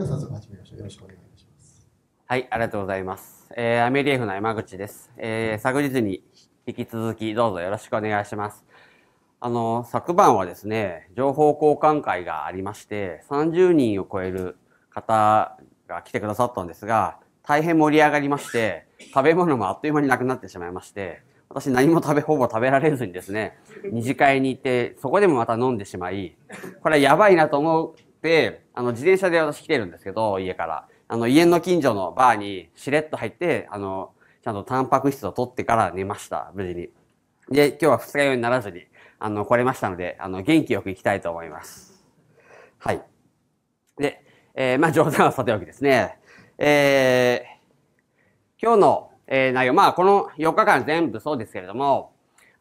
では早速始めましょう。よろしくお願いいたします。はい、ありがとうございます。えー、アメリエフの山口です。えー、昨日に引き続きどうぞよろしくお願いします。あの、昨晩はですね、情報交換会がありまして、30人を超える方が来てくださったんですが、大変盛り上がりまして、食べ物もあっという間になくなってしまいまして、私何も食べ、ほぼ食べられずにですね、二次会に行って、そこでもまた飲んでしまい、これはやばいなと思う、あの、自転車で私来てるんですけど、家から。あの、家の近所のバーにしれっと入って、あの、ちゃんとタンパク質を取ってから寝ました、無事に。で、今日は二日酔いにならずに、あの、来れましたので、あの、元気よく行きたいと思います。はい。で、えー、まあ、冗談はさておきですね。えー、今日の、えー、内容、まあ、この4日間全部そうですけれども、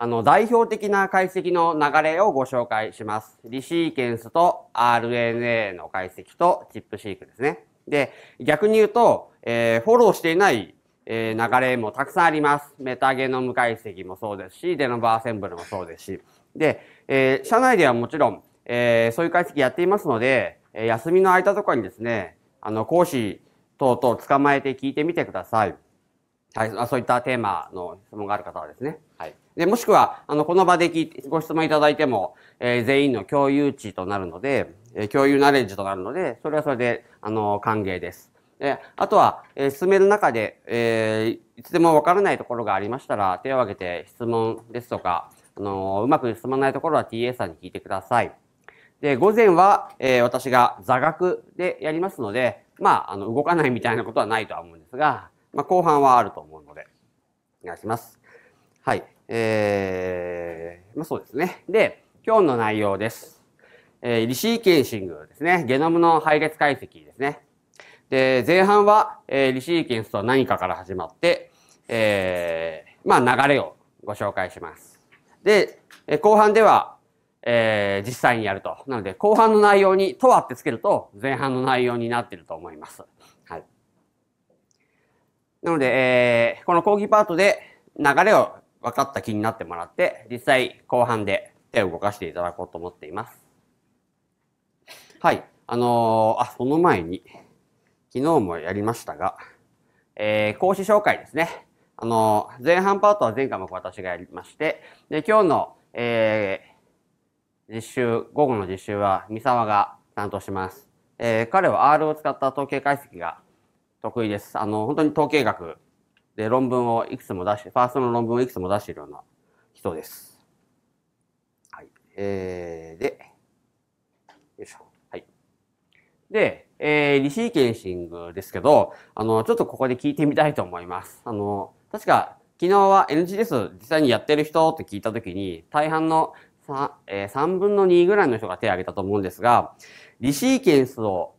あの、代表的な解析の流れをご紹介します。リシーケンスと RNA の解析とチップシークですね。で、逆に言うと、えー、フォローしていない、えー、流れもたくさんあります。メタゲノム解析もそうですし、デノバーセンブルもそうですし。で、えー、社内ではもちろん、えー、そういう解析やっていますので、え休みの間とかにですね、あの、講師等々捕まえて聞いてみてください。はい、そういったテーマの質問がある方はですね。はい。で、もしくは、あの、この場でご質問いただいても、えー、全員の共有値となるので、えー、共有ナレッジとなるので、それはそれで、あの、歓迎です。えあとは、えー、進める中で、えー、いつでもわからないところがありましたら、手を挙げて質問ですとか、あのー、うまく進まないところは TA さんに聞いてください。で、午前は、え私が座学でやりますので、まあ、あの、動かないみたいなことはないとは思うんですが、まあ、後半はあると思うので、お願いします。はい。えー、まあ、そうですね。で、今日の内容です。えー、リシーケンシングですね。ゲノムの配列解析ですね。で、前半は、えー、リシーケンスとは何かから始まって、えー、まあ流れをご紹介します。で、え後半では、えー、実際にやると。なので、後半の内容に、とはってつけると、前半の内容になってると思います。はい。なので、えー、この講義パートで流れを分かった気になってもらって、実際後半で手を動かしていただこうと思っています。はい。あのー、あ、その前に、昨日もやりましたが、えー、講師紹介ですね。あのー、前半パートは前回も私がやりまして、で、今日の、えー、実習、午後の実習は三沢が担当します。えー、彼は R を使った統計解析が得意です。あの、本当に統計学で、論文をいくつも出して、ファーストの論文をいくつも出しているような人です。はい。えー、で、よいしょ。はい。で、えー、リシーケンシングですけど、あの、ちょっとここで聞いてみたいと思います。あの、確か、昨日は NGS 実際にやってる人って聞いたときに、大半の 3, えー、3分の2ぐらいの人が手を挙げたと思うんですが、リシーケンスを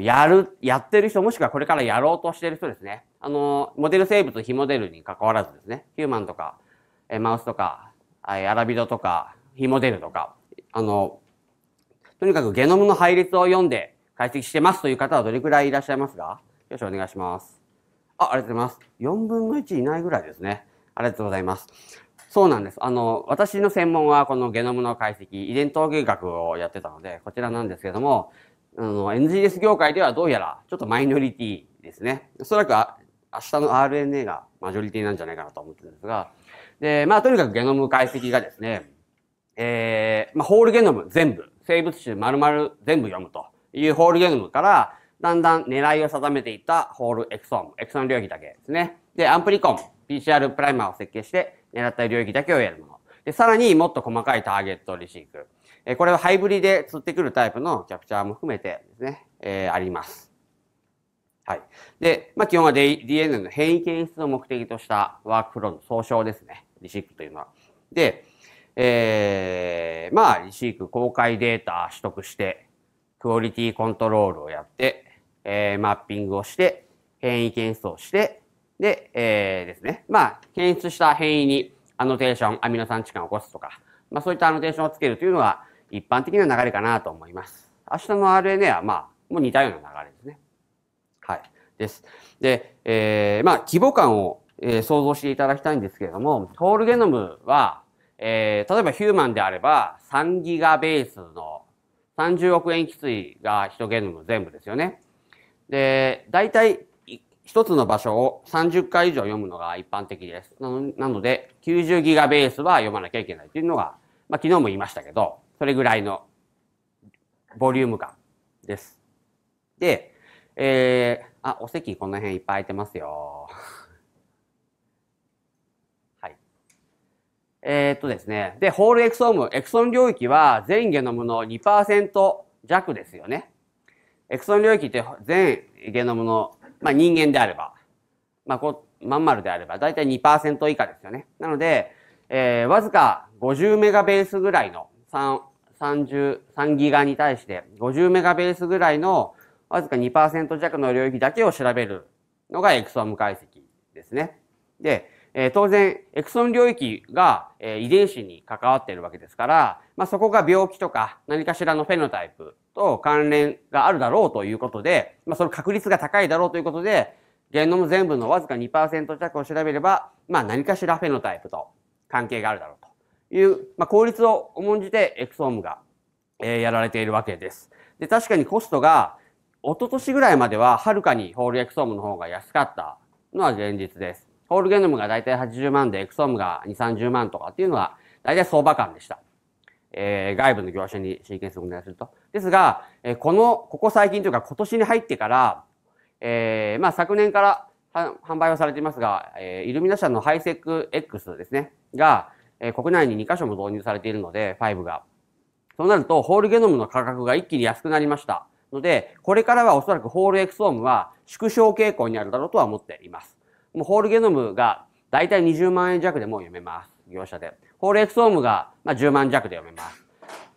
やる、やってる人、もしくはこれからやろうとしてる人ですね。あの、モデル生物、非モデルに関わらずですね、ヒューマンとか、えマウスとか、アラビドとか、非モデルとか、あの、とにかくゲノムの配列を読んで解析してますという方はどれくらいいらっしゃいますかよろしくお願いします。あ、ありがとうございます。4分の1いないぐらいですね。ありがとうございます。そうなんです。あの、私の専門はこのゲノムの解析、遺伝統計学をやってたので、こちらなんですけども、あの、NGS 業界ではどうやらちょっとマイノリティですね。おそらく明日の RNA がマジョリティなんじゃないかなと思ってるんですが、で、まあとにかくゲノム解析がですね、えー、まあホールゲノム全部、生物種丸々全部読むというホールゲノムから、だんだん狙いを定めていたホールエクソン、エクソン領域だけですね。で、アンプリコン、PCR プライマーを設計して狙った領域だけをやるもの。で、さらにもっと細かいターゲットリシーク。これはハイブリで釣ってくるタイプのキャプチャーも含めてですね、えー、あります。はい。で、まあ、基本は DNA の変異検出を目的としたワークフローの総称ですね。リシックというのは。で、えー、まあ、リシーク公開データ取得して、クオリティコントロールをやって、えー、マッピングをして、変異検出をして、で、えー、ですね。まあ、検出した変異にアノテーション、アミノ酸置換を起こすとか、まあ、そういったアノテーションをつけるというのは、一般的な流れかなと思います。明日の RNA はまあ、もう似たような流れですね。はい。です。で、えー、まあ、規模感を、えー、想像していただきたいんですけれども、ホールゲノムは、えー、例えばヒューマンであれば、3ギガベースの30億円きついが人ゲノム全部ですよね。で、大体、一つの場所を30回以上読むのが一般的です。なので、90ギガベースは読まなきゃいけないというのが、まあ、昨日も言いましたけど、それぐらいのボリューム感です。で、えー、あ、お席この辺いっぱい空いてますよ。はい。えー、っとですね。で、ホールエクソーム、エクソン領域は全ゲノムの2%弱ですよね。エクソン領域って全ゲノムの、まあ、人間であれば、まあこ、まん丸であれば、だいたい2%以下ですよね。なので、えー、わずか50メガベースぐらいの3、3 3ギガに対して50メガベースぐらいのわずか2%弱の領域だけを調べるのがエクソーム解析ですね。で、えー、当然エクソン領域が、えー、遺伝子に関わっているわけですから、まあ、そこが病気とか何かしらのフェノタイプと関連があるだろうということで、まあ、その確率が高いだろうということでゲノム全部のわずか2%弱を調べれば、まあ、何かしらフェノタイプと関係があるだろうと。いう、まあ、効率を重んじてエクソームが、えー、やられているわけです。で、確かにコストが、一昨年ぐらいまでははるかにホールエクソームの方が安かったのは現実です。ホールゲノムがだいたい80万でエクソームが2、30万とかっていうのは大体相場感でした。えー、外部の業者にシーケンスをお願いすると。ですが、えー、この、ここ最近というか今年に入ってから、えー、まあ昨年から販売はされていますが、えー、イルミナ社のハイセック X ですね、が、え国内に2カ所も導入されているので、5が。そうなると、ホールゲノムの価格が一気に安くなりました。ので、これからはおそらくホールエクソームは縮小傾向にあるだろうとは思っています。もうホールゲノムがだいたい20万円弱でもう読めます。業者で。ホールエクソームがま10万弱で読めます。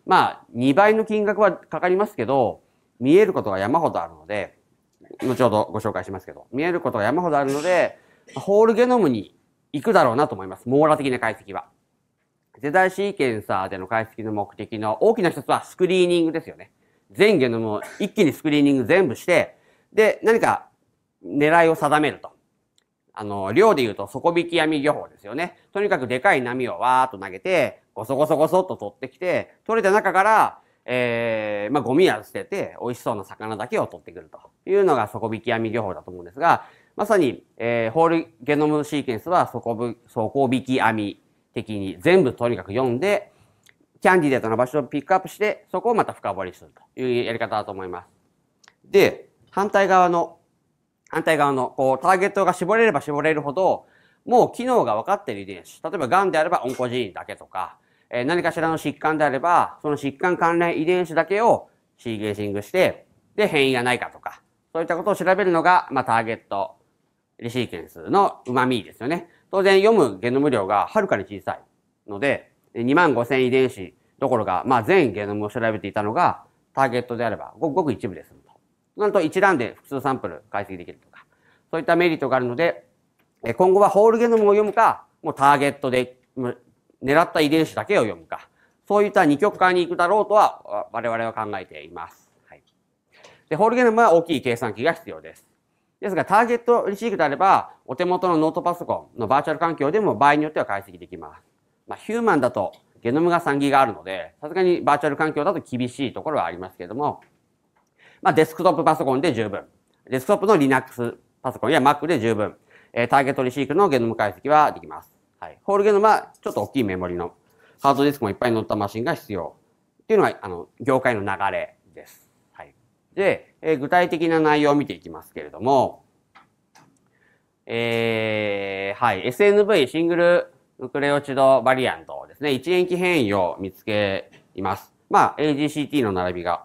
まあ、2倍の金額はかかりますけど、見えることが山ほどあるので、後ほどご紹介しますけど、見えることが山ほどあるので、ホールゲノムに行くだろうなと思います。網羅的な解析は。世代ンサーでの解析の目的の大きな一つはスクリーニングですよね。全ゲノムを一気にスクリーニング全部して、で、何か狙いを定めると。あの、量で言うと底引き網漁法ですよね。とにかくでかい波をわーっと投げて、ごそごそごそっと取ってきて、取れた中から、えー、まあ、ゴミは捨てて、美味しそうな魚だけを取ってくるというのが底引き網漁法だと思うんですが、まさに、えー、ホールゲノムシーケンスは底引き網的に全部とにかく読んで、キャンディデートな場所をピックアップして、そこをまた深掘りするというやり方だと思います。で、反対側の、反対側の、こう、ターゲットが絞れれば絞れるほど、もう機能が分かっている遺伝子。例えば、癌であればオンコジーンだけとか、えー、何かしらの疾患であれば、その疾患関連遺伝子だけをシーゲーシングして、で、変異がないかとか、そういったことを調べるのが、まあ、ターゲット、リシーケンスの旨味ですよね。当然読むゲノム量がはるかに小さいので、2万5000遺伝子どころか、まあ、全ゲノムを調べていたのが、ターゲットであれば、ごくごく一部ですと。なると一覧で複数サンプル解析できるとか、そういったメリットがあるので、今後はホールゲノムを読むか、もうターゲットで狙った遺伝子だけを読むか、そういった二極化に行くだろうとは我々は考えています。はい、でホールゲノムは大きい計算機が必要です。ですが、ターゲットリシークであれば、お手元のノートパソコンのバーチャル環境でも場合によっては解析できます。まあ、ヒューマンだとゲノムが3ギガあるので、さすがにバーチャル環境だと厳しいところはありますけれども、まあ、デスクトップパソコンで十分。デスクトップの Linux パソコンや Mac で十分。えー、ターゲットリシークのゲノム解析はできます。はい。ホールゲノムはちょっと大きいメモリのハードディスクもいっぱい載ったマシンが必要。っていうのが、あの、業界の流れで、え具体的な内容を見ていきますけれども、えー、はい、SNV シングルヌクレオチドバリアントですね、一延期変異を見つけいます。まあ、AGCT の並びが、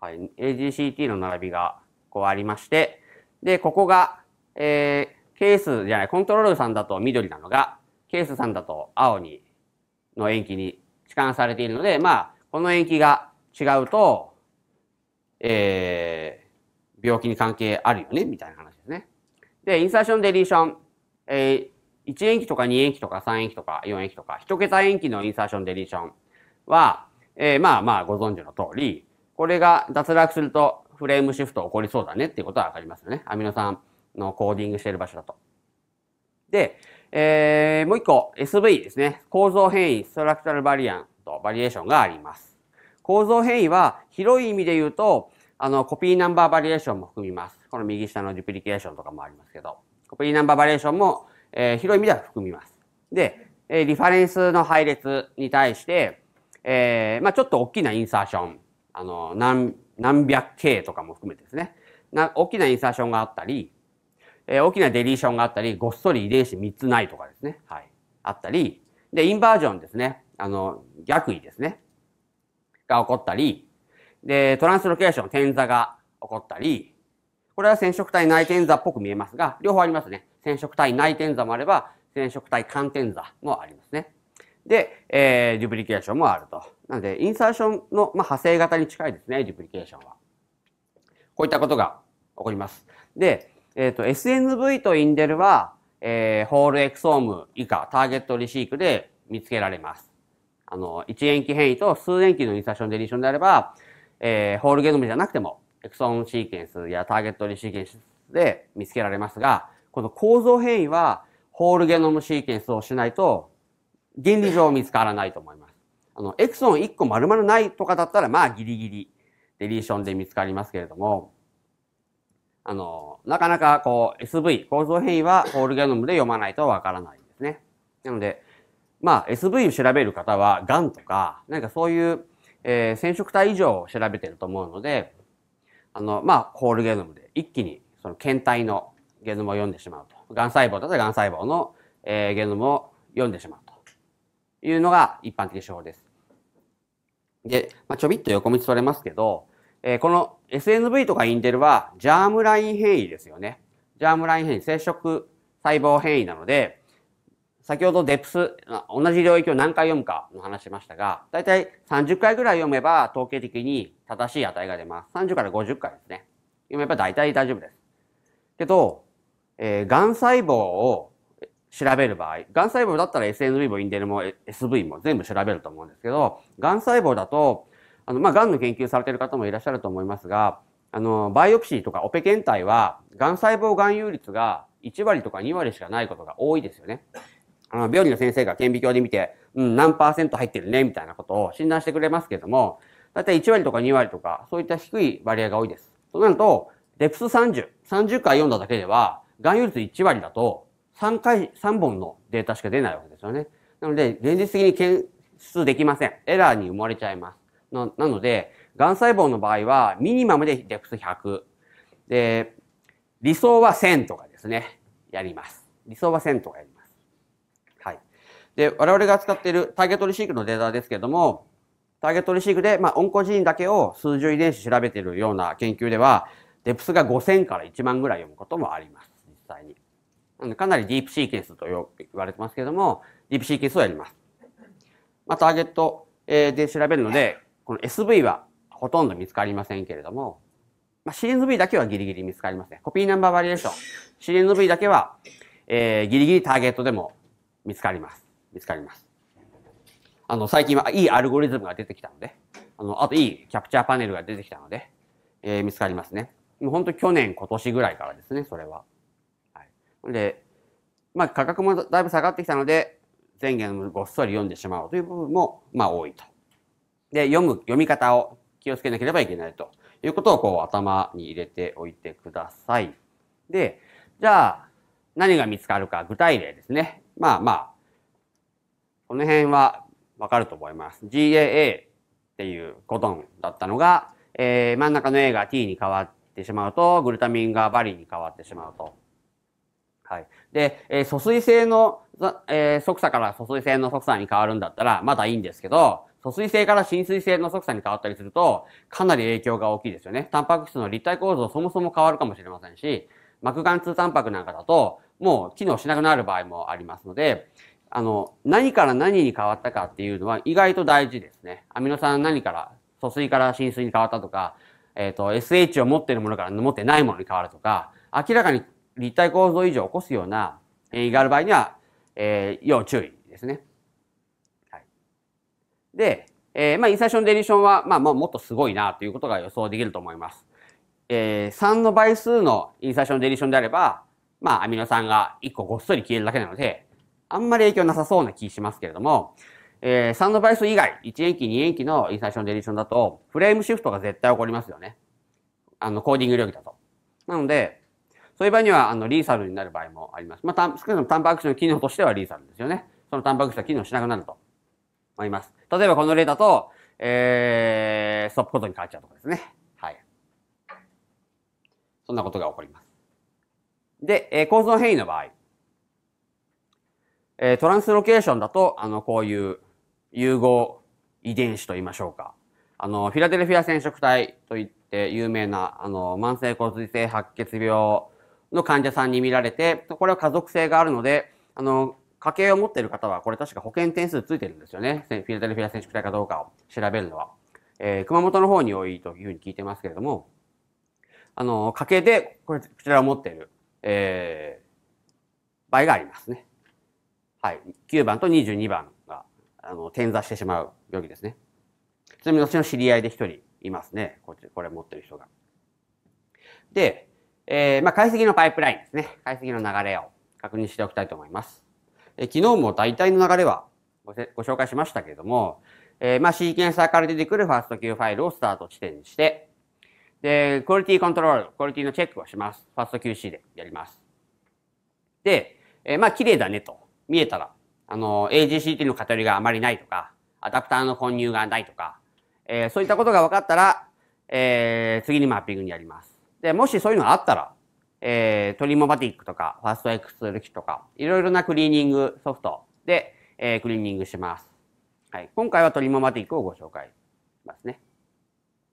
はい、AGCT の並びがこうありまして、で、ここが、えー、ケースじゃない、コントロールさんだと緑なのが、ケースさんだと青に、の延期に置換されているので、まあ、この延期が違うと、えー、病気に関係あるよね、みたいな話ですね。で、インサーション、デリーション。えー、1塩基とか2塩基とか3塩基とか4塩基とか、1桁塩基のインサーション、デリーションは、えー、まあまあご存知の通り、これが脱落するとフレームシフト起こりそうだねっていうことはわかりますよね。アミノ酸のコーディングしている場所だと。で、えー、もう一個 SV ですね。構造変異、ストラクチャルバリアント、バリエーションがあります。構造変異は広い意味で言うと、あの、コピーナンバーバリエーションも含みます。この右下のデュプリケーションとかもありますけど、コピーナンバーバリエーションも、えー、広い意味では含みます。で、えー、リファレンスの配列に対して、えー、まあちょっと大きなインサーション、あの、何、何百系とかも含めてですね、な大きなインサーションがあったり、えー、大きなデリーションがあったり、ごっそり遺伝子3つないとかですね、はい、あったり、で、インバージョンですね、あの、逆位ですね。が起こったり、で、トランスロケーション、点座が起こったり、これは染色体内転座っぽく見えますが、両方ありますね。染色体内転座もあれば、染色体間転座もありますね。で、えー、デュプリケーションもあると。なので、インサーションの、まあ、派生型に近いですね、デュプリケーションは。こういったことが起こります。で、えっ、ー、と、SNV とインデルは、えー、ホールエクソーム以下、ターゲットリシークで見つけられます。あの、1塩基変異と数塩基のインサーションデリーションであれば、えー、ホールゲノムじゃなくても、エクソンシーケンスやターゲットリシーケンスで見つけられますが、この構造変異は、ホールゲノムシーケンスをしないと、原理上見つからないと思います。あの、エクソン1個丸々ないとかだったら、まあ、ギリギリ、デリーションで見つかりますけれども、あの、なかなかこう SV、構造変異はホールゲノムで読まないとわからないんですね。なので、まあ、SV を調べる方は、ガンとか、なんかそういう、えー、染色体異常を調べてると思うので、あの、まあ、ホールゲノムで一気に、その検体のゲノムを読んでしまうと。ガン細胞だったら細胞の、えー、ゲノムを読んでしまうというのが一般的手法です。で、まあ、ちょびっと横道取れますけど、えー、この SNV とかインテルは、ジャームライン変異ですよね。ジャームライン変異、染色細胞変異なので、先ほどデプス、同じ領域を何回読むかの話しましたが、だいたい30回ぐらい読めば統計的に正しい値が出ます。30から50回ですね。読めば大体大丈夫です。けど、えー、癌細胞を調べる場合、癌細胞だったら SNV もインデルも SV も全部調べると思うんですけど、癌細胞だと、あの、まあ、癌の研究されている方もいらっしゃると思いますが、あの、バイオプシーとかオペ検体は、癌細胞含有率が1割とか2割しかないことが多いですよね。あの、病理の先生が顕微鏡で見て、うん、何パーセント入ってるね、みたいなことを診断してくれますけども、だいたい1割とか2割とか、そういった低い割合が多いです。となると、レプス30、30回読んだだけでは、含有率1割だと、3回、3本のデータしか出ないわけですよね。なので、現実的に検出できません。エラーに埋もれちゃいます。ななので、癌細胞の場合は、ミニマムでレプス100。で、理想は1000とかですね、やります。理想は1000とかやります。で、我々が使っているターゲットリシークのデータですけれども、ターゲットリシークで、まあ、オンコジーンだけを数十遺伝子調べているような研究では、デプスが5000から1万ぐらい読むこともあります、実際に。かなりディープシーケンスと言われてますけれども、ディープシーケンスをやります。まあ、ターゲットで調べるので、この SV はほとんど見つかりませんけれども、まあ、CNV だけはギリギリ見つかりません。コピーナンバーバリエーション。CNV だけは、えー、ギリギリターゲットでも見つかります。見つかります。あの、最近はいいアルゴリズムが出てきたので、あの、あといいキャプチャーパネルが出てきたので、えー、見つかりますね。もう本当去年、今年ぐらいからですね、それは。はい。で、まあ価格もだいぶ下がってきたので、前言ごっそり読んでしまうという部分も、まあ多いと。で、読む、読み方を気をつけなければいけないということをこう頭に入れておいてください。で、じゃあ、何が見つかるか、具体例ですね。まあまあ、この辺はわかると思います。GAA っていうコトンだったのが、えー、真ん中の A が T に変わってしまうと、グルタミンがバリに変わってしまうと。はい。で、えー、疎水性の、えー、即座から疎水性の即座に変わるんだったら、まだいいんですけど、疎水性から浸水性の即座に変わったりすると、かなり影響が大きいですよね。タンパク質の立体構造そもそも変わるかもしれませんし、膜眼痛タンパクなんかだと、もう機能しなくなる場合もありますので、あの、何から何に変わったかっていうのは意外と大事ですね。アミノ酸何から、疎水から浸水に変わったとか、えっ、ー、と、SH を持ってるものから持ってないものに変わるとか、明らかに立体構造異常を起こすような変異がある場合には、えー、要注意ですね。はい。で、えー、まあ、インサーションデリションは、まあ、もっとすごいなということが予想できると思います。えー、3の倍数のインサーションデリションであれば、まあ、アミノ酸が1個ごっそり消えるだけなので、あんまり影響なさそうな気しますけれども、えー、ドバイス以外、1延期、2延期のインサーション、デリションだと、フレームシフトが絶対起こりますよね。あの、コーディング領域だと。なので、そういう場合には、あの、リーサルになる場合もあります。まあ、少なくともタンパク質の機能としてはリーサルですよね。そのタンパク質は機能しなくなると思います。例えばこの例だと、えー、ストップコードに変わっちゃうとかですね。はい。そんなことが起こります。で、えー、構造変異の場合。えトランスロケーションだと、あの、こういう融合遺伝子と言いましょうか。あの、フィラデルフィア染色体といって有名な、あの、慢性骨髄性白血病の患者さんに見られて、これは家族性があるので、あの、家計を持っている方は、これ確か保険点数ついてるんですよね。フィラデルフィア染色体かどうかを調べるのは。えー、熊本の方に多いというふうに聞いてますけれども、あの、家計でこれ、こちらを持っている、えー、場合がありますね。はい、9番と22番が、あの、転座してしまう病気ですね。ちなみに私の知り合いで一人いますね。こっち、これ持ってる人が。で、えー、まあ、解析のパイプラインですね。解析の流れを確認しておきたいと思います。え昨日も大体の流れはごご紹介しましたけれども、えー、まあ、シーケンサーから出てくるファースト Q ファイルをスタート地点にして、で、クオリティコントロール、クオリティのチェックをします。ファースト QC でやります。で、えー、まあ、綺麗だねと。見えたら、あの、AGCT の偏りがあまりないとか、アダプターの混入がないとか、えー、そういったことが分かったら、えー、次にマッピングにやります。で、もしそういうのがあったら、えー、トリモバティックとか、ファーストエクストルキとか、いろいろなクリーニングソフトで、えー、クリーニングします。はい。今回はトリモバティックをご紹介しますね。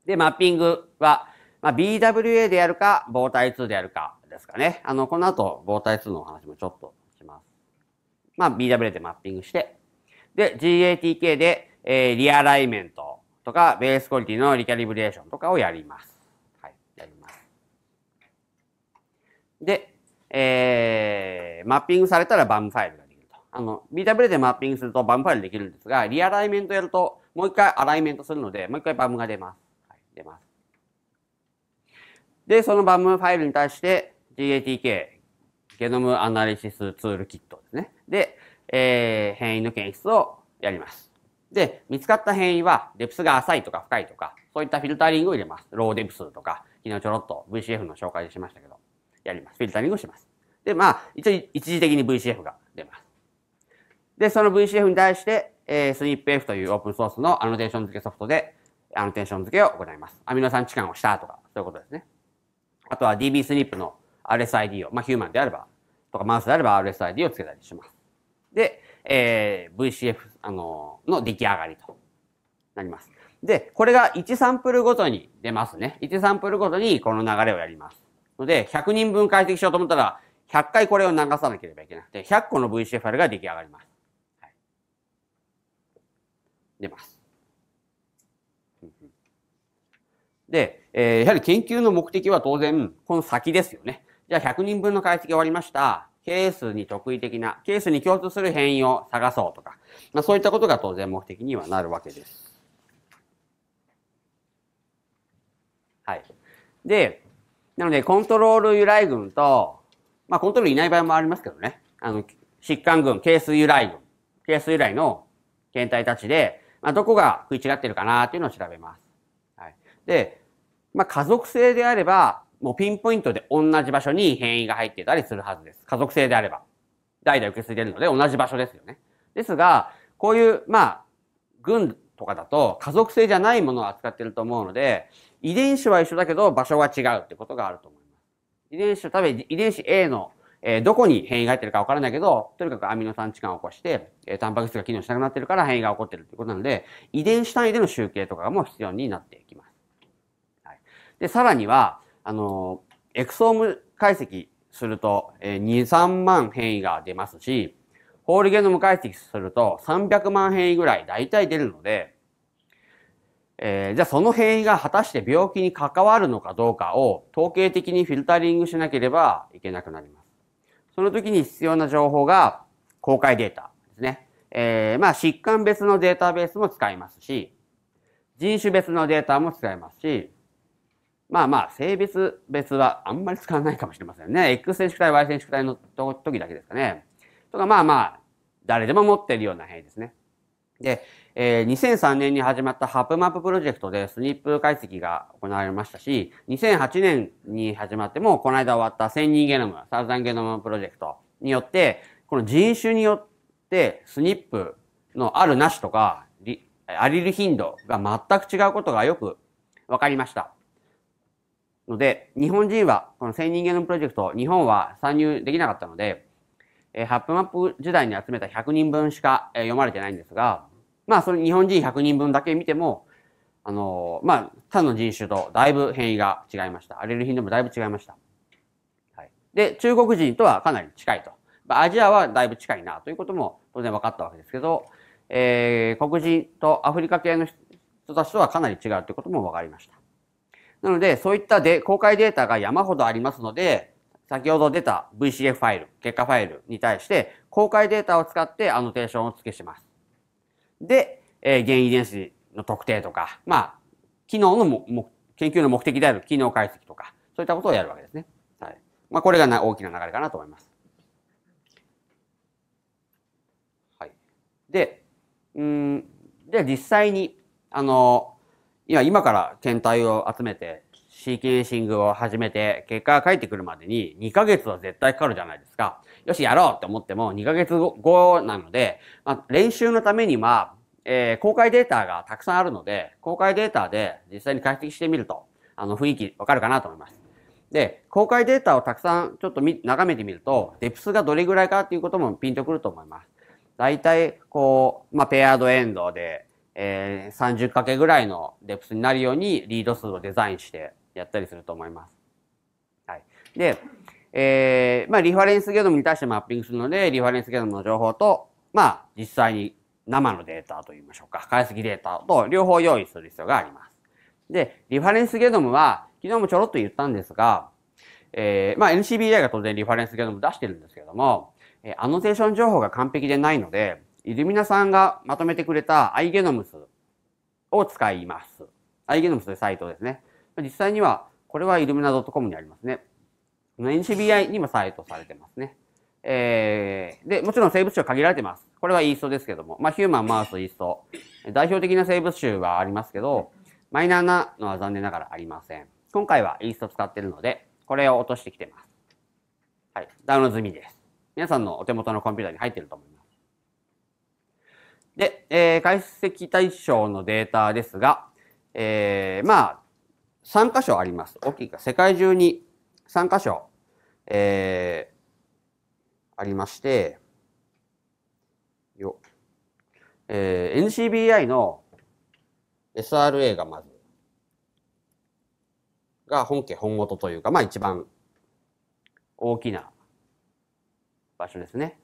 で、マッピングは、まあ、BWA でやるか、防体2でやるかですかね。あの、この後、防体2のお話もちょっとまあ、BW でマッピングして、で、GATK で、えー、リアライメントとか、ベースクオリティのリキャリブレーションとかをやります。はい、やります。で、えー、マッピングされたら b ム m ファイルができると。あの、BW でマッピングすると b ム m ファイルできるんですが、リアライメントやると、もう一回アライメントするので、もう一回 b ム m が出ます。はい、出ます。で、その b ム m ファイルに対して GATK、ゲノムアナリシスツールキットですね。で、えー、変異の検出をやります。で、見つかった変異は、デプスが浅いとか深いとか、そういったフィルタリングを入れます。ローデプスとか、昨日ちょろっと VCF の紹介しましたけど、やります。フィルタリングをします。で、まあ、一応一時的に VCF が出ます。で、その VCF に対して、えー、SNPF というオープンソースのアノテーション付けソフトで、アノテーション付けを行います。アミノ酸置換をしたとか、そういうことですね。あとは DBSNP の RSID を、まあ、ヒューマンであれば、とかマウスであれば RSID を付けたりします。で、えー、VCF、あのー、の出来上がりとなります。で、これが1サンプルごとに出ますね。1サンプルごとにこの流れをやります。ので、100人分解析しようと思ったら、100回これを流さなければいけなくて、100個の VCF R. が出来上がります。はい、出ます。で、えー、やはり研究の目的は当然、この先ですよね。じゃあ100人分の解析終わりました。ケースに特異的な、ケースに共通する変異を探そうとか、まあ、そういったことが当然目的にはなるわけです。はい。で、なので、コントロール由来群と、まあ、コントロールいない場合もありますけどね、あの、疾患群、ケース由来群、ケース由来の検体たちで、まあ、どこが食い違ってるかなっていうのを調べます。はい。で、まあ、家族性であれば、もうピンポイントで同じ場所に変異が入ってたりするはずです。家族性であれば。代々受け継いでるので同じ場所ですよね。ですが、こういう、まあ、群とかだと家族性じゃないものを扱ってると思うので、遺伝子は一緒だけど場所が違うってことがあると思います。遺伝子、多分遺伝子 A の、えー、どこに変異が入ってるかわからないけど、とにかくアミノ酸置換を起こして、えー、タンパク質が機能しなくなってるから変異が起こってるってことなので、遺伝子単位での集計とかも必要になってきます。はい、で、さらには、あの、エクソーム解析すると、えー、2、3万変異が出ますし、ホールゲノム解析すると300万変異ぐらい大体出るので、えー、じゃあその変異が果たして病気に関わるのかどうかを統計的にフィルタリングしなければいけなくなります。その時に必要な情報が公開データですね。えー、まあ疾患別のデータベースも使いますし、人種別のデータも使いますし、まあまあ、性別別はあんまり使わないかもしれませんね。X 染色体、Y 染色体の時だけですかね。とか、まあまあ、誰でも持っているような変異ですね。で、えー、2003年に始まったハプマッププロジェクトでスニップ解析が行われましたし、2008年に始まっても、この間終わった1000人ゲノム、サウザンゲノムプロジェクトによって、この人種によってスニップのあるなしとか、アリル頻度が全く違うことがよくわかりました。ので、日本人は、この1000人間のプロジェクト、日本は参入できなかったので、えー、ハップマップ時代に集めた100人分しか、えー、読まれてないんですが、まあ、その日本人100人分だけ見ても、あのー、まあ、他の人種とだいぶ変異が違いました。アレルヒンでもだいぶ違いました。はい。で、中国人とはかなり近いと。まあ、アジアはだいぶ近いなということも当然分かったわけですけど、えー、黒人とアフリカ系の人たちとはかなり違うということも分かりました。なので、そういったで公開データが山ほどありますので、先ほど出た VCF ファイル、結果ファイルに対して、公開データを使ってアノテーションを付けします。で、えー、原遺伝子の特定とか、まあ、機能のも研究の目的である機能解析とか、そういったことをやるわけですね。はい。まあ、これがな大きな流れかなと思います。はい。で、うん、で、実際に、あの、今、今から検体を集めて、シーケンシングを始めて、結果が返ってくるまでに2ヶ月は絶対かかるじゃないですか。よし、やろうって思っても2ヶ月後なので、まあ、練習のためには、えー、公開データがたくさんあるので、公開データで実際に解析してみると、あの、雰囲気わかるかなと思います。で、公開データをたくさんちょっと眺めてみると、デプスがどれぐらいかっていうこともピンとくると思います。大体、こう、まあ、ペアードエンドで、えー、30かけぐらいのデプスになるようにリード数をデザインしてやったりすると思います。はい。で、えー、まあ、リファレンスゲノムに対してマッピングするので、リファレンスゲノムの情報と、まあ、実際に生のデータと言いましょうか、解析データと両方用意する必要があります。で、リファレンスゲノムは、昨日もちょろっと言ったんですが、えー、まあ、NCBI が当然リファレンスゲノム出してるんですけども、えアノテーション情報が完璧でないので、イルミナさんがまとめてくれた i ゲノムスを使います。i ゲノムスというサイトですね。実際には、これはイルミナ .com にありますね。NCBI にもサイトされてますね。えー、で、もちろん生物種は限られてます。これはイーストですけども。まあ、ヒューマン、マウス、イースト。代表的な生物種はありますけど、マイナーなのは残念ながらありません。今回はイースト使ってるので、これを落としてきてます。はい。ダウンロード済みです。皆さんのお手元のコンピューターに入ってると思います。で、えー、解析対象のデータですが、えー、まあ、3箇所あります。大きいか、世界中に3箇所、えー、ありまして、よ、えー、NCBI の SRA がまず、が本家本元というか、まあ一番大きな場所ですね。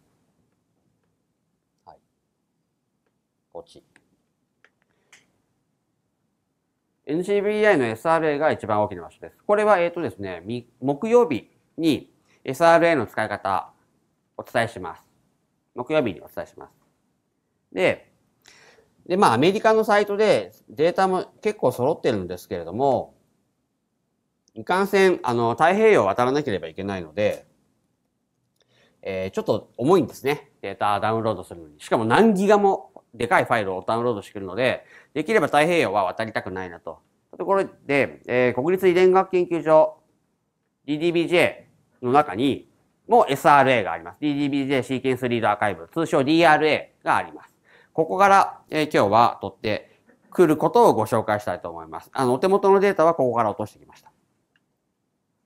こち。NCBI の SRA が一番大きな場所です。これは、えっ、ー、とですね、木曜日に SRA の使い方お伝えします。木曜日にお伝えします。で、で、まあ、アメリカのサイトでデータも結構揃ってるんですけれども、いかんせん、あの、太平洋を渡らなければいけないので、えー、ちょっと重いんですね。データダウンロードするのに。しかも何ギガもでかいファイルをダウンロードしてくるので、できれば太平洋は渡りたくないなと。ところで、えー、国立遺伝学研究所 DDBJ の中にも SRA があります。DDBJ シーケンスリードアーカイブ、通称 DRA があります。ここから、えー、今日は取ってくることをご紹介したいと思います。あの、お手元のデータはここから落としてきました。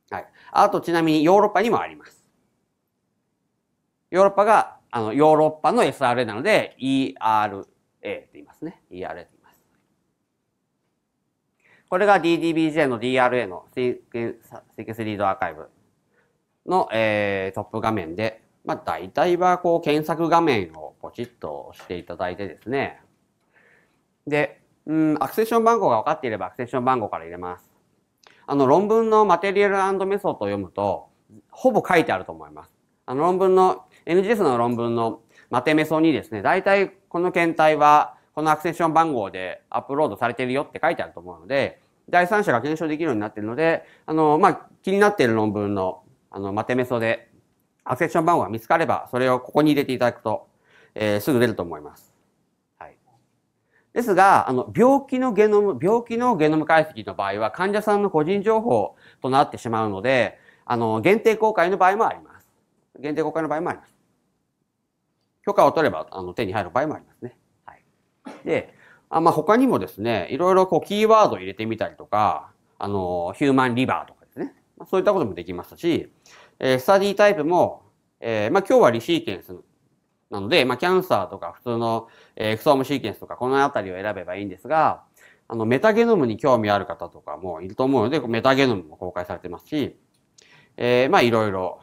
はい。あと、ちなみにヨーロッパにもあります。ヨーロッパが、あの、ヨーロッパの SRA なので、ERA って言いますね。ERA って言います。これが DDBJ の DRA のシーケスリードアーカイブの、えー、トップ画面で、まあ、大体はこう検索画面をポチッと押していただいてですね。で、うん、アクセッション番号が分かっていればアクセッション番号から入れます。あの、論文のマテリアルメソッドを読むと、ほぼ書いてあると思います。あの、論文の NGS の論文のマテメソにですね、大体この検体はこのアクセッション番号でアップロードされてるよって書いてあると思うので、第三者が検証できるようになっているので、あの、まあ、気になっている論文の、あの、マテメソで、アクセッション番号が見つかれば、それをここに入れていただくと、えー、すぐ出ると思います。はい。ですが、あの、病気のゲノム、病気のゲノム解析の場合は、患者さんの個人情報となってしまうので、あの、限定公開の場合もあります。限定公開の場合もあります。許可を取ればあの手に入る場合もありますね。はい、で、あまあ、他にもですね、いろいろこうキーワードを入れてみたりとか、あの、ヒューマンリバーとかですね、まあ、そういったこともできますし、えー、スタディタイプも、えー、まあ、今日はリシーケンスなので、まあ、キャンサーとか普通の、えエクソームシーケンスとかこの辺りを選べばいいんですが、あの、メタゲノムに興味ある方とかもいると思うので、メタゲノムも公開されてますし、えー、まあ、いろいろ、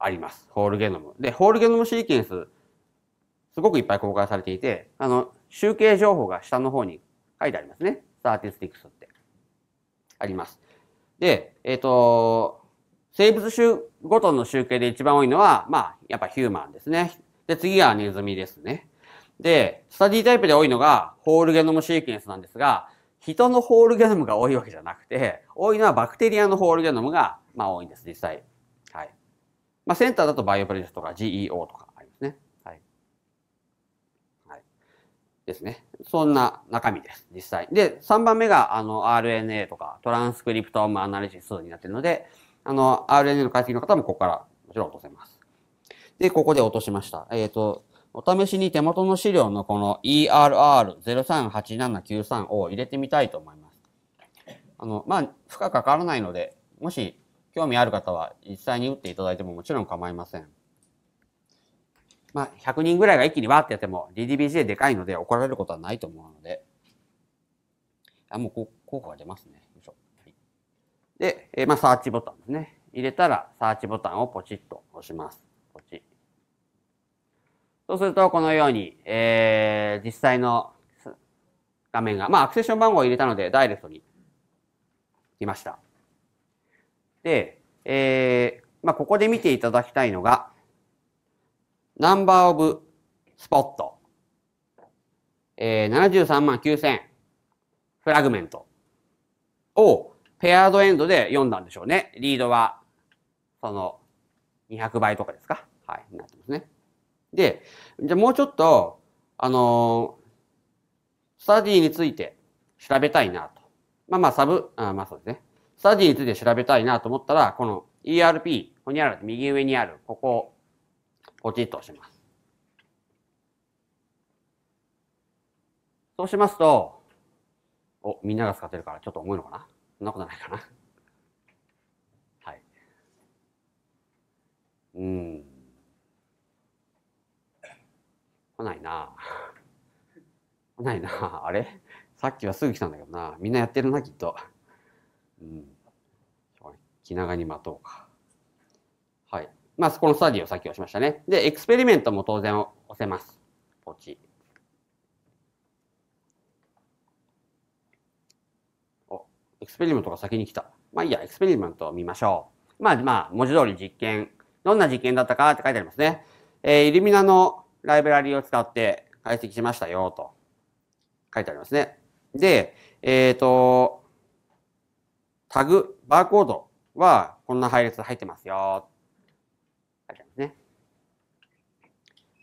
あります。ホールゲノム。で、ホールゲノムシーケンス、すごくいっぱい公開されていて、あの、集計情報が下の方に書いてありますね。サーティスティックスって。あります。で、えっ、ー、と、生物種ごとの集計で一番多いのは、まあ、やっぱヒューマンですね。で、次がネズミですね。で、スタディタイプで多いのが、ホールゲノムシーケンスなんですが、人のホールゲノムが多いわけじゃなくて、多いのはバクテリアのホールゲノムが、まあ多いんです、実際。まあ、センターだとバイオプリッスとか GEO とかありますね。はい。はい。ですね。そんな中身です、実際。で、3番目が、あの、RNA とか、トランスクリプトームアナリシスになってるので、あの、RNA の解析の方もここからもちろん落とせます。で、ここで落としました。えっ、ー、と、お試しに手元の資料のこの ERR038793 を入れてみたいと思います。あの、まあ、負荷かからないので、もし興味ある方は実際に打っていただいてももちろん構いません。まあ、100人ぐらいが一気にわーってやっても DDBJ でかいので怒られることはないと思うので。あ、もう効果が出ますね。よいしょ。はい、で、えまあ、サーチボタンですね。入れたらサーチボタンをポチッと押します。ポチッ。そうすると、このように、えー、実際の画面が、まあ、アクセション番号を入れたので、ダイレクトに来ました。で、えー、まあ、ここで見ていただきたいのが、ナンバーオブスポット。えー、73万9000フラグメントをペアードエンドで読んだんでしょうね。リードは、その、200倍とかですかはい、なってますね。で、じゃあもうちょっと、あのー、スタディについて調べたいなと。まあまあ、サブ、あまあそうですね。スタディーズで調べたいなと思ったら、この ERP、ここにある、右上にある、ここをポチッと押します。そうしますと、お、みんなが使ってるからちょっと重いのかなそんなことないかなはい。うん。来ないな来ないなあれさっきはすぐ来たんだけどなみんなやってるな、きっと。うん。気長に待とうか。はい。まあ、このスタディを先押しましたね。で、エクスペリメントも当然押せます。ポチ。お、エクスペリメントが先に来た。まあいいや、エクスペリメントを見ましょう。まあまあ、文字通り実験。どんな実験だったかって書いてありますね。えー、イルミナのライブラリを使って解析しましたよ、と書いてありますね。で、えっ、ー、と、タグ、バーコードはこんな配列入ってますよ。書いてあますね。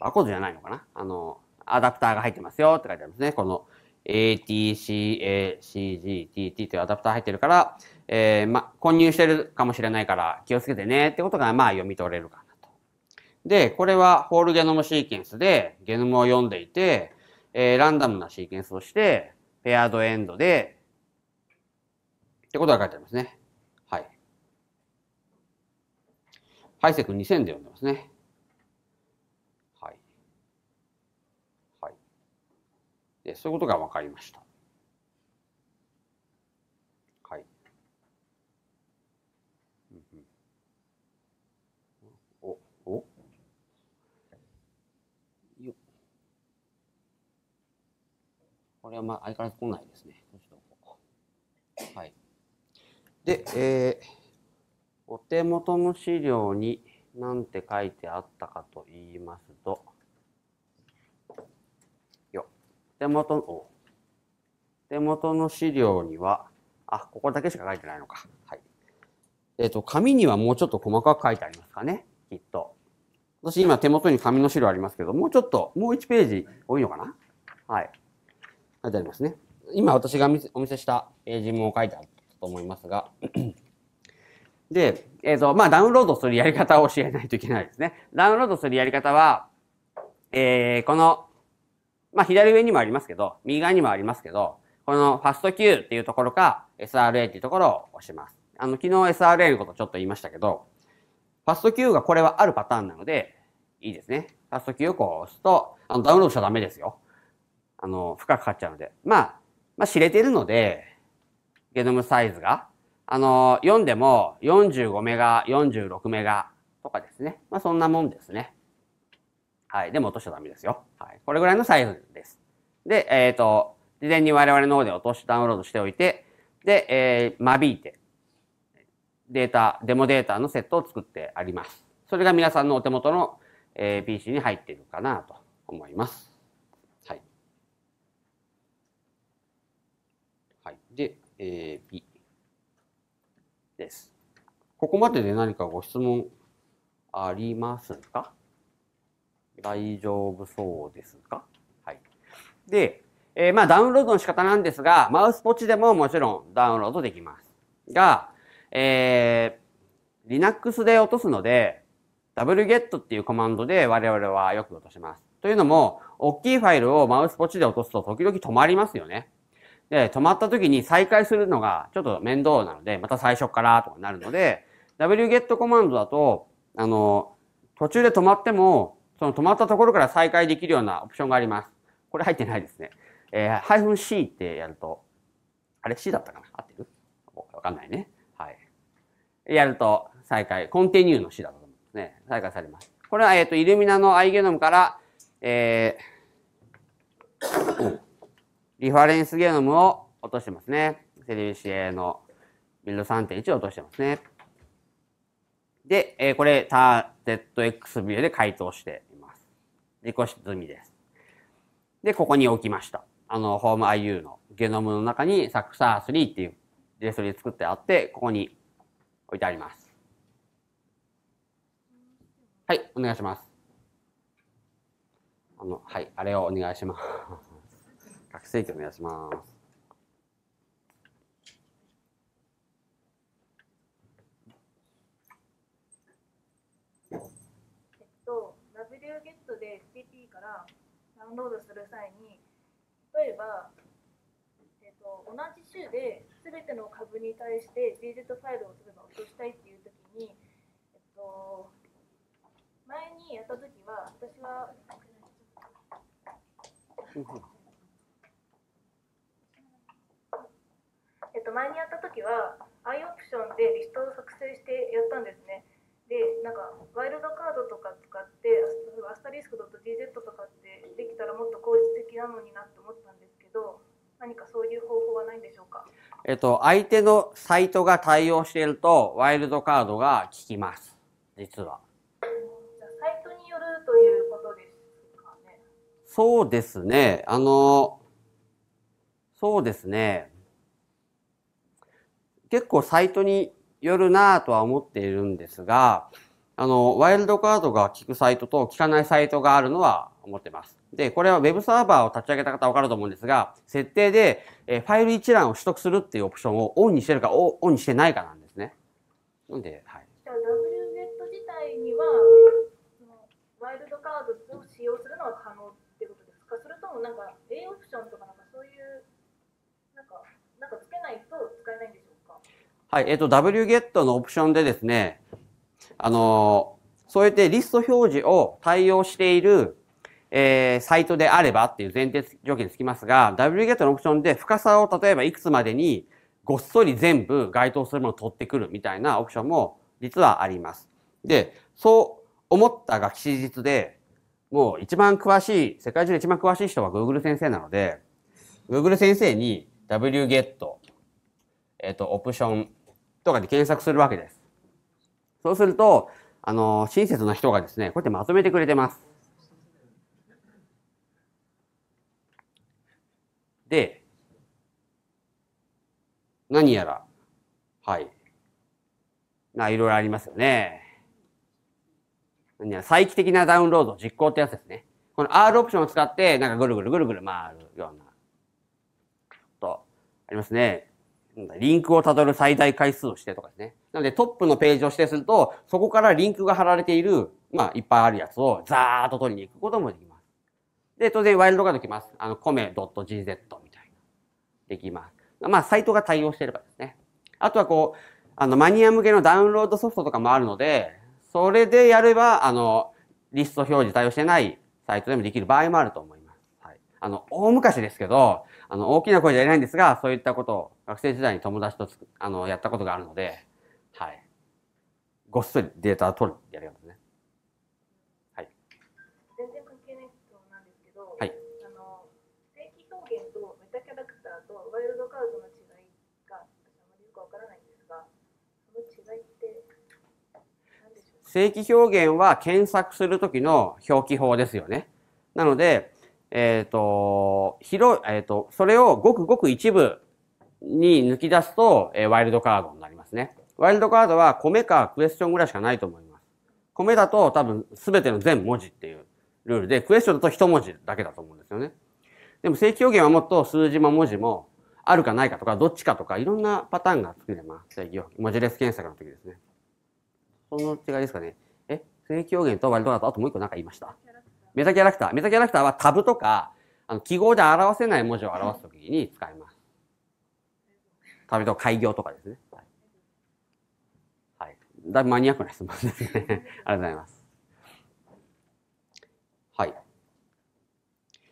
バーコードじゃないのかなあの、アダプターが入ってますよって書いてありますね。この ATCACGTT というアダプター入ってるから、えー、ま、混入してるかもしれないから気をつけてねってことが、まあ、読み取れるかなと。で、これはホールゲノムシーケンスでゲノムを読んでいて、えー、ランダムなシーケンスをして、ペアードエンドでってことが書いてありますね。はい。ハイセク2000で読んでますね。はい。はい。でそういうことが分かりました。はい。お、およこれはまあ相変わらず来ないですね。はい。で、えー、お手元の資料に何て書いてあったかと言いますと、よ、手元の、手元の資料には、あ、ここだけしか書いてないのか。はい。えっ、ー、と、紙にはもうちょっと細かく書いてありますかね、きっと。私今手元に紙の資料ありますけど、もうちょっと、もう1ページ多いのかなはい。書いてありますね。今私がお見せしたページも書いてある。と思いますが。で、えっ、ー、と、まあ、ダウンロードするやり方を教えないといけないですね。ダウンロードするやり方は、えー、この、まあ、左上にもありますけど、右側にもありますけど、このファスト Q っていうところか、SRA っていうところを押します。あの、昨日 SRA のことちょっと言いましたけど、ファスト Q がこれはあるパターンなので、いいですね。ファスト Q をこう押すと、あの、ダウンロードしちゃダメですよ。あの、負荷かかっちゃうので。まあ、まあ、知れてるので、ゲノムサイズが、あの、読んでも45メガ、46メガとかですね。まあ、そんなもんですね。はい。でも落としちゃダメですよ。はい。これぐらいのサイズです。で、えっ、ー、と、事前に我々の方で落としダウンロードしておいて、で、えー、間引いて、データ、デモデータのセットを作ってあります。それが皆さんのお手元の、えー、PC に入っているかなと思います。え B です。ここまでで何かご質問ありますか大丈夫そうですかはい。で、えー、まあダウンロードの仕方なんですが、マウスポチでももちろんダウンロードできます。が、えー、Linux で落とすので、wget っていうコマンドで我々はよく落とします。というのも、大きいファイルをマウスポチで落とすと時々止まりますよね。で、止まった時に再開するのがちょっと面倒なので、また最初からとかなるので、wget コマンドだと、あの、途中で止まっても、その止まったところから再開できるようなオプションがあります。これ入ってないですね。えー、ハイフン C ってやると、あれ C だったかな合ってるわかんないね。はい。やると再開、コンティニューの C だと思うんですね。再開されます。これは、えっ、ー、と、イルミナのアイゲノムから、えー、リファレンスゲノムを落としてますね。セリウシエのビルド3.1を落としてますね。で、えー、これ、ターゼット X ビューで回答しています。リコシ済みです。で、ここに置きました。あの、ホーム IU のゲノムの中にサクサー3っていうジェスクトリ作ってあって、ここに置いてあります。はい、お願いします。あの、はい、あれをお願いします。不正規お願いします。えっと、ラブューゲットで FTP からダウンロードする際に、例えば、えっと、同じ週で全ての株に対して JZ ファイルを例えば落としたいっていうときに、えっと、前にやったときは、私は、と、前にやった時は i オプションでリストを作成してやったんですねでなんかワイルドカードとか使ってアスタリスク g z とかってできたらもっと効率的なのになって思ったんですけど何かそういう方法はないんでしょうかえっと相手のサイトが対応しているとワイルドカードが効きます実はサイトによるということですかねそうですねあのそうですね。結構サイトによるなぁとは思っているんですが、あの、ワイルドカードが効くサイトと効かないサイトがあるのは思ってます。で、これは Web サーバーを立ち上げた方はわかると思うんですが、設定で、えファイル一覧を取得するっていうオプションをオンにしてるかオンにしてないかなんですね。なんで、はい。はい、えっ、ー、と、wget のオプションでですね、あのー、そうやってリスト表示を対応している、えー、サイトであればっていう前提条件つきますが、wget のオプションで深さを例えばいくつまでにごっそり全部該当するものを取ってくるみたいなオプションも実はあります。で、そう思ったが吉日で、もう一番詳しい、世界中で一番詳しい人は Google 先生なので、Google 先生に wget、えっ、ー、と、オプションとかで検索するわけです。そうすると、あの、親切な人がですね、こうやってまとめてくれてます。で、何やら、はい。な、いろいろありますよね。何やら、再帰的なダウンロード実行ってやつですね。この R オプションを使って、なんかぐるぐるぐるぐる回るような、と、ありますね。リンクをたどる最大回数をしてとかですね。なのでトップのページを指定すると、そこからリンクが貼られている、まあいっぱいあるやつをザーッと取りに行くこともできます。で、当然ワイルドカードきます。あの、米 g z みたいな。できます。まあサイトが対応してればですね。あとはこう、あのマニア向けのダウンロードソフトとかもあるので、それでやれば、あの、リスト表示対応してないサイトでもできる場合もあると思います。はい。あの、大昔ですけど、あの、大きな声じゃ言えないんですが、そういったことを学生時代に友達とあの、やったことがあるので、はい。ごっそりデータを取るやり方ですね。はい。全然関係ない質問なんですけど、はい。あの、正規表現とメタキャラクターとワイルドカードの違いが、あまりよくわからないんですが、その違いって何でしょう正規表現は検索するときの表記法ですよね。なので、えっ、ー、と、広い、えっ、ー、と、それをごくごく一部に抜き出すと、えー、ワイルドカードになりますね。ワイルドカードは米かクエスチョンぐらいしかないと思います。米だと多分全ての全文字っていうルールで、クエスチョンだと一文字だけだと思うんですよね。でも正規表現はもっと数字も文字もあるかないかとか、どっちかとか、いろんなパターンが作れます。正規表現。文字列検索の時ですね。その違いですかね。え、正規表現とワイルドカード、あともう一個なんか言いました。メタキャラクター。メタキャラクターはタブとか、あの記号で表せない文字を表すときに使います。旅と開業とかですね。はい。はい、だいぶマニアックな質問ですね。ありがとうございます。はい。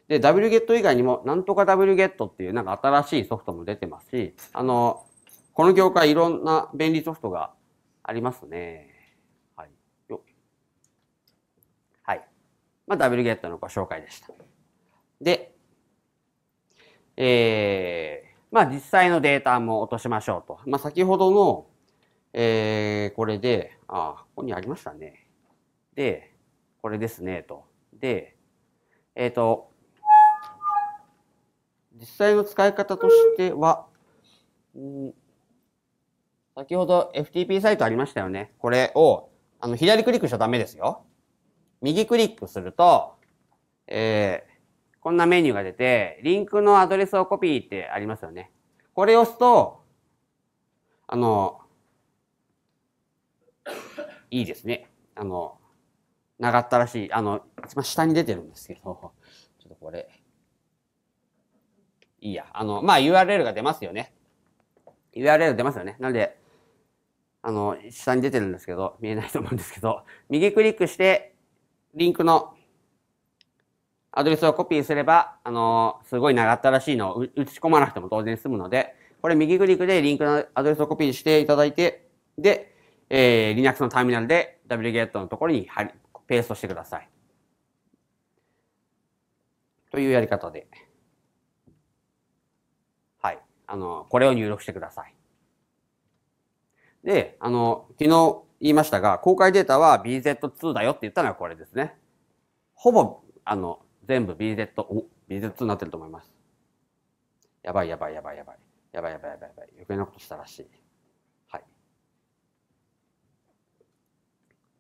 で、wget 以外にも、なんとか wget っていうなんか新しいソフトも出てますし、あの、この業界いろんな便利ソフトがありますね。まあ、ダブルゲットのご紹介でした。で、えー、まあ実際のデータも落としましょうと。まあ先ほどの、えー、これで、あ、ここにありましたね。で、これですね、と。で、えっ、ー、と、実際の使い方としては、うん先ほど FTP サイトありましたよね。これを、あの、左クリックしちゃダメですよ。右クリックすると、えー、こんなメニューが出て、リンクのアドレスをコピーってありますよね。これを押すと、あの、いいですね。あの、長ったらしい。あの、一番下に出てるんですけど、ちょっとこれ、いいや。あの、まあ、URL が出ますよね。URL 出ますよね。なんで、あの、下に出てるんですけど、見えないと思うんですけど、右クリックして、リンクのアドレスをコピーすれば、あのー、すごい長ったらしいのを打ち込まなくても当然済むので、これ右クリックでリンクのアドレスをコピーしていただいて、で、えー、Linux のターミナルで wget のところに貼り、ペーストしてください。というやり方で、はい。あのこれを入力してください。で、あの昨日、言いましたが、公開データは BZ2 だよって言ったのはこれですね。ほぼ、あの、全部 BZ、お、BZ2 になってると思います。やばいやばいやばいやばい。やばいやばいやばいやばい。余計なことしたらしい。はい。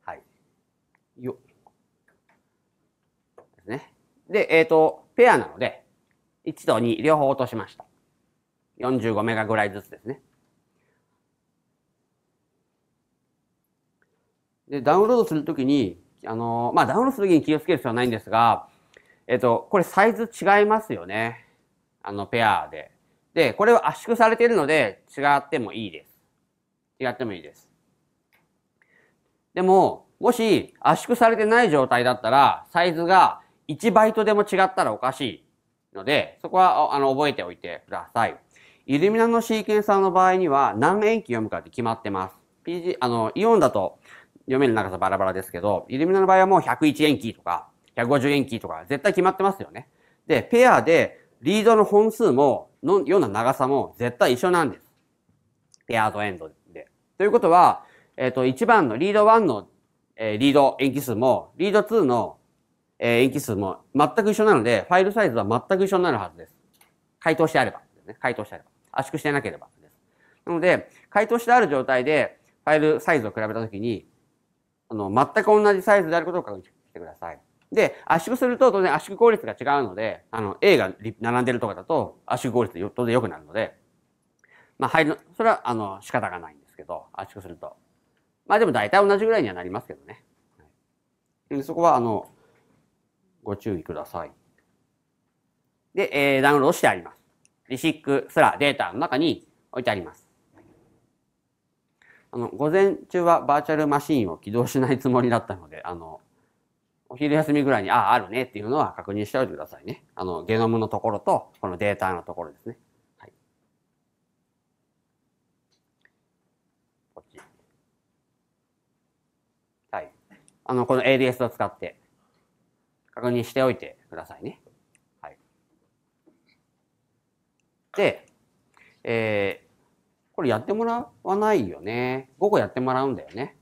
はい。よ。ですね。で、えっ、ー、と、ペアなので、1と2両方落としました。45メガぐらいずつですね。で、ダウンロードするときに、あの、まあ、ダウンロードするときに気をつける必要はないんですが、えっと、これサイズ違いますよね。あの、ペアで。で、これは圧縮されているので、違ってもいいです。違ってもいいです。でも、もし圧縮されてない状態だったら、サイズが1バイトでも違ったらおかしいので、そこは、あの、覚えておいてください。イルミナのシーケンサーの場合には、何塩基読むかって決まってます。PG、あの、イオンだと、読める長さバラバラですけど、イルミナの場合はもう101円キーとか、150円キーとか、絶対決まってますよね。で、ペアで、リードの本数も、のような長さも絶対一緒なんです。ペアとエンドで。ということは、えっ、ー、と、1番のリード1の、えー、リード延期数も、リード2の、えー、延期数も全く一緒なので、ファイルサイズは全く一緒になるはずです。回答してあれば、回答してあれば。圧縮してなければなので、回答してある状態で、ファイルサイズを比べたときに、あの、全く同じサイズであることを確認してください。で、圧縮すると当然圧縮効率が違うので、あの、A が並んでるとかだと圧縮効率が当然良くなるので、まあ、入る、それは、あの、仕方がないんですけど、圧縮すると。まあでも大体同じぐらいにはなりますけどね。でそこは、あの、ご注意ください。で、えー、ダウンロードしてあります。リシックすらデータの中に置いてあります。あの、午前中はバーチャルマシンを起動しないつもりだったので、あの、お昼休みぐらいに、ああ、あるねっていうのは確認しておいてくださいね。あの、ゲノムのところと、このデータのところですね。はい。こっち。はい。あの、この ADS を使って、確認しておいてくださいね。はい。で、えー、これやってもらわないよね。5個やってもらうんだよね。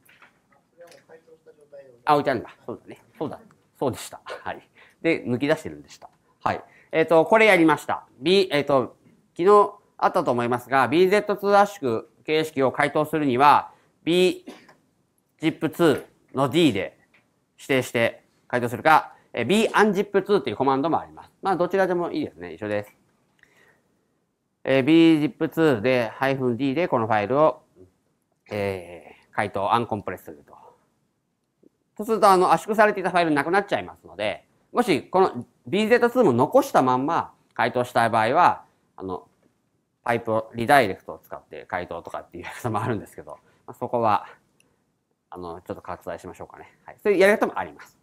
あ、置いてあるんだ。そうだね。そうだ。そうでした。はい。で、抜き出してるんでした。はい。えっ、ー、と、これやりました。B、えっ、ー、と、昨日あったと思いますが、BZ2 圧縮形式を回答するには、B、zip2 の D で指定して回答するか、B unzip2 というコマンドもあります。まあ、どちらでもいいですね。一緒です。えー、bzip2 で -d でこのファイルを、えー、回答アンコンプレスすると。そうすると、あの、圧縮されていたファイルなくなっちゃいますので、もし、この bz2 も残したまんま回答したい場合は、あの、パイプを、リダイレクトを使って回答とかっていうやり方もあるんですけど、まあ、そこは、あの、ちょっと割愛しましょうかね。はい。そういうやり方もあります。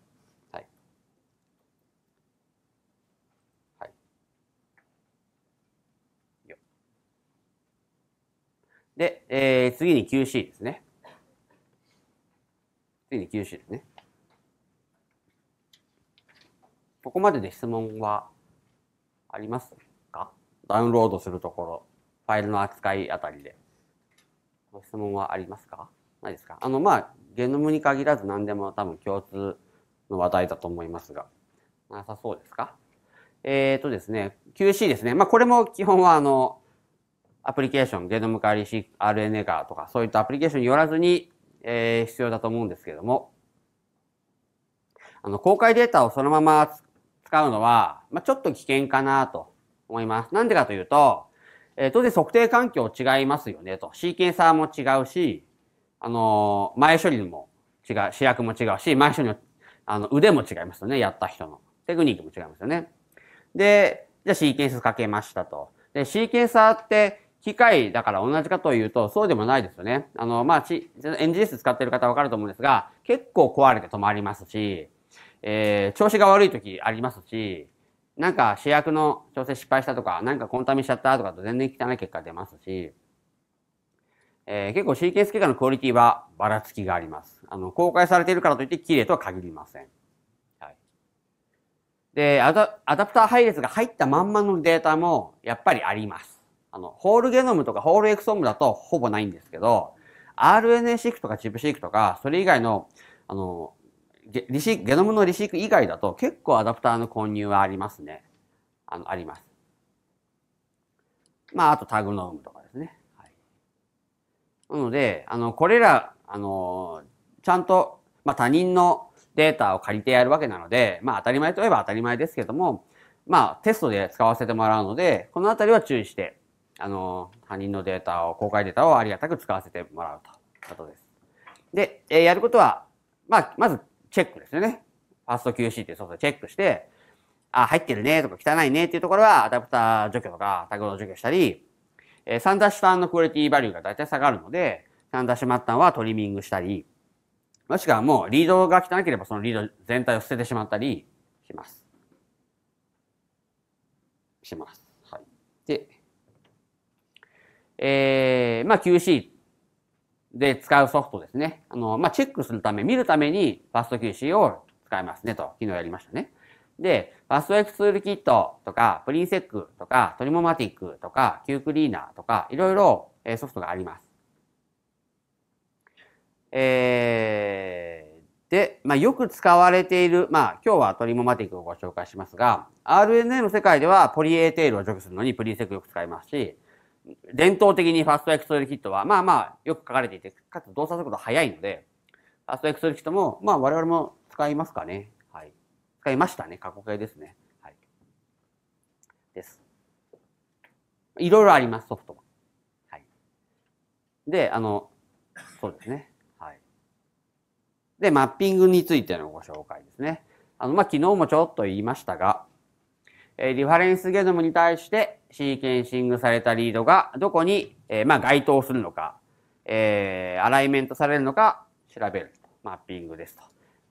で、えー、次に QC ですね。次に QC ですね。ここまでで質問はありますかダウンロードするところ、ファイルの扱いあたりで。質問はありますかないですかあの、まあ、ゲノムに限らず何でも多分共通の話題だと思いますが、なさそうですかえっ、ー、とですね、QC ですね。まあ、これも基本はあの、アプリケーション、ゲノム化 RNA 化とか、そういったアプリケーションによらずに、えー、必要だと思うんですけれども、あの、公開データをそのまま使うのは、まあ、ちょっと危険かなと思います。なんでかというと、えー、当然測定環境違いますよねと。シーケンサーも違うし、あのー、前処理も違う、試薬も違うし、前処理のあの腕も違いますよね。やった人の。テクニックも違いますよね。で、じゃあシーケンスかけましたと。で、シーケンサーって機械だから同じかというと、そうでもないですよね。あの、まあ、ち、NGS 使ってる方わかると思うんですが、結構壊れて止まりますし、えー、調子が悪い時ありますし、なんか主役の調整失敗したとか、なんかコンタミしちゃったとかと全然汚い結果出ますし、えー、結構シーケンス結果のクオリティはばらつきがあります。あの、公開されているからといって綺麗とは限りません。はい。で、アダアダプター配列が入ったまんまのデータもやっぱりあります。あの、ホールゲノムとかホールエクソームだとほぼないんですけど、r n a シークとかチップシークとか、それ以外の、あの、ゲリシゲノムのリシーク以外だと結構アダプターの混入はありますね。あの、あります。まあ、あとタグノームとかですね。はい、なので、あの、これら、あの、ちゃんと、まあ、他人のデータを借りてやるわけなので、まあ、当たり前といえば当たり前ですけども、まあ、テストで使わせてもらうので、このあたりは注意してあの、他人のデータを、公開データをありがたく使わせてもらうということです。で、えー、やることは、まあ、まずチェックですよね。ファースト QC っていうソフトチェックして、あ、入ってるねとか汚いねっていうところはアダプター除去とかタグの除去したり、えー、サンダッシュ端のクオリティバリューが大体下がるので、サンダッシュ末端はトリミングしたり、もしくはもうリードが汚ければそのリード全体を捨ててしまったりします。します。えー、まあ QC で使うソフトですね。あの、まあチェックするため、見るためにファスト QC を使いますねと、昨日やりましたね。で、ファストエクスツールキットとか、プリンセックとか、トリモマティックとか、キュクリーナーとか、いろいろソフトがあります。えー、で、まあ、よく使われている、まあ、今日はトリモマティックをご紹介しますが、RNA の世界ではポリエーテールを除去するのにプリンセックよく使いますし、伝統的にファストエクストリルキットは、まあまあ、よく書かれていて、かつ動作速度速いので、ファストエクストリルキットも、まあ我々も使いますかね。はい。使いましたね。過去形ですね。はい。です。いろいろあります、ソフトはい。で、あの、そうですね。はい。で、マッピングについてのご紹介ですね。あの、まあ、昨日もちょっと言いましたが、えリファレンスゲノムに対してシーケンシングされたリードがどこに、えまあ、該当するのか、えー、アライメントされるのか調べるマッピングですと。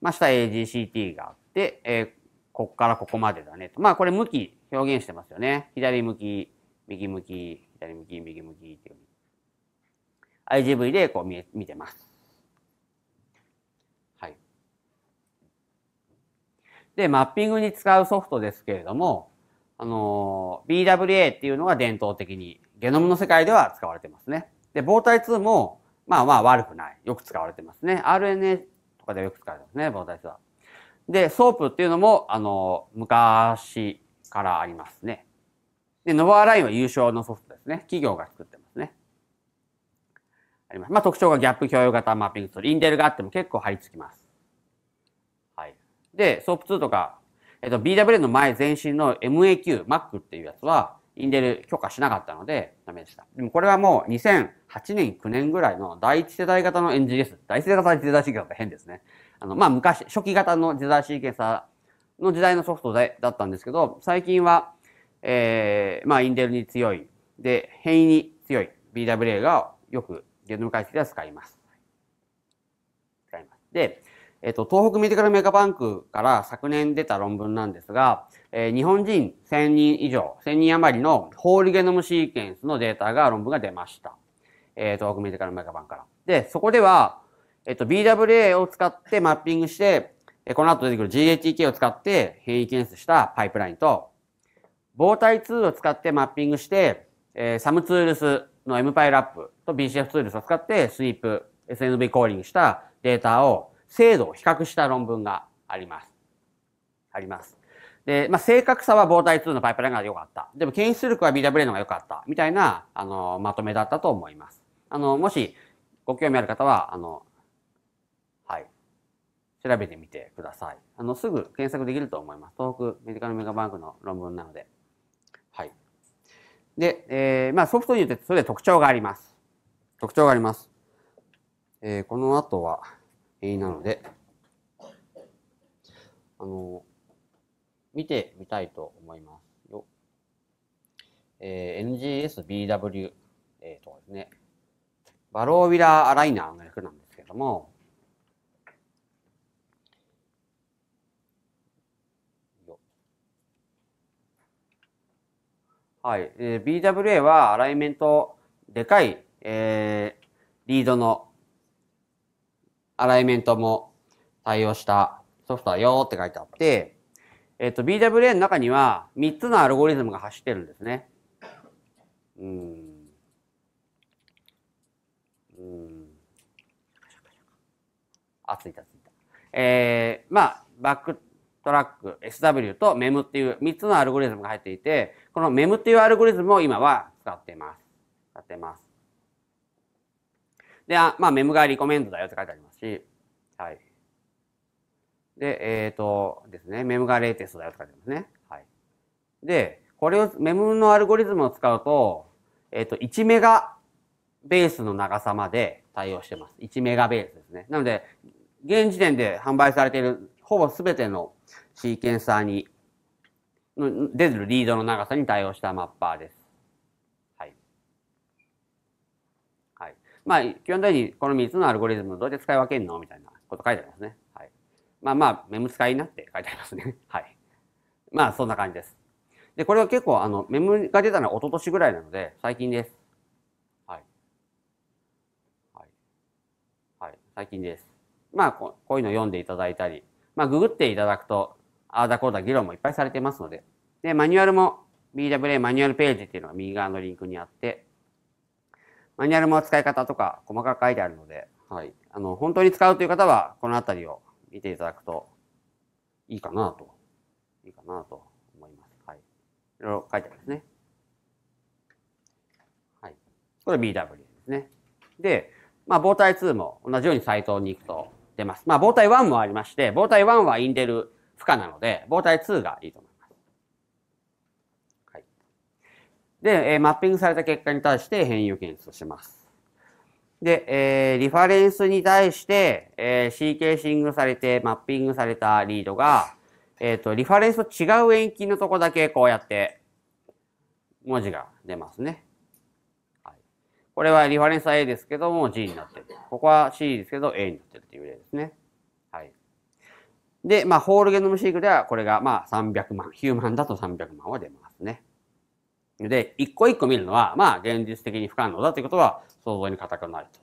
まあ、下 AGCT があって、えー、こっからここまでだねと。まあ、これ向き表現してますよね。左向き、右向き、左向き、右向きっていう。IGV でこう見え見てます。はい。で、マッピングに使うソフトですけれども、あの、BWA っていうのが伝統的にゲノムの世界では使われてますね。で、防体2も、まあまあ悪くない。よく使われてますね。RNA とかでよく使われてますね、防体2は。で、ソープっていうのも、あの、昔からありますね。で、ノバーラインは優勝のソフトですね。企業が作ってますね。あります。まあ特徴がギャップ共有型マッピングツール。インデルがあっても結構張り付きます。はい。で、ソープ2とかえっと、BWN の前前身の MAQ、Mac っていうやつは、インデル許可しなかったので、ダメでした。でもこれはもう2008年、9年ぐらいの第一世代型の NGS、第一世代型デーシーケンサーって変ですね。あの、まあ、昔、初期型のデーシーケンサーの時代のソフトでだったんですけど、最近は、えー、まあ、インデルに強い、で、変異に強い BWA がよくゲノム解析では使います。使います。で、えっと、東北メディカルメガバンクから昨年出た論文なんですが、えー、日本人1000人以上、1000人余りのホールゲノムシーケンスのデータが論文が出ました。えー、東北メディカルメガバンクから。で、そこでは、えっと、BWA を使ってマッピングして、えー、この後出てくる GHK を使って変異検出したパイプラインと、防体ツールを使ってマッピングして、えー、サムツールスの MPI ラップと BCF ツールスを使ってスイープ、SNV コーリングしたデータを精度を比較した論文があります。あります。で、まあ、正確さは防体2のパイプラインが良かった。でも検出力は BW の方が良かった。みたいな、あの、まとめだったと思います。あの、もし、ご興味ある方は、あの、はい。調べてみてください。あの、すぐ検索できると思います。東北メディカルメガバンクの論文なので。はい。で、えー、まあ、ソフトによってそれで特徴があります。特徴があります。えー、この後は、なので、あの、見てみたいと思いますよ。えー、NGSBW、えー、とですね。バローウィラーアライナーの役なんですけども、はい。えー、BWA はアライメント、でかい、えー、リードのアライメントも対応したソフトだよって書いてあって、えっと、BWA の中には3つのアルゴリズムが走ってるんですね。うん。うん。あ、ついたついた。えー、まあ、バックトラック、SW と MEM っていう3つのアルゴリズムが入っていて、この MEM っていうアルゴリズムを今は使ってます。使ってます。で、あまあ、メムがリコメンドだよって書いてありますし、はい。で、えっ、ー、とですね、メムがレイテストだよって書いてありますね。はい。で、これを、メムのアルゴリズムを使うと、えっ、ー、と、1メガベースの長さまで対応してます。1メガベースですね。なので、現時点で販売されているほぼ全てのシーケンサーに、出てるリードの長さに対応したマッパーです。まあ、基本的にこの3つのアルゴリズムどうやって使い分けるのみたいなこと書いてありますね。はい。まあまあ、メム使いなって書いてありますね。はい。まあ、そんな感じです。で、これは結構、あの、メムが出たのは一昨年ぐらいなので、最近です。はい。はい。はい、最近です。まあこ、こういうの読んでいただいたり、まあ、ググっていただくと、ああだこうだ議論もいっぱいされてますので、で、マニュアルも BWA マニュアルページっていうのが右側のリンクにあって、マニュアルも使い方とか細かく書いてあるので、はい。あの、本当に使うという方は、このあたりを見ていただくといいかなと、いいかなと思います。はい。いろいろ書いてありますね。はい。これ BW ですね。で、まあ、防体2も同じようにサイトに行くと出ます。まあ、防体1もありまして、防体1はインデル負荷なので、防体2がいいと思います。で、えマッピングされた結果に対して変異を検出します。で、えー、リファレンスに対して、えー、シーケーシングされてマッピングされたリードが、えっ、ー、と、リファレンスと違う延期のとこだけこうやって文字が出ますね。はい、これはリファレンスは A ですけども G になってる。ここは C ですけど A になってるていう例ですね。はい。で、まあ、ホールゲノムシークではこれがまあ300万、ヒューマンだと300万は出ますね。で、一個一個見るのは、まあ、現実的に不可能だということは、想像に固くなると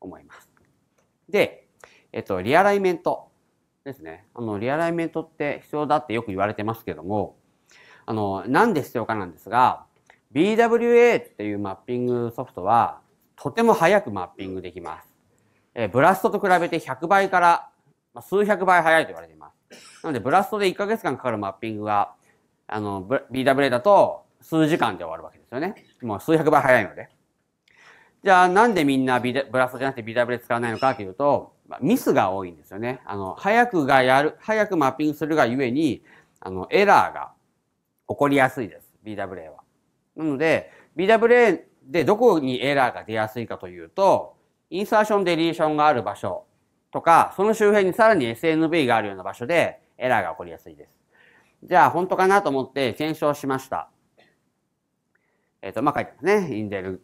思います。で、えっと、リアライメントですね。あの、リアライメントって必要だってよく言われてますけども、あの、なんで必要かなんですが、BWA っていうマッピングソフトは、とても早くマッピングできます。えブラストと比べて100倍から、まあ、数百倍早いと言われています。なので、ブラストで1ヶ月間かかるマッピングが、あの、BWA だと、数時間で終わるわけですよね。もう数百倍早いので。じゃあなんでみんなビダブラストじゃなくてビダブレ使わないのかというと、まあ、ミスが多いんですよね。あの、早くがやる、早くマッピングするがゆえに、あの、エラーが起こりやすいです。BWA は。なので、BWA でどこにエラーが出やすいかというと、インサーション、デリーションがある場所とか、その周辺にさらに SNV があるような場所でエラーが起こりやすいです。じゃあ、本当かなと思って検証しました。えっ、ー、と、まあ、書いてますね。インデル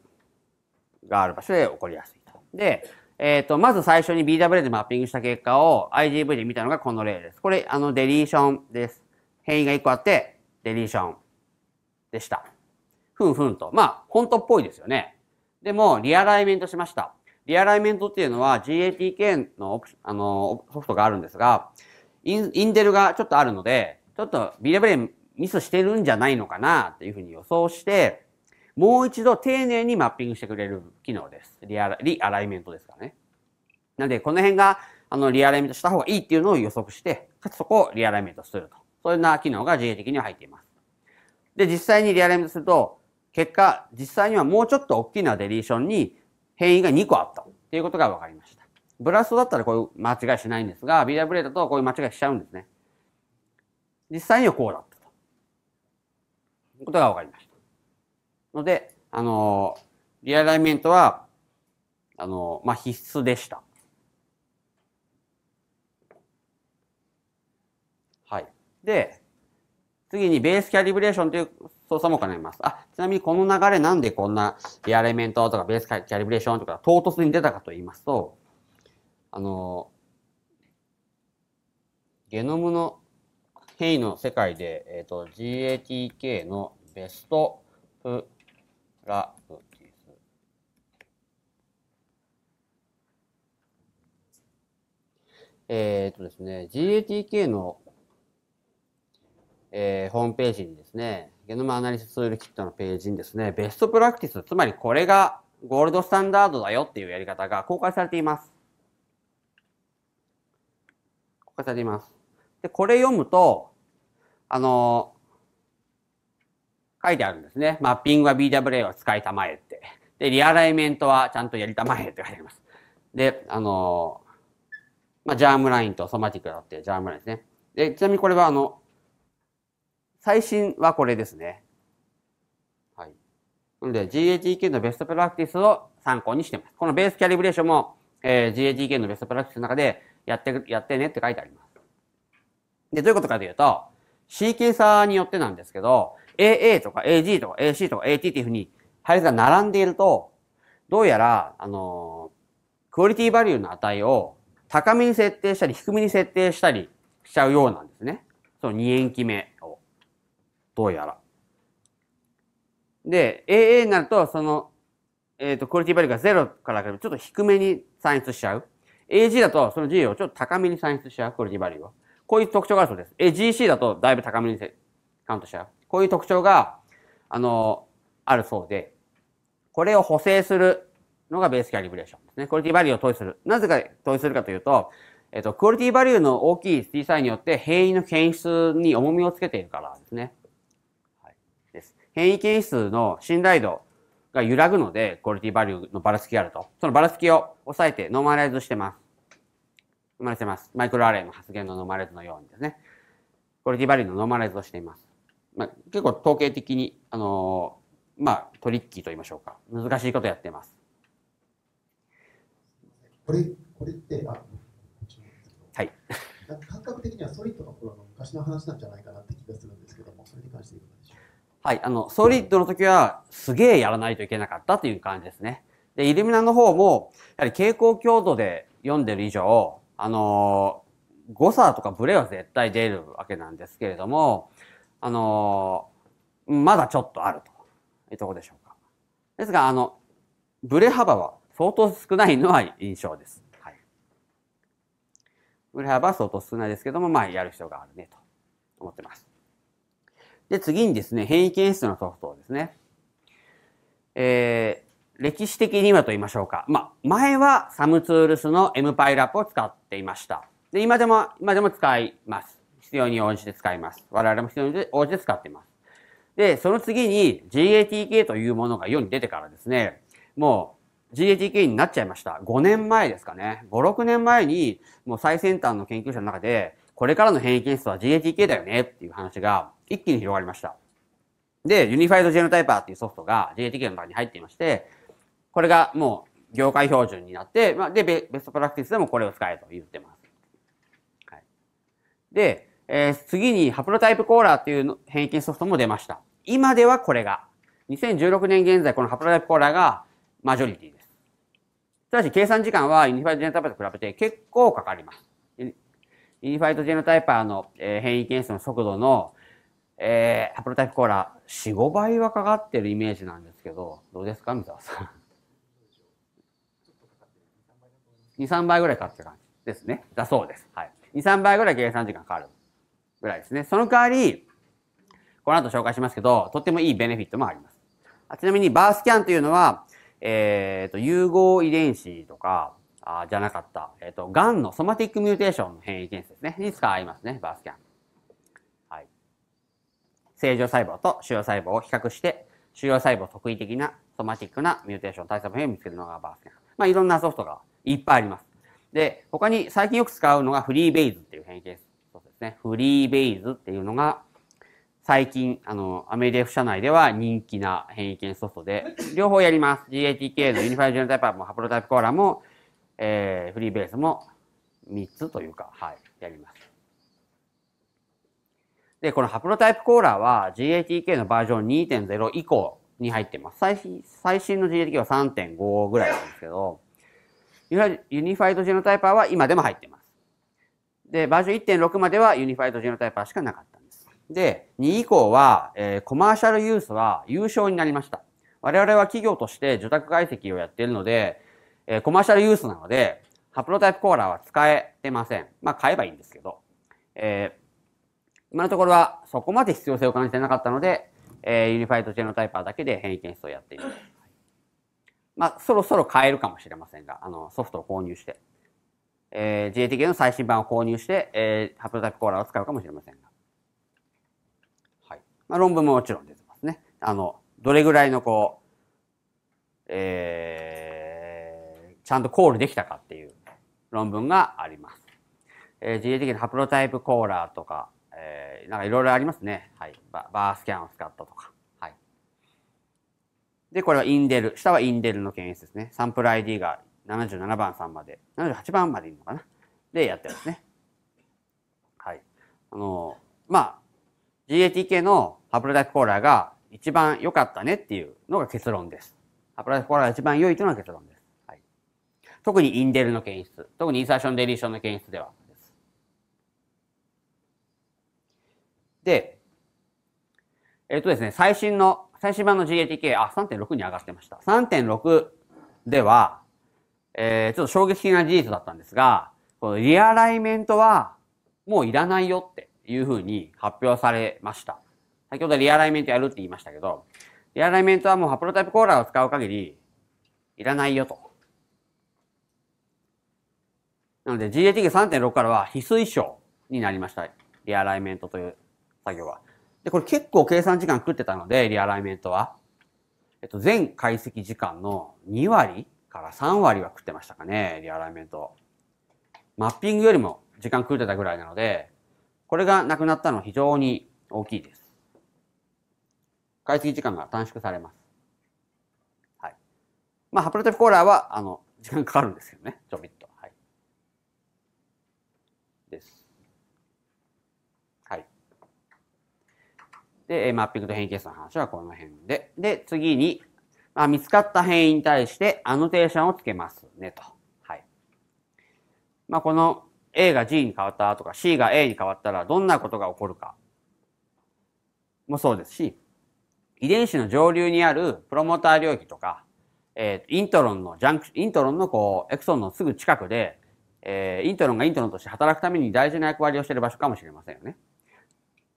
がある場所で起こりやすいと。で、えっ、ー、と、まず最初に BWA でマッピングした結果を IGV で見たのがこの例です。これ、あの、デリーションです。変異が1個あって、デリーションでした。ふんふんと。まあ、本当っぽいですよね。でも、リアライメントしました。リアライメントっていうのは GATK のあのソフトがあるんですが、インインデルがちょっとあるので、ちょっと BWA ミスしてるんじゃないのかなっていうふうに予想して、もう一度丁寧にマッピングしてくれる機能です。リアリアライメントですからね。なんで、この辺が、あの、リアライメントした方がいいっていうのを予測して、かつそこをリアライメントすると。そういうような機能が自衛的には入っています。で、実際にリアライメントすると、結果、実際にはもうちょっと大きなデリーションに変異が2個あったっていうことが分かりました。ブラストだったらこういう間違いしないんですが、ビ BW だとこういう間違いしちゃうんですね。実際にはこうだったと。いうことが分かりました。ので、あの、リアライメントは、あの、まあ、必須でした。はい。で、次にベースキャリブレーションという操作も行います。あ、ちなみにこの流れなんでこんなリアライメントとかベースキャリブレーションとか唐突に出たかと言いますと、あの、ゲノムの変異の世界で、えっ、ー、と、GATK のベストプラブえっ、とですね、GATK の、えー、ホームページにですね、ゲノムアナリスツールキットのページにですね、ベストプラクティス、つまりこれがゴールドスタンダードだよっていうやり方が公開されています。公開されています。で、これ読むと、あの、書いてあるんですね。マッピングは BWA は使いたまえって。で、リアライメントはちゃんとやりたまえって書いてあります。で、あのー、まあ、ジャームラインとソマティックだってジャームラインですね。で、ちなみにこれはあの、最新はこれですね。はい。なので g h e k のベストプラクティスを参考にしてます。このベースキャリブレーションも、えー、g h e k のベストプラクティスの中でやって、やってねって書いてあります。で、どういうことかというと、シーケンサーによってなんですけど、AA とか AG とか AC とか AT っていうふうに配列が並んでいると、どうやら、あのー、クオリティバリューの値を高めに設定したり低めに設定したりしちゃうようなんですね。その2延期目を。どうやら。で、AA になると、その、えっ、ー、と、クオリティバリューが0からちょっと低めに算出しちゃう。AG だと、その G をちょっと高めに算出しちゃう、クオリティバリューを。こういう特徴があるそうです。AGC だと、だいぶ高めにカウントしちゃう。こういう特徴が、あの、あるそうで、これを補正するのがベースキャリブレーションですね。クオリティバリューを統一する。なぜか統一するかというと、えっと、クオリティバリューの大きいさいによって変異の検出に重みをつけているからですね。はい、です。変異検出の信頼度が揺らぐので、クオリティバリューのばらつきがあると。そのばらつきを抑えてノーマライズしてます。生まれてます。マイクロアレイの発言のノーマライズのようにですね。クオリティバリューのノーマライズをしています。まあ、結構統計的に、あのまあ、トリッキーと言いましょうか。難しいことやってます。これ、これって、あ、はい。感覚的にはソリッドの頃の昔の話なんじゃないかなって気がするんですけども、それに関していかがでしょうか。はい、あの、ソリッドの時はすげえやらないといけなかったという感じですね。で、イルミナの方も、やはり傾向強度で読んでる以上、あの誤差とかブレは絶対出るわけなんですけれども、あのー、まだちょっとあるというところでしょうか。ですが、あの、ブレ幅は相当少ないのは印象です。はい。ブレ幅は相当少ないですけども、まあ、やる必要があるねと思ってます。で、次にですね、変異検出のソフトですね、えー、歴史的にはと言いましょうか。まあ、前はサムツールスの MPyLab を使っていました。で、今でも、今でも使います。要に応じて使います。我々も必要に応じて使っています。で、その次に GATK というものが世に出てからですね、もう GATK になっちゃいました。5年前ですかね。5、6年前に、もう最先端の研究者の中で、これからの変異検出は GATK だよねっていう話が一気に広がりました。で、ユニファイドジェノタイパーっていうソフトが GATK の中に入っていまして、これがもう業界標準になって、まあ、で、ベストプラクティスでもこれを使えと言ってます。はい。で、えー、次にハプロタイプコーラーっていう変形ソフトも出ました。今ではこれが、2016年現在このハプロタイプコーラーがマジョリティです。ただし計算時間はユニファイドジェノタイパーと比べて結構かかります。ユニファイドジェノタイパーの、え変異検出の速度の、えー、ハプロタイプコーラー4、5倍はかかってるイメージなんですけど、どうですか三沢さん。2、3倍ぐらいかかってる感じですね。だそうです。はい。2、3倍ぐらい計算時間かかる。ぐらいですね。その代わり、この後紹介しますけど、とってもいいベネフィットもあります。あちなみにバースキャンというのは、えっ、ー、と、融合遺伝子とか、あじゃなかった、えっ、ー、と、癌のソマティックミューテーションの変異検出ですね。に使いますね、バースキャン。はい。正常細胞と腫瘍細胞を比較して、腫瘍細胞特異的なソマティックなミューテーション対策変異を見つけるのがバースキャン。まあ、いろんなソフトがいっぱいあります。で、他に最近よく使うのがフリーベイズっていう変異検出。ですね、フリーベイズっていうのが、最近、あの、アメリカ社内では人気な変異系ソフトで、両方やります。GATK のユニファイジェノタイプーもハプロタイプコーラも、えー、フリーベースも3つというか、はい、やります。で、このハプロタイプコーラは GATK のバージョン2.0以降に入ってます。最最新の GATK は3.5ぐらいなんですけど、ユニファイドジェノタイパーは今でも入ってます。で、バージョン1.6まではユニファイドジェノタイパーしかなかったんです。で、2以降は、えー、コマーシャルユースは優勝になりました。我々は企業として受託解析をやっているので、えー、コマーシャルユースなので、ハプロタイプコーラは使えてません。まあ、買えばいいんですけど。えー、今のところはそこまで必要性を感じてなかったので、えー、ユニファイドジェノタイパーだけで変異検出をやっています。まあ、そろそろ変えるかもしれませんが、あの、ソフトを購入して。えー、自衛的の最新版を購入して、えー、ハプロタイプコーラを使うかもしれませんが。はい。まあ、論文ももちろん出てますね。あの、どれぐらいのこう、えー、ちゃんとコールできたかっていう論文があります。えー、自衛的なハプロタイプコーラとか、えー、なんかいろいろありますね。はい。ババースキャンを使ったとか。はい。で、これはインデル。下はインデルの検出ですね。サンプル ID が77番さんまで78番までいるのかなでやってますね。はい。あのまあ GATK のハプロダックコーラが一番良かったねっていうのが結論です。ハプロダックコーラが一番良いというのが結論です。はい、特にインデルの検出、特にインサーションデリーションの検出ではです。で、えっ、とですね、最新の、最新版の GATK、あ、3.6に上がってました。3.6では、えー、ちょっと衝撃的な事実だったんですが、このリアライメントはもういらないよっていうふうに発表されました。先ほどリアライメントやるって言いましたけど、リアライメントはもうハプロタイプコーラーを使う限り、いらないよと。なので GATK3.6 からは非推奨になりました。リアライメントという作業は。で、これ結構計算時間食ってたので、リアライメントは。えっと、全解析時間の2割から3割は食ってましたかね、リアライメント。マッピングよりも時間食うてたぐらいなので、これがなくなったのは非常に大きいです。解析時間が短縮されます。はい。まあ、ハプロテフコーラーは、あの、時間かかるんですけどね、ちょびっと。はい。です。はい。で、マッピングと変形数の話はこの辺で。で、次に、まあ、見つかった変異に対してアノテーションをつけますねと。はい。まあ、この A が G に変わったとか C が A に変わったらどんなことが起こるかもそうですし、遺伝子の上流にあるプロモーター領域とか、えー、イントロンのジャンク、イントロンのこう、エクソンのすぐ近くで、えー、イントロンがイントロンとして働くために大事な役割をしている場所かもしれませんよね。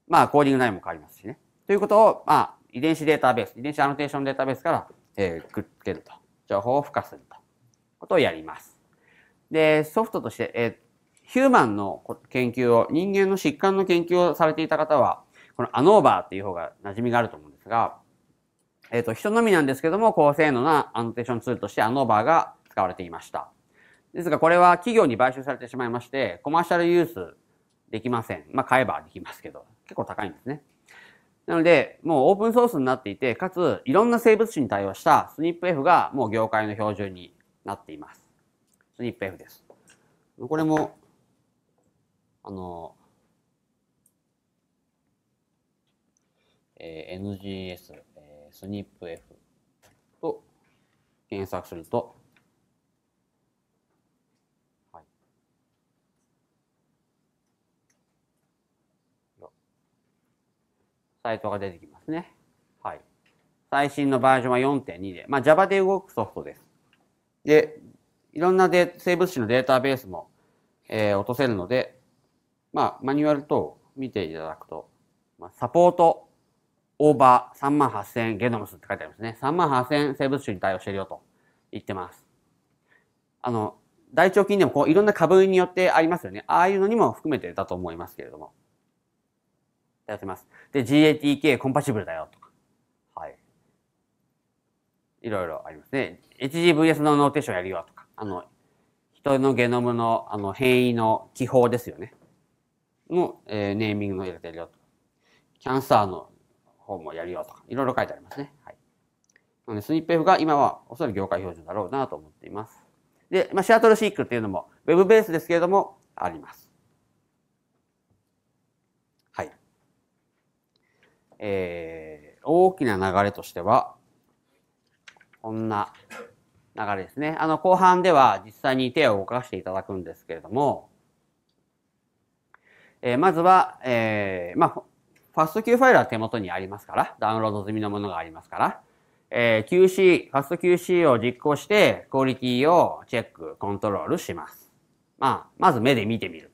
まあ、コーディング内容も変わりますしね。ということを、まあ、遺伝子データベース、遺伝子アノテーションデータベースからえー、くっつけると。情報を付加すると。ことをやります。で、ソフトとして、えー、ヒューマンの研究を、人間の疾患の研究をされていた方は、このアノーバーっていう方が馴染みがあると思うんですが、えっ、ー、と、人のみなんですけども、高性能なアノテーションツールとしてアノーバーが使われていました。ですが、これは企業に買収されてしまいまして、コマーシャルユースできません。まあ、買えばできますけど、結構高いんですね。なので、もうオープンソースになっていて、かつ、いろんな生物種に対応したスニップ F がもう業界の標準になっています。スニップ F です。これも、あの、えー、NGS、えー、スニップ F と検索すると、サイトが出てきますね。はい。最新のバージョンは4.2で、まあ、Java で動くソフトです。で、いろんなで生物種のデータベースも、えー、落とせるので、まあ、マニュアル等見ていただくと、まあ、サポートオーバー38000ゲノムスって書いてありますね。38000生物種に対応してるよと言ってます。あの、大腸菌でもこういろんな株によってありますよね。ああいうのにも含めてだと思いますけれども。ただます。で、GATK コンパチブルだよとか。はい。いろいろありますね。HGVS のノーテーションやるよとか。あの、人のゲノムのあの変異の記法ですよね。の、えー、ネーミングのやれてるよとか。キャンサーの方もやるよとか。いろいろ書いてありますね。はい。なので、s n ペ f が今はおそらく業界標準だろうなと思っています。で、まあ、シアトルシークっていうのも Web ベースですけれどもあります。えー、大きな流れとしては、こんな流れですね。あの、後半では実際に手を動かしていただくんですけれども、えー、まずは、えー、まあ、ファスト Q ファイルは手元にありますから、ダウンロード済みのものがありますから、えー、QC、ファスト QC を実行して、クオリティをチェック、コントロールします。まあ、まず目で見てみる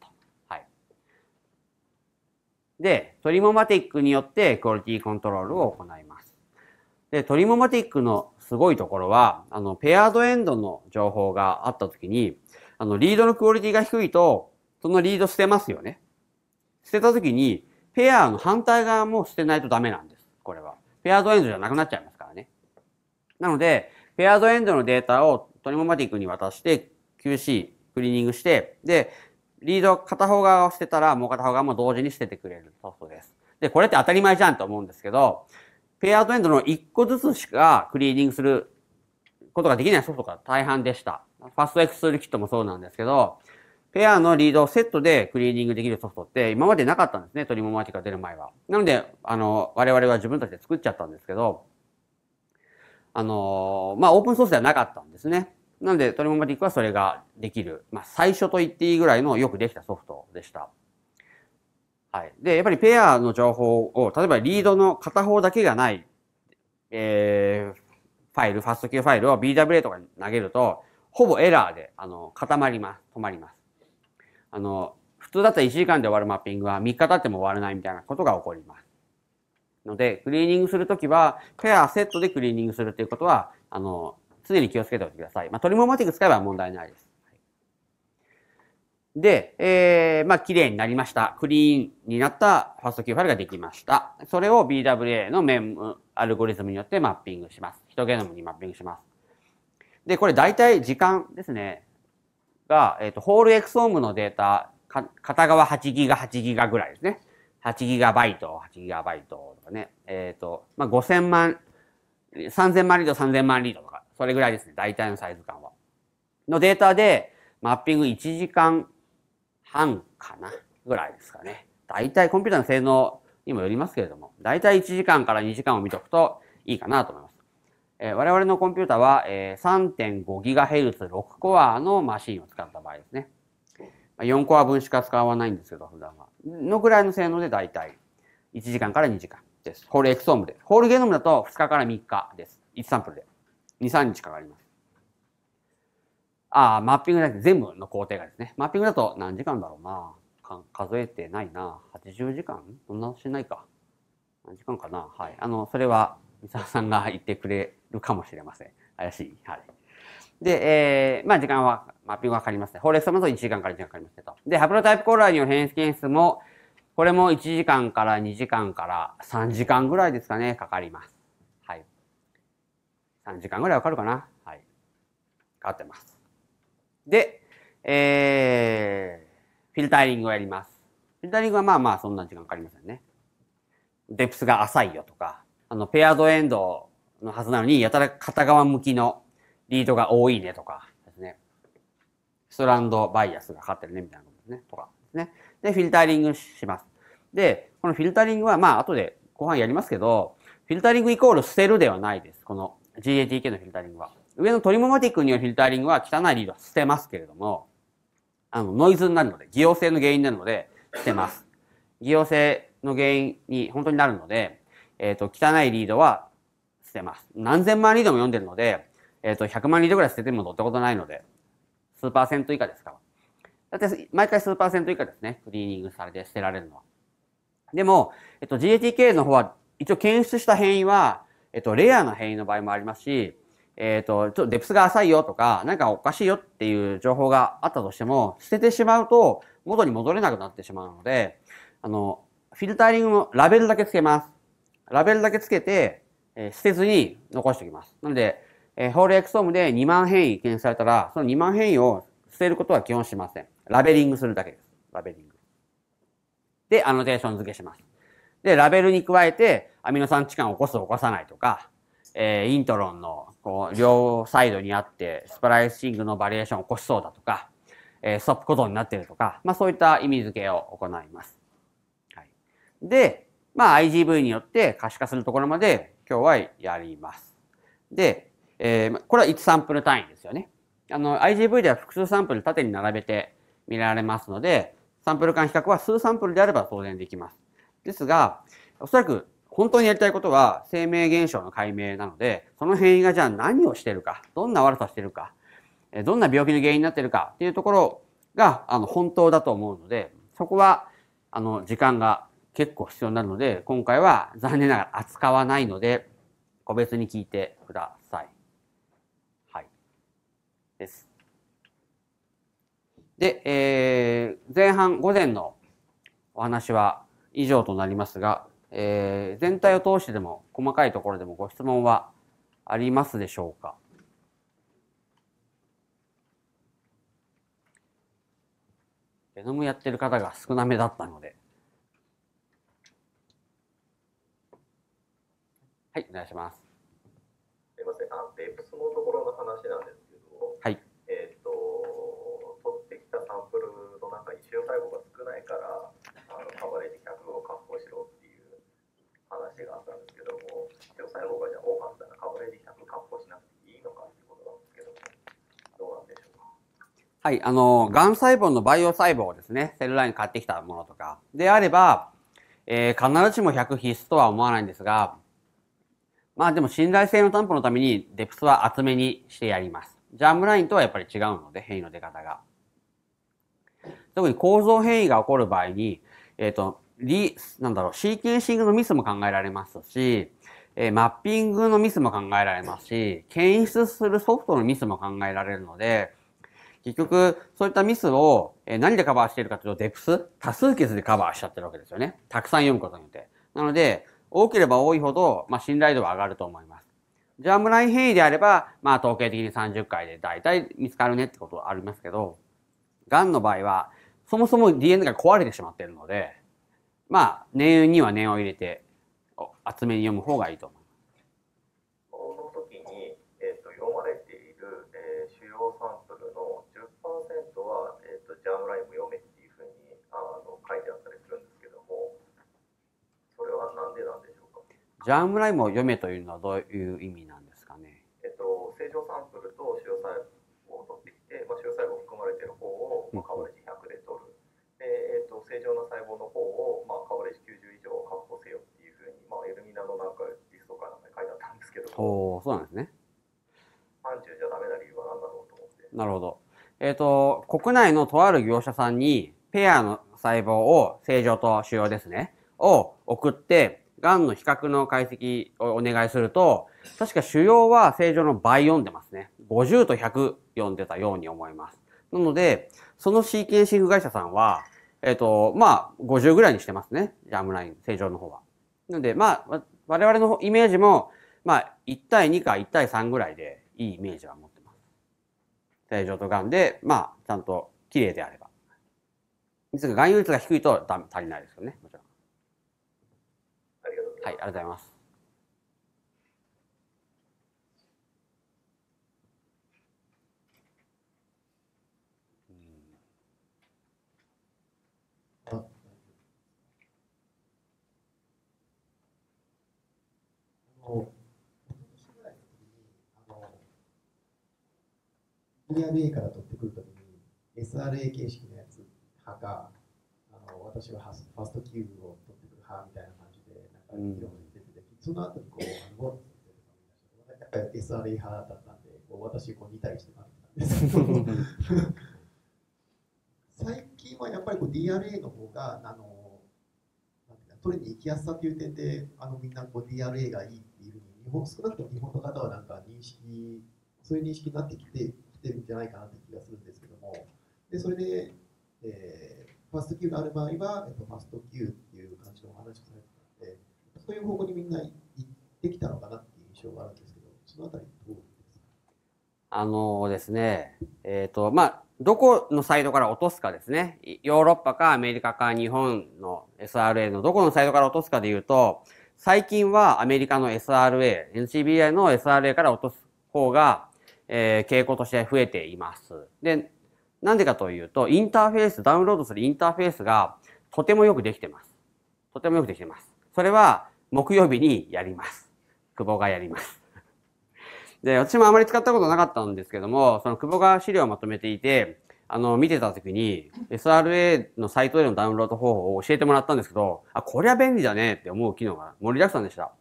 で、トリモマティックによってクオリティコントロールを行います。で、トリモマティックのすごいところは、あの、ペアードエンドの情報があったときに、あの、リードのクオリティが低いと、そのリード捨てますよね。捨てたときに、ペアの反対側も捨てないとダメなんです。これは。ペアードエンドじゃなくなっちゃいますからね。なので、ペアードエンドのデータをトリモマティックに渡して、QC、クリーニングして、で、リード片方側を捨てたらもう片方側も同時に捨ててくれるソフトです。で、これって当たり前じゃんと思うんですけど、ペアーエンドの1個ずつしかクリーニングすることができないソフトが大半でした。ファストエクスールキットもそうなんですけど、ペアのリードをセットでクリーニングできるソフトって今までなかったんですね。リもマティカ出る前は。なので、あの、我々は自分たちで作っちゃったんですけど、あの、まあ、オープンソースではなかったんですね。なので、トリモマティックはそれができる、まあ、最初と言っていいぐらいのよくできたソフトでした。はい。で、やっぱりペアの情報を、例えばリードの片方だけがない、えー、ファイル、ファスト級ファイルを BWA とかに投げると、ほぼエラーで、あの、固まります。止まります。あの、普通だったら1時間で終わるマッピングは3日経っても終わらないみたいなことが起こります。ので、クリーニングするときは、ペアセットでクリーニングするっていうことは、あの、常に気をつけておいてください。まあ、トリモーマティック使えば問題ないです。で、えー、まあ、綺麗になりました。クリーンになったファストキューファイルができました。それを BWA のメムアルゴリズムによってマッピングします。ヒトゲノムにマッピングします。で、これ大体時間ですね。が、えっ、ー、と、ホールエクソームのデータ、片側8ギガ、8ギガぐらいですね。8ギガバイト、8ギガバイトとかね。えっ、ー、と、まあ、5000万、3000万リード、3000万リードとかそれぐらいですね。大体のサイズ感は。のデータで、マッピング1時間半かなぐらいですかね。大体コンピューターの性能にもよりますけれども、大体1時間から2時間を見とくといいかなと思います。えー、我々のコンピューターは、えー、3.5GHz6 コアのマシンを使った場合ですね。4コア分しか使わないんですけど、普段は。のぐらいの性能で大体1時間から2時間です。ホールエクソームで。ホールゲノムだと2日から3日です。1サンプルで。23日かかります。ああ、マッピングだけ全部の工程がですね。マッピングだと何時間だろうな。数えてないな。80時間そんなしないか。何時間かな。はい。あの、それは、三沢さんが言ってくれるかもしれません。怪しい。はい。で、えー、まあ時間は、マッピングはかかりますね。ほうれとも1時間から1時間かかりますけど。で、ハプロタイプコーラーによる変質検出も、これも1時間から2時間から3時間ぐらいですかね、かかります。3時間ぐらいかかるかな。はい。かかってます。で、えー、フィルタリングをやります。フィルタリングはまあまあそんな時間かかりませんね。デプスが浅いよとか、あの、ペアードエンドのはずなのに、やたら片側向きのリードが多いねとかですね。ストランドバイアスがかかってるねみたいなことですね。とかですね。で、フィルタリングします。で、このフィルタリングはまあ後で後半やりますけど、フィルタリングイコール捨てるではないです。この GATK のフィルタリングは。上のトリモマティックによるフィルタリングは汚いリードは捨てますけれども、あの、ノイズになるので、偽陽性の原因になるので、捨てます。偽陽性の原因に本当になるので、えっ、ー、と、汚いリードは捨てます。何千万リードも読んでるので、えっ、ー、と、100万リードぐらい捨てても乗ったことないので、数パーセント以下ですから。だって、毎回数パーセント以下ですね。クリーニングされて捨てられるのは。でも、えっ、ー、と、GATK の方は、一応検出した変異は、えっと、レアな変異の場合もありますし、えっと、ちょっとデプスが浅いよとか、なんかおかしいよっていう情報があったとしても、捨ててしまうと元に戻れなくなってしまうので、あの、フィルタリングのラベルだけつけます。ラベルだけつけて、えー、捨てずに残しておきます。なので、えー、ホールエクソームで2万変異検出されたら、その2万変異を捨てることは基本しません。ラベリングするだけです。ラベリング。で、アノテーション付けします。で、ラベルに加えて、アミノ酸置換を起こす起こさないとか、えー、イントロンの、こう、両サイドにあって、スプライシングのバリエーションを起こしそうだとか、えー、ストップコドになってるとか、まあそういった意味付けを行います。はい。で、まあ IGV によって可視化するところまで今日はやります。で、えー、これは1サンプル単位ですよね。あの、IGV では複数サンプル縦に並べて見られますので、サンプル間比較は数サンプルであれば当然できます。ですが、おそらく本当にやりたいことは生命現象の解明なので、その変異がじゃあ何をしているか、どんな悪さしているか、どんな病気の原因になっているかっていうところが、あの、本当だと思うので、そこは、あの、時間が結構必要になるので、今回は残念ながら扱わないので、個別に聞いてください。はい。です。で、えー、前半、午前のお話は以上となりますが、えー、全体を通してでも細かいところでもご質問はありますでしょうかゲノムやってる方が少なめだったので。はい、お願いします。すみません、あの、ベプスのところの話なんですけど、はい。えっ、と、取ってきたサンプルの中に集細胞が少ないから、があったんですけども、でも最後がじゃあ大判だな、カバレージ1 0確保しなくていいのかっていうことなんですけど、どうなんでしょうか。はい、あの、がん細胞の培養細胞をですね、セルライン買ってきたものとか、であれば、えー、必ずしも100必須とは思わないんですが、まあでも信頼性の担保のためにデプスは厚めにしてやります。ジャームラインとはやっぱり違うので、変異の出方が。特に構造変異が起こる場合に、えっ、ー、と、リ、なんだろう、シーケンシングのミスも考えられますし、えー、マッピングのミスも考えられますし、検出するソフトのミスも考えられるので、結局、そういったミスをえ何でカバーしているかというと、デプス、多数決でカバーしちゃってるわけですよね。たくさん読むことによって。なので、多ければ多いほど、まあ、信頼度は上がると思います。ジャムライン変異であれば、まあ、統計的に30回で大体見つかるねってことはありますけど、癌の場合は、そもそも DNA が壊れてしまっているので、まあ、念には念を入れて、厚めに読む方がいいと思います。この時に、えー、と読まれている、えー、主要サンプルの10%は、えー、とジャームライム読めっていうふうにあの書いてあったりするんですけども、それはなでなんでしょうか。ジャームライムを読めというのはどういう意味なんですかね。えっと正常サンプルと主要細胞を取ってきて、まあ、主要細胞含まれている方を、まあ、カバレー100で取る。えー、と正常な細胞の方を、まあアのなんかリストかなんか書いてあったんですけどおおそうなんですね範疇じゃダメな理由は何だろうと思ってなるほどえっ、ー、と国内のとある業者さんにペアの細胞を正常と腫瘍ですねを送ってがんの比較の解析をお願いすると確か腫瘍は正常の倍読んでますね50と100読んでたように思いますなのでそのシーケンシング会社さんはえっ、ー、と、まあ、50ぐらいにしてますね。ジャムライン、正常の方は。なので、まあ、我々のイメージも、まあ、1対2か1対3ぐらいでいいイメージは持ってます。正常と癌で、まあ、ちゃんと綺麗であれば。ですが、含有率が低いと足りないですよね、もちろん。はい、ありがとうございます。こう、あの、d r a から取ってくるときに、SRA 形式のやつ派か、あの私はファストキューブを取ってくる派みたいな感じで、なんか議論出てて、その後にこう、あのボーナス先生とか見出して、SRA 派だったんで、こう私こう2対して負けたんですけど、最近はやっぱりこう DRA の方が、あの、取りに行きやすさという点で、あのみんなこう DRA がいいって日本少なくとも日本の方はなんか認識そういう認識になってきてきてるんじゃないかなって気がするんですけどもでそれで、えー、ファースト Q がある場合は、えっと、ファースト Q っていう感じのお話をされてたのでそういう方向にみんな行ってきたのかなっていう印象があるんですけどそのあたりどうですかあのですねえっ、ー、とまあどこのサイドから落とすかですね。ヨーロッパかアメリカか日本の SRA のどこのサイドから落とすかで言うと、最近はアメリカの SRA、NCBI の SRA から落とす方が、えー、傾向として増えています。で、なんでかというと、インターフェース、ダウンロードするインターフェースがとてもよくできてます。とてもよくできてます。それは木曜日にやります。久保がやります。で、私もあまり使ったことなかったんですけども、その久保が資料をまとめていて、あの、見てた時に、SRA のサイトでのダウンロード方法を教えてもらったんですけど、あ、こりゃ便利だねって思う機能が盛りだくさんでした。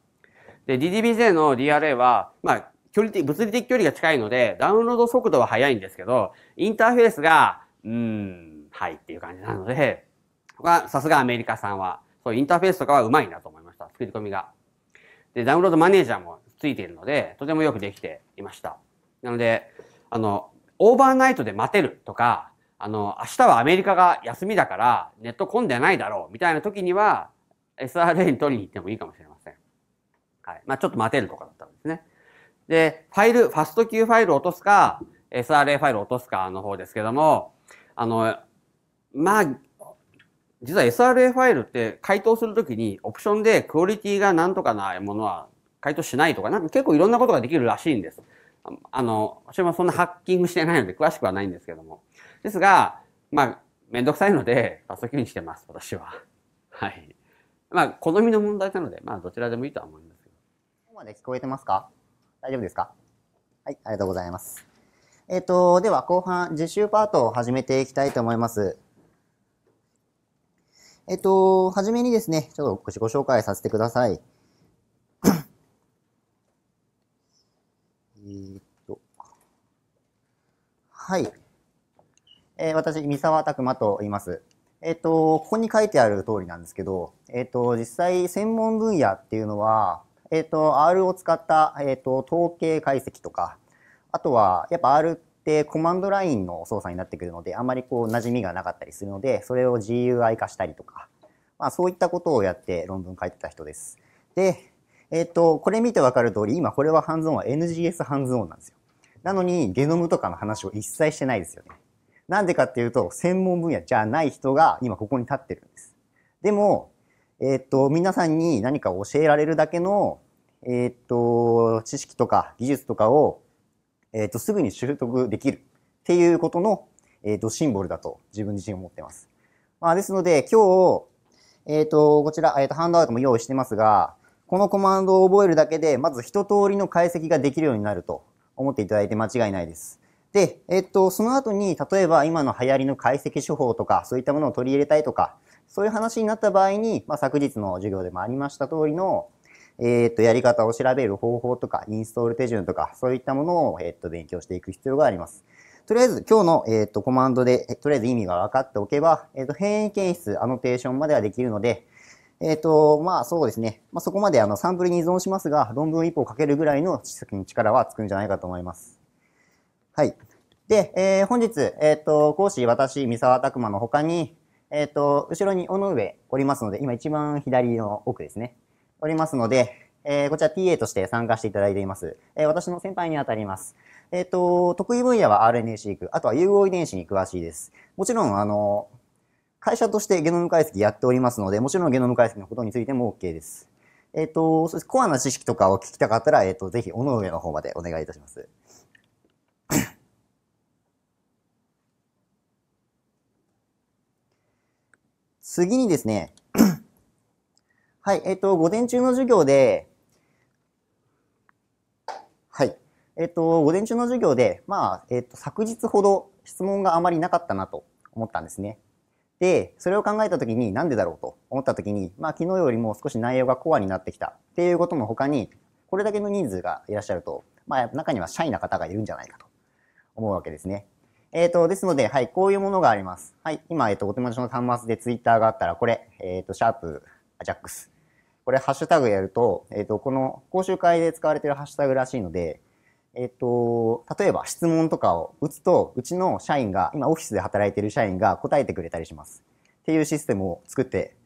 で、DDBJ の DRA は、まあ、距離的、物理的距離が近いので、ダウンロード速度は速いんですけど、インターフェースが、うーん、はいっていう感じなので、さすがアメリカさんは、そう、インターフェースとかはうまいなと思いました。作り込みが。で、ダウンロードマネージャーもついているので、とてもよくできていました。なので、あの、オーバーナイトで待てるとか、あの、明日はアメリカが休みだからネット混んでないだろうみたいな時には SRA に取りに行ってもいいかもしれません。はい。まあちょっと待てるとかだったんですね。で、ファイル、ファスト級ファイルを落とすか、SRA ファイルを落とすかの方ですけども、あの、まあ、実は SRA ファイルって回答するときにオプションでクオリティがなんとかなものは回答しないとか、なんか結構いろんなことができるらしいんです。あの、私もそんなハッキングしてないので詳しくはないんですけども。ですが、まあ、めんどくさいので、パソキにしてます、私は。はい。まあ、好みの問題なので、まあ、どちらでもいいとは思いますけど。ここまで聞こえてますか大丈夫ですかはい、ありがとうございます。えっ、ー、と、では後半、実習パートを始めていきたいと思います。えっ、ー、と、はじめにですね、ちょっとご紹介させてください。はい。えー、私、三沢拓馬と言います。えっ、ー、と、ここに書いてある通りなんですけど、えっ、ー、と、実際、専門分野っていうのは、えっ、と、R を使った、えっ、と、統計解析とか、あとは、やっぱ R ってコマンドラインの操作になってくるので、あまりこう、馴染みがなかったりするので、それを GUI 化したりとか、まあ、そういったことをやって論文書いてた人です。で、えっ、と、これ見てわかる通り、今これはンズオンは NGS ンズオンなんですよ。なのに、ゲノムとかの話を一切してないですよね。なんでかっていうと、専門分野じゃない人が今ここに立ってるんです。でも、えー、っと、皆さんに何か教えられるだけの、えー、っと、知識とか技術とかを、えー、っと、すぐに習得できるっていうことの、えっと、シンボルだと自分自身思ってます。まあ、ですので、今日、えっと、こちら、えっと、ハンドアウトも用意してますが、このコマンドを覚えるだけで、まず一通りの解析ができるようになると思っていただいて間違いないです。で、えっと、その後に、例えば今の流行りの解析手法とか、そういったものを取り入れたいとか、そういう話になった場合に、まあ、昨日の授業でもありました通りの、えっと、やり方を調べる方法とか、インストール手順とか、そういったものを、えっと、勉強していく必要があります。とりあえず、今日の、えっと、コマンドで、とりあえず意味が分かっておけば、えっと、変異検出、アノテーションまではできるので、えっ、ー、と、まあそうですね。まあ、そこまであのサンプルに依存しますが、論文一歩をかけるぐらいの知識に力はつくんじゃないかと思います。はい。で、えー、本日、えっ、ー、と、講師、私、三沢拓馬の他に、えっ、ー、と、後ろに尾上おりますので、今一番左の奥ですね。おりますので、えー、こちら TA として参加していただいています。えー、私の先輩にあたります。えっ、ー、と、得意分野は RNA 飼育、あとは融合遺伝子に詳しいです。もちろん、あの、会社としてゲノム解析やっておりますので、もちろんゲノム解析のことについても OK です。えっ、ー、と、そうです。コアな知識とかを聞きたかったら、えっ、ー、と、ぜひ、尾上の方までお願いいたします。次にですね、はい、えっ、ー、と、午前中の授業で、はい、えっ、と、午前中の授業で、まあ、えっ、と、昨日ほど質問があまりなかったなと思ったんですね。で、それを考えた時になんでだろうと思った時に、まあ昨日よりも少し内容がコアになってきたっていうことの他に、これだけの人数がいらっしゃると、まあ中にはシャイな方がいるんじゃないかと思うわけですね。えっ、ー、と、ですので、はい、こういうものがあります。はい、今、えっ、ー、と、お手持ちの端末でツイッターがあったら、これ、えっ、ー、と、シャープ、ジャックス。これ、ハッシュタグやると、えっ、と、この講習会で使われてるハッシュタグらしいので、えっと、例えば質問とかを打つと、うちの社員が、今オフィスで働いてる社員が答えてくれたりします。っていうシステムを作って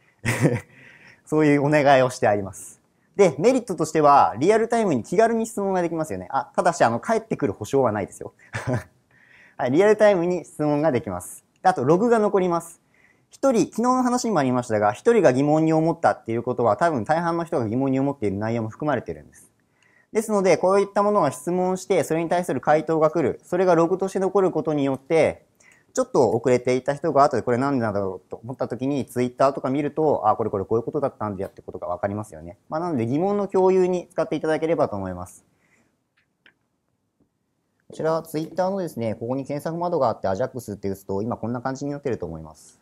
そういうお願いをしてあります。で、メリットとしては、リアルタイムに気軽に質問ができますよね。あ、ただし、あの、帰ってくる保証はないですよ。はい、リアルタイムに質問ができます。あと、ログが残ります。一人、昨日の話にもありましたが、一人が疑問に思ったっていうことは、多分大半の人が疑問に思っている内容も含まれているんです。ですので、こういったものが質問して、それに対する回答が来る。それがログとして残ることによって、ちょっと遅れていた人が後でこれなんでなんだろうと思った時にツイッターとか見ると、あ、これこれこういうことだったんだよってことがわかりますよね。まあ、なので疑問の共有に使っていただければと思います。こちらはツイッターのですね、ここに検索窓があって AJAX って打つと今こんな感じになってると思います。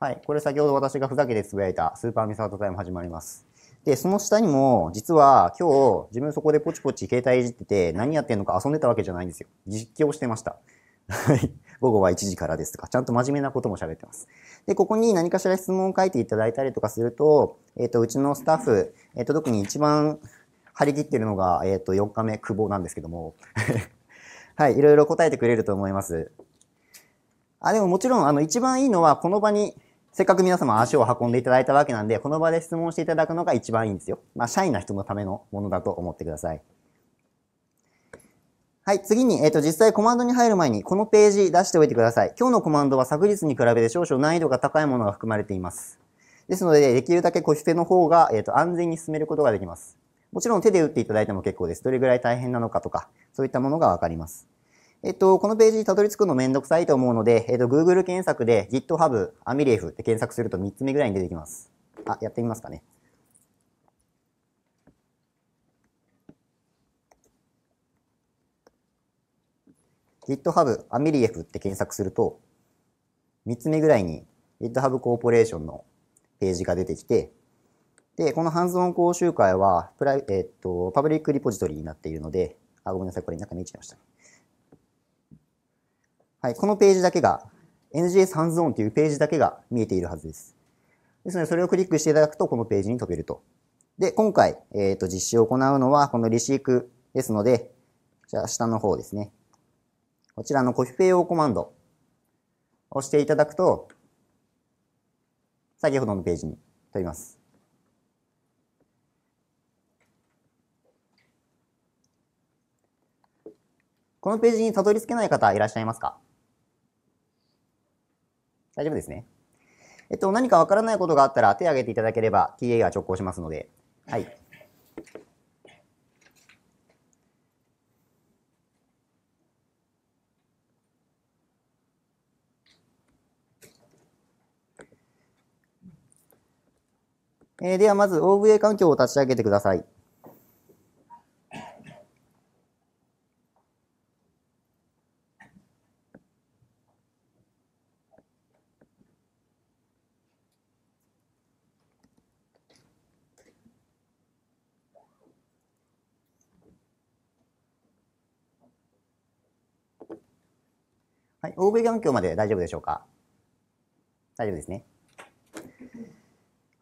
はい、これ先ほど私がふざけてつぶやいたスーパーミサートタイム始まります。で、その下にも、実は今日、自分そこでポチポチ携帯いじってて、何やってんのか遊んでたわけじゃないんですよ。実況してました。はい。午後は1時からですとか、ちゃんと真面目なことも喋ってます。で、ここに何かしら質問を書いていただいたりとかすると、えっ、ー、と、うちのスタッフ、えっ、ー、と、特に一番張り切ってるのが、えっ、ー、と、4日目、久保なんですけども、はい、いろいろ答えてくれると思います。あ、でももちろん、あの、一番いいのは、この場にせっかく皆様足を運んでいただいたわけなんで、この場で質問していただくのが一番いいんですよ。まあ、社員な人のためのものだと思ってください。はい、次に、えっ、ー、と、実際コマンドに入る前に、このページ出しておいてください。今日のコマンドは昨日に比べて少々難易度が高いものが含まれています。ですので、できるだけ個室の方が、えっ、ー、と、安全に進めることができます。もちろん手で打っていただいても結構です。どれぐらい大変なのかとか、そういったものがわかります。えっと、このページにたどり着くのめんどくさいと思うので、えっと、Google 検索で GitHub、アミレフって検索すると3つ目ぐらいに出てきます。あ、やってみますかね。GitHub、アミリエフって検索すると、3つ目ぐらいに GitHub コーポレーションのページが出てきて、で、このハンズオン講習会はプライ、えっと、パブリックリポジトリになっているので、あ、ごめんなさい、これなんか見えちゃいました。はい、このページだけが、NGS n ン s o ンというページだけが見えているはずです。ですので、それをクリックしていただくと、このページに飛べると。で、今回、えっ、ー、と、実施を行うのは、このリシークですので、じゃあ、下の方ですね。こちらのコピペ用コマンドをしていただくと、先ほどのページに飛びます。このページにたどり着けない方いらっしゃいますか大丈夫ですね。えっと、何かわからないことがあったら手を挙げていただければ TA が直行しますので。はい。えー、ではまず OVA 環境を立ち上げてください。OV 環境まで大丈夫でしょうか大丈夫ですね。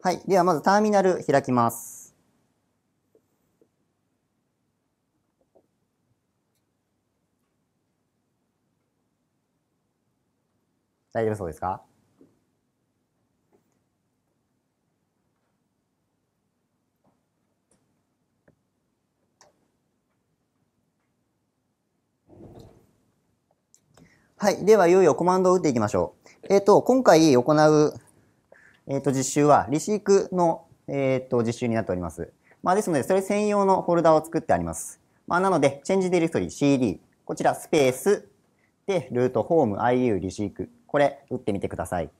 はい。では、まずターミナル開きます。大丈夫そうですかはい。では、いよいよコマンドを打っていきましょう。えっ、ー、と、今回行う、えっ、ー、と、実習は、リシークの、えっ、ー、と、実習になっております。まあ、ですので、それ専用のフォルダを作ってあります。まあ、なので、チェンジディレクトリ CD、こちら、スペース、で、ルート、ホーム、IU、リシーク、これ、打ってみてください。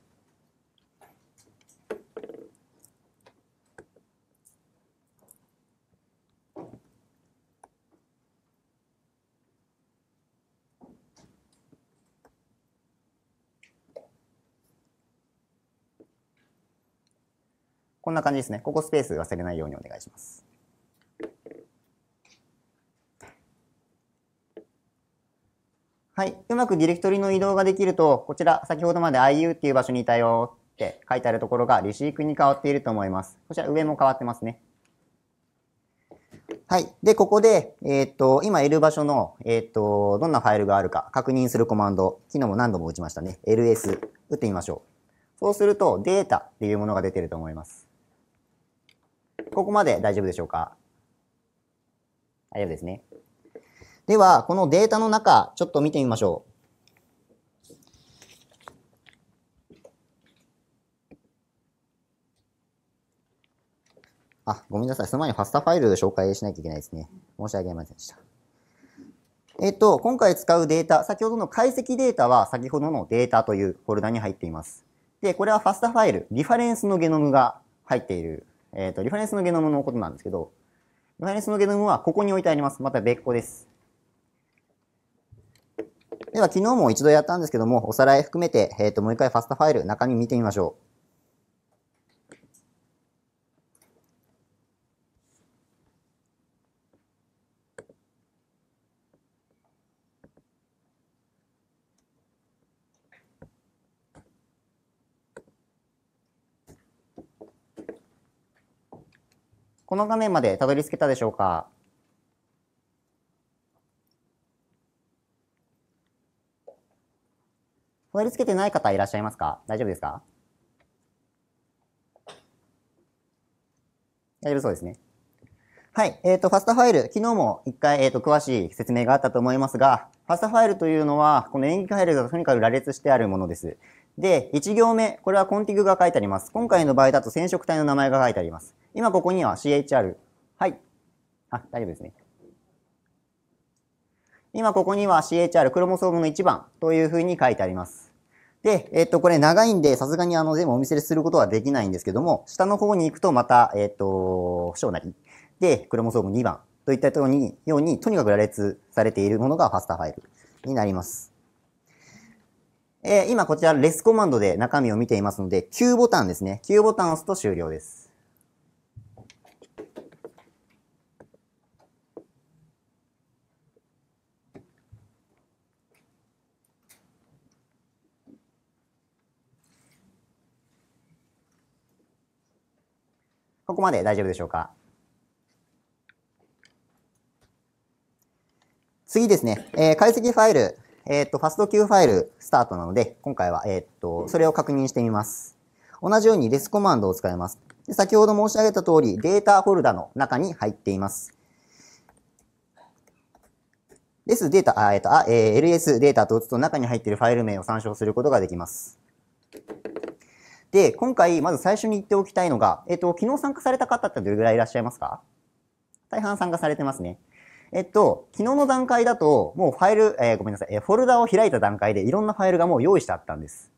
こんな感じですね。ここスペース忘れないようにお願いします。はい。うまくディレクトリの移動ができると、こちら、先ほどまで IU っていう場所にいたよって書いてあるところがリシークに変わっていると思います。こちら、上も変わってますね。はい。で、ここで、えっ、と、今いる場所の、えっ、と、どんなファイルがあるか確認するコマンド、昨日も何度も打ちましたね。ls 打ってみましょう。そうすると、データっていうものが出てると思います。ここまで大丈夫でしょうか大丈夫ですね。では、このデータの中、ちょっと見てみましょう。あ、ごめんなさい。その前にファスタファイル紹介しなきゃいけないですね。申し訳ありませんでした。えっと、今回使うデータ、先ほどの解析データは先ほどのデータというフォルダに入っています。で、これはファスタファイル、リファレンスのゲノムが入っているえっ、ー、と、リファレンスのゲノムのことなんですけど、リファレンスのゲノムはここに置いてあります。また別個です。では、昨日も一度やったんですけども、おさらい含めて、えっ、ー、と、もう一回ファスタファイル中身見てみましょう。この画面までたどり着けたでしょうかたどり着けてない方いらっしゃいますか大丈夫ですか大丈夫そうですね。はい。えっ、ー、と、ファスタファイル、昨日も一回、えっ、ー、と、詳しい説明があったと思いますが、ファスタファイルというのは、この演技ファイルがとにかく羅列してあるものです。で、1行目、これはコンティグが書いてあります。今回の場合だと染色体の名前が書いてあります。今ここには CHR。はい。あ、大丈夫ですね。今ここには CHR、クロモソームの1番というふうに書いてあります。で、えっと、これ長いんで、さすがにあの、全部お見せすることはできないんですけども、下の方に行くとまた、えっと、小なり。で、クロモソーム2番といったように、ように、とにかく羅列されているものがファスターファイルになります。えー、今こちらレスコマンドで中身を見ていますので、Q ボタンですね。Q ボタンを押すと終了です。ここまで大丈夫でしょうか次ですね、えー、解析ファイルえっ、ー、と、ファスト Q ファイルスタートなので、今回は、えっ、ー、と、それを確認してみます。同じようにレスコマンドを使います。で先ほど申し上げた通り、データフォルダの中に入っています。ですデータ、あえっ、ー、と、あえー、ls データと打つと中に入っているファイル名を参照することができます。で、今回、まず最初に言っておきたいのが、えっ、ー、と、昨日参加された方ってどれぐらいいらっしゃいますか大半参加されてますね。えっと、昨日の段階だと、もうファイル、えー、ごめんなさい、えー、フォルダを開いた段階でいろんなファイルがもう用意してあったんです。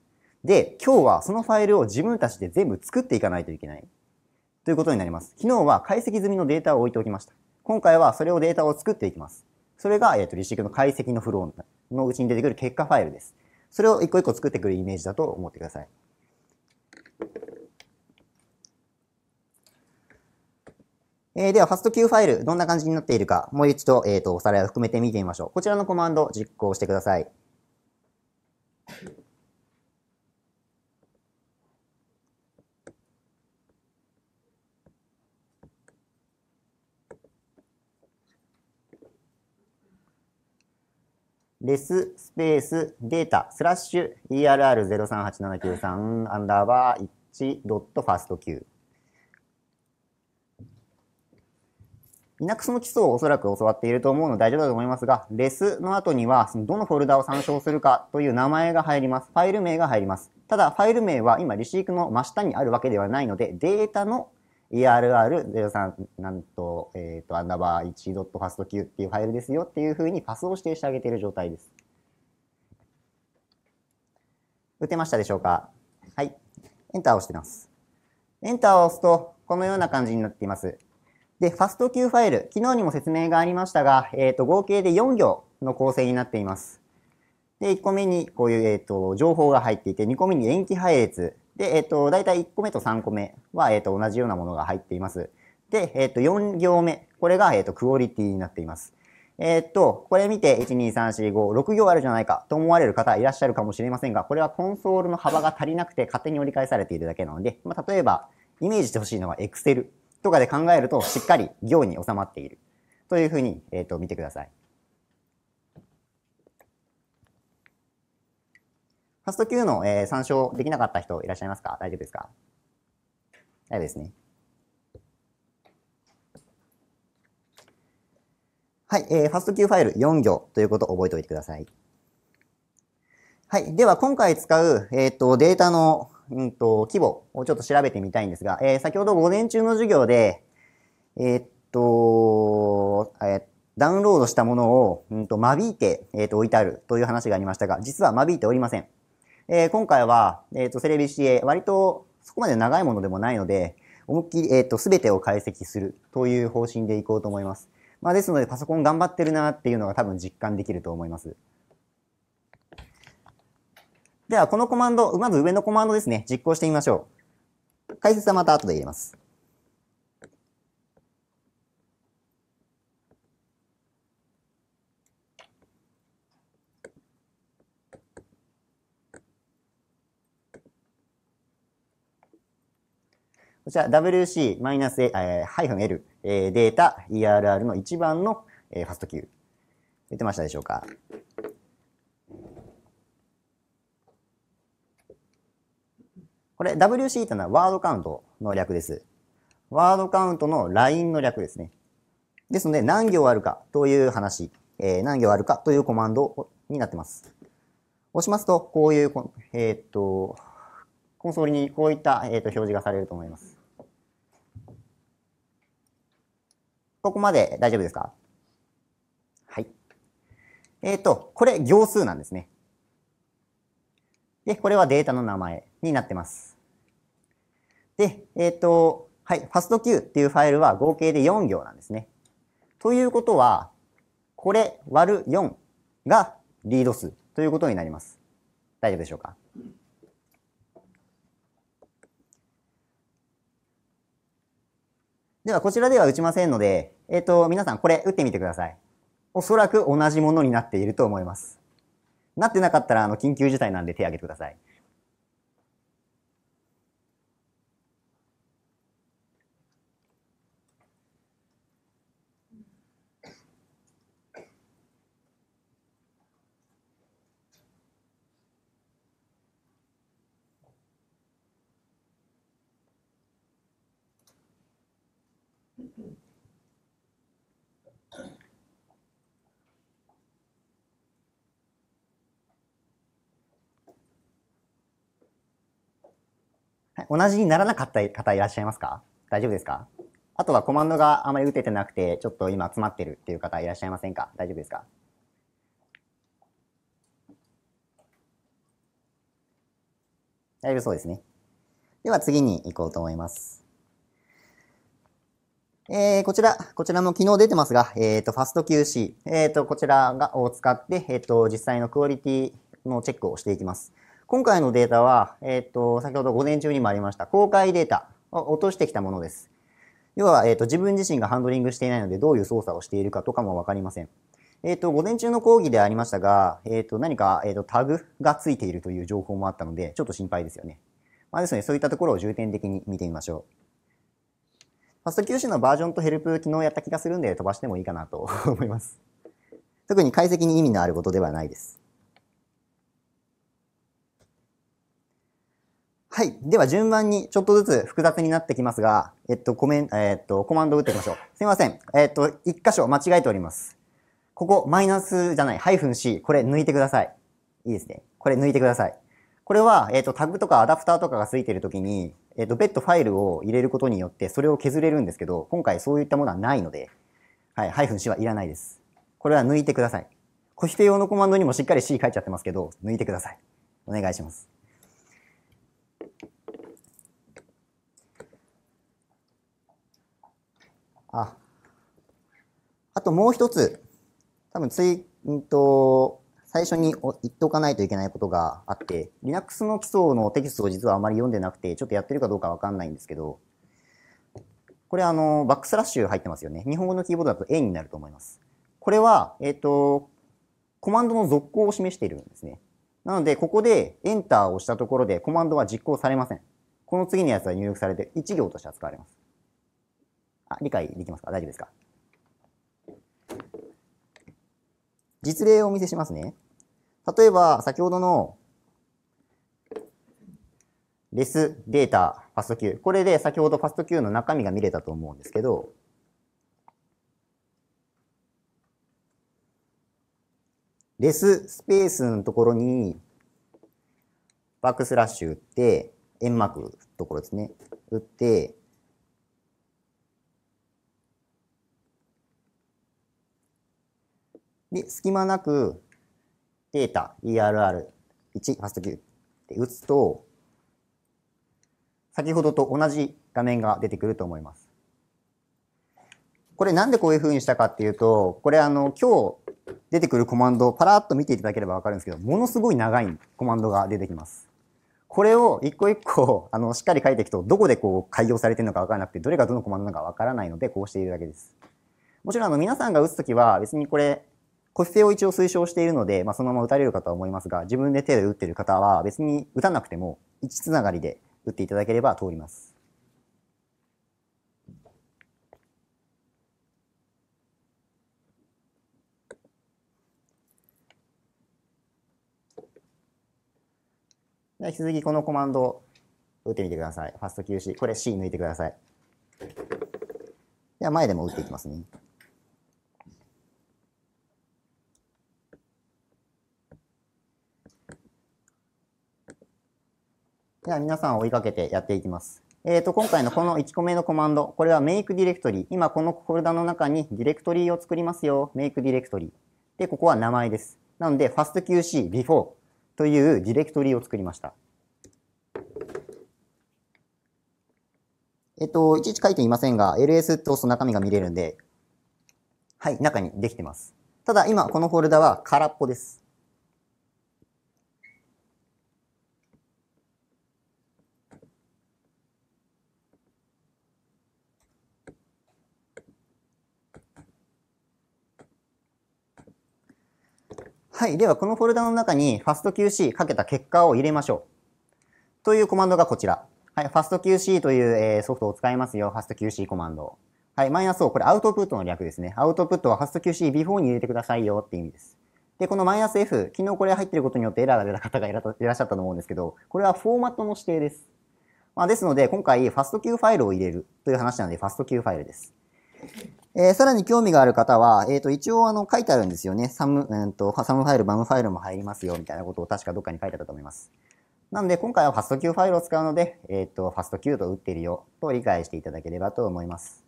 で、今日はそのファイルを自分たちで全部作っていかないといけない。ということになります。昨日は解析済みのデータを置いておきました。今回はそれをデータを作っていきます。それが、えっ、ー、と、リシクの解析のフローのうちに出てくる結果ファイルです。それを一個一個作ってくるイメージだと思ってください。えー、では、ファスト Q ファイル、どんな感じになっているか、もう一度、えっ、ー、と、おさらいを含めて見てみましょう。こちらのコマンド、実行してください。レススペースデータスラッシュ ERR038793 アンダーバー 1.fastq。Linux の基礎をおそらく教わっていると思うので大丈夫だと思いますが、レスの後には、そのどのフォルダを参照するかという名前が入ります。ファイル名が入ります。ただ、ファイル名は今、リシークの真下にあるわけではないので、データの err03 なんと、えっ、ー、と、アンダーバー 1.fastq っていうファイルですよっていうふうにパスを指定してあげている状態です。打てましたでしょうかはい。エンターを押してます。エンターを押すと、このような感じになっています。で、ファスト Q ファイル、昨日にも説明がありましたが、えっ、ー、と、合計で4行の構成になっています。で、1個目にこういう、えっ、ー、と、情報が入っていて、2個目に延期配列。で、えっ、ー、と、だいたい1個目と3個目は、えっ、と、同じようなものが入っています。で、えっ、と、4行目。これが、えっ、と、クオリティになっています。えっと、これ見て、1、2、3、4、5、6行あるじゃないかと思われる方いらっしゃるかもしれませんが、これはコンソールの幅が足りなくて勝手に折り返されているだけなので、まあ、例えば、イメージしてほしいのは Excel とかで考えると、しっかり行に収まっている。というふうに、えっ、ー、と、見てください。ファスト Q の、えー、参照できなかった人いらっしゃいますか大丈夫ですか大丈夫ですね。はい、えー、ファスト Q ファイル4行ということを覚えておいてください。はい。では、今回使う、えっ、ー、と、データのうんと、規模をちょっと調べてみたいんですが、えー、先ほど午前中の授業で、えー、っと、えー、ダウンロードしたものを、うんと、間引いて、えー、っと、置いてあるという話がありましたが、実は間引いておりません。えー、今回は、えっと、セレビ CA、割とそこまで長いものでもないので、思いっきり、えっと、すべてを解析するという方針でいこうと思います。まあ、ですので、パソコン頑張ってるなっていうのが多分実感できると思います。では、このコマンド、まず上のコマンドですね、実行してみましょう。解説はまた後で入れます。こちら WC-L、えー、データ ERR の1番の、えファスト Q。見てましたでしょうかこれ WC というのはワードカウントの略です。ワードカウントのラインの略ですね。ですので、何行あるかという話、えー、何行あるかというコマンドになってます。押しますと、こういう、えー、っと、コンソールにこういった、えー、っと表示がされると思います。ここまで大丈夫ですかはい。えっ、と、これ行数なんですね。で、これはデータの名前になってます。で、えっ、ー、と、はい、fastq っていうファイルは合計で4行なんですね。ということは、これ割る4がリード数ということになります。大丈夫でしょうかでは、こちらでは打ちませんので、えっ、ー、と、皆さんこれ打ってみてください。おそらく同じものになっていると思います。なってなかったら、あの、緊急事態なんで手挙げてください。同じにならなかった方いらっしゃいますか大丈夫ですかあとはコマンドがあまり打ててなくて、ちょっと今詰まってるっていう方いらっしゃいませんか大丈夫ですか大丈夫そうですね。では次に行こうと思います。えー、こちら、こちらも昨日出てますが、えっ、ー、と、ファスト QC、えっ、ー、と、こちらが、を使って、えっ、ー、と、実際のクオリティのチェックをしていきます。今回のデータは、えっ、ー、と、先ほど午前中にもありました、公開データを落としてきたものです。要は、えっ、ー、と、自分自身がハンドリングしていないので、どういう操作をしているかとかもわかりません。えっ、ー、と、午前中の講義でありましたが、えっ、と、何か、えっ、と、タグがついているという情報もあったので、ちょっと心配ですよね。まあ、ですね、そういったところを重点的に見てみましょう。ファスト QC のバージョンとヘルプ昨日やった気がするんで飛ばしてもいいかなと思います。特に解析に意味のあることではないです。はい。では順番にちょっとずつ複雑になってきますが、えっと、コメン、えっと、コマンド打っていきましょう。すいません。えっと、一箇所間違えております。ここ、マイナスじゃない、ハイフン C、これ抜いてください。いいですね。これ抜いてください。これは、えっと、タグとかアダプターとかが付いてるときに、えっと、別途ファイルを入れることによって、それを削れるんですけど、今回そういったものはないので、はい、ハイフン C はいらないです。これは抜いてください。コヒテ用のコマンドにもしっかり C 書いちゃってますけど、抜いてください。お願いします。あ、あともう一つ、多分つい、うんと、最初に言っておかないといけないことがあって、Linux の基礎のテキストを実はあまり読んでなくて、ちょっとやってるかどうかわかんないんですけど、これあの、バックスラッシュ入ってますよね。日本語のキーボードだと A になると思います。これは、えっ、ー、と、コマンドの続行を示しているんですね。なので、ここで Enter をしたところでコマンドは実行されません。この次のやつは入力されて1行として扱われます。あ理解できますか大丈夫ですか実例をお見せしますね。例えば、先ほどのレスデータファスト Q。これで先ほどファスト Q の中身が見れたと思うんですけど、レススペースのところにバックスラッシュ打って、円幕のところですね。打って、で、隙間なくデータ ERR1 ファスト Q って打つと、先ほどと同じ画面が出てくると思います。これなんでこういう風にしたかっていうと、これあの、今日出てくるコマンド、パラっと見ていただければわかるんですけど、ものすごい長いコマンドが出てきます。これを一個一個、あの、しっかり書いていくと、どこでこう、開業されてるのかわからなくて、どれがどのコマンドなのかわからないので、こうしているだけです。もちろん、あの、皆さんが打つときは、別にこれ、骨折を一応推奨しているので、まあ、そのまま打たれるかとは思いますが、自分で手で打っている方は別に打たなくても、一つながりで打っていただければ通ります。引き続きこのコマンドを打ってみてください。ファスト QC。これ C 抜いてください。では前でも打っていきますね。では皆さんを追いかけてやっていきます。えっ、ー、と、今回のこの1個目のコマンド、これはメイクディレクトリ。今このフォルダの中にディレクトリーを作りますよ。メイクディレクトリ。で、ここは名前です。なので、fastqc before というディレクトリーを作りました。えっ、ー、と、いちいち書いていませんが、ls って押すと中身が見れるんで、はい、中にできてます。ただ、今このフォルダは空っぽです。はい。では、このフォルダの中に FastQC かけた結果を入れましょう。というコマンドがこちら。はい。FastQC という、えソフトを使いますよ。FastQC コマンド。はい。マイナスを、これアウトプットの略ですね。アウトプットは FastQC before に入れてくださいよって意味です。で、このマイナス F、昨日これ入ってることによってエラーが出た方がいらっしゃったと思うんですけど、これはフォーマットの指定です。まあ、ですので、今回 FastQ ファイルを入れるという話なので、FastQ ファイルです。えー、さらに興味がある方は、えっ、ー、と、一応あの、書いてあるんですよね。サム、えーと、サムファイル、バムファイルも入りますよ、みたいなことを確かどっかに書いてあったと思います。なので、今回はファスト Q ファイルを使うので、えっ、ー、と、ファスト Q と打っているよ、と理解していただければと思います。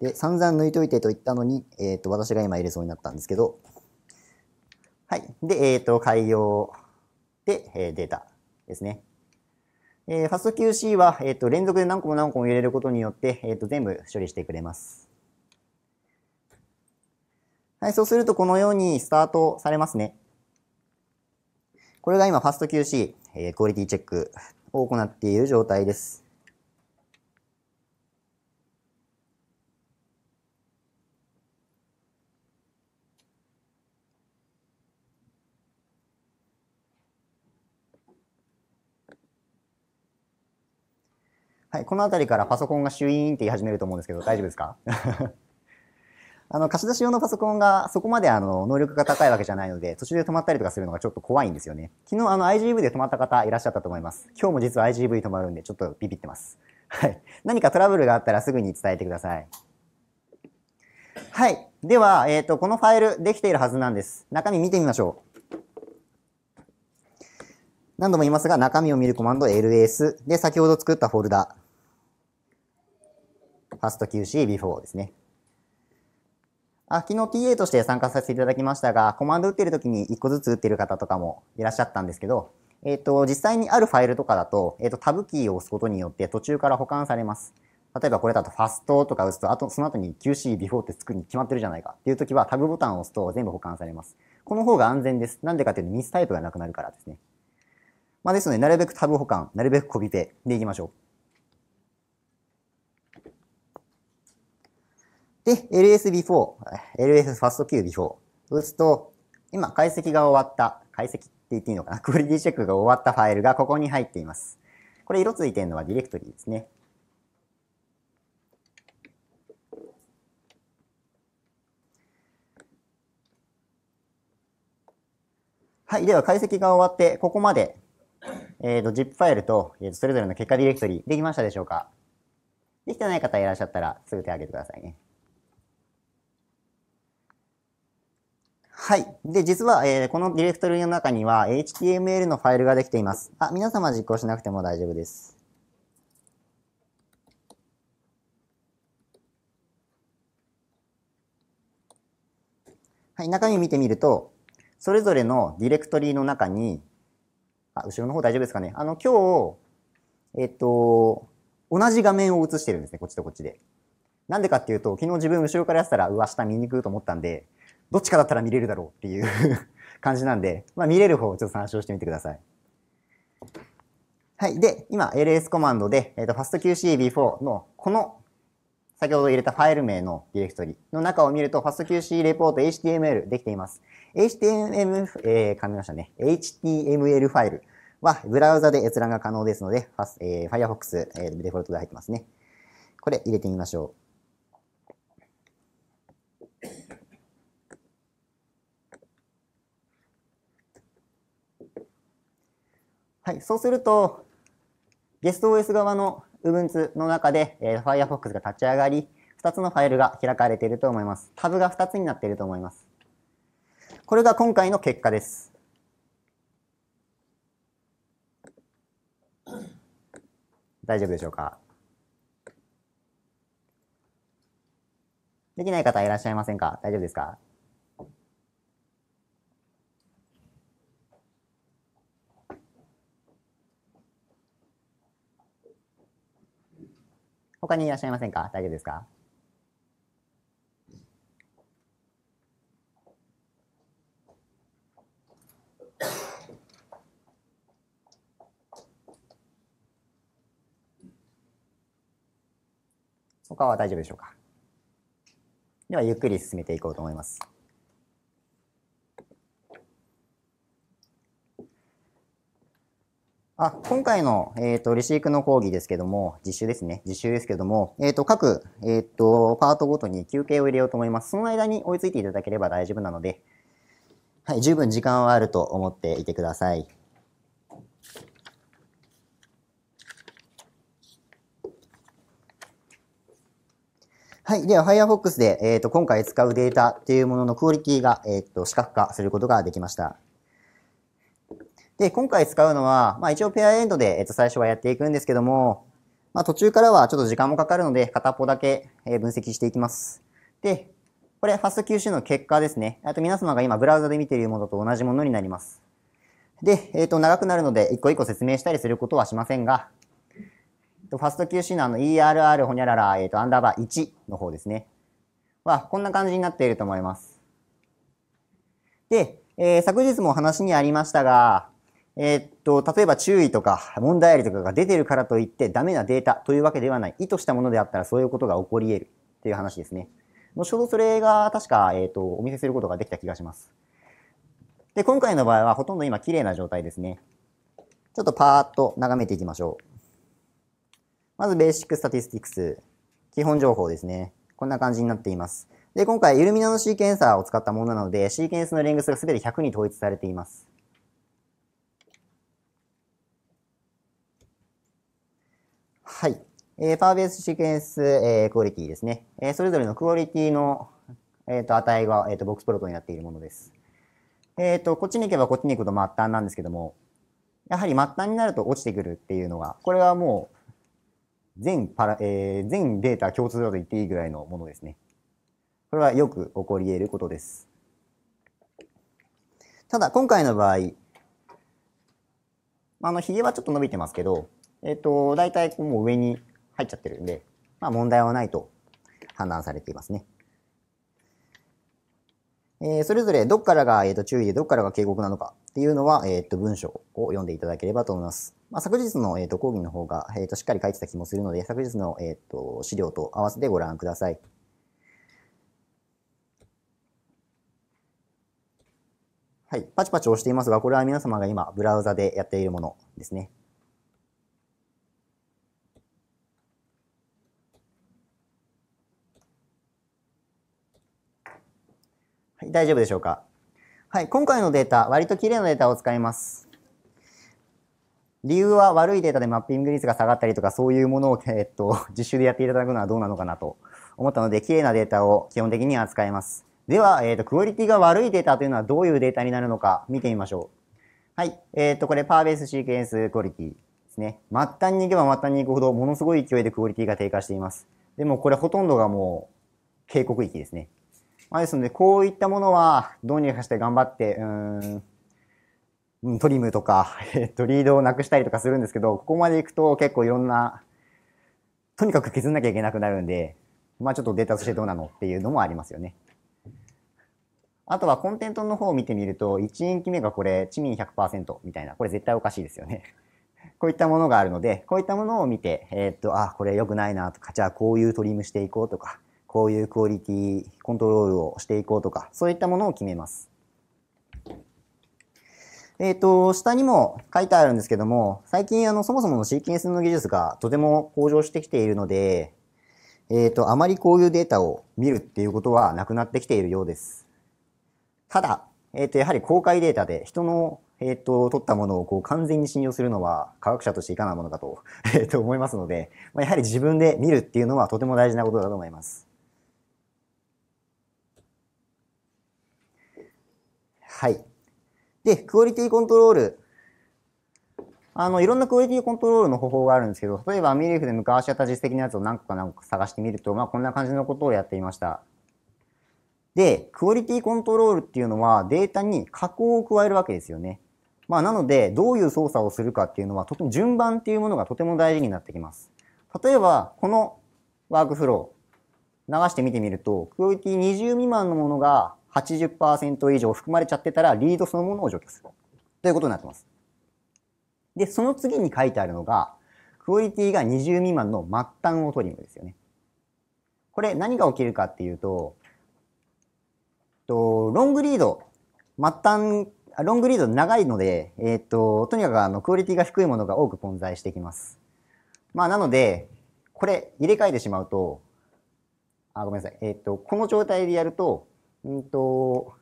で、散々抜いといてと言ったのに、えっ、と、私が今入れそうになったんですけど、はい。で、えっ、と、改用で、えデータですね。えー、ファスト QC は、えっ、ー、と、連続で何個も何個も入れることによって、えっ、ー、と、全部処理してくれます。はい、そうするとこのようにスタートされますね。これが今、ファスト QC、えー、クオリティチェックを行っている状態です。はい、この辺りからパソコンがシュイーンって言い始めると思うんですけど、大丈夫ですか あの、貸し出し用のパソコンがそこまであの、能力が高いわけじゃないので、途中で止まったりとかするのがちょっと怖いんですよね。昨日あの、IGV で止まった方いらっしゃったと思います。今日も実は IGV 止まるんで、ちょっとビビってます。はい。何かトラブルがあったらすぐに伝えてください。はい。では、えっ、ー、と、このファイルできているはずなんです。中身見てみましょう。何度も言いますが、中身を見るコマンド ls で先ほど作ったフォルダファスト q c b e f o r e ですね。あ昨日 TA として参加させていただきましたが、コマンド打ってる時に1個ずつ打ってる方とかもいらっしゃったんですけど、えっ、ー、と、実際にあるファイルとかだと、えっ、ー、と、タブキーを押すことによって途中から保管されます。例えばこれだとファストとか打つと、あとその後に QC before ってつくに決まってるじゃないかっていう時はタブボタンを押すと全部保管されます。この方が安全です。なんでかっていうとミスタイプがなくなるからですね。まあですので、なるべくタブ保管、なるべくコピペでいきましょう。で、LSB4、LSFastQ4 打つと、今解析が終わった、解析って言っていいのかな、クオリティチェックが終わったファイルがここに入っています。これ色ついてるのはディレクトリですね。はい。では、解析が終わって、ここまで、えっ、ー、と、ZIP ファイルと、えー、とそれぞれの結果ディレクトリ、できましたでしょうかできてない方いらっしゃったら、すぐ手を挙げてくださいね。はい。で、実は、えー、このディレクトリの中には HTML のファイルができています。あ、皆様実行しなくても大丈夫です。はい、中身見てみると、それぞれのディレクトリの中に、あ、後ろの方大丈夫ですかね。あの、今日、えっと、同じ画面を映してるんですね、こっちとこっちで。なんでかっていうと、昨日自分後ろからやったら、うわ、下見にくいと思ったんで、どっちかだったら見れるだろうっていう 感じなんで、まあ、見れる方をちょっと参照してみてください。はい。で、今 ls コマンドで、えっ、ー、と、fastqcb4 のこの先ほど入れたファイル名のディレクトリの中を見ると fastqc レポート html できています。html、えー、噛みましたね。html ファイルはブラウザで閲覧が可能ですので、えー、Firefox、えー、デフォルトで入ってますね。これ入れてみましょう。はい、そうすると、ゲスト o s 側の Ubuntu の中で、えー、Firefox が立ち上がり、2つのファイルが開かれていると思います。タブが2つになっていると思います。これが今回の結果です。大丈夫でしょうかできない方いらっしゃいませんか大丈夫ですか他にいらっしゃいませんか大丈夫ですか 他は大丈夫でしょうかではゆっくり進めていこうと思います。あ今回の、えっ、ー、と、レシークの講義ですけども、実習ですね。実習ですけども、えっ、ー、と、各、えっ、ー、と、パートごとに休憩を入れようと思います。その間に追いついていただければ大丈夫なので、はい、十分時間はあると思っていてください。はい。では、Firefox で、えっ、と、今回使うデータっていうもののクオリティが、えっ、と、視覚化することができました。で、今回使うのは、まあ一応ペアエンドで、えっと、最初はやっていくんですけども、まあ途中からはちょっと時間もかかるので、片っぽだけ分析していきます。で、これ、ファスト QC の結果ですね。あと皆様が今ブラウザで見ているものと同じものになります。で、えっ、ー、と、長くなるので、一個一個説明したりすることはしませんが、ファスト QC のあの ERR ほにゃらら、えっ、ー、と、アンダーバー1の方ですね。は、こんな感じになっていると思います。で、えー、昨日も話にありましたが、えー、っと、例えば注意とか問題ありとかが出てるからといってダメなデータというわけではない。意図したものであったらそういうことが起こり得るっていう話ですね。後ほどそれが確か、えー、っと、お見せすることができた気がします。で、今回の場合はほとんど今綺麗な状態ですね。ちょっとパーッと眺めていきましょう。まずベーシックスタティスティクス。基本情報ですね。こんな感じになっています。で、今回、イルミナのシーケンサーを使ったものなので、シーケンスのレングスが全て100に統一されています。はい。えー、パワーベースシーケンス、えー、クオリティですね。えー、それぞれのクオリティの、えーと、値が、えーと、ボックスプロトになっているものです。えっ、ー、と、こっちに行けばこっちに行くと末端なんですけども、やはり末端になると落ちてくるっていうのが、これはもう全パラ、えー、全データ共通だと言っていいぐらいのものですね。これはよく起こり得ることです。ただ、今回の場合、あの、ヒゲはちょっと伸びてますけど、えっ、ー、と、大体もう上に入っちゃってるんで、まあ問題はないと判断されていますね。えー、それぞれどっからが、えーと、注意でどっからが警告なのかっていうのは、えーと、文章を読んでいただければと思います。まあ、昨日の、えーと、と講義の方が、えー、としっかり書いてた気もするので、昨日の、えー、と資料と合わせてご覧ください。はい。パチパチ押していますが、これは皆様が今、ブラウザでやっているものですね。はい、大丈夫でしょうか。はい、今回のデータ、割と綺麗なデータを使います。理由は悪いデータでマッピング率が下がったりとかそういうものを、えっと、実習でやっていただくのはどうなのかなと思ったので、綺麗なデータを基本的に扱います。では、えっと、クオリティが悪いデータというのはどういうデータになるのか見てみましょう。はい、えっと、これパーベースシーケンスクオリティですね。末端に行けば末端に行くほどものすごい勢いでクオリティが低下しています。でもこれほとんどがもう警告域ですね。まあ、ですので、こういったものは、どうにかして頑張って、うん、トリムとか、えっと、リードをなくしたりとかするんですけど、ここまで行くと結構いろんな、とにかく削んなきゃいけなくなるんで、まあちょっとデータとしてどうなのっていうのもありますよね。あとはコンテンツの方を見てみると、1ン期目がこれ、知民100%みたいな、これ絶対おかしいですよね。こういったものがあるので、こういったものを見て、えー、っと、あ、これ良くないなとか、じゃあこういうトリムしていこうとか、こういうクオリティコントロールをしていこうとか、そういったものを決めます。えっ、ー、と、下にも書いてあるんですけども、最近あの、そもそものシーケンスの技術がとても向上してきているので、えっ、ー、と、あまりこういうデータを見るっていうことはなくなってきているようです。ただ、えっ、ー、と、やはり公開データで人の、えっ、と、取ったものをこう完全に信用するのは科学者としていかないものかと、えっ、と、思いますので、まあ、やはり自分で見るっていうのはとても大事なことだと思います。はい。で、クオリティコントロール。あの、いろんなクオリティコントロールの方法があるんですけど、例えばアミリーフで昔やった実績のやつを何個か何個か探してみると、まあこんな感じのことをやっていました。で、クオリティコントロールっていうのはデータに加工を加えるわけですよね。まあなので、どういう操作をするかっていうのは、特に順番っていうものがとても大事になってきます。例えば、このワークフロー、流して見てみると、クオリティ20未満のものが80%以上含まれちゃってたら、リードそのものを除去する。ということになってます。で、その次に書いてあるのが、クオリティが20未満の末端をトリムですよね。これ何が起きるかっていうと、とロングリード、末端、ロングリード長いので、えっ、ー、と、とにかくあの、クオリティが低いものが多く混在してきます。まあ、なので、これ入れ替えてしまうと、あ、ごめんなさい。えっ、ー、と、この状態でやると、うんと、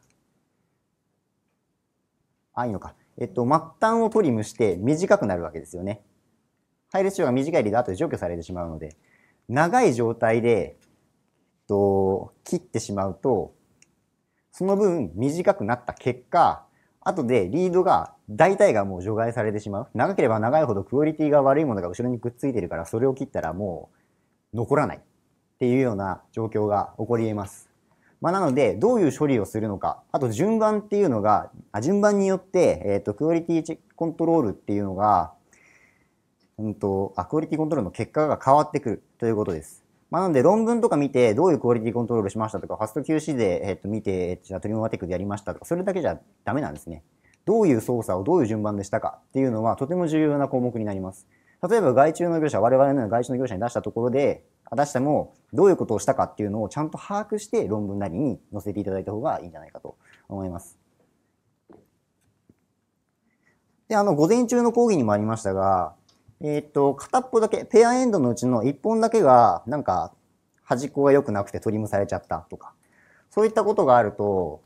あ、いいのか。えっと、末端をトリムして短くなるわけですよね。配列値が短いリード後で除去されてしまうので、長い状態で、と、切ってしまうと、その分短くなった結果、後でリードが大体がもう除外されてしまう。長ければ長いほどクオリティが悪いものが後ろにくっついてるから、それを切ったらもう残らないっていうような状況が起こり得ます。まあ、なので、どういう処理をするのか、あと順番っていうのが、あ順番によって、えっ、ー、と、クオリティコントロールっていうのが、うんと、あ、クオリティコントロールの結果が変わってくるということです。まあ、なので、論文とか見て、どういうクオリティコントロールしましたとか、ファスト QC で、えっ、ー、と、見て、じゃあ、トリムマテックでやりましたとか、それだけじゃダメなんですね。どういう操作をどういう順番でしたかっていうのは、とても重要な項目になります。例えば、外注の業者、我々のような外注の業者に出したところで、たしてもどういうことをしたかっていうのをちゃんと把握して論文なりに載せていただいた方がいいんじゃないかと思います。で、あの、午前中の講義にもありましたが、えー、っと、片っぽだけ、ペアエンドのうちの一本だけが、なんか、端っこが良くなくてトリムされちゃったとか、そういったことがあると、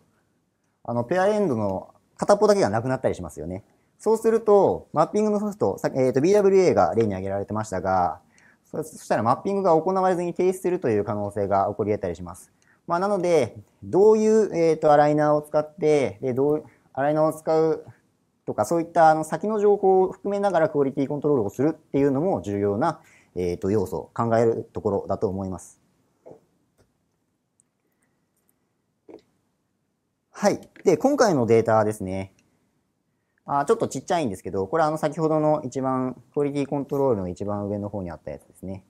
あの、ペアエンドの片っぽだけがなくなったりしますよね。そうすると、マッピングのソフト、えー、っと、BWA が例に挙げられてましたが、そしたらマッピングが行われずに停止するという可能性が起こり得たりします。まあ、なので、どういう、えーと、アライナーを使って、でどうアライナーを使うとか、そういったあの先の情報を含めながらクオリティコントロールをするっていうのも重要な、えーと、と要素、考えるところだと思います。はい。で、今回のデータですね。あちょっとちっちゃいんですけど、これあの先ほどの一番、クオリティコントロールの一番上の方にあったやつですね。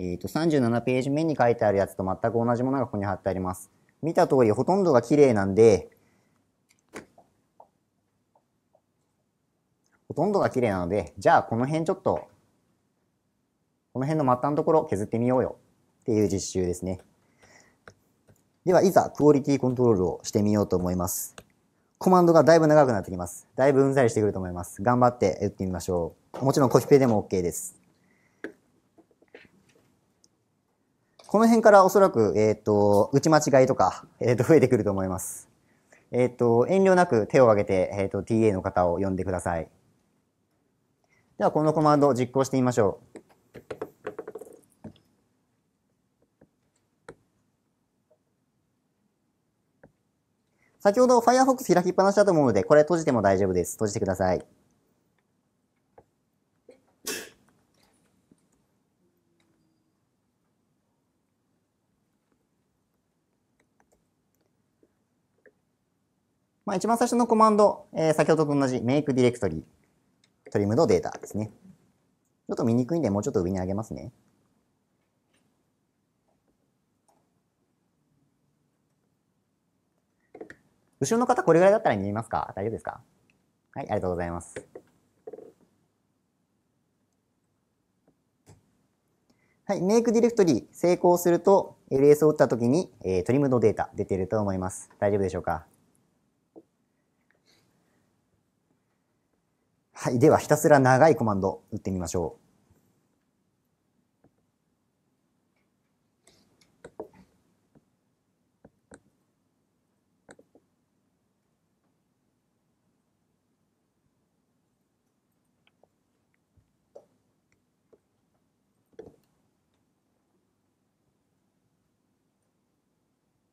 えっ、ー、と、37ページ目に書いてあるやつと全く同じものがここに貼ってあります。見た通りほとんどが綺麗なんで、ほとんどが綺麗なので、じゃあこの辺ちょっと、この辺の末端のところ削ってみようよっていう実習ですね。では、いざクオリティコントロールをしてみようと思います。コマンドがだいぶ長くなってきます。だいぶうんざりしてくると思います。頑張って打ってみましょう。もちろんコピペでも OK です。この辺からおそらく、えっ、ー、と、打ち間違いとか、えっ、ー、と、増えてくると思います。えっ、ー、と、遠慮なく手を挙げて、えっ、と、TA の方を呼んでください。では、このコマンドを実行してみましょう。先ほど Firefox 開きっぱなしだと思うので、これ閉じても大丈夫です。閉じてください。まあ、一番最初のコマンド、えー、先ほどと同じ make directory trim のデータですね。ちょっと見にくいんで、もうちょっと上に上げますね。後ろの方これぐらいだったら見えますか大丈夫ですかはい、ありがとうございます。はい、メイクディレクトリー成功すると LS を打った時に、えー、トリムのデータ出てると思います。大丈夫でしょうかはい、ではひたすら長いコマンド打ってみましょう。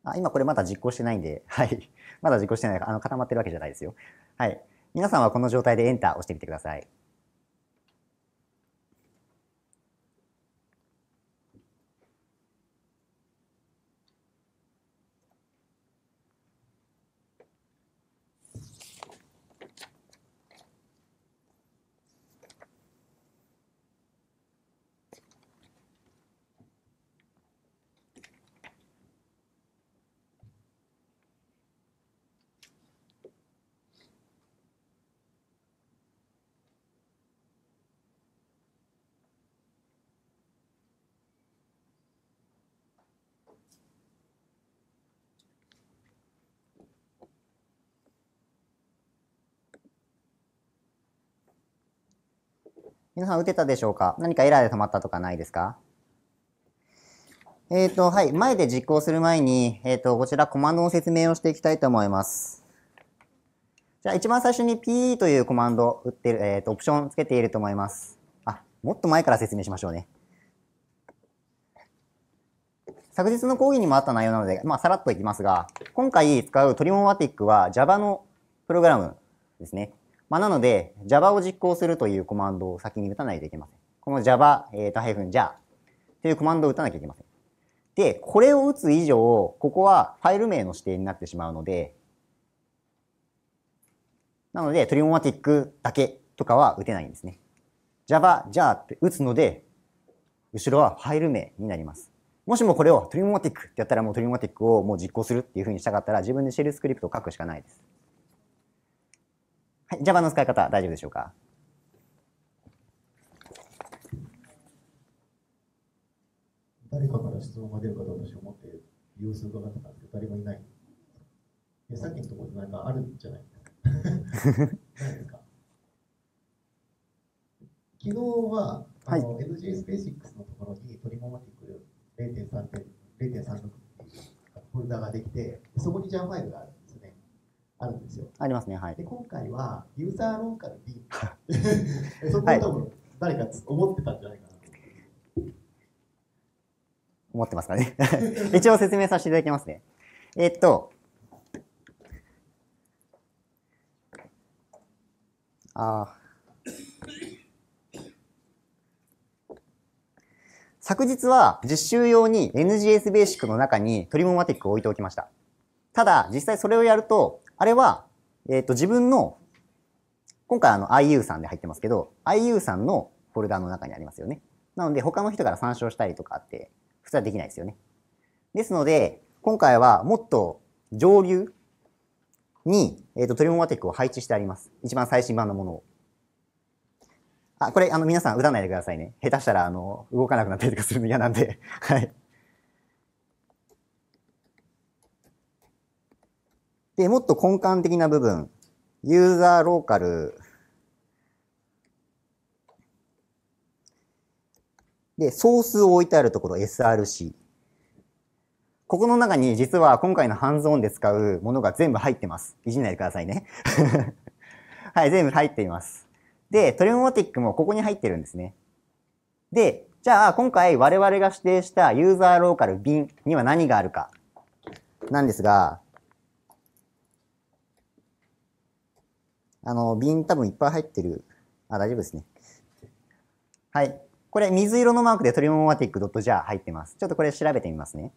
あ今これまだ実行してないんで、はい。まだ実行してないあの固まってるわけじゃないですよ。はい。皆さんはこの状態でエンター押してみてください。皆さん打てたでしょうか何かエラーで止まったとかないですかえっ、ー、と、はい。前で実行する前に、えっ、ー、と、こちらコマンドの説明をしていきたいと思います。じゃあ、一番最初に P というコマンド打ってる、えっ、ー、と、オプションつけていると思います。あ、もっと前から説明しましょうね。昨日の講義にもあった内容なので、まあ、さらっといきますが、今回使うトリモマティックは Java のプログラムですね。まあ、なので、Java を実行するというコマンドを先に打たないといけません。この Java、えーと、ハイフン j a というコマンドを打たなきゃいけません。で、これを打つ以上、ここはファイル名の指定になってしまうので、なので、トリオマティックだけとかは打てないんですね。Java、j a って打つので、後ろはファイル名になります。もしもこれをトリモマティックってやったらもうトリモマティックをもう実行するっていうふうにしたかったら自分でシェルスクリプトを書くしかないです。Java の使い方大丈夫でしょうか誰かから質問が出るかと私は思ってす誰もいない。えさっきのところでなんかあるんじゃない ですか昨日は、はい、NGS ベーシックスのところにトリモマティク0 3 6っていうフォルダができて、そこに JAR ファイルがある。あるんですよ。ありますね、はい。で今回はユーザーローカルに そこを多分誰か思ってたんじゃないかな、思ってますかね 一応説明させていただきますね。えっと、あ昨日は実習用に NGS ベーシックの中にトリモマティックを置いておきました。ただ、実際それをやると、これは、えっ、ー、と、自分の、今回あの IU さんで入ってますけど、IU さんのフォルダの中にありますよね。なので、他の人から参照したりとかって、普通はできないですよね。ですので、今回はもっと上流に、えっ、ー、と、トリモマティックを配置してあります。一番最新版のものを。あ、これ、あの、皆さん、打たないでくださいね。下手したら、あの、動かなくなったりとかするの嫌なんで。はい。で、もっと根幹的な部分、ユーザーローカル、で、ソースを置いてあるところ SRC。ここの中に実は今回のハンズオンで使うものが全部入ってます。いじんないでくださいね。はい、全部入っています。で、トリモモティックもここに入ってるんですね。で、じゃあ今回我々が指定したユーザーローカル便には何があるかなんですが、あの、瓶多分いっぱい入ってる。あ、大丈夫ですね。はい。これ、水色のマークでトリモマティック .jar 入ってます。ちょっとこれ調べてみますね。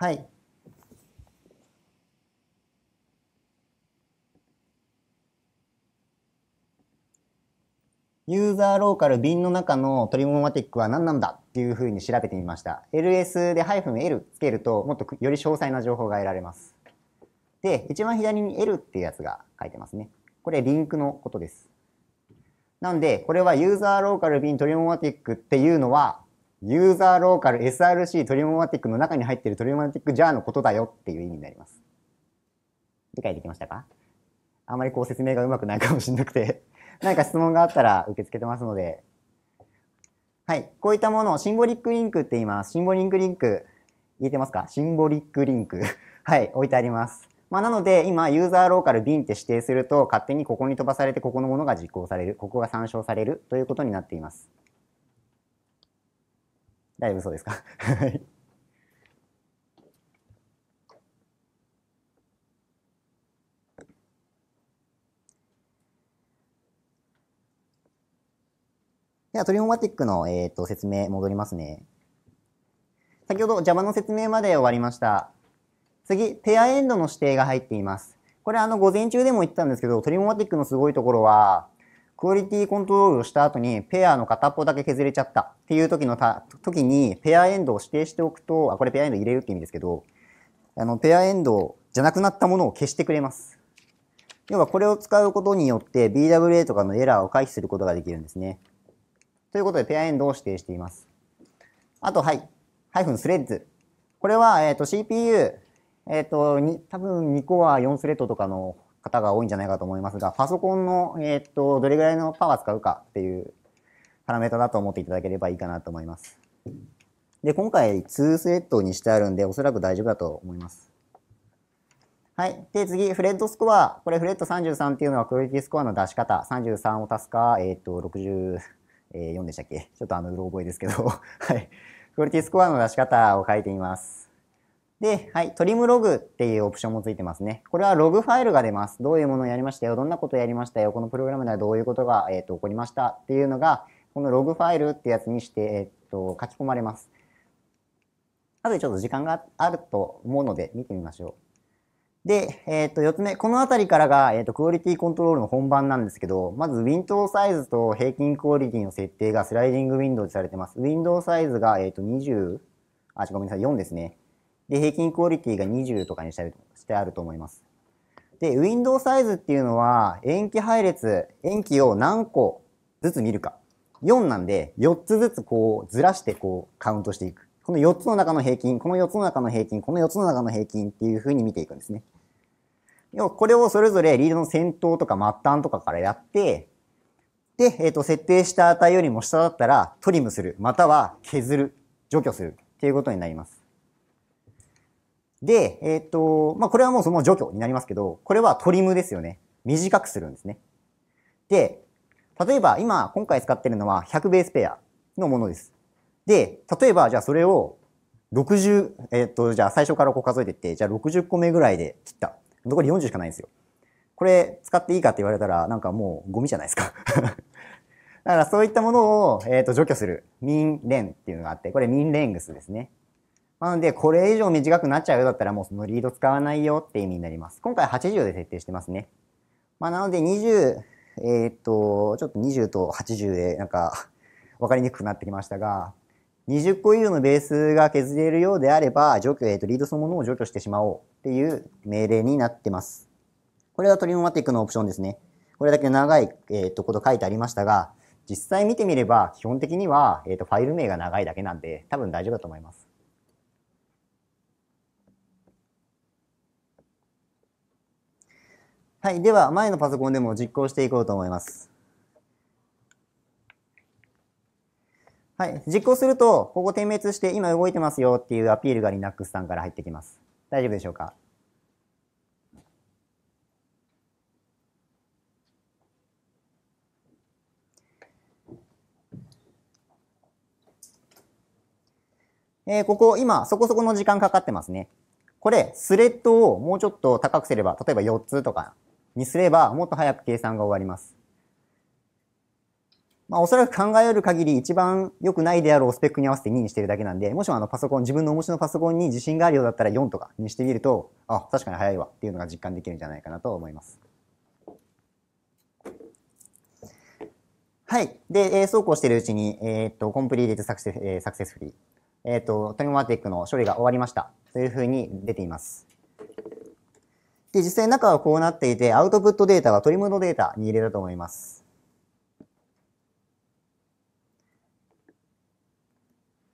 はい。ユーザーローカル瓶の中のトリモマティックは何なんだっていうふうに調べてみました。ls で -l つけるともっとより詳細な情報が得られます。で、一番左に L っていうやつが書いてますね。これリンクのことです。なんで、これはユーザーローカル瓶トリモマティックっていうのはユーザーローカル SRC トリモマティックの中に入っているトリモマティックジャーのことだよっていう意味になります。理解できましたかあまりこう説明がうまくないかもしれなくて何 か質問があったら受け付けてますので、はい。こういったものをシンボリックリンクって言います。シンボリックリンク、言えてますかシンボリックリンクはい、置いてあります。まあ、なので、今、ユーザーローカルビンって指定すると、勝手にここに飛ばされて、ここのものが実行される、ここが参照されるということになっています。大丈夫そうですか では、トリモマティックの、えーと、説明戻りますね。先ほど Java の説明まで終わりました。次、ペアエンドの指定が入っています。これあの午前中でも言ったんですけど、トリモマティックのすごいところは、クオリティコントロールをした後にペアの片っぽだけ削れちゃったっていう時のた時にペアエンドを指定しておくと、あ、これペアエンド入れるって意味ですけど、あの、ペアエンドじゃなくなったものを消してくれます。要はこれを使うことによって BWA とかのエラーを回避することができるんですね。ということでペアエンドを指定しています。あと、はい。ハイフンスレッズ。これは、えっ、ー、と CPU、えっ、ー、と、多分2コア4スレッドとかの方が多いんじゃないかと思いますが、パソコンの、えっ、と、どれぐらいのパワー使うかっていうパラメータだと思っていただければいいかなと思います。で、今回2スレッドにしてあるんで、おそらく大丈夫だと思います。はい。で、次、フレッドスコア。これ、フレッド33っていうのはクオリティスコアの出し方。33を足すか、えっ、と、64でしたっけちょっとあの、うろ覚えですけど。はい。クオリティスコアの出し方を書いてみます。で、はい、トリムログっていうオプションもついてますね。これはログファイルが出ます。どういうものをやりましたよ、どんなことをやりましたよ、このプログラムではどういうことが、えーと、起こりましたっていうのが、このログファイルってやつにして、えーと、書き込まれます。とでちょっと時間があると思うので見てみましょう。で、えっ、ー、と、4つ目。この辺りからが、えっ、ー、と、クオリティコントロールの本番なんですけど、まず、ウィンドウサイズと平均クオリティの設定がスライディングウィンドウでされてます。ウィンドウサイズが、えっ、ー、と、20、あ、ごめんなさい、4ですね。で、平均クオリティが20とかにしてあると思います。で、ウィンドウサイズっていうのは、延期配列、延期を何個ずつ見るか。4なんで、4つずつこう、ずらしてこう、カウントしていく。この4つの中の平均、この4つの中の平均、この4つの中の平均っていうふうに見ていくんですね。要は、これをそれぞれリードの先頭とか末端とかからやって、で、えっ、ー、と、設定した値よりも下だったら、トリムする、または削る、除去するっていうことになります。で、えー、っと、まあ、これはもうその除去になりますけど、これはトリムですよね。短くするんですね。で、例えば今、今回使ってるのは100ベースペアのものです。で、例えばじゃあそれを60、えー、っと、じゃあ最初からこう数えていって、じゃあ60個目ぐらいで切った。残り40しかないんですよ。これ使っていいかって言われたら、なんかもうゴミじゃないですか だからそういったものを、えー、と除去する。レンっていうのがあって、これンレングスですね。なので、これ以上短くなっちゃうよだったらもうそのリード使わないよって意味になります。今回80で設定してますね。まあ、なので20、えー、っと、ちょっと20と80でなんかわかりにくくなってきましたが、20個以上のベースが削れるようであれば、除去、えー、っと、リードそのものを除去してしまおうっていう命令になってます。これはトリムマティックのオプションですね。これだけ長い、えー、っと、こと書いてありましたが、実際見てみれば、基本的には、えっと、ファイル名が長いだけなんで、多分大丈夫だと思います。はい、では前のパソコンでも実行していこうと思います。はい、実行すると、ここ点滅して今動いてますよっていうアピールが Linux さんから入ってきます。大丈夫でしょうかえー、ここ今そこそこの時間かかってますね。これ、スレッドをもうちょっと高くすれば、例えば4つとかにすれば、もっと早く計算が終わります。まあ、おそらく考える限り一番良くないであろうスペックに合わせて2にしてるだけなんで、もしもあのパソコン、自分のお持ちのパソコンに自信があるようだったら4とかにしてみると、あ、確かに早いわっていうのが実感できるんじゃないかなと思います。はい。で、えー、そうこうしているうちに、えー、っと、コンプリートサクセス、えサクセスフリー。えー、っと、トリモマティックの処理が終わりました。というふうに出ています。で、実際中はこうなっていて、アウトプットデータはトリムのデータに入れたと思います。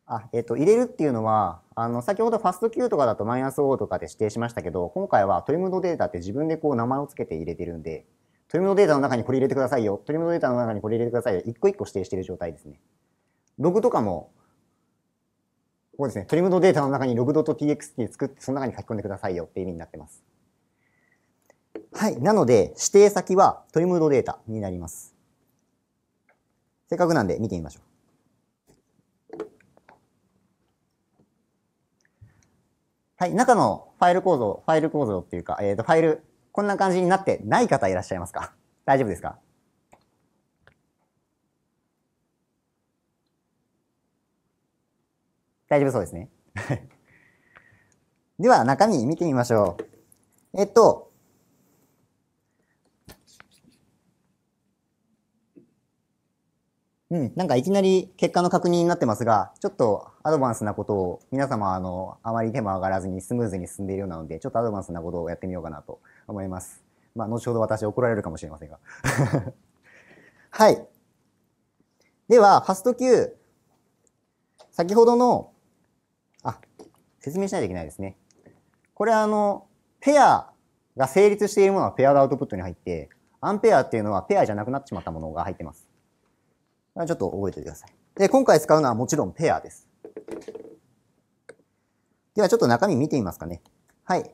あ、えっ、と、入れるっていうのは、あの、先ほどファスト Q とかだとマイナス O とかで指定しましたけど、今回はトリムのデータって自分でこう名前を付けて入れてるんで、トリムのデータの中にこれ入れてくださいよ、トリムのデータの中にこれ入れてくださいよ、一個一個指定している状態ですね。ログとかも、ここですね、トリムのデータの中にログ .txt 作って、その中に書き込んでくださいよって意味になってます。はい。なので、指定先はトリムードデータになります。せっかくなんで見てみましょう。はい、中のファイル構造、ファイル構造っていうか、えっ、ー、と、ファイル、こんな感じになってない方いらっしゃいますか大丈夫ですか大丈夫そうですね。では、中身見てみましょう。えっと、うん、なんかいきなり結果の確認になってますが、ちょっとアドバンスなことを皆様あの、あまり手も上がらずにスムーズに進んでいるようなので、ちょっとアドバンスなことをやってみようかなと思います。まあ、後ほど私怒られるかもしれませんが。はい。では、ファスト Q、先ほどの、あ、説明しないといけないですね。これあの、ペアが成立しているものはペアがアウトプットに入って、アンペアっていうのはペアじゃなくなってしまったものが入ってます。ちょっと覚えておいてください。で、今回使うのはもちろんペアです。ではちょっと中身見てみますかね。はい。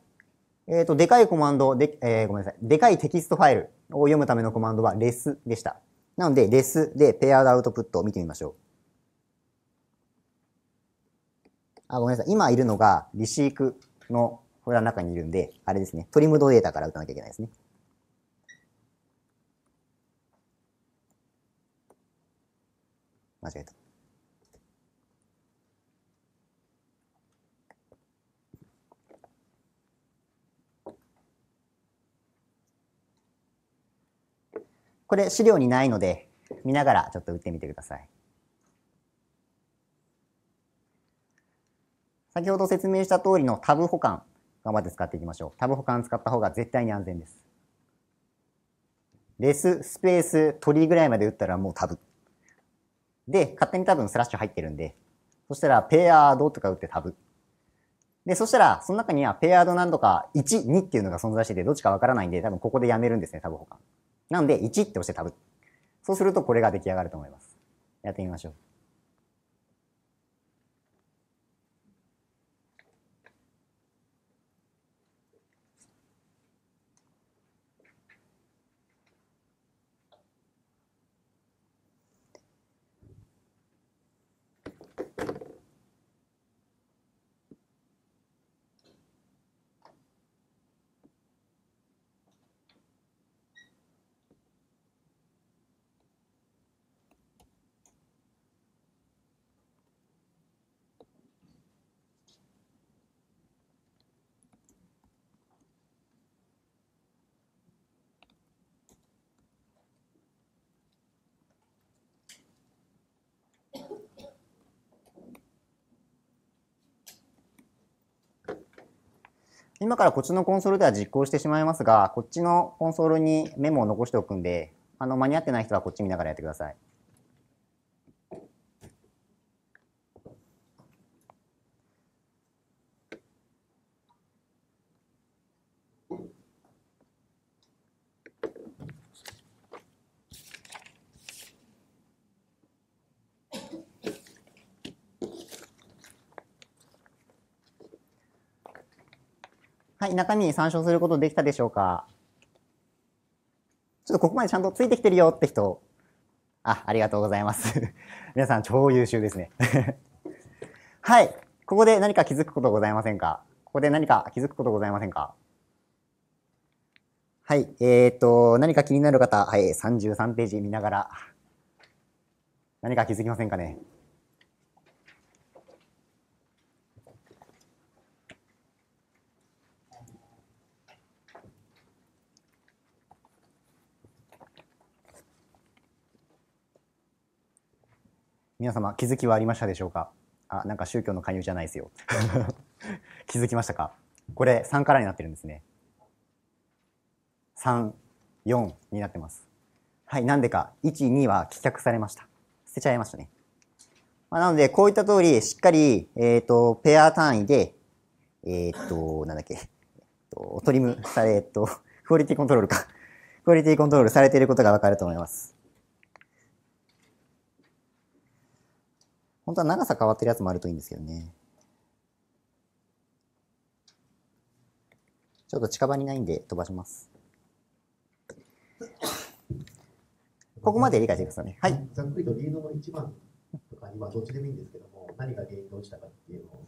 えっ、ー、と、でかいコマンドで、えー、ごめんなさい。でかいテキストファイルを読むためのコマンドはレスでした。なので、レスでペアアウトプットを見てみましょう。あ、ごめんなさい。今いるのがリシークのこれは中にいるんで、あれですね。トリムドデータから打たなきゃいけないですね。間違えた。これ資料にないので見ながらちょっと打ってみてください。先ほど説明した通りのタブ保管頑張って使っていきましょう。タブ保管使った方が絶対に安全です。レス、スペース、鳥ぐらいまで打ったらもうタブ。で、勝手に多分スラッシュ入ってるんで、そしたら、ペアードとか打ってタブ。で、そしたら、その中にはペアード何度か1、2っていうのが存在してて、どっちかわからないんで、多分ここでやめるんですね、タブ保管。なんで、1って押してタブ。そうするとこれが出来上がると思います。やってみましょう。今からこっちのコンソールでは実行してしまいますが、こっちのコンソールにメモを残しておくんで、あの、間に合ってない人はこっち見ながらやってください。い、中身に参照することできたでしょうかちょっとここまでちゃんとついてきてるよって人。あ、ありがとうございます。皆さん超優秀ですね。はい。ここで何か気づくことございませんかここで何か気づくことございませんかはい。えっ、ー、と、何か気になる方、はい、33ページ見ながら、何か気づきませんかね皆様気づきはありましたでしょうかあなんか宗教の勧誘じゃないですよ 気づきましたかこれ3からになってるんですね34になってますはいなんでか12は棄却されました捨てちゃいましたね、まあ、なのでこういった通りしっかり、えっ、ー、とペア単位でえっ、ー、となんだっけ、えーと、トリムされえっ、ー、とクオリティコントロールかクオリティコントロールされていることがわかると思います本当は長さ変わってるやつもあるといいんですけどね。ちょっと近場にないんで飛ばします。ここまで理解してくださいね。はい。ざっくりと理由の1番とか今どっちでもいいんですけども、何が原因が落ちたかっていうのを、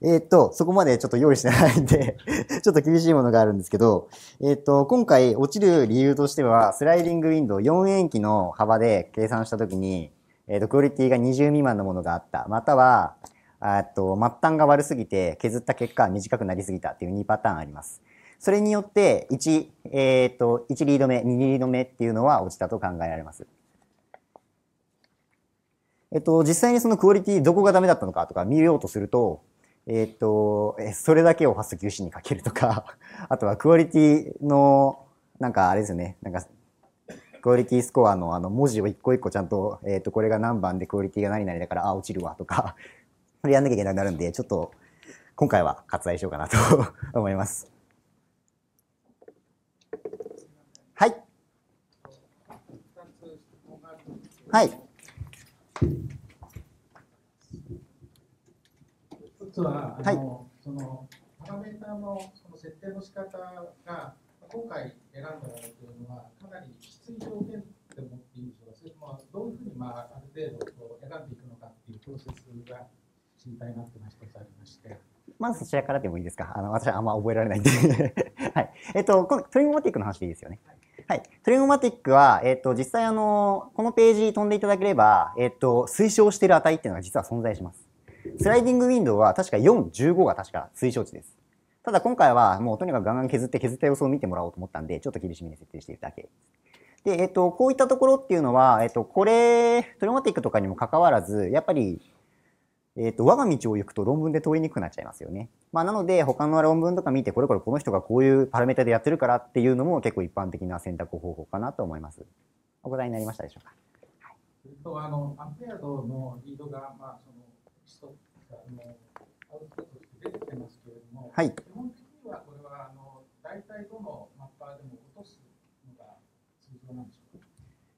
えっと、そこまでちょっと用意してないんで ちょっと厳しいものがあるんですけど、えー、っと、今回落ちる理由としては、スライディングウィンドウ4円機の幅で計算したときに、えっ、ー、と、クオリティが20未満のものがあった。または、えっと、末端が悪すぎて削った結果短くなりすぎたっていう2パターンあります。それによって、1、えっ、ー、と、1リード目、2リード目っていうのは落ちたと考えられます。えっと、実際にそのクオリティどこがダメだったのかとか見ようとすると、えっと、それだけをファスト休止にかけるとか、あとはクオリティの、なんかあれですよね、なんかクオリティスコアのあの文字を一個一個ちゃんと、えっ、ー、と、これが何番でクオリティが何々だから、あ、落ちるわとかそ れやんなきゃいけなくなるんで、ちょっと、今回は割愛しようかなと 思います。はい。はい。一つは、はい、そのパラメータのその設定の仕方が今回選んだものというのは、かなりきついっていいでしょうか、それともどういうふうに、まあ、ある程度こう選んでいくのかっていうプロセスが心配になっていのが一つありまして。まずそちらからでもいいですか。あの私はあんま覚えられないんで はい。えっと、トリンゴマティックの話でいいですよね。はい。トリンゴマティックは、えっと、実際あの、このページ飛んでいただければ、えっと、推奨している値っていうのが実は存在します。スライディングウィンドウは確か4、15が確か推奨値です。ただ今回はもうとにかくガンガン削って削った様子を見てもらおうと思ったんで、ちょっと厳しめに設定しているだけでえっと、こういったところっていうのは、えっと、これ、トリマティックとかにも関わらず、やっぱり、えっと、我が道を行くと論文で通りにくくなっちゃいますよね。まあ、なので、他の論文とか見て、これこれこの人がこういうパラメータでやってるからっていうのも結構一般的な選択方法かなと思います。お答えになりましたでしょうか。と、あの、アンペアドのリードが、まあ、その、基礎、アウトプット出てますはい。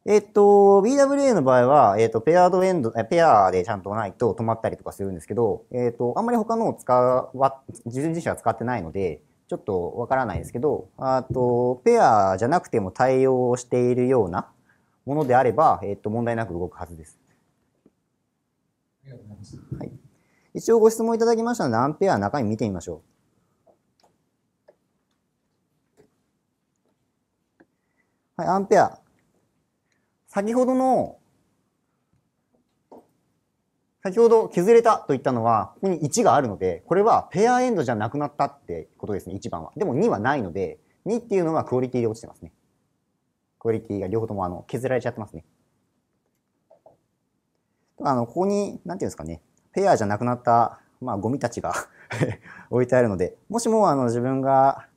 えっと、BWA の場合は、えっと、ペアードエンド、ペアでちゃんとないと止まったりとかするんですけど、えっと、あんまり他のを使わ、自分自身は使ってないので、ちょっとわからないですけど、あと、ペアじゃなくても対応しているようなものであれば、えっと、問題なく動くはずです。ありがとうございます。はい。一応ご質問いただきましたので、アンペア中身見てみましょう。はい、アンペア。先ほどの、先ほど削れたと言ったのは、ここに1があるので、これはペアエンドじゃなくなったってことですね、1番は。でも2はないので、2っていうのはクオリティで落ちてますね。クオリティが両方ともあの削られちゃってますね。あの、ここに、なんていうんですかね、ペアじゃなくなった、まあ、ゴミたちが 置いてあるので、もしも、あの、自分が、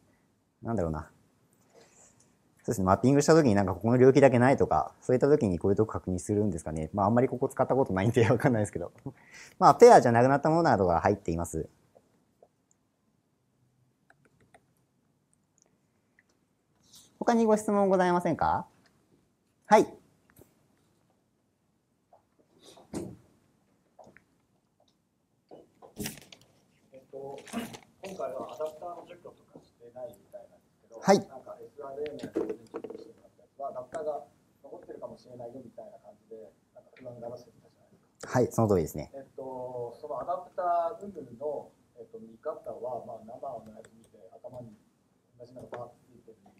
なんだろうな、そうですね、マッピングした時になんかここの領域だけないとか、そういった時にこういうとこ確認するんですかね。まああんまりここ使ったことないんで わかんないですけど。まあペアじゃなくなったものなどが入っています。他にご質問ございませんかはい。今回はアダプターの除去とかしてないみたいなんですけど、はい。例のやつしてもらったは、ラッが残ってるかもしれないよみたいな感じで、なんか不安がらせてたじゃないですか。はい、その通りですね。えっと、そのアダプター部分の、えっと、見方は、まあ、生のやつ見て、頭に同じのがてるみたいな、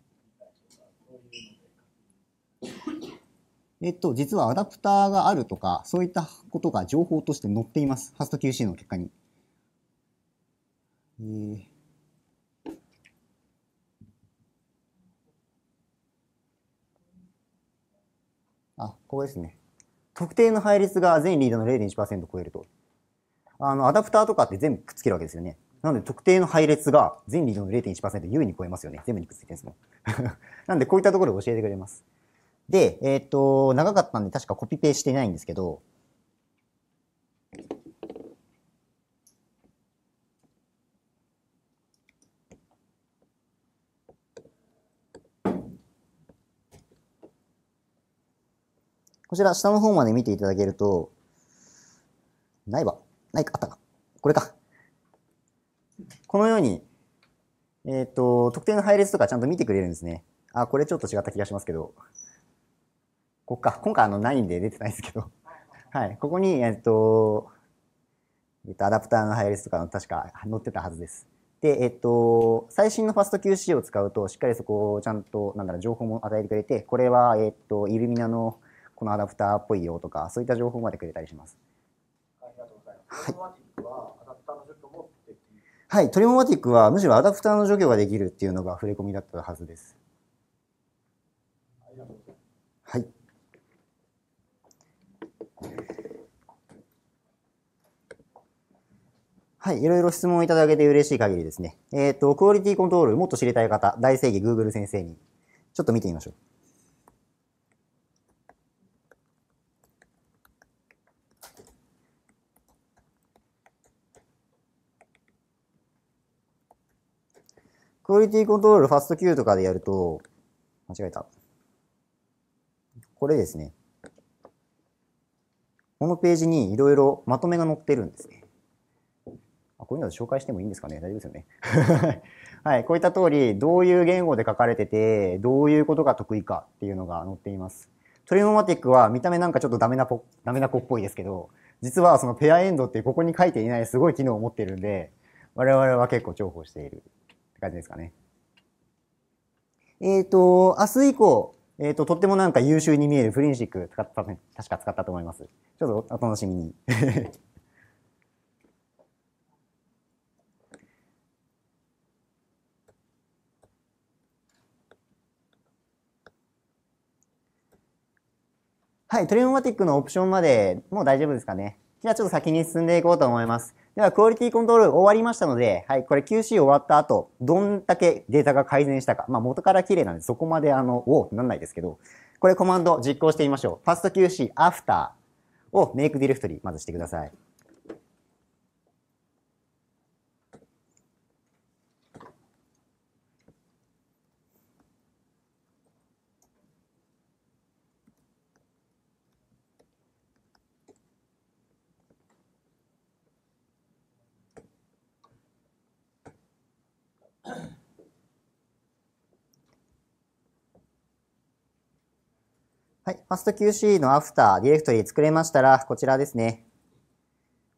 そういうので。えっと、実はアダプターがあるとか、そういったことが情報として載っています。ファスト QC の結果に。えー、あ、ここですね。特定の配列が全リードの0.1%超えると。あの、アダプターとかって全部くっつけるわけですよね。なので特定の配列が全リードの0.1%優に超えますよね。全部にくっついてるんですもん。なんでこういったところを教えてくれます。で、えー、っと、長かったんで確かコピペしてないんですけど、こちら下の方まで見ていただけると、ないわ。ないか、あったか。これか。このように、えっ、ー、と、特定の配列とかちゃんと見てくれるんですね。あ、これちょっと違った気がしますけど。こっか。今回あのないんで出てないですけど。はい。ここに、えっ、ー、と、えっ、ー、と、アダプターの配列とかの確か載ってたはずです。で、えっと、最新のファスト QC を使うと、しっかりそこをちゃんと、なんだろう、情報も与えてくれて、これは、えっと、イルミナのこのアダプターっぽいよとかそういった情報までくれたりします。ありがとうございます。はい、トリモマティックはむしろアダプターの除去ができるっていうのが触れ込みだったはずです。はい。はい、いろいろ質問をいただけて嬉しい限りですね。えっ、ー、と、クオリティコントロールもっと知りたい方、大正義 Google 先生にちょっと見てみましょう。クオリティコントロールファスト Q とかでやると、間違えた。これですね。このページにいろいろまとめが載ってるんですね。こういうの紹介してもいいんですかね大丈夫ですよね。はい。こういった通り、どういう言語で書かれてて、どういうことが得意かっていうのが載っています。トリノマティックは見た目なんかちょっとダメな子、ダメな子っぽいですけど、実はそのペアエンドってここに書いていないすごい機能を持ってるんで、我々は結構重宝しているって感じですかね。えっ、ー、と、明日以降、えっ、ー、と、とってもなんか優秀に見えるフリンシック使った、確か使ったと思います。ちょっとお楽しみに。はい、トリオマティックのオプションまでもう大丈夫ですかね。じゃあちょっと先に進んでいこうと思います。では、クオリティコントロール終わりましたので、はい、これ QC 終わった後、どんだけデータが改善したか。まあ、元から綺麗なんで、そこまであの、おなんないですけど、これコマンド実行してみましょう。ファスト QC、アフターをメイクディレクトリまずしてください。はい。ファスト q c のアフターディレクトリ作れましたら、こちらですね。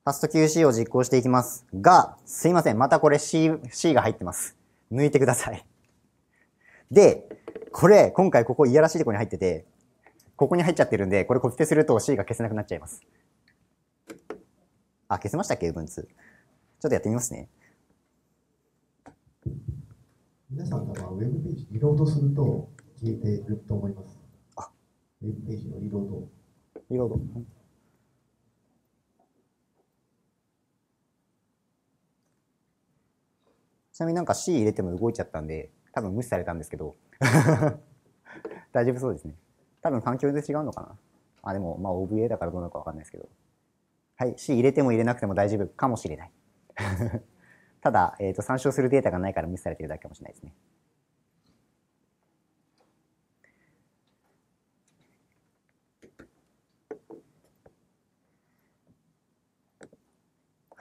ファスト q c を実行していきます。が、すいません。またこれ C、C が入ってます。抜いてください。で、これ、今回ここいやらしいとこに入ってて、ここに入っちゃってるんで、これコピペすると C が消せなくなっちゃいます。あ、消せましたっけ文通。ちょっとやってみますね。皆さん多分 Web ページリロードすると消えてると思います。ウェブページのリロード。リロード。ちなみになんか C 入れても動いちゃったんで、多分無視されたんですけど。大丈夫そうですね。多分環境で違うのかな。あ、でも、まあ OVA だからどうなのかわかんないですけど。はい、C 入れても入れなくても大丈夫かもしれない。ただ、えっ、ー、と、参照するデータがないから無視されてるだけかもしれないですね。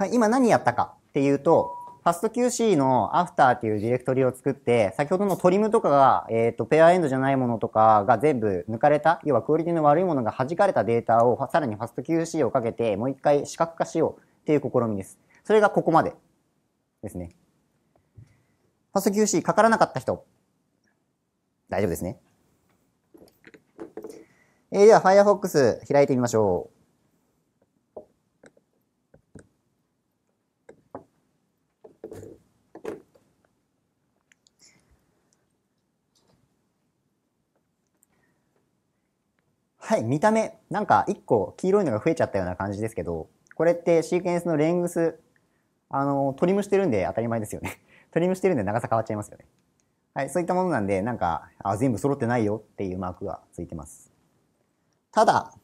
はい、今何やったかっていうと、ファスト QC のアフターっていうディレクトリを作って、先ほどのトリムとかが、えっ、ー、と、ペアエンドじゃないものとかが全部抜かれた、要はクオリティの悪いものが弾かれたデータを、さらにファスト QC をかけて、もう一回視覚化しようっていう試みです。それがここまでですね。ファスト QC かからなかった人、大丈夫ですね。えー、では、Firefox 開いてみましょう。はい、見た目、なんか1個黄色いのが増えちゃったような感じですけど、これってシークエンスのレングス、あの、トリムしてるんで当たり前ですよね。トリムしてるんで長さ変わっちゃいますよね。はい、そういったものなんで、なんか、あ、全部揃ってないよっていうマークがついてます。ただ、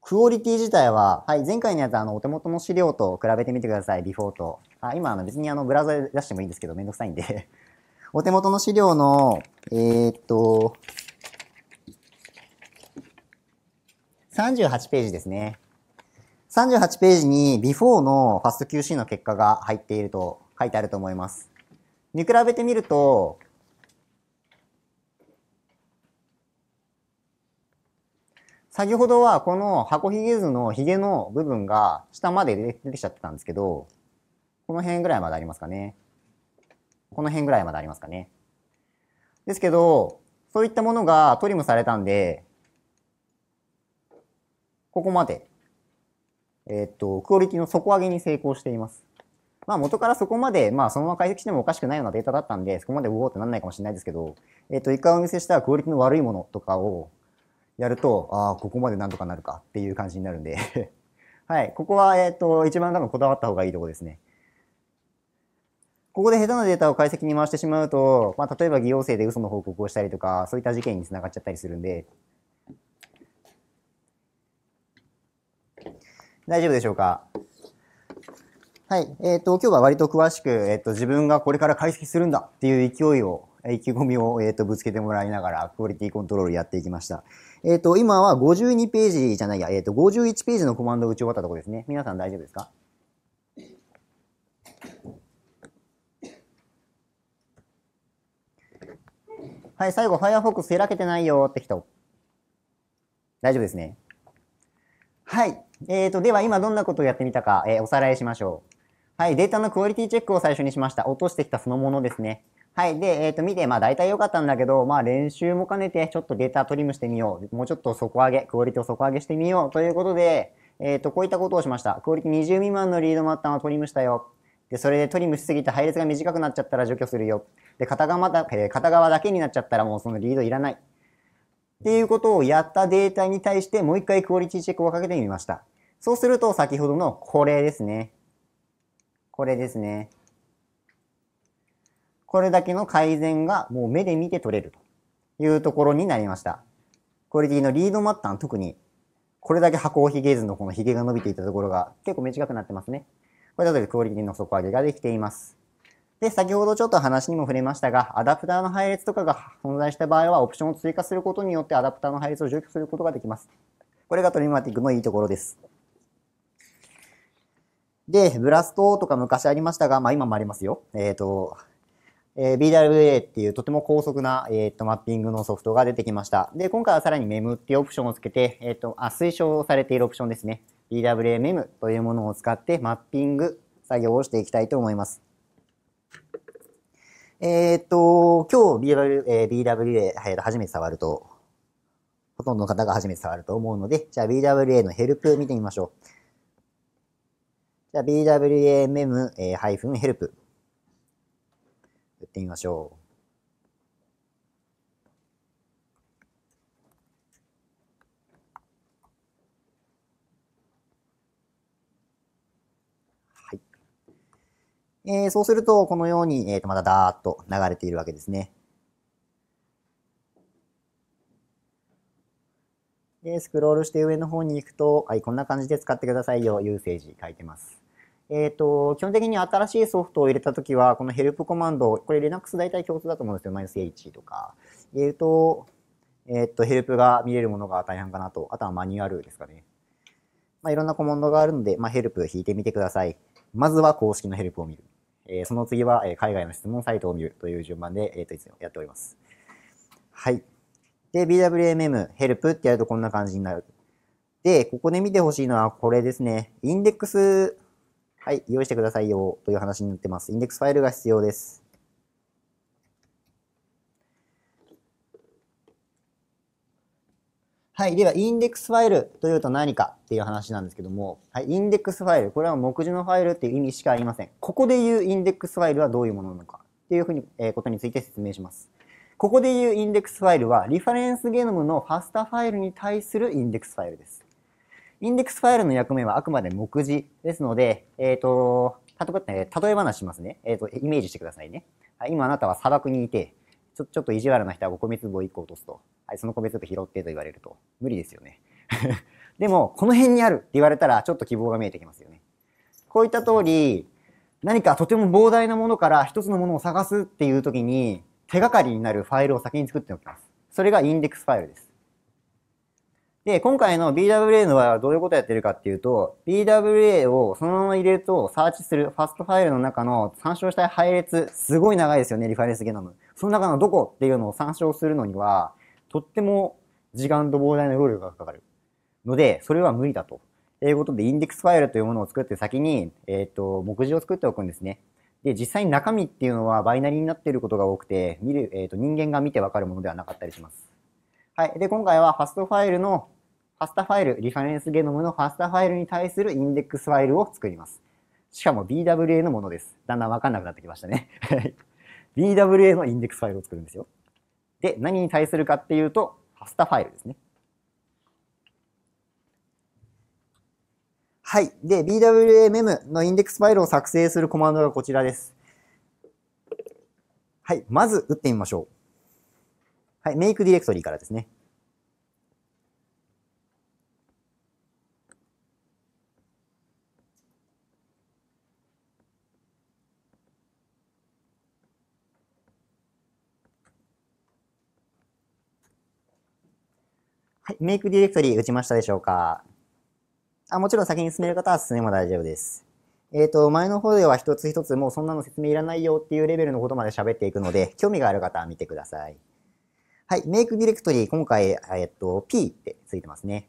クオリティ自体は、はい、前回のやつ、あの、お手元の資料と比べてみてください、ビフォーと。あ、今、あの、別にあの、ブラウザで出してもいいんですけど、めんどくさいんで お手元の資料の、えー、っと、38ページですね。38ページに before のファスト q c の結果が入っていると書いてあると思います。見比べてみると、先ほどはこの箱ひげ図のひげの部分が下まで出てきちゃってたんですけど、この辺ぐらいまでありますかね。この辺ぐらいまでありますかね。ですけど、そういったものがトリムされたんで、ここまで、えっと、クオリティの底上げに成功しています。まあ元からそこまで、まあそのまま解析してもおかしくないようなデータだったんで、そこまでうおーってなんないかもしれないですけど、えっ、と、一回お見せしたクオリティの悪いものとかをやると、ああ、ここまでなんとかなるかっていう感じになるんで はい、ここは、えっ、と、一番多分こだわった方がいいとこですね。ここで下手なデータを解析に回してしまうと、まあ例えば偽陽性で嘘の報告をしたりとか、そういった事件につながっちゃったりするんで、大丈夫でしょうかはい。えっ、ー、と、今日は割と詳しく、えっ、ー、と、自分がこれから解析するんだっていう勢いを、意気込みを、えっ、ー、と、ぶつけてもらいながら、クオリティコントロールやっていきました。えっ、と、今は52ページじゃないや、えっ、と、51ページのコマンドを打ち終わったところですね。皆さん大丈夫ですかはい、最後、Firefox 開けてないよって人。大丈夫ですね。はい。えーと、では今どんなことをやってみたか、えー、おさらいしましょう。はい、データのクオリティチェックを最初にしました。落としてきたそのものですね。はい。で、えっ、ー、と、見て、まあ大体良かったんだけど、まあ練習も兼ねて、ちょっとデータトリムしてみよう。もうちょっと底上げ、クオリティを底上げしてみよう。ということで、えっ、ー、と、こういったことをしました。クオリティ20未満のリードマッタンをトリムしたよ。で、それでトリムしすぎて配列が短くなっちゃったら除去するよ。で、片側だ、えー、片側だけになっちゃったらもうそのリードいらない。っていうことをやったデータに対してもう一回クオリティチェックをかけてみました。そうすると先ほどのこれですね。これですね。これだけの改善がもう目で見て取れるというところになりました。クオリティのリード末端特にこれだけ箱をひげずのこのひげが伸びていたところが結構短くなってますね。これだとクオリティの底上げができています。で、先ほどちょっと話にも触れましたが、アダプターの配列とかが存在した場合は、オプションを追加することによってアダプターの配列を除去することができます。これがトリマティックのいいところです。で、ブラストとか昔ありましたが、まあ今もありますよ。えっ、ー、と、えー、BWA っていうとても高速な、えーと、マッピングのソフトが出てきました。で、今回はさらに MEM っていうオプションをつけて、えっ、ー、と、あ、推奨されているオプションですね。BWA MEM というものを使ってマッピング作業をしていきたいと思います。えー、っと、今日 BW、えー、BWA 初めて触ると、ほとんどの方が初めて触ると思うので、じゃあ BWA のヘルプ見てみましょう。じゃあ BWA メム、えー、ハイフンヘルプ。打ってみましょう。えー、そうすると、このように、えっ、ー、と、またダーッと流れているわけですね。で、スクロールして上の方に行くと、はい、こんな感じで使ってくださいよ、ユーセージ書いてます。えっ、ー、と、基本的に新しいソフトを入れたときは、このヘルプコマンド、これ Linux 大体共通だと思うんですけど、マイナス H とか、入れると、えっ、ー、と、ヘルプが見れるものが大半かなと、あとはマニュアルですかね。まあ、いろんなコマンドがあるので、まあ、ヘルプ引いてみてください。まずは公式のヘルプを見る。えその次は、え海外の質問サイトを見るという順番で、えっ、と、いつもやっております。はい。で、BWMM、ヘルプってやるとこんな感じになる。で、ここで見てほしいのはこれですね。インデックス、はい、用意してくださいよという話になってます。インデックスファイルが必要です。はい。では、インデックスファイルというと何かっていう話なんですけども、はい。インデックスファイル。これは目次のファイルっていう意味しかありません。ここで言うインデックスファイルはどういうものなのかっていうふうに、えー、ことについて説明します。ここで言うインデックスファイルは、リファレンスゲノムのファスタファイルに対するインデックスファイルです。インデックスファイルの役目はあくまで目次ですので、えっ、ー、と、例え話しますね。えっ、ー、と、イメージしてくださいね。今あなたは砂漠にいて、ちょちょっと意地悪な人は米粒を1個落とすと、はい、その米粒拾ってと言われると無理ですよね でもこの辺にあるって言われたらちょっと希望が見えてきますよねこういった通り何かとても膨大なものから一つのものを探すっていう時に手がかりになるファイルを先に作っておきますそれがインデックスファイルですで、今回の BWA の場合はどういうことをやってるかっていうと、BWA をそのまま入れると、サーチするファストファイルの中の参照したい配列、すごい長いですよね、リファレンスゲノム。その中のどこっていうのを参照するのには、とっても時間と膨大な労力がかかる。ので、それは無理だと。ということで、インデックスファイルというものを作って先に、えっ、ー、と、目次を作っておくんですね。で、実際に中身っていうのはバイナリーになっていることが多くて、見る、えっ、ー、と、人間が見てわかるものではなかったりします。はい。で、今回はファストファイルの、ファスタファイル、リファレンスゲノムのファスタファイルに対するインデックスファイルを作ります。しかも BWA のものです。だんだんわかんなくなってきましたね。はい。BWA のインデックスファイルを作るんですよ。で、何に対するかっていうと、ハスタファイルですね。はい。で、BWAMEM のインデックスファイルを作成するコマンドがこちらです。はい。まず、打ってみましょう。はい。make directory からですね。メイクディレクトリ打ちましたでしょうかあ、もちろん先に進める方は進めも大丈夫です。えっ、ー、と、前の方では一つ一つもうそんなの説明いらないよっていうレベルのことまで喋っていくので、興味がある方は見てください。はい、メイクディレクトリ今回、えっ、と、P ってついてますね。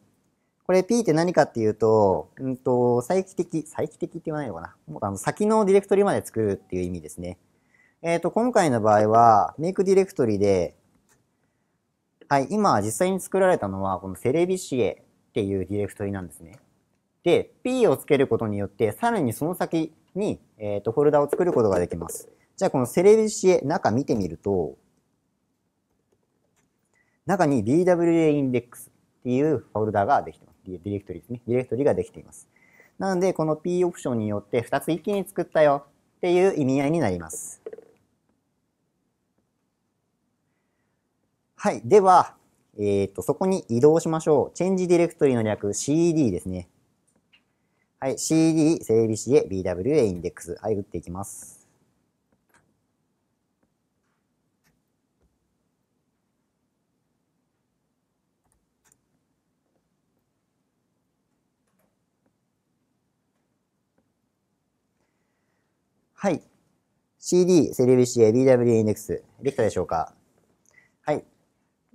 これ P って何かっていうと、うんと、再帰的、再帰的って言わないのかな。もうあの先のディレクトリまで作るっていう意味ですね。えっ、ー、と、今回の場合は、メイクディレクトリで、はい、今実際に作られたのはこのセレビシエっていうディレクトリなんですね。で、p をつけることによってさらにその先に、えー、とフォルダを作ることができます。じゃあこのセレビシエ中見てみると中に BWA インデックスっていうフォルダができてます。ディレクトリですね。ディレクトリができています。なのでこの p オプションによって2つ一気に作ったよっていう意味合いになります。はい。では、えっ、ー、と、そこに移動しましょう。チェンジディレクトリの略 CD ですね。はい。CD、整備子へ BWA インデックス。はい、打っていきます。はい。CD、セレビシエ BW インデックス、できたでしょうかはい。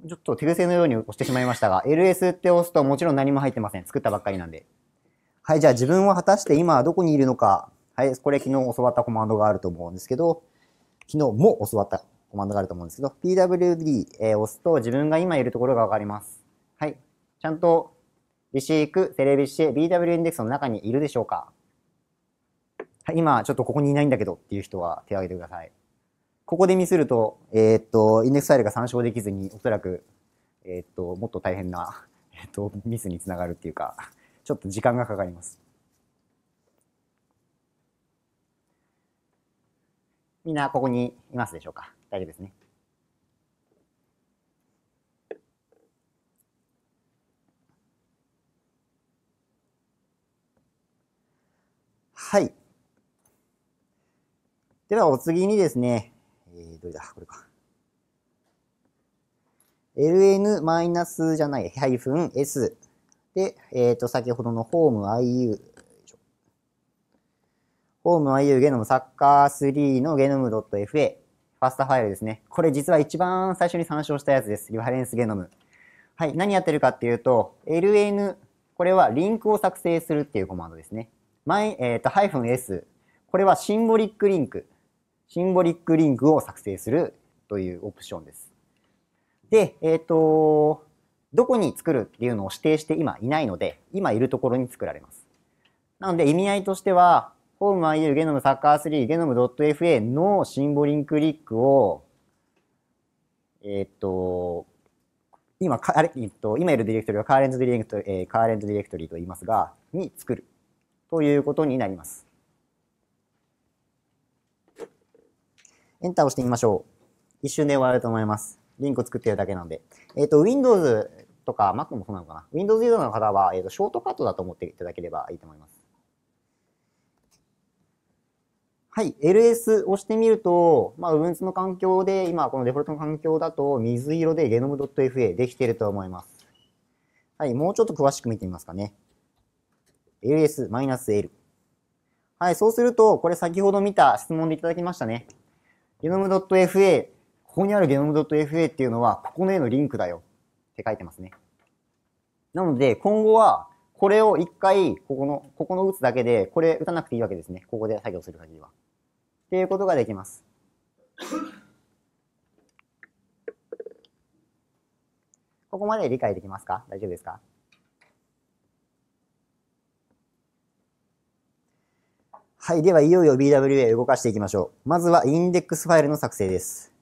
ちょっと手癖のように押してしまいましたが、ls って押すともちろん何も入ってません。作ったばっかりなんで。はい、じゃあ自分は果たして今どこにいるのか。はい、これ昨日教わったコマンドがあると思うんですけど、昨日も教わったコマンドがあると思うんですけど、pwd、え押すと自分が今いるところがわかります。はい。ちゃんと、リシーク、セレビシて、bw インデックスの中にいるでしょうかはい、今ちょっとここにいないんだけどっていう人は手を挙げてください。ここでミスると、えー、っと、インデックスファイルが参照できずに、おそらく、えー、っと、もっと大変な、えっと、ミスにつながるっていうか、ちょっと時間がかかります。みんなここにいますでしょうか大丈夫ですね。はい。ではお次にですね、えー、どれだこれか。ln- じゃない、ハイフン s で、えっ、ー、と、先ほどのホーム IU、ホーム IU ゲノムサッカー3のゲノム .fa、ファスタファイルですね。これ実は一番最初に参照したやつです。リファレンスゲノム。はい、何やってるかっていうと、ln、これはリンクを作成するっていうコマンドですね。イえっ、ー、と、ハイフン s、これはシンボリックリンク。シンボリックリンクを作成するというオプションです。で、えっ、ー、と、どこに作るっていうのを指定して今いないので、今いるところに作られます。なので意味合いとしては、ホーム i u ゲノムサッカー3ゲノム .fa のシンボリンクリックを、えっ、ー、と、今、あれ、えっと、今いるディレクトリはカーレントディレクトリ、えー、カーレントディレクトリと言いますが、に作るということになります。エンターを押してみましょう。一瞬で終わると思います。リンクを作ってるだけなんで。えっ、ー、と、Windows とか Mac もそうなのかな。Windows ユーザーの方は、えーと、ショートカットだと思っていただければいいと思います。はい。LS をしてみると、まあ、Ubuntu の環境で、今、このデフォルトの環境だと、水色で genome.fa できていると思います。はい。もうちょっと詳しく見てみますかね。ls-l。はい。そうすると、これ先ほど見た質問でいただきましたね。ゲノム .fa、ここにあるゲノム .fa っていうのは、ここの絵のリンクだよって書いてますね。なので、今後は、これを一回、ここの、ここの打つだけで、これ打たなくていいわけですね。ここで作業する限りは。っていうことができます。ここまで理解できますか大丈夫ですかはい。では、いよいよ BWA を動かしていきましょう。まずは、インデックスファイルの作成です。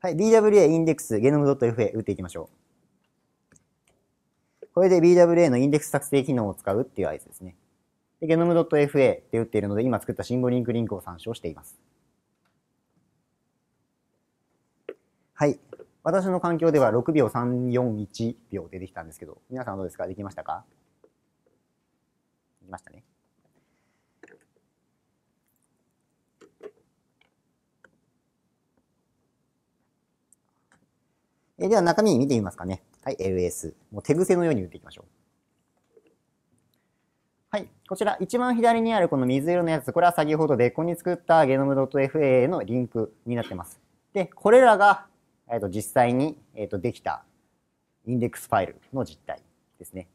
はい。BWA インデックスゲノム .fa 打っていきましょう。これで BWA のインデックス作成機能を使うっていう合図ですね。で、ゲノム .fa って打っているので、今作ったシンボリンクリンクを参照しています。はい。私の環境では6秒341秒出てきたんですけど、皆さんどうですかできましたかでましたね。えでは中身見てみますかね。はい、ls。もう手癖のように打っていきましょう。はい、こちら一番左にあるこの水色のやつ、これは先ほどデコに作ったゲノム .fa のリンクになってます。で、これらが、えー、と実際に、えー、とできたインデックスファイルの実態ですね。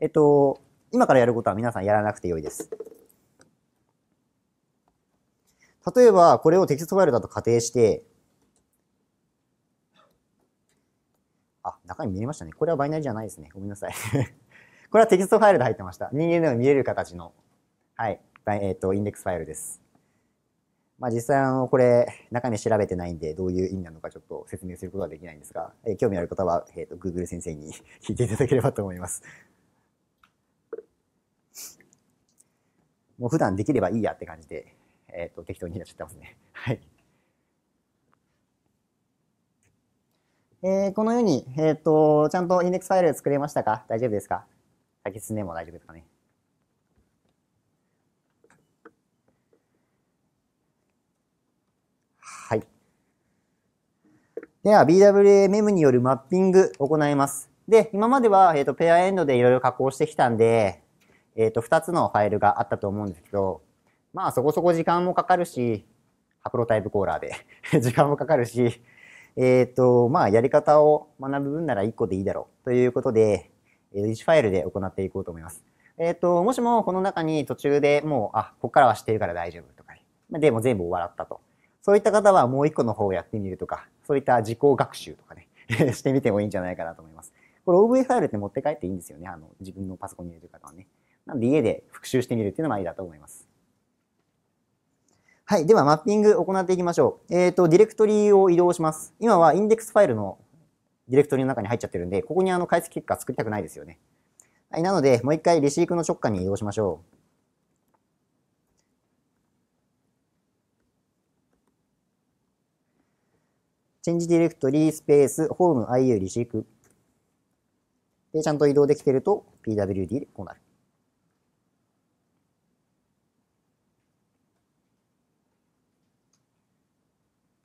えっと、今からやることは皆さんやらなくてよいです。例えば、これをテキストファイルだと仮定して、あ、中身見えましたね。これはバイナリじゃないですね。ごめんなさい これはテキストファイルで入ってました。人間でも見える形の、はい、えっ、ー、と、インデックスファイルです。まあ実際あの、これ、中身調べてないんで、どういう意味なのかちょっと説明することはできないんですが、え興味ある方は、えっ、ー、と、Google 先生に 聞いていただければと思います。もう普段できればいいやって感じで、えっ、ー、と、適当にやっちゃってますね。はい。えー、このように、えっ、ー、と、ちゃんとインデックスファイル作れましたか大丈夫ですか解決でも大丈夫ですかね。はい。では、BWA e ムによるマッピングを行います。で、今までは、えっ、ー、と、ペアエンドでいろいろ加工してきたんで、えっ、ー、と、2つのファイルがあったと思うんですけど、まあそこそこ時間もかかるし、ハプロタイプコーラーで 時間もかかるし、えっ、ー、と、まあやり方を学ぶ分なら1個でいいだろうということで、え1ファイルで行っていこうと思います。えっ、ー、と、もしもこの中に途中でもう、あ、ここからは知ってるから大丈夫とか、ね、でも全部終わったと。そういった方はもう1個の方をやってみるとか、そういった自己学習とかね、してみてもいいんじゃないかなと思います。これ OV ファイルって持って帰っていいんですよね。あの、自分のパソコンに入れてる方はね。なので家で復習してみるっていうのもありだと思います。はい。では、マッピング行っていきましょう。えっ、ー、と、ディレクトリを移動します。今はインデックスファイルのディレクトリの中に入っちゃってるんで、ここにあの解析結果作りたくないですよね。はい。なので、もう一回リシークの直下に移動しましょう。チェンジディレクトリースペース、ホーム IU リシーク。で、ちゃんと移動できてると PWD でこうなる。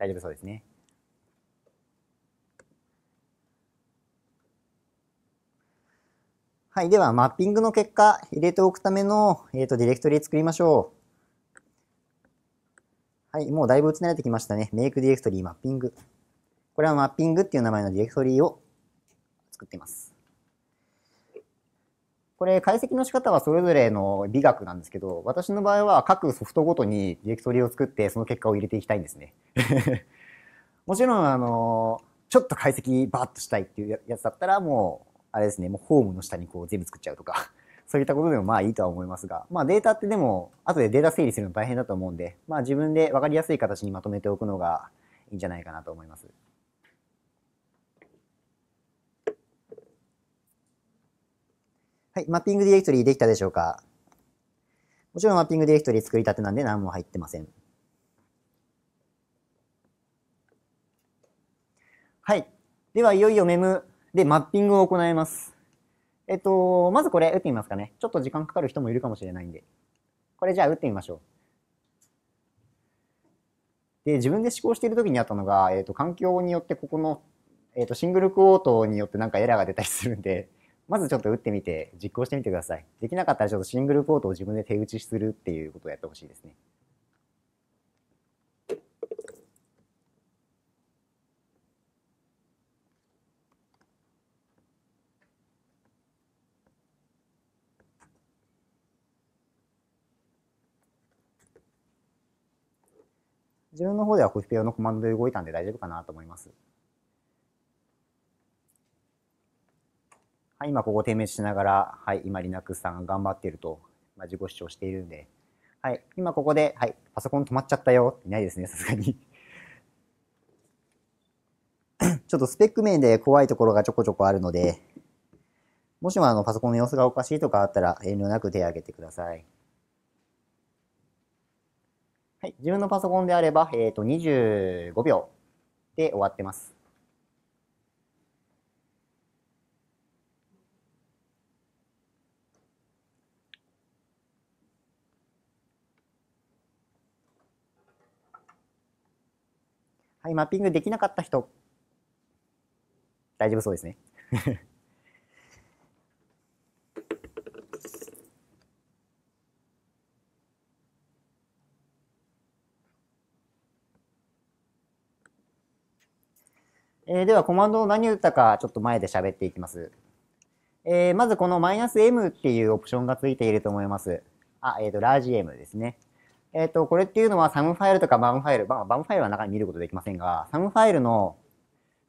大丈夫そうですね。はい。では、マッピングの結果、入れておくための、えっ、ー、と、ディレクトリ作りましょう。はい。もうだいぶ映られてきましたね。メイクディレクトリマッピング。これはマッピングっていう名前のディレクトリを作っています。これ解析の仕方はそれぞれの美学なんですけど、私の場合は各ソフトごとにディレクトリを作ってその結果を入れていきたいんですね。もちろん、あの、ちょっと解析バーッとしたいっていうやつだったらもう、あれですね、もうホームの下にこう全部作っちゃうとか、そういったことでもまあいいとは思いますが、まあデータってでも、後でデータ整理するの大変だと思うんで、まあ自分でわかりやすい形にまとめておくのがいいんじゃないかなと思います。い、マッピングディレクトリできたでしょうかもちろんマッピングディレクトリ作りたてなんで何も入ってません。はい。では、いよいよ MEM でマッピングを行います。えっと、まずこれ打ってみますかね。ちょっと時間かかる人もいるかもしれないんで。これじゃあ打ってみましょう。で、自分で試行している時にあったのが、えっと、環境によってここの、えっと、シングルクオートによってなんかエラーが出たりするんで、まずちょっと打ってみて実行してみてください。できなかったらちょっとシングルポートを自分で手打ちするっていうことをやってほしいですね。自分の方ではコピペ用のコマンドで動いたんで大丈夫かなと思います。はい、今ここ点滅しながら、はい、今 Linux さんが頑張っていると、まあ、自己主張しているんで、はい、今ここで、はい、パソコン止まっちゃったよ。いないですね、さすがに ちょっとスペック面で怖いところがちょこちょこあるので、もしもあのパソコンの様子がおかしいとかあったら遠慮なく手を挙げてください。はい、自分のパソコンであれば、えっ、ー、と、25秒で終わってます。はい、マッピングできなかった人。大丈夫そうですね。えー、では、コマンドを何を打ったか、ちょっと前で喋っていきます。えー、まず、このマイナス M っていうオプションがついていると思います。あ、えっ、ー、と、ラージ M ですね。えっ、ー、と、これっていうのはサムファイルとかバムファイル、まあ、バムファイルは中に見ることできませんが、サムファイルの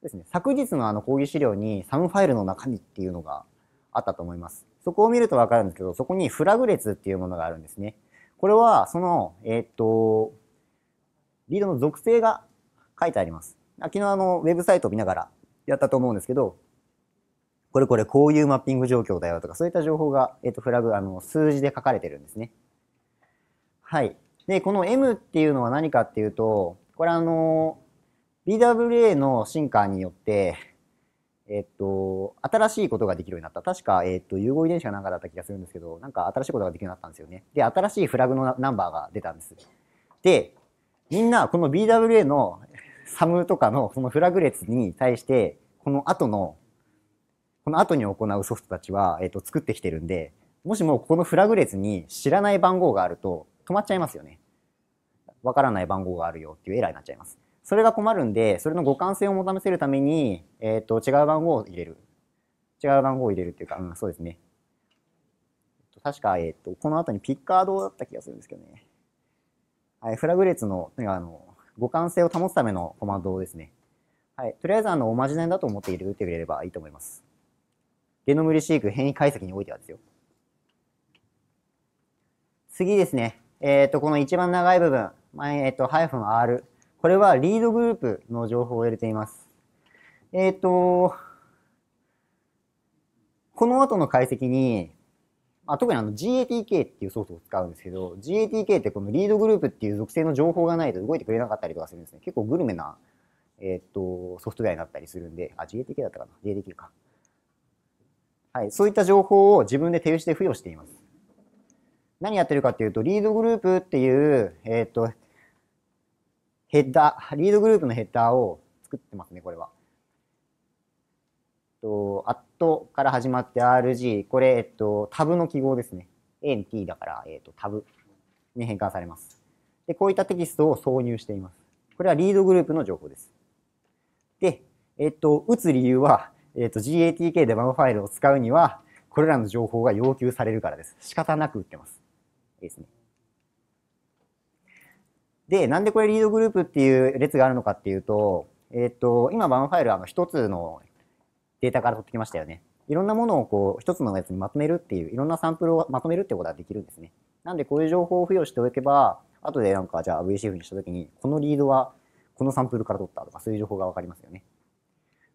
ですね、昨日のあの講義資料にサムファイルの中身っていうのがあったと思います。そこを見るとわかるんですけど、そこにフラグ列っていうものがあるんですね。これは、その、えー、っと、リードの属性が書いてあります。昨日あの、ウェブサイトを見ながらやったと思うんですけど、これこれこういうマッピング状況だよとか、そういった情報が、えー、っと、フラグ、あの、数字で書かれてるんですね。はい。で、この M っていうのは何かっていうと、これあの、BWA の進化によって、えっと、新しいことができるようになった。確か、えっと、融合遺伝子かなんかだった気がするんですけど、なんか新しいことができるようになったんですよね。で、新しいフラグのナンバーが出たんです。で、みんな、この BWA のサムとかのそのフラグ列に対して、この後の、この後に行うソフトたちは、えっと、作ってきてるんで、もしもこのフラグ列に知らない番号があると、止まっちゃいますよね。わからない番号があるよっていうエラーになっちゃいます。それが困るんで、それの互換性を求めせるために、えっ、ー、と、違う番号を入れる。違う番号を入れるっていうか、うん、そうですね。確か、えっ、ー、と、この後にピッカードだった気がするんですけどね。はい、フラグ列の、あの、互換性を保つためのコマンドですね。はい、とりあえず、あの、おまじないだと思って入れてくれればいいと思います。ゲノムリシーク変異解析においてはですよ。次ですね。えっ、ー、と、この一番長い部分、えっ、ー、と、ハイフン R。これはリードグループの情報を入れています。えっ、ー、と、この後の解析に、まあ、特にあの GATK っていうソフトを使うんですけど、GATK ってこのリードグループっていう属性の情報がないと動いてくれなかったりとかするんですね。結構グルメな、えっ、と、ソフトウェアになったりするんで、あ、GATK だったかな ?GATK か。はい、そういった情報を自分で手打ちで付与しています。何やってるかっていうと、リードグループっていう、えっ、ー、と、ヘッダー、リードグループのヘッダーを作ってますね、これは。と、アットから始まって RG、これ、えっと、タブの記号ですね。A n T だから、えっと、タブに変換されます。で、こういったテキストを挿入しています。これはリードグループの情報です。で、えっと、打つ理由は、えっと、GATK デバブファイルを使うには、これらの情報が要求されるからです。仕方なく打ってます。ですね。で、なんでこれリードグループっていう列があるのかっていうと、えっ、ー、と、今バンファイルあの一つのデータから取ってきましたよね。いろんなものをこう一つのやつにまとめるっていう、いろんなサンプルをまとめるってことができるんですね。なんでこういう情報を付与しておけば、後でなんかじゃあ VCF にしたときに、このリードはこのサンプルから取ったとかそういう情報がわかりますよね。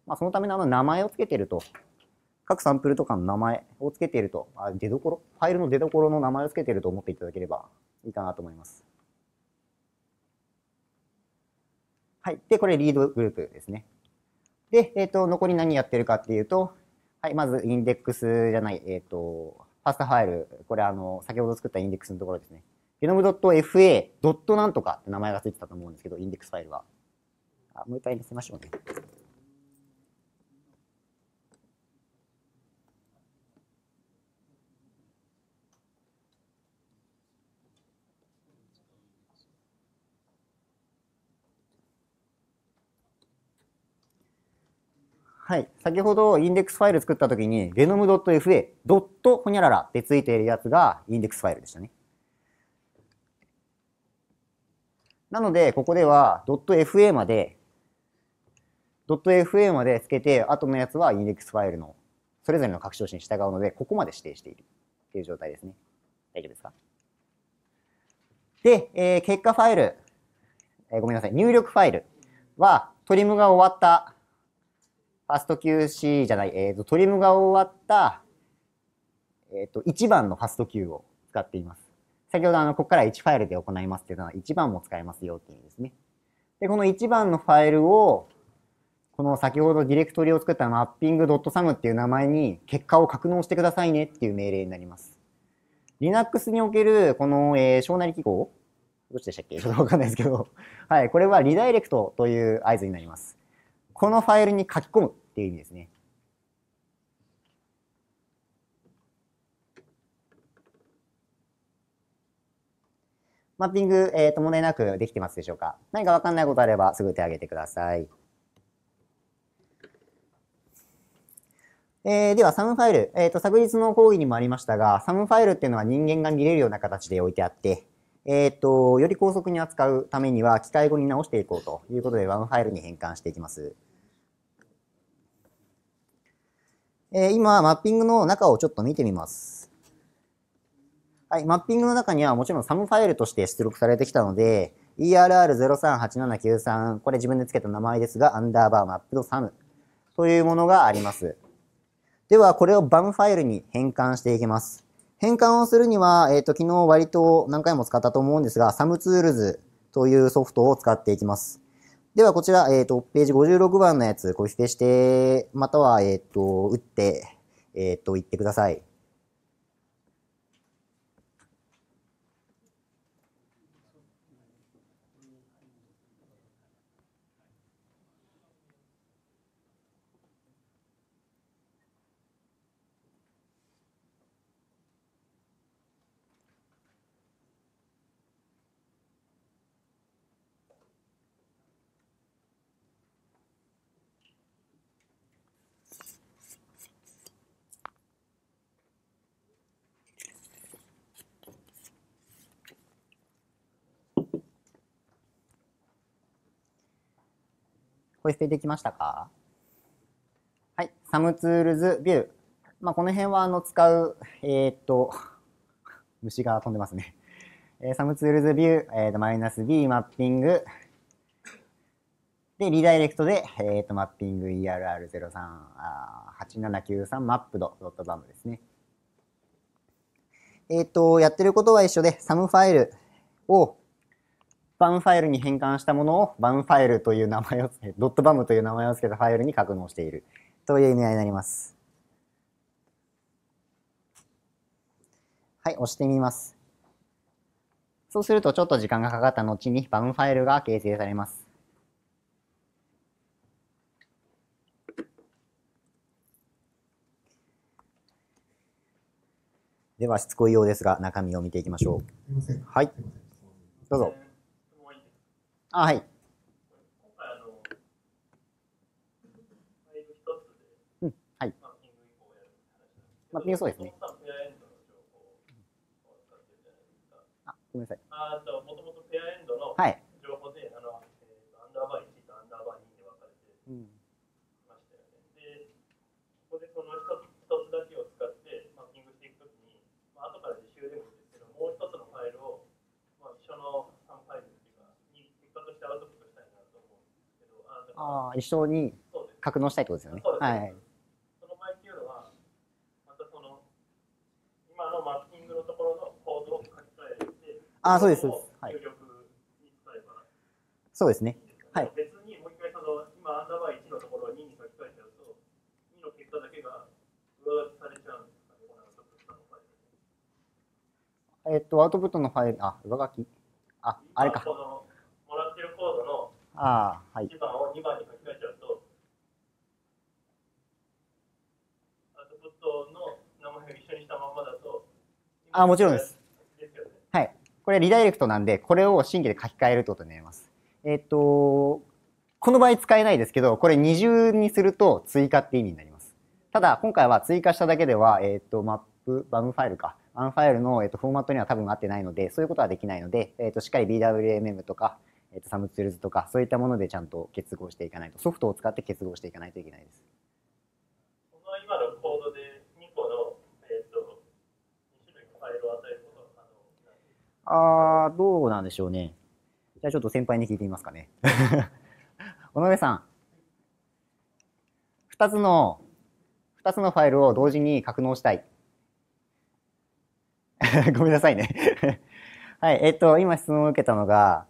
まあ、そのためのあの名前を付けてると各サンプルとかの名前を付けていると、あ出どころファイルの出どころの名前を付けていると思っていただければいいかなと思います。はい。で、これリードグループですね。で、えっ、ー、と、残り何やってるかっていうと、はい、まずインデックスじゃない、えっ、ー、と、ファスタファイル、これあの、先ほど作ったインデックスのところですね。ゲノム .fa. なんとかって名前が付いてたと思うんですけど、インデックスファイルは。あ、もう一回見せましょうね。はい。先ほどインデックスファイル作ったときに、ゲノム .fa、ドットほにゃららってついているやつがインデックスファイルでしたね。なので、ここでは .fa まで、ドット .fa までつけて、後のやつはインデックスファイルのそれぞれの拡張子に従うので、ここまで指定しているっていう状態ですね。大丈夫ですかで、えー、結果ファイル、えー、ごめんなさい、入力ファイルは、トリムが終わったファースト QC じゃない、えっ、ー、と、トリムが終わった、えっ、ー、と、1番のファースト Q を使っています。先ほどあの、ここから1ファイルで行いますっていうのは1番も使えますよっていう意味ですね。で、この1番のファイルを、この先ほどディレクトリを作ったマッピング .sum っていう名前に結果を格納してくださいねっていう命令になります。Linux におけるこの、えー、小なり記号どっちでしたっけちょっとわかんないですけどはい、これはリダイレクトという合図になります。このファイルに書き込むっていう意味ですね。マッピング、えー、と問題なくできてますでしょうか何かわかんないことあればすぐ手挙げてください。えー、では、サムファイル。えっ、ー、と、昨日の講義にもありましたが、サムファイルっていうのは人間が見れるような形で置いてあって、えっ、ー、と、より高速に扱うためには、機械語に直していこうということで、ワンファイルに変換していきます。えー、今、マッピングの中をちょっと見てみます。はい、マッピングの中にはもちろん SAM ファイルとして出力されてきたので、ERR038793、これ自分で付けた名前ですが、アンダーバーマップド SAM というものがあります。では、これを BAM ファイルに変換していきます。変換をするには、えっ、ー、と、昨日割と何回も使ったと思うんですが、SAM ツールズというソフトを使っていきます。ではこちら、えっ、ー、と、ページ56番のやつ、コピペして、または、えっ、ー、と、打って、えっ、ー、と、言ってください。ホイスできましたかはい、サムツールズビュー。まあ、この辺はあの使う、えー、っと、虫が飛んでますね。えー、サムツールズビュー、えー、とマイナス B マッピング。で、リダイレクトで、えー、とマッピング ERR03、8793マップドドットバムですね。えっ、と、やってることは一緒で、サムファイルを、バンファイルに変換したものをバンファイルという名前をドットバムという名前を付けたファイルに格納しているという意味合いになります。はい、押してみます。そうするとちょっと時間がかかった後にバムファイルが形成されます。ではしつこいようですが中身を見ていきましょう。はい。どうぞ。あはい。まあ、ピンそうですね。あ、ごめんなさい。あ、じゃあ、もともとペアエンドの情報で、はい、あの、えー、アンダーバイああ、一緒に格納したいってことですよね。はい。その場合っていうのは、またその、今のマッピングのところのコードを書き換えて、ああ、そうです、そうです。はそうですね。はい。別にもう一回その、今アンダーバー1のところを2に書き換えちゃうと、2の結果だけが上書きされちゃうんですかね、このアウトプットのファイル。えっと、アウトプットのファイル、あ、上書き。あ、あれか。もらってるコードのああ、はい。1番を2番に書き換えちゃうと、アウトプットの名前を一緒にしたままだと、あもちろんです。はい。これリダイレクトなんで、これを新規で書き換えるってことになります。えっ、と、この場合使えないですけど、これ二重にすると追加って意味になります。ただ、今回は追加しただけでは、えっ、と、マップ、バムファイルか。バムファイルの、えっと、フォーマットには多分合ってないので、そういうことはできないので、えっ、と、しっかり BWMM とか、えー、とサムツールズとかそういったものでちゃんと結合していかないとソフトを使って結合していかないといけないです。この今のコードで2個の、えー、と2種類のファイルを与えることは可能あーどうなんでしょうね。じゃあちょっと先輩に聞いてみますかね。尾上さん2つの2つのファイルを同時に格納したい。ごめんなさいね はい、えっと、今質問を受けたのが、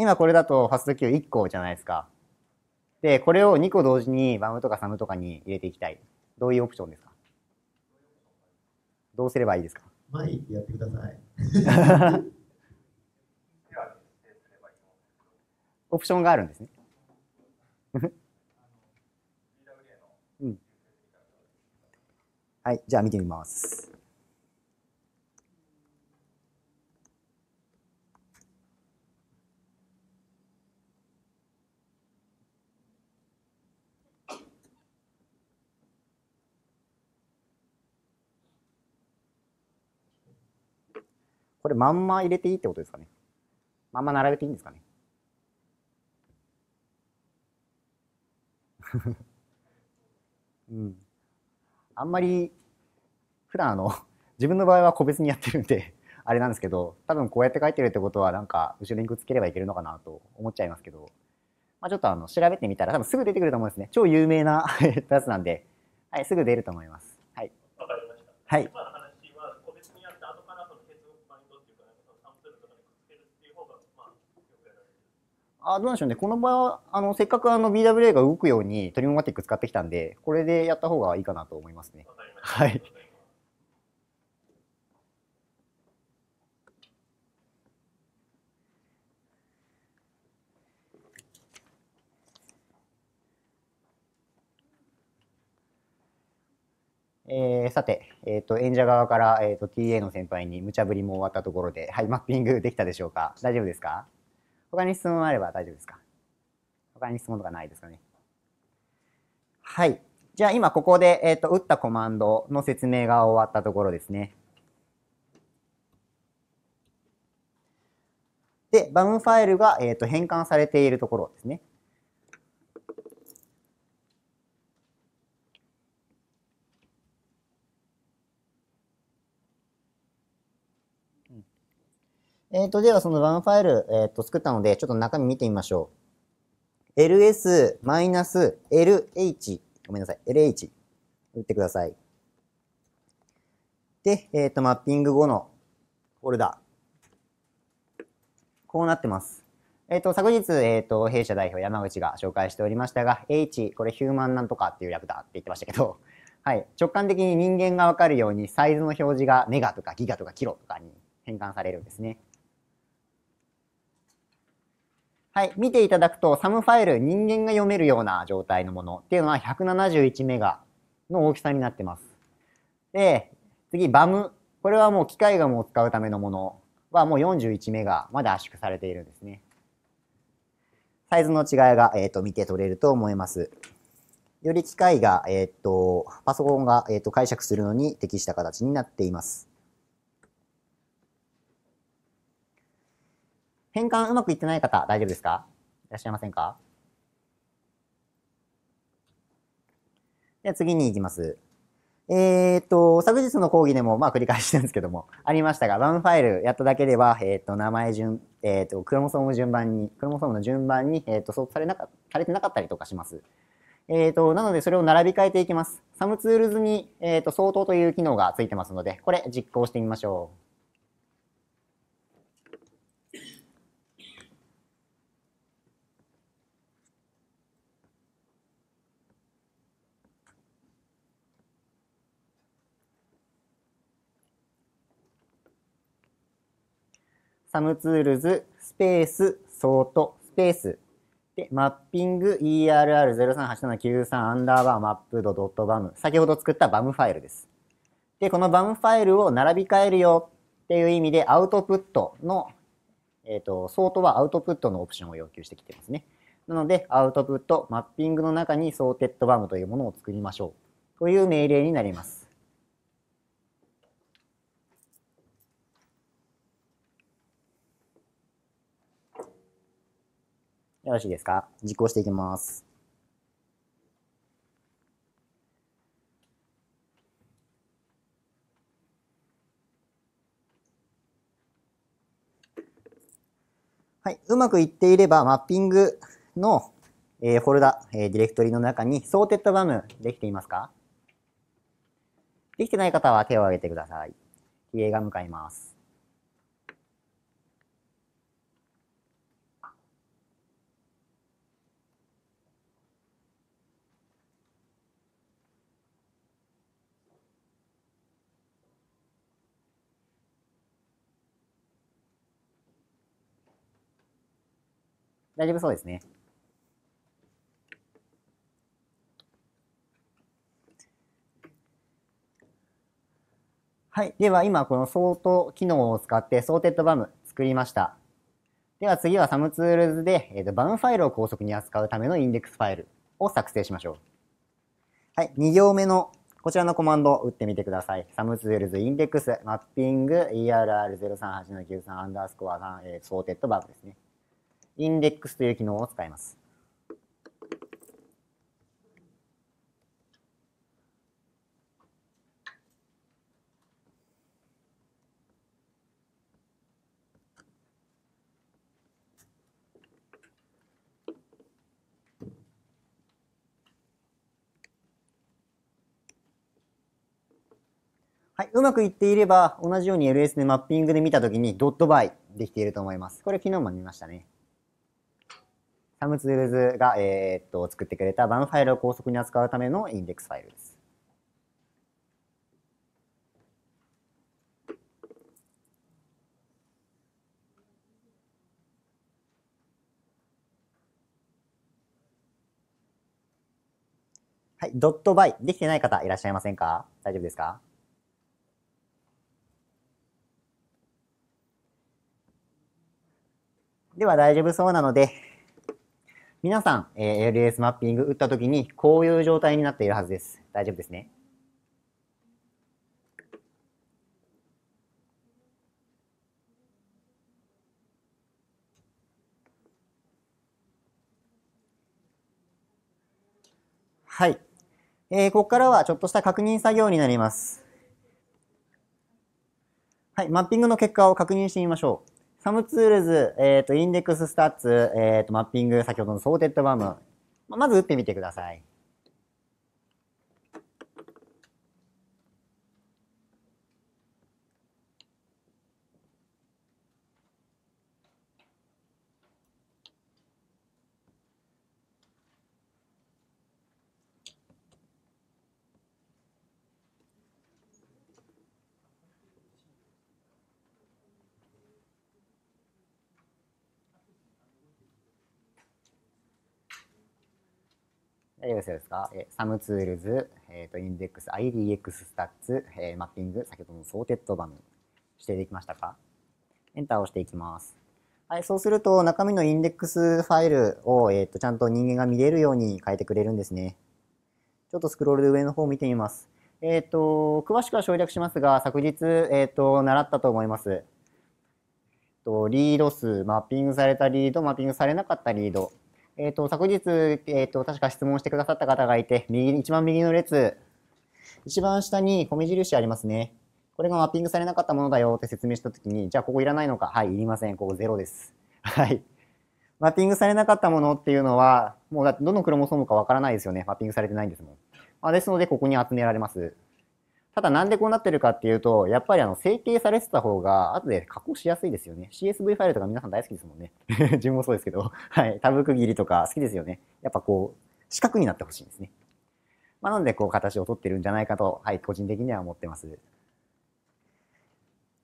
今これだとファスト q 1個じゃないですか。で、これを2個同時にバムとかサムとかに入れていきたい。どういうオプションですかどうすればいいですか前行やってください。オプションがあるんですね。うん、はい、じゃあ見てみます。これまんま入れていいってことですかねまんま並べていいんですかねうん。あんまり、普段あの、自分の場合は個別にやってるんで、あれなんですけど、多分こうやって書いてるってことは、なんか、後ろにくっつければいけるのかなと思っちゃいますけど、まあ、ちょっとあの、調べてみたら、多分すぐ出てくると思うんですね。超有名な やつなんで、はい、すぐ出ると思います。はい。わかりました。はい。あどうでしょうね、この場合はあのせっかくあの BWA が動くようにトリモマティック使ってきたんで、これでやった方がいいかなと思いますね。はい。えー、さて、えーと、演者側から、えーと TA の先輩に無茶ぶりも終わったところで、はい、マッピングできたでしょうか大丈夫ですか他に質問あれば大丈夫ですか他に質問とかないですかねはい。じゃあ今ここで、えっ、ー、と、打ったコマンドの説明が終わったところですね。で、バムファイルが、えーと、と変換されているところですね。えっ、ー、と、ではそのワンファイル、えっ、ー、と、作ったので、ちょっと中身見てみましょう。ls-lh、ごめんなさい、lh、打ってください。で、えっ、ー、と、マッピング後のフォルダ。こうなってます。えっ、と、昨日、えっ、と、弊社代表山口が紹介しておりましたが、h、これヒューマンなんとかっていう略だって言ってましたけど、はい、直感的に人間がわかるようにサイズの表示がメガとかギガとかキロとかに変換されるんですね。はい、見ていただくと、サムファイル、人間が読めるような状態のものっていうのは171メガの大きさになってます。で、次、バム。これはもう機械がもう使うためのものはもう41メガまで圧縮されているんですね。サイズの違いが、えっ、ー、と見て取れると思います。より機械が、えっ、ー、と、パソコンが、えっ、ー、と解釈するのに適した形になっています。変換うまくいってない方、大丈夫ですかいらっしゃいませんかじゃあ次に行きます。えー、っと、昨日の講義でも、まあ繰り返しるんですけども、ありましたが、ワンファイルやっただけでは、えー、っと、名前順、えー、っと、クロモソーム順番に、クロモソームの順番に、えっと、されなか、されてなかったりとかします。えっと、なのでそれを並び替えていきます。サムツールズに、えっと、相当という機能がついてますので、これ実行してみましょう。サムツールズ、スペース、ソート、スペース。で、マッピング ERR038793 アンダーバーマップドドットバム。先ほど作ったバムファイルです。で、このバムファイルを並び替えるよっていう意味でアウトプットの、えっ、ー、と、ソートはアウトプットのオプションを要求してきてますね。なので、アウトプット、マッピングの中にソーテッドバムというものを作りましょうという命令になります。よろしいですか実行していきます。はい、うまくいっていれば、マッピングの、えー、フォルダ、えー、ディレクトリの中に、ソーテッドバムできていますかできてない方は手を挙げてください。TA が向かいます。大丈夫そうですね。はい。では今このソート機能を使ってソーテッドバム作りました。では次はサムツールズで、えー、とバムファイルを高速に扱うためのインデックスファイルを作成しましょう。はい。2行目のこちらのコマンドを打ってみてください。サムツールズインデックスマッピング ERR038-93 アンダースコア3、えソーテッドバムですね。インデックスという機能を使います。はい、うまくいっていれば、同じように LS でマッピングで見たときにドットバイできていると思います。これ昨日も見ましたね。サムツールズが、えー、っと作ってくれたバンファイルを高速に扱うためのインデックスファイルです。はい、ドットバイ、できてない方いらっしゃいませんか大丈夫ですかでは大丈夫そうなので、皆さん、えー、LS マッピング打った時にこういう状態になっているはずです。大丈夫ですね。はい。えー、ここからはちょっとした確認作業になります。はい、マッピングの結果を確認してみましょう。サムツールズ、えっ、ー、と、インデックススタッツ、えっ、ー、と、マッピング、先ほどのソーテッドバム、まず打ってみてください。えー、よろしいですか、えー、サムツールズ、えーと、インデックス、IDX スタッツ、えー、マッピング、先ほどのソーテッド版、面、指定できましたかエンターを押していきます。はい、そうすると中身のインデックスファイルを、えーと、とちゃんと人間が見れるように変えてくれるんですね。ちょっとスクロールで上の方を見てみます。えっ、ー、と、詳しくは省略しますが、昨日、えっ、ー、と、習ったと思います。とリード数、マッピングされたリード、マッピングされなかったリード。えー、と、昨日、えっ、ー、と、確か質問してくださった方がいて、右、一番右の列、一番下に米印ありますね。これがマッピングされなかったものだよって説明したときに、じゃあここいらないのか。はい、いりません。ここ0です。はい。マッピングされなかったものっていうのは、もうだってどのクロモソームかわからないですよね。マッピングされてないんですもん。まあ、ですので、ここに集められます。ただなんでこうなってるかっていうと、やっぱりあの整形されてた方が後で加工しやすいですよね。CSV ファイルとか皆さん大好きですもんね。自分もそうですけど。はい。タブ区切りとか好きですよね。やっぱこう、四角になってほしいんですね。まあ、なんでこう形を取ってるんじゃないかと、はい、個人的には思ってます。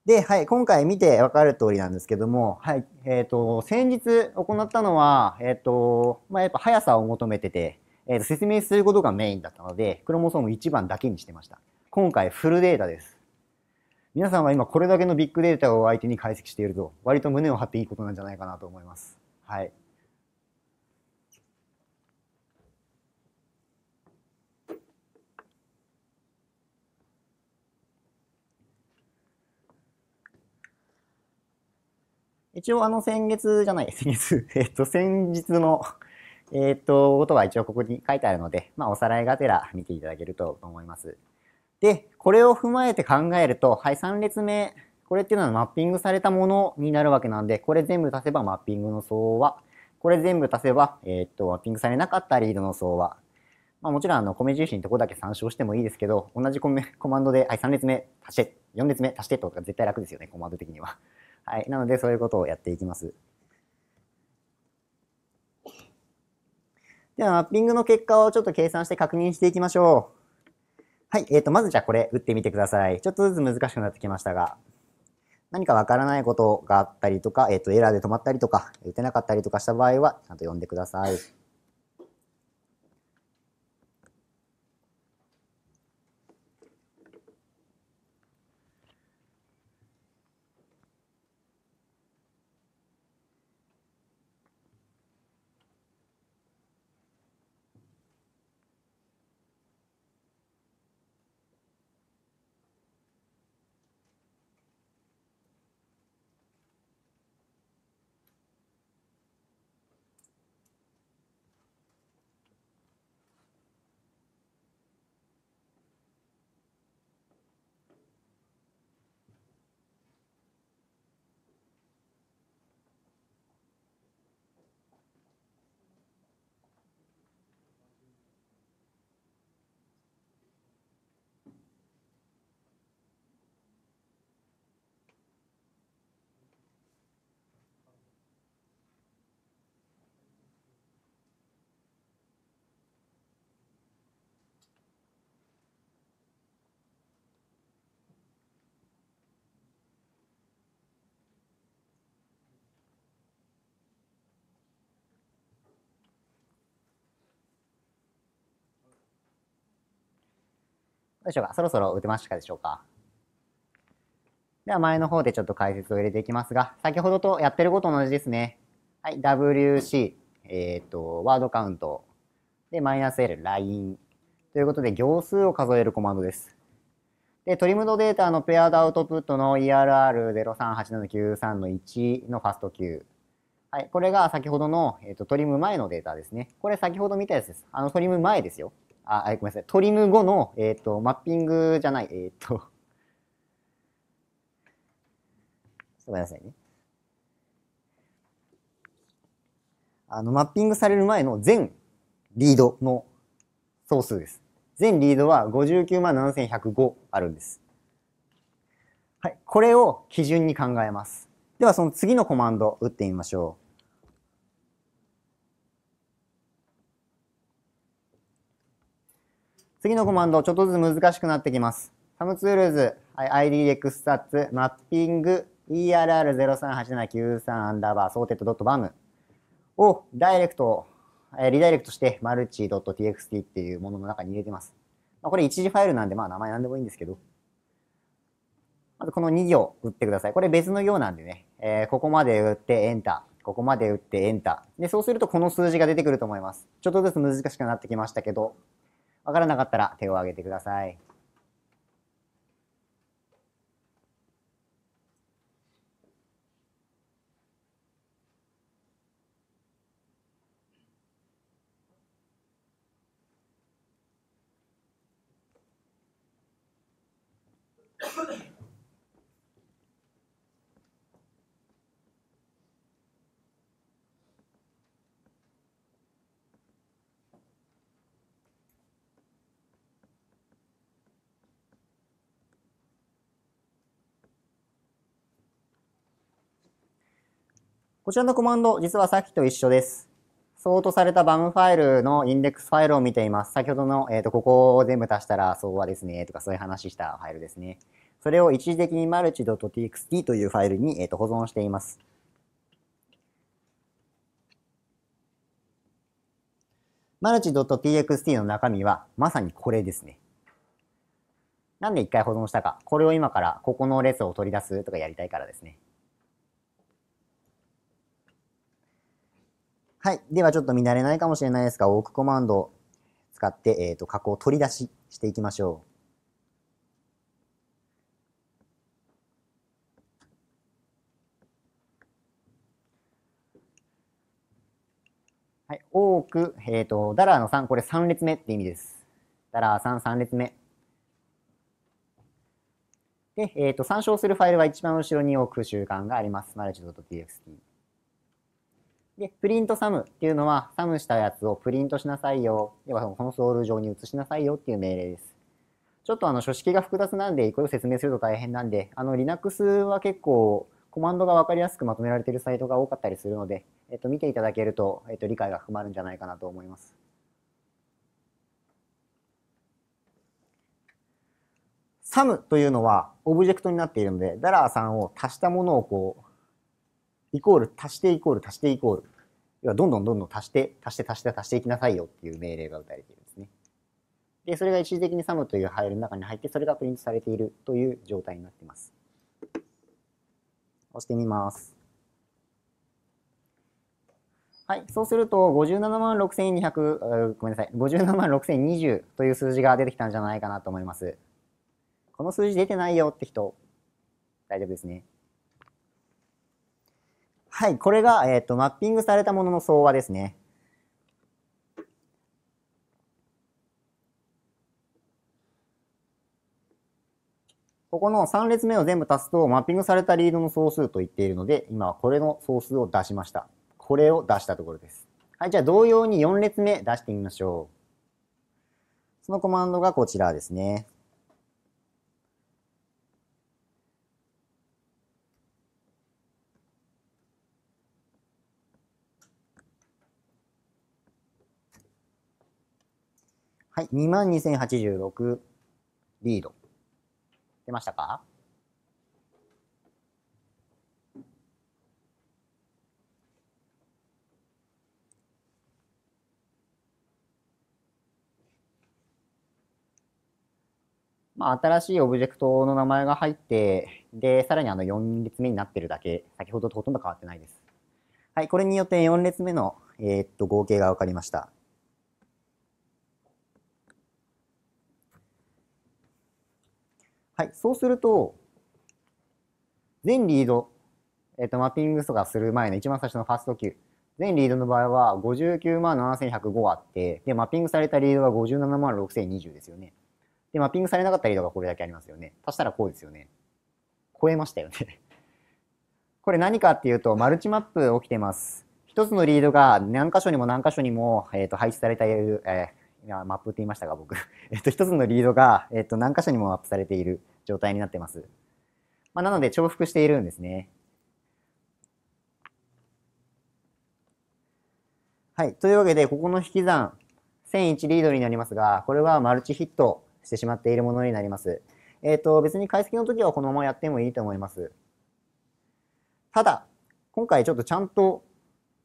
で、はい、今回見てわかる通りなんですけども、はい、えっ、ー、と、先日行ったのは、えっ、ー、と、まあ、やっぱ速さを求めてて、えー、と説明することがメインだったので、クロモソーム1番だけにしてました。今回フルデータです。皆さんは今これだけのビッグデータを相手に解析していると、割と胸を張っていいことなんじゃないかなと思います。はい。一応あの先月じゃない、先月、えっと先日の、えっとことは一応ここに書いてあるので、まあおさらいがてら見ていただけると思います。で、これを踏まえて考えると、はい、3列目、これっていうのはマッピングされたものになるわけなんで、これ全部足せばマッピングの総和。これ全部足せば、えー、っと、マッピングされなかったリードの総和。まあ、もちろん、あの、米印のとこだけ参照してもいいですけど、同じコメコマンドで、はい、3列目足して、4列目足してとか絶対楽ですよね、コマンド的には。はい。なので、そういうことをやっていきます。では、マッピングの結果をちょっと計算して確認していきましょう。はい、えっ、ー、と、まずじゃあこれ打ってみてください。ちょっとずつ難しくなってきましたが、何かわからないことがあったりとか、えっ、ー、と、エラーで止まったりとか、打てなかったりとかした場合は、ちゃんと読んでください。うでしょうかそろそろ打てましたでしょうかでは前の方でちょっと解説を入れていきますが、先ほどとやってること同じですね。はい、WC、えっ、ー、と、ワードカウント、で、マイナス L、ラインということで、行数を数えるコマンドです。で、トリムドデータのペアードアウトプットの ERR038793 の1のファスト Q。はい、これが先ほどの、えーとトリム前のデータですね。これ先ほど見たやつです。あの、トリム前ですよ。あ、ごめんなさい、トリム後の、えっ、ー、と、マッピングじゃない、えっ、ー、と、ごめんなさいね。あの、マッピングされる前の全リードの総数です。全リードは59万7105あるんです。はい。これを基準に考えます。では、その次のコマンド打ってみましょう。次のコマンド、ちょっとずつ難しくなってきます。サムツールズ、IDXStats、マッピング、ERR038793 アンダーバー、ソーテッドドットバムをダイレクト、えリダイレクトして、マルチ .txt っていうものの中に入れてます。まあ、これ一時ファイルなんで、まあ名前なんでもいいんですけど。まずこの2行打ってください。これ別の行なんでね、えー、ここまで打ってエンター、ここまで打ってエンター。で、そうするとこの数字が出てくると思います。ちょっとずつ難しくなってきましたけど、わからなかったら手を挙げてください。こちらのコマンド、実はさっきと一緒です。ソートされたバムファイルのインデックスファイルを見ています。先ほどの、えっ、ー、と、ここを全部足したら、そうはですね、とかそういう話したファイルですね。それを一時的にマルチ .txt というファイルに、えーと、と保存しています。マルチ .txt の中身はまさにこれですね。なんで一回保存したか。これを今からここの列を取り出すとかやりたいからですね。はい。ではちょっと見慣れないかもしれないですが、ウォークコマンドを使って、えっ、ー、と、加工を取り出ししていきましょう。はい、多く、えっ、ー、と、ダラーの3、これ3列目って意味です。ダラー3、3列目。で、えっ、ー、と、参照するファイルは一番後ろに置く習慣があります。マルチ .txt。で、プリントサムっていうのは、サムしたやつをプリントしなさいよ。要はコンソール上に移しなさいよっていう命令です。ちょっとあの書式が複雑なんで、これを説明すると大変なんで、あの Linux は結構コマンドがわかりやすくまとめられているサイトが多かったりするので、えっと、見ていただけると、えっと、理解が深まるんじゃないかなと思います。サムというのはオブジェクトになっているので、ダラーさんを足したものをこうイコール足してイコール足してイコール。要はどんどんどんどん足して足して足して足していきなさいよっていう命令が打たれているんですね。で、それが一時的にサムというファイルの中に入って、それがプリントされているという状態になっています。押してみます。はい、そうすると57万6200、ごめんなさい、57万6020という数字が出てきたんじゃないかなと思います。この数字出てないよって人、大丈夫ですね。はい、これが、えっ、ー、と、マッピングされたものの総和ですね。ここの3列目を全部足すと、マッピングされたリードの総数と言っているので、今はこれの総数を出しました。これを出したところです。はい、じゃあ同様に4列目出してみましょう。そのコマンドがこちらですね。はい、22,086リード。出ましたかまあ、新しいオブジェクトの名前が入って、で、さらにあの4列目になってるだけ、先ほどとほとんど変わってないです。はい、これによって4列目の、えー、っと合計が分かりました。はい、そうすると、全リード、えっ、ー、と、マッピングとかする前の一番最初のファースト級、全リードの場合は59万7105あって、で、マッピングされたリードが57万6020ですよね。で、マッピングされなかったリードがこれだけありますよね。足したらこうですよね。超えましたよね これ何かっていうと、マルチマップ起きてます。一つのリードが何箇所にも何箇所にも、えーと、配置されている、えーやマップって言いましたが僕、えっと、一つのリードが、えっと、何箇所にもマップされている状態になってます。まあ、なので重複しているんですね。はい。というわけで、ここの引き算、1001リードになりますが、これはマルチヒットしてしまっているものになります。えっ、ー、と、別に解析の時はこのままやってもいいと思います。ただ、今回ちょっとちゃんと、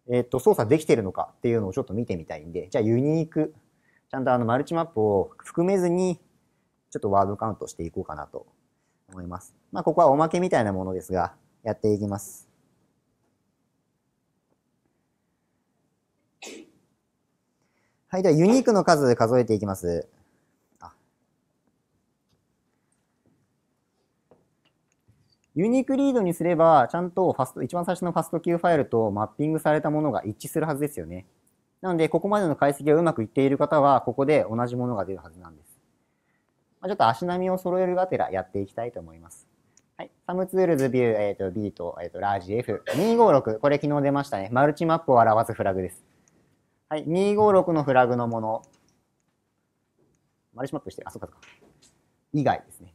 えっ、ー、と、操作できているのかっていうのをちょっと見てみたいんで、じゃあユニークちゃんとあのマルチマップを含めずに、ちょっとワードカウントしていこうかなと思います。まあ、ここはおまけみたいなものですが、やっていきます。はい、ではユニークの数数えていきます。ユニークリードにすれば、ちゃんとファスト、一番最初のファスト Q ファイルとマッピングされたものが一致するはずですよね。なので、ここまでの解析がうまくいっている方は、ここで同じものが出るはずなんです。まあ、ちょっと足並みを揃えるがてらやっていきたいと思います。はい。サムツールズビュー、えっ、ー、と、B と、えっ、ー、と、ラージ F。256。これ昨日出ましたね。マルチマップを表すフラグです。はい。256のフラグのもの。マルチマップしてあ、そっかそっか。以外ですね。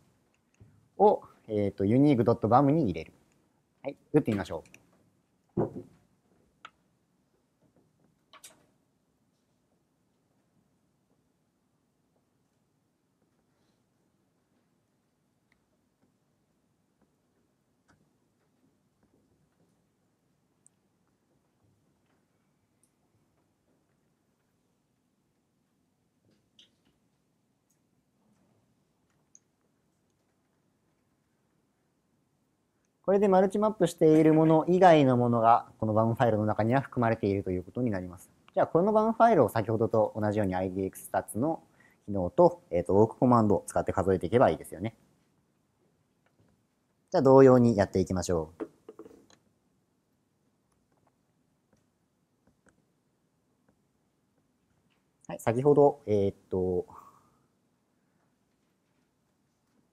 を、えっ、ー、と、ユニーク u e b a m に入れる。はい。打ってみましょう。これでマルチマップしているもの以外のものが、このバンファイルの中には含まれているということになります。じゃあ、このバンファイルを先ほどと同じように i d x s t a t の機能と、えっ、ー、と、オークコマンドを使って数えていけばいいですよね。じゃあ、同様にやっていきましょう。はい、先ほど、えー、っと、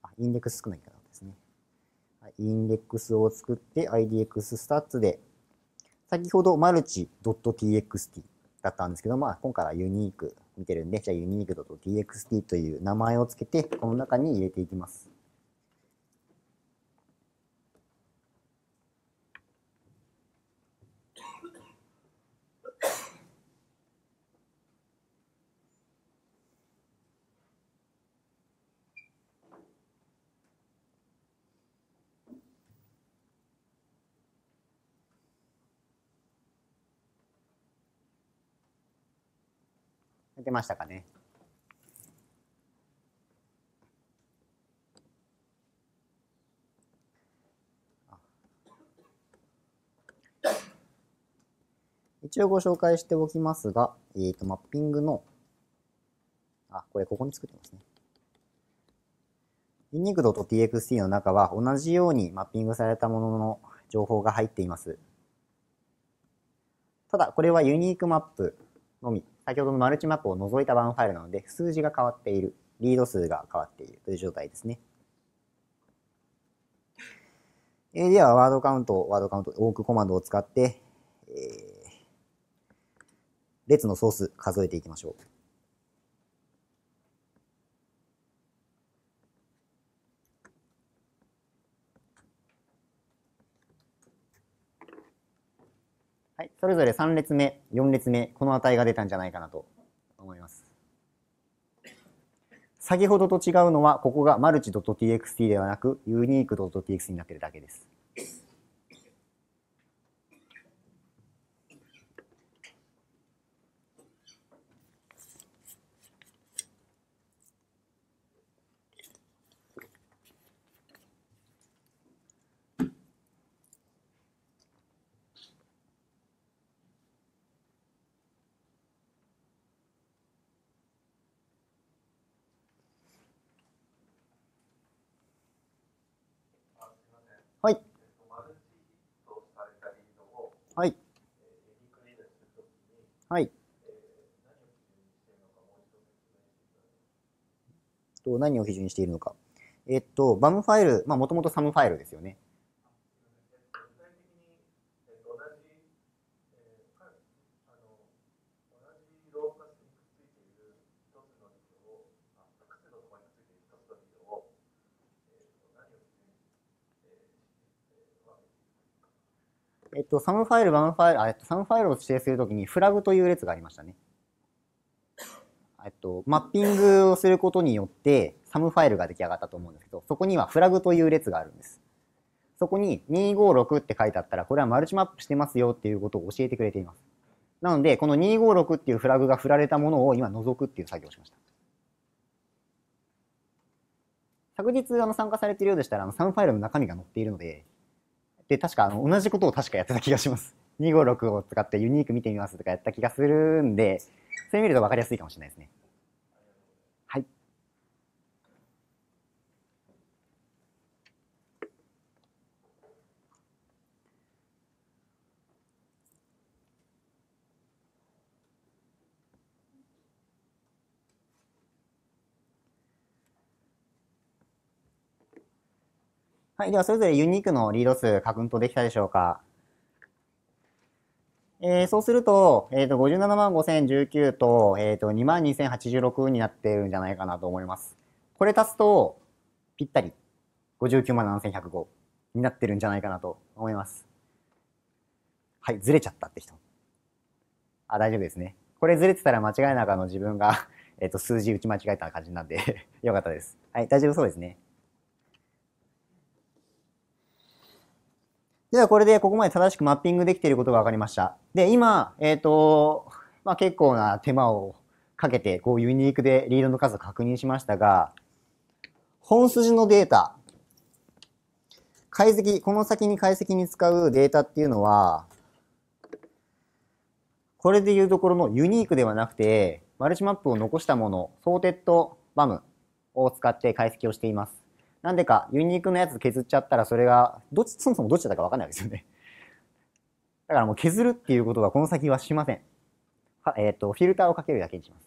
あ、インデックス少ないかインデックスを作って IDX スタッツで、先ほどマルチ .txt だったんですけど、まあ今回はユニーク見てるんで、じゃあユニーク .txt という名前を付けて、この中に入れていきます。ましたかね。一応ご紹介しておきますが、えっ、ー、と、マッピングの、あ、これここに作ってますね。u n ー q t x t の中は同じようにマッピングされたものの情報が入っています。ただ、これはユニークマップのみ先ほどのマルチマップを除いたワンファイルなので、数字が変わっている、リード数が変わっているという状態ですね。えー、では、ワードカウント、ワードカウント、ークコマンドを使って、えー、列の総数数えていきましょう。い、それぞれ3列目、4列目、この値が出たんじゃないかなと思います。先ほどと違うのは、ここがマルチ .txt ではなく、ユニーク .txt になってるだけです。はい。はい。と何を基準にしているのか。えっと、バムファイル、まあ、もともとサムファイルですよね。えっと、サムファイル、ワンファイル、あ、えっと、サムファイルを指定するときにフラグという列がありましたね。えっと、マッピングをすることによって、サムファイルが出来上がったと思うんですけど、そこにはフラグという列があるんです。そこに256って書いてあったら、これはマルチマップしてますよっていうことを教えてくれています。なので、この256っていうフラグが振られたものを今除くっていう作業をしました。昨日あの参加されているようでしたら、あのサムファイルの中身が載っているので、で、確かあの同じことを確かやってた気がします。256を使ってユニーク見てみますとかやった気がするんで、それ見ると分かりやすいかもしれないですね。はい、ではそれぞれユニークのリード数確ンとできたでしょうか。えー、そうすると、えっ、ー、と、57万5019と、えっ、ー、と、2万2086になってるんじゃないかなと思います。これ足すと、ぴったり、59万7105になってるんじゃないかなと思います。はい、ずれちゃったって人。あ、大丈夫ですね。これずれてたら間違いなくあの自分がえっと、数字打ち間違えた感じなんでよかったです。はい、大丈夫そうですね。ではこれでここまで正しくマッピングできていることが分かりました。で、今、えっ、ー、と、まあ、結構な手間をかけて、こうユニークでリードの数を確認しましたが、本筋のデータ、解析、この先に解析に使うデータっていうのは、これでいうところのユニークではなくて、マルチマップを残したもの、ソーテッドバムを使って解析をしています。なんでかユニークのやつ削っちゃったらそれがどっちそもそもどっちだか分かんないですよね。だからもう削るっていうことはこの先はしません。はえっ、ー、と、フィルターをかけるだけにします。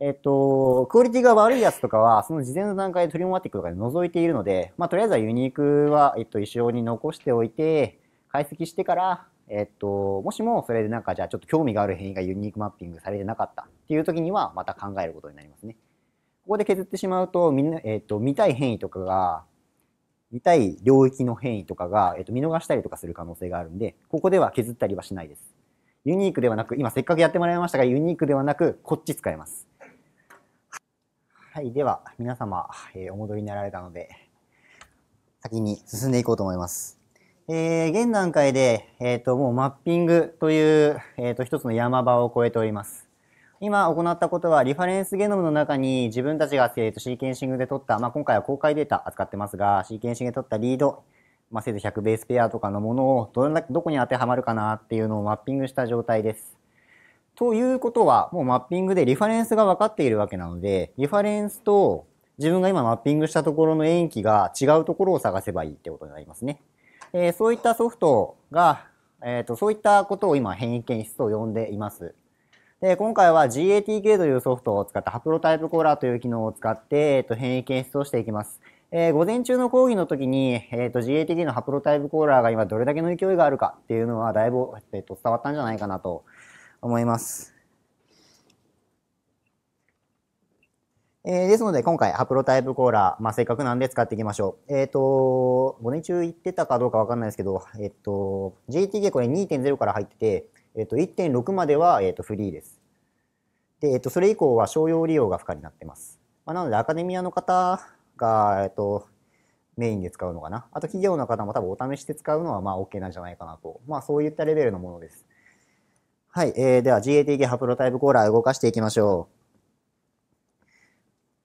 えっ、ー、と、クオリティが悪いやつとかは、その事前の段階でトリモマティックとかで覗いているので、まあ、とりあえずはユニークは、えっ、ー、と、一緒に残しておいて、解析してから、えっと、もしもそれでなんかじゃあちょっと興味がある変異がユニークマッピングされてなかったっていう時にはまた考えることになりますね。ここで削ってしまうと、みんな、えー、と、見たい変異とかが、見たい領域の変異とかが、えっ、ー、と、見逃したりとかする可能性があるんで、ここでは削ったりはしないです。ユニークではなく、今せっかくやってもらいましたが、ユニークではなく、こっち使います。はい、では、皆様、えー、お戻りになられたので、先に進んでいこうと思います。えー、現段階で、えっ、ー、と、もうマッピングという、えっ、ー、と、一つの山場を越えております。今行ったことは、リファレンスゲノムの中に自分たちが、シーケンシングで取った、まあ、今回は公開データ扱ってますが、シーケンシングで取ったリード、まあ、せず100ベースペアとかのものをどれだけどこに当てはまるかなっていうのをマッピングした状態です。ということは、もうマッピングでリファレンスが分かっているわけなので、リファレンスと自分が今マッピングしたところの塩基が違うところを探せばいいってことになりますね。えー、そういったソフトが、えーとそういったことを今変異検出と呼んでいます。で、今回は GATK というソフトを使ったハプロタイプコーラーという機能を使って、えっと、変異検出をしていきます。えー、午前中の講義の時に、えっ、ー、と、GATK のハプロタイプコーラーが今どれだけの勢いがあるかっていうのはだいぶ、えっと、伝わったんじゃないかなと思います。えー、ですので、今回、ハプロタイプコーラー、まあ、せっかくなんで使っていきましょう。えっ、ー、と、午前中言ってたかどうかわかんないですけど、えっ、ー、と、GTK これ2.0から入ってて、えっと、1.6までは、えっと、フリーです。で、えっと、それ以降は商用利用が不可になってます。まあ、なので、アカデミアの方が、えっと、メインで使うのかな。あと、企業の方も多分お試しで使うのは、まあ、OK なんじゃないかなと。まあ、そういったレベルのものです。はい。えー、では、GATK ハプロタイプコーラー動かしていきましょ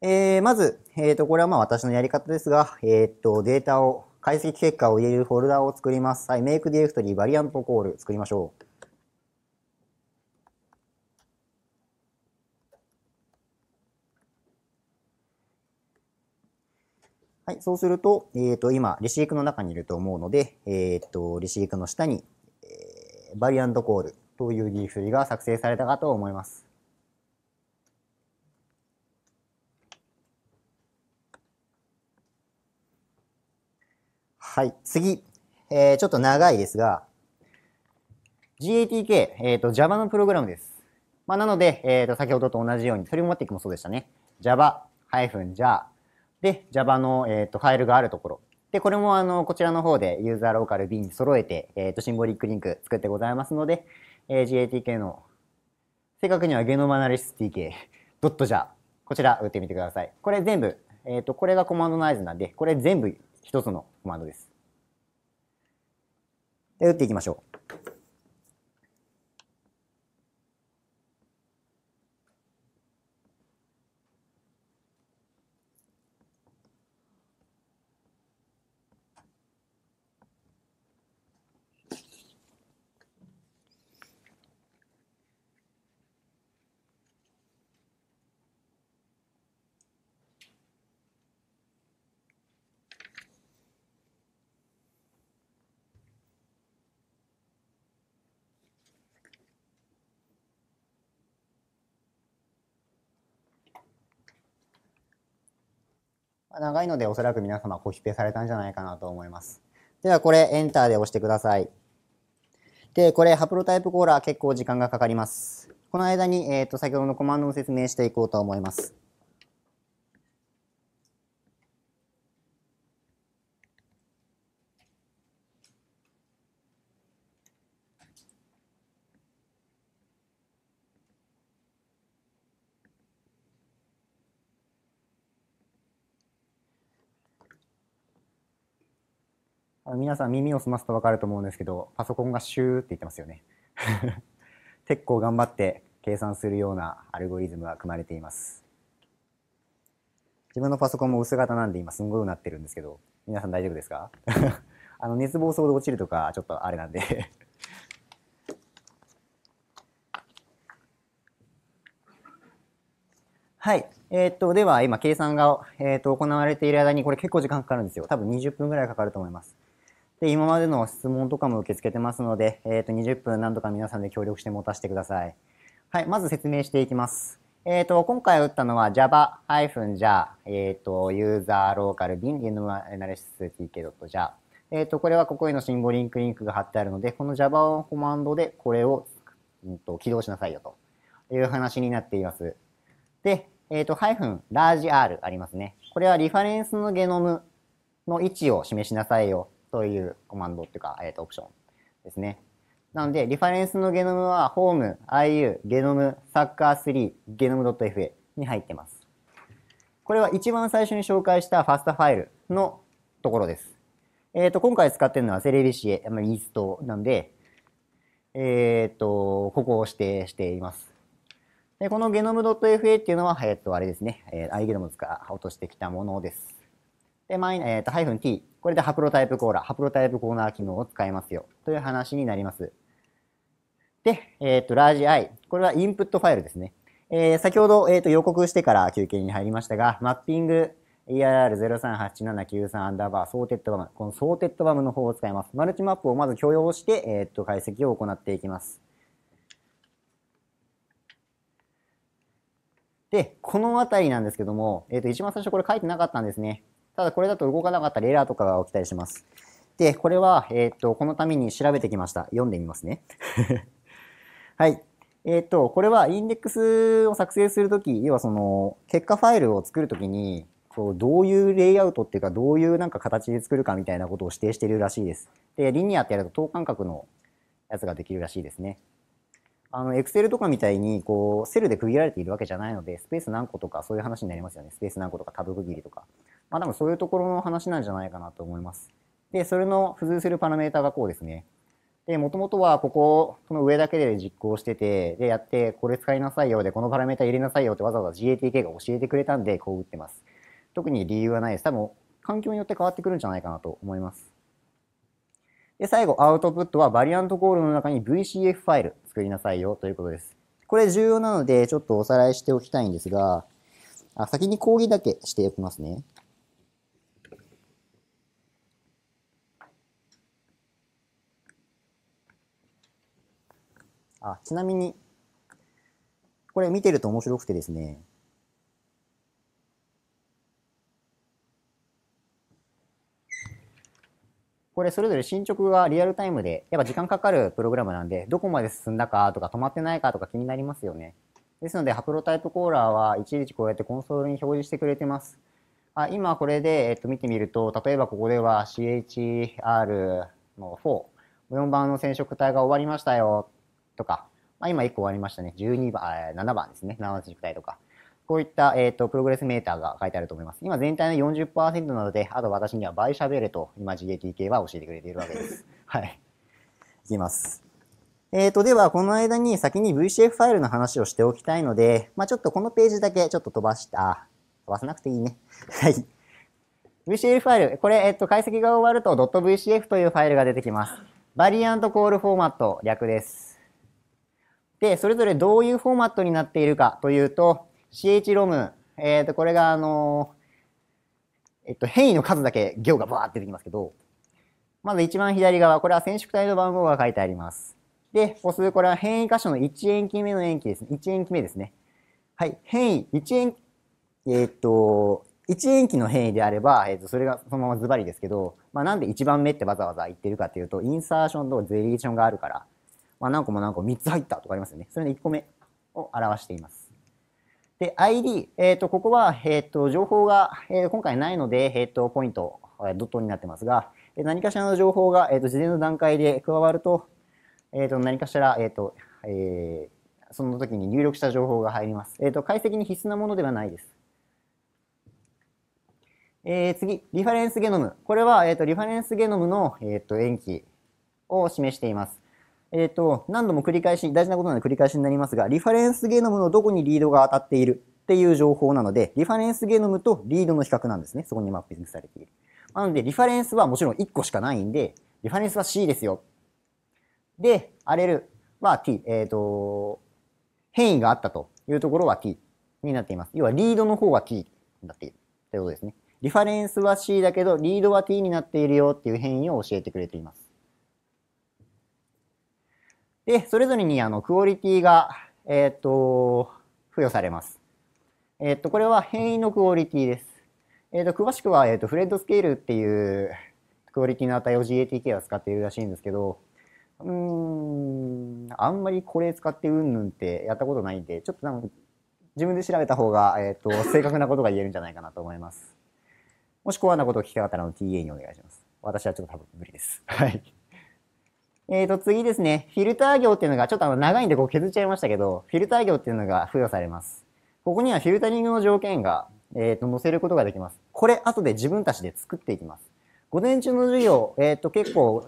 う。えー、まず、えっ、ー、と、これはまあ私のやり方ですが、えっ、ー、と、データを、解析結果を入れるフォルダを作ります。はい。make directory バリアントコール作りましょう。はい、そうすると、えっ、ー、と、今、レシークの中にいると思うので、えっ、ー、と、レシークの下に、えー、バリアントコールというリィフリが作成されたかと思います。はい、次。えー、ちょっと長いですが、GATK、えっ、ー、と、Java のプログラムです。まあ、なので、えっ、ー、と、先ほどと同じように、トリも持ってックもそうでしたね。Java-jar で、Java の、えーと、ファイルがあるところ。で、これもあのこちらの方でユーザーローカル B に揃えて、えーと、シンボリックリンク作ってございますので、えー、GATK の正確にはゲノムアナリス TK ドット JA こちら打ってみてください。これ全部、えっ、ー、と、これがコマンドの合図なんで、これ全部一つのコマンドです。で、打っていきましょう。長いのでおそらく皆様コピペされたんじゃないかなと思います。ではこれエンターで押してください。で、これハプロタイプコーラー結構時間がかかります。この間に、えっ、ー、と、先ほどのコマンドを説明していこうと思います。皆さん耳を澄ますと分かると思うんですけど、パソコンがシューって言ってますよね。結構頑張って計算するようなアルゴリズムが組まれています。自分のパソコンも薄型なんで今すんごくなってるんですけど、皆さん大丈夫ですか あの熱暴走で落ちるとかちょっとあれなんで はい。えー、っと、では今計算が、えー、っと行われている間にこれ結構時間かかるんですよ。多分20分ぐらいかかると思います。で、今までの質問とかも受け付けてますので、えっ、ー、と、20分何度か皆さんで協力して持たせてください。はい、まず説明していきます。えっ、ー、と、今回打ったのは java-jar、えっ、ー、と、ユーザーローカル bin analysis.tk.jar。えっ、と、これはここへのシンボリンクリンクが貼ってあるので、この Java コマンドでこれを、うん、と起動しなさいよという話になっています。で、えっ、ー、と、ハイフン、ラージ R ありますね。これはリファレンスのゲノムの位置を示しなさいよそういうコマンドっていうか、えー、とオプションですね。なので、リファレンスのゲノムは、ホーム、IU、ゲノム、サッカー3、ゲノム .fa に入ってます。これは一番最初に紹介したファスタファイルのところです。えっ、ー、と、今回使ってるのはセレビシエ、イーストなんで、えっ、ー、と、ここを指定しています。でこのゲノム .fa っていうのは、えっ、ー、と、あれですね、えー、アイゲノムズから落としてきたものです。で、マイえっ、ー、と、ハイフン t これでハプロタイプコーラ、ハプロタイプコーナー機能を使いますよという話になります。で、えっ、ー、と、ラージ i。これはインプットファイルですね。えー、先ほど、えっ、ー、と、予告してから休憩に入りましたが、マッピング ERR038793 アンダーバーソーテッドバム。このソーテッドバムの方を使います。マルチマップをまず許容して、えっ、ー、と、解析を行っていきます。で、このあたりなんですけども、えっ、と、一番最初これ書いてなかったんですね。ただこれだと動かなかったらエラーとかが起きたりします。で、これは、えっ、ー、と、このために調べてきました。読んでみますね。はい。えっ、ー、と、これはインデックスを作成するとき、要はその、結果ファイルを作るときに、こうどういうレイアウトっていうか、どういうなんか形で作るかみたいなことを指定してるらしいです。で、リニアってやると等間隔のやつができるらしいですね。あの、Excel とかみたいに、こう、セルで区切られているわけじゃないので、スペース何個とかそういう話になりますよね。スペース何個とかタブ区切りとか。まあ多分そういうところの話なんじゃないかなと思います。で、それの付随するパラメータがこうですね。で、もともとはここ、この上だけで実行してて、で、やって、これ使いなさいよ、で、このパラメータ入れなさいよってわざわざ GATK が教えてくれたんで、こう打ってます。特に理由はないです。多分、環境によって変わってくるんじゃないかなと思います。で、最後、アウトプットはバリアントコールの中に VCF ファイル作りなさいよということです。これ重要なので、ちょっとおさらいしておきたいんですが、あ先に講義だけしておきますね。あ、ちなみに、これ見てると面白くてですね、これそれぞれ進捗がリアルタイムで、やっぱ時間かかるプログラムなんで、どこまで進んだかとか止まってないかとか気になりますよね。ですので、ハプロタイプコーラーはいちいちこうやってコンソールに表示してくれてます。あ今これで、えっと、見てみると、例えばここでは CHR の4、4番の染色体が終わりましたよ。とか、まあ、今1個終わりましたね。12番、7番ですね。7番軸体とか。こういった、えっ、ー、と、プログレスメーターが書いてあると思います。今全体の40%なので、あと私には倍喋れと、今 GATK は教えてくれているわけです。はい。いきます。えっ、ー、と、では、この間に先に VCF ファイルの話をしておきたいので、まあ、ちょっとこのページだけちょっと飛ばした。飛ばさなくていいね。はい。VCF ファイル、これ、えっ、ー、と、解析が終わると .vcf というファイルが出てきます。バリアントコールフォーマット、略です。で、それぞれどういうフォーマットになっているかというと、CHROM、えっ、ー、と、これがあのー、えっと、変異の数だけ行がバーって出てきますけど、まず一番左側、これは染色体の番号が書いてあります。で、押数、これは変異箇所の1延期目の延期ですね。1延期目ですね。はい、変異、1期。えっと、1延期の変異であれば、えっと、それがそのままズバリですけど、まあ、なんで1番目ってわざわざ言ってるかというと、インサーションとゼリエーションがあるからまあ、何個も何個も3つ入ったとかありますよね。それの1個目を表しています。で、ID、えっ、ー、と、ここは、えっ、ー、と、情報が、えー、今回ないので、えっ、と、ポイント、えドットになってますが、え何かしらの情報が、えっ、と、事前の段階で加わると、えっ、と、何かしら、えっ、と、えその時に入力した情報が入ります。えっ、と、解析に必須なものではないです。えー、次、リファレンスゲノム。これは、えっ、と、リファレンスゲノムの、えっ、と、延期を示しています。えっ、ー、と、何度も繰り返し、大事なことなので繰り返しになりますが、リファレンスゲノムのどこにリードが当たっているっていう情報なので、リファレンスゲノムとリードの比較なんですね。そこにマッピングされている。なので、リファレンスはもちろん1個しかないんで、リファレンスは C ですよ。で、アレルは T、えっ、ー、と、変異があったというところは T になっています。要は、リードの方が T になっているということですね。リファレンスは C だけど、リードは T になっているよっていう変異を教えてくれています。で、それぞれにあのクオリティが、えっ、と、付与されます。えっ、と、これは変異のクオリティです。えっ、と、詳しくは、えっ、と、フレッドスケールっていうクオリティの値を GATK は使っているらしいんですけど、うん、あんまりこれ使ってうんぬんってやったことないんで、ちょっとなんか自分で調べた方が、えっ、と、正確なことが言えるんじゃないかなと思います。もし、コアなことを聞きたかったら、TA にお願いします。私はちょっと多分無理です。はい。えーと、次ですね。フィルター業っていうのが、ちょっとあの長いんでこう削っちゃいましたけど、フィルター業っていうのが付与されます。ここにはフィルタリングの条件が、えっ、ー、と、載せることができます。これ、後で自分たちで作っていきます。午前中の授業、えっ、ー、と、結構、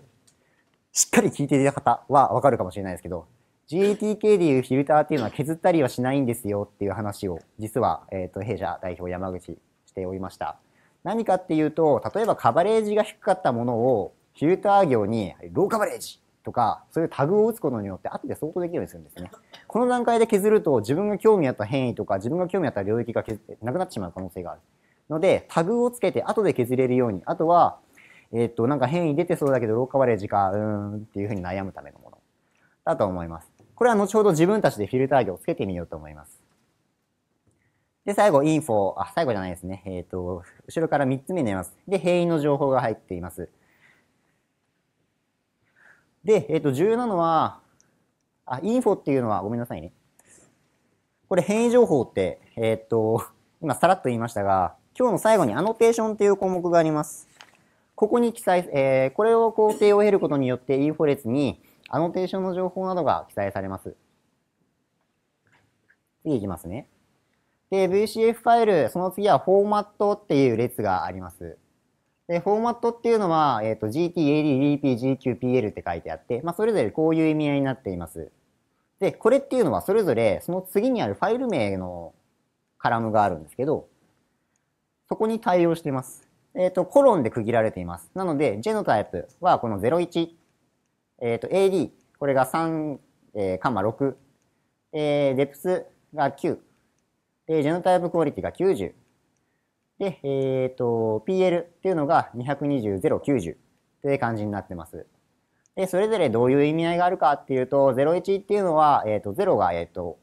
しっかり聞いていた方はわかるかもしれないですけど、GATK でいうフィルターっていうのは削ったりはしないんですよっていう話を、実は、えっ、ー、と、弊社代表山口しておりました。何かっていうと、例えばカバレージが低かったものを、フィルター業にローカバレージとか、そういうタグを打つことによって後で相当できるようにするんですね。この段階で削ると自分が興味あった変異とか自分が興味あった領域が削なくなってしまう可能性がある。ので、タグをつけて後で削れるように、あとは、えっと、なんか変異出てそうだけどローカバレージか、うーんっていうふうに悩むためのものだと思います。これは後ほど自分たちでフィルター業をつけてみようと思います。で、最後、インフォ、あ、最後じゃないですね。えー、っと、後ろから3つ目になります。で、変異の情報が入っています。で、えっ、ー、と、重要なのは、あ、インフォっていうのは、ごめんなさいね。これ変異情報って、えー、っと、今さらっと言いましたが、今日の最後にアノテーションっていう項目があります。ここに記載、えー、これを工程を経ることによってインフォ列にアノテーションの情報などが記載されます。次いきますね。で、VCF ファイル、その次はフォーマットっていう列があります。で、フォーマットっていうのは、えっ、ー、と、GT、AD、DP、GQ、PL って書いてあって、まあ、それぞれこういう意味合いになっています。で、これっていうのはそれぞれ、その次にあるファイル名のカラムがあるんですけど、そこに対応しています。えっ、ー、と、コロンで区切られています。なので、ジェノタイプはこの01、えっ、ー、と、AD、これが3、えー、カマ6、えー、デプスが9、えー、ジェノタイプクオリティが90、で、えっ、ー、と、PL っていうのが220、0、90という感じになってます。で、それぞれどういう意味合いがあるかっていうと、01っていうのは、えっ、ー、と、0が、えっ、ー、と、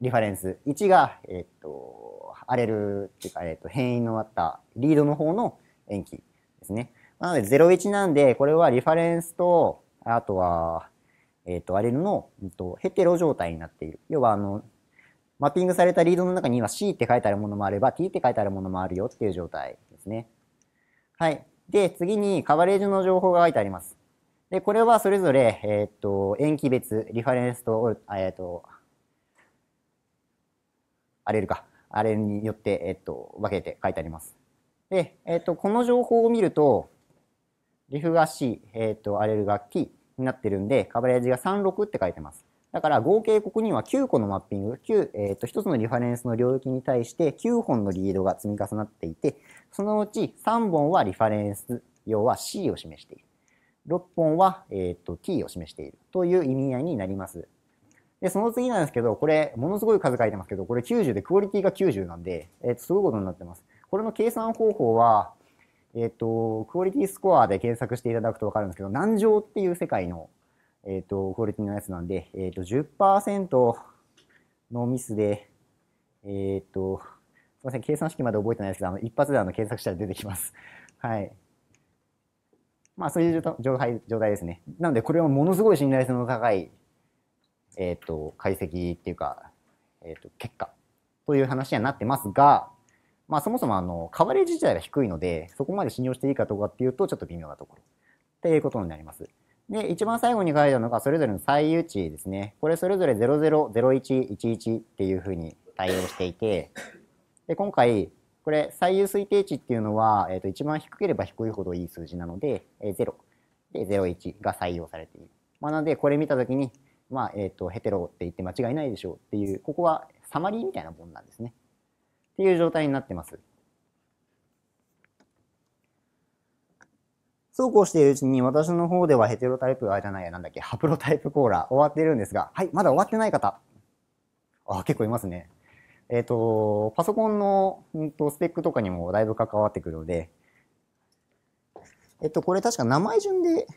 リファレンス、1が、えっ、と、荒れるっていうか、えっ、と、変異のあったリードの方の塩基ですね。なので、01なんで、これはリファレンスと、あとは、えっ、と、アレルの、えー、とヘテロ状態になっている。要は、あの、マッピングされたリードの中には C って書いてあるものもあれば T って書いてあるものもあるよっていう状態ですね。はい。で、次にカバレージの情報が書いてあります。で、これはそれぞれ、えー、っと、塩基別、リファレンスと、えー、っと、アレルか。あれによって、えっと、分けて書いてあります。で、えっと、この情報を見ると、リフが C、えっと、アレルが T になってるんで、カバレージが36って書いてます。だから合計ここには9個のマッピング、9、えー、と1つのリファレンスの領域に対して9本のリードが積み重なっていて、そのうち3本はリファレンス、要は C を示している。6本は、えー、と T を示しているという意味合いになります。で、その次なんですけど、これ、ものすごい数書いてますけど、これ90で、クオリティが90なんで、えっ、と、すごいことになってます。これの計算方法は、えっ、と、クオリティスコアで検索していただくとわかるんですけど、難乗っていう世界のえっ、ー、と、クオリティのやつなんで、えっ、ー、と、10%のミスで、えっ、ー、と、すみません、計算式まで覚えてないですけど、あの一発であの検索したら出てきます。はい。まあ、そういう状態状態ですね。なので、これはものすごい信頼性の高い、えっ、と、解析っていうか、えっ、と、結果という話にはなってますが、まあ、そもそもあのカバレージ自体が低いのでそこまで信用していいかどうかっていうとちょっと微妙なところっていうことになります。で、一番最後に書いたのがそれぞれの最優値ですね。これそれぞれ000111っていうふうに対応していて、で今回、これ最優推定値っていうのは、えー、と一番低ければ低いほどいい数字なので、えー、0で01が採用されている。まあ、なので、これ見たときに、まあ、えっ、ー、と、ヘテロって言って間違いないでしょうっていう、ここはサマリーみたいなもんなんですね。っていう状態になってます。そうこうしているうちに私の方ではヘテロタイプ、あ、じゃないや、なんだっけ、ハプロタイプコーラ終わってるんですが、はい、まだ終わってない方。あ、結構いますね。えっ、ー、と、パソコンの、うんと、スペックとかにもだいぶ関わってくるので、えっ、と、これ確か名前順で、ク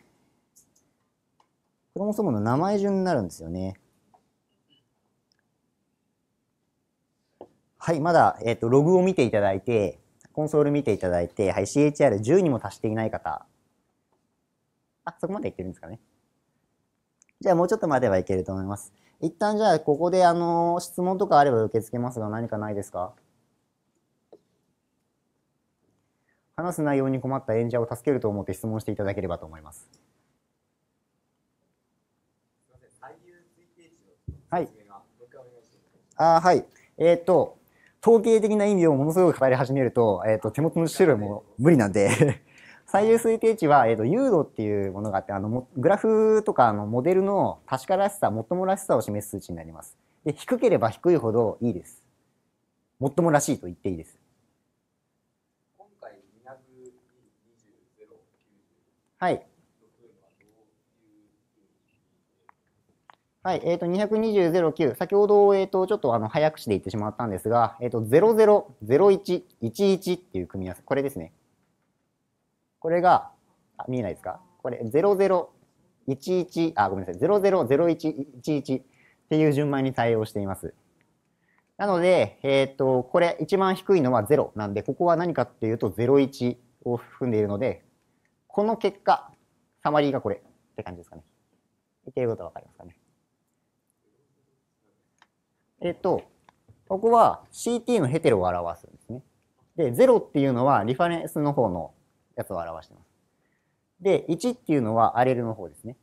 ロモソムの名前順になるんですよね。はい、まだ、えっ、と、ログを見ていただいて、コンソール見ていただいて、はい、CHR10 にも達していない方あ、そこまでいけるんですかね。じゃあもうちょっとまではいけると思います。一旦じゃあここであの質問とかあれば受け付けますが何かないですか話す内容に困った演者を助けると思って質問していただければと思います。はい。あはい。えっ、ー、と、統計的な意味をものすごく語り始めると、えっ、ー、と、手元の資料も無理なんで最優推定値は、えーと、ユーロっていうものがあってあのグラフとかあのモデルの確からしさもっともらしさを示す数値になりますで低ければ低いほどいいですもっともらしいと言っていいです今回はいはい、えっ、ー、と、22009、先ほど、えっ、ー、と、ちょっとあの、早口で言ってしまったんですが、えっ、ー、と、00、01、11っていう組み合わせ、これですね。これが、あ、見えないですかこれ、0011、あ、ごめんなさい、000111っていう順番に対応しています。なので、えっ、ー、と、これ一番低いのは0なんで、ここは何かっていうと01を含んでいるので、この結果、サマリーがこれって感じですかね。言ってることわかりますかね。えっ、ー、と、ここは CT のヘテロを表すんですね。で、0っていうのはリファレンスの方のやつを表してます。で、1っていうのはアレルの方ですね。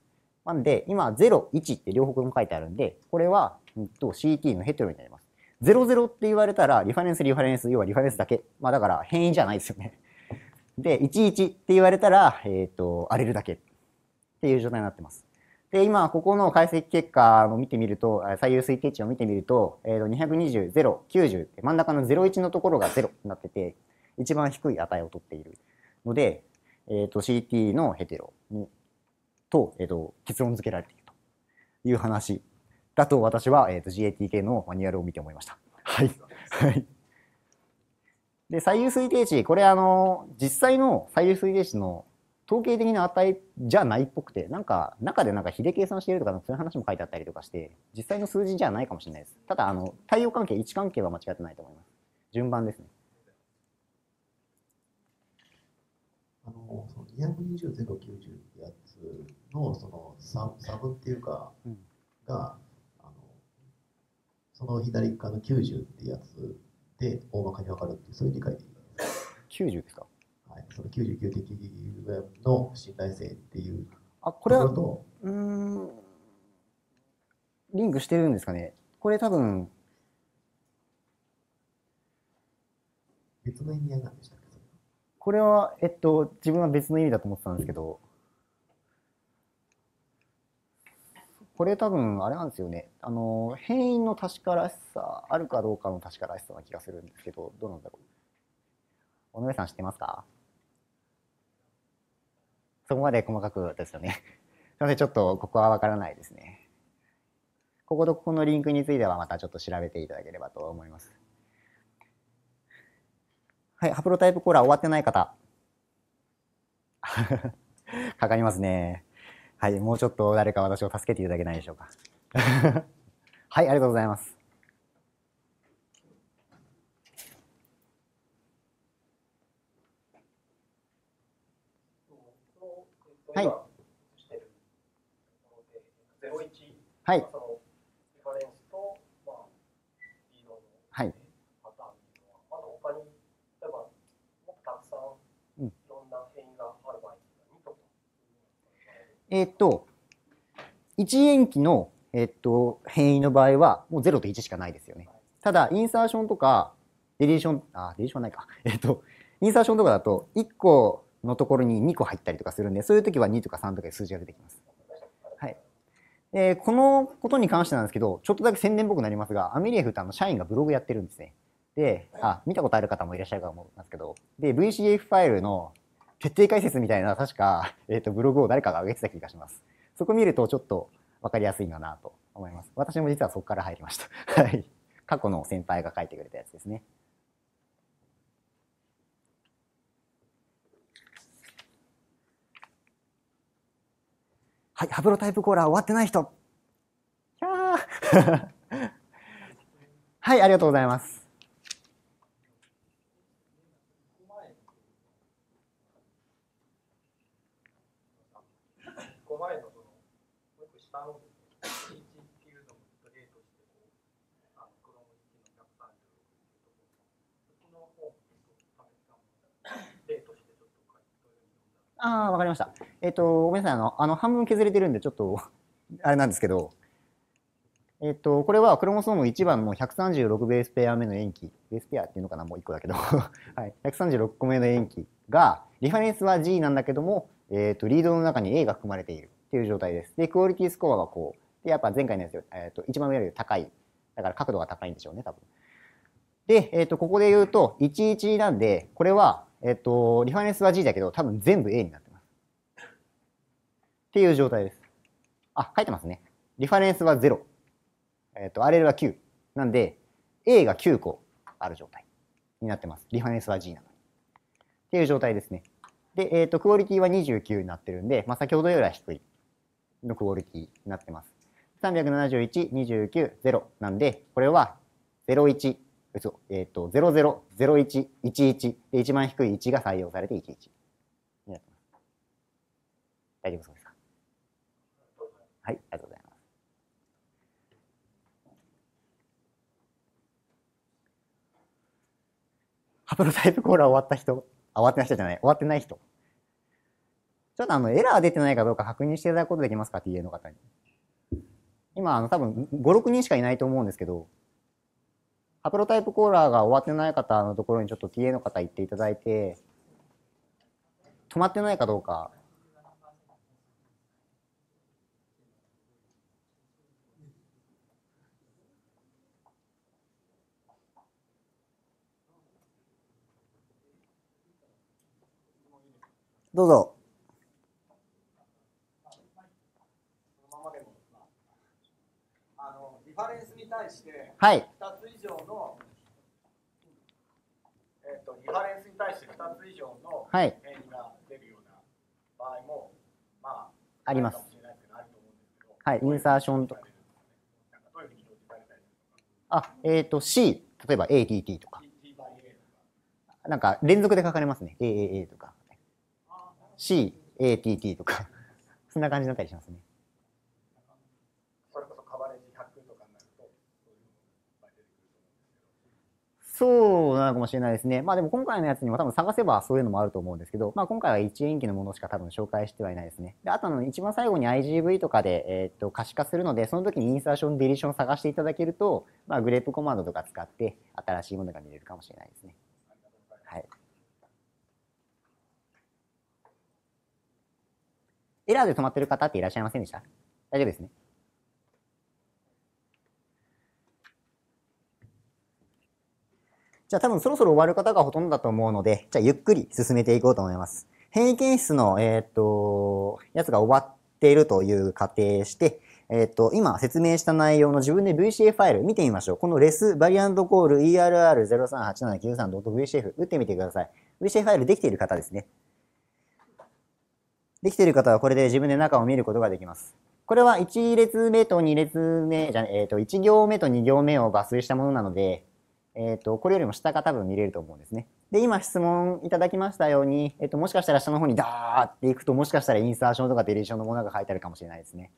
なんで、今、0、1って両方とも書いてあるんで、これは、えっと、CT のヘテロになります。00って言われたら、リファレンス、リファレンス、要はリファレンスだけ。まあだから変異じゃないですよね。で、11って言われたら、えっ、ー、と、アレルだけっていう状態になってます。で、今、ここの解析結果を見てみると、最優推定値を見てみると、えっ、ー、と、220、0、90って真ん中の01のところが0になってて、一番低い値を取っている。ので、えーと、CT のヘテロにと,、えーと、結論付けられているという話だと私は、えーと、GATK のマニュアルを見て思いました。はい。はい。で、最優推定値、これあの、実際の最優推定値の統計的な値じゃないっぽくて、なんか、中でなんか比で計算しているとか、そういう話も書いてあったりとかして、実際の数字じゃないかもしれないです。ただ、あの、対応関係、位置関係は間違ってないと思います。順番ですね。あのその二百二十ゼロ九十ってやつのそのササブっていうか、が、あのその左側の九十ってやつで大まかに分かるっていう、そういう理解でいい九十ですかはい、その9 9九9の信頼性っていうあこれはうんリンクしてるんですかねこれ多分別の意味合いなんでしたこれは、えっと、自分は別の意味だと思ってたんですけど、これ多分、あれなんですよね。あの、変異の確からしさ、あるかどうかの確からしさな気がするんですけど、どうなんだろう。尾上さん知ってますかそこまで細かくですよね。すません、ちょっとここはわからないですね。こことここのリンクについてはまたちょっと調べていただければと思います。はい、ハプロタイプコーラ終わってない方。かかりますね。はい、もうちょっと誰か私を助けていただけないでしょうか。はい、ありがとうございます。はい。はい。えっと、1塩基の、えっと、変異の場合は、もう0と1しかないですよね。ただ、インサーションとか、デリーション、あ、デリーションないか。えっと、インサーションとかだと、1個のところに2個入ったりとかするんで、そういう時は2とか3とかで数字が出てきます。はい。えー、このことに関してなんですけど、ちょっとだけ宣伝っぽくなりますが、アメリエフってあの社員がブログやってるんですね。で、あ、見たことある方もいらっしゃるかと思いますけど、で、VCF ファイルの徹底解説みたいな、確か、えっ、ー、と、ブログを誰かが上げてた気がします。そこ見るとちょっと分かりやすいかなと思います。私も実はそこから入りました。はい。過去の先輩が書いてくれたやつですね。はい、ハブロタイプコーラ終わってない人。いや はい、ありがとうございます。ああ、わかりました。えっ、ー、と、ごめんなさい。あの、あの半分削れてるんで、ちょっと あれなんですけど、えっ、ー、と、これはクロモソーム1番の136ベースペア目の塩基、ベースペアっていうのかな、もう1個だけど、はい、136個目の塩基が、リファレンスは G なんだけども、えっ、ー、と、リードの中に A が含まれているっていう状態です。で、クオリティスコアはこう、で、やっぱ前回のやつよ、えっ、と、一番上より高い。だから角度が高いんでしょうね、多分。で、えっ、と、ここで言うと、11なんで、これはえっと、リファレンスは G だけど、多分全部 A になってます。っていう状態です。あ、書いてますね。リファレンスは0。えっと、RL は9。なんで、A が9個ある状態になってます。リファレンスは G なのに。っていう状態ですね。で、えっ、ー、と、クオリティは29になってるんで、まあ、先ほどよりは低いのクオリティになってます。371、29、0なんで、これは01、えっ、と、00、01、11で、一番低い1が採用されて11になってます。大丈夫そうですかはい、ありがとうございます。ハプロタイプコーラ終わった人、あ、終わってない人じゃない、終わってない人。ちょっとあの、エラー出てないかどうか確認していただくことできますか ?TA の方に。今、あの、多分、5、6人しかいないと思うんですけど、アプロタイプコーラーが終わってない方のところにちょっと TA の方行っていただいて、止まってないかどうか。どうぞ。はい。2以上の、えーと、リファレンスに対して2つ以上の変異が出るような場合も、はい、まあ、あります。はい、インサーションとか。あ、えっ、ー、と C、例えば ATT とか。なんか連続で書かれますね。AAA とか。C、ATT とか。そんな感じになったりしますね。そうなのかもしれないですね。まあでも今回のやつにも多分探せばそういうのもあると思うんですけど、まあ今回は1円期のものしか多分紹介してはいないですね。で、あとの一番最後に IGV とかで、えー、っと可視化するので、その時にインサーション、デリション探していただけると、まあグレープコマンドとか使って新しいものが見れるかもしれないですね。はい。エラーで止まってる方っていらっしゃいませんでした大丈夫ですね。じゃあ多分そろそろ終わる方がほとんどだと思うので、じゃあゆっくり進めていこうと思います。変異検出の、えー、っと、やつが終わっているという仮定して、えっ、と、今説明した内容の自分で VCA ファイル見てみましょう。このレスバリアントコール ERR038793.vcf 打ってみてください。VCA ファイルできている方ですね。できている方はこれで自分で中を見ることができます。これは1列目と2列目じゃ、えっ、ー、と、1行目と2行目を抜粋したものなので、えっ、ー、と、これよりも下が多分見れると思うんですね。で、今質問いただきましたように、えっ、ー、と、もしかしたら下の方にダーっていくと、もしかしたらインサーションとかデリーションのものが書いてあるかもしれないですね。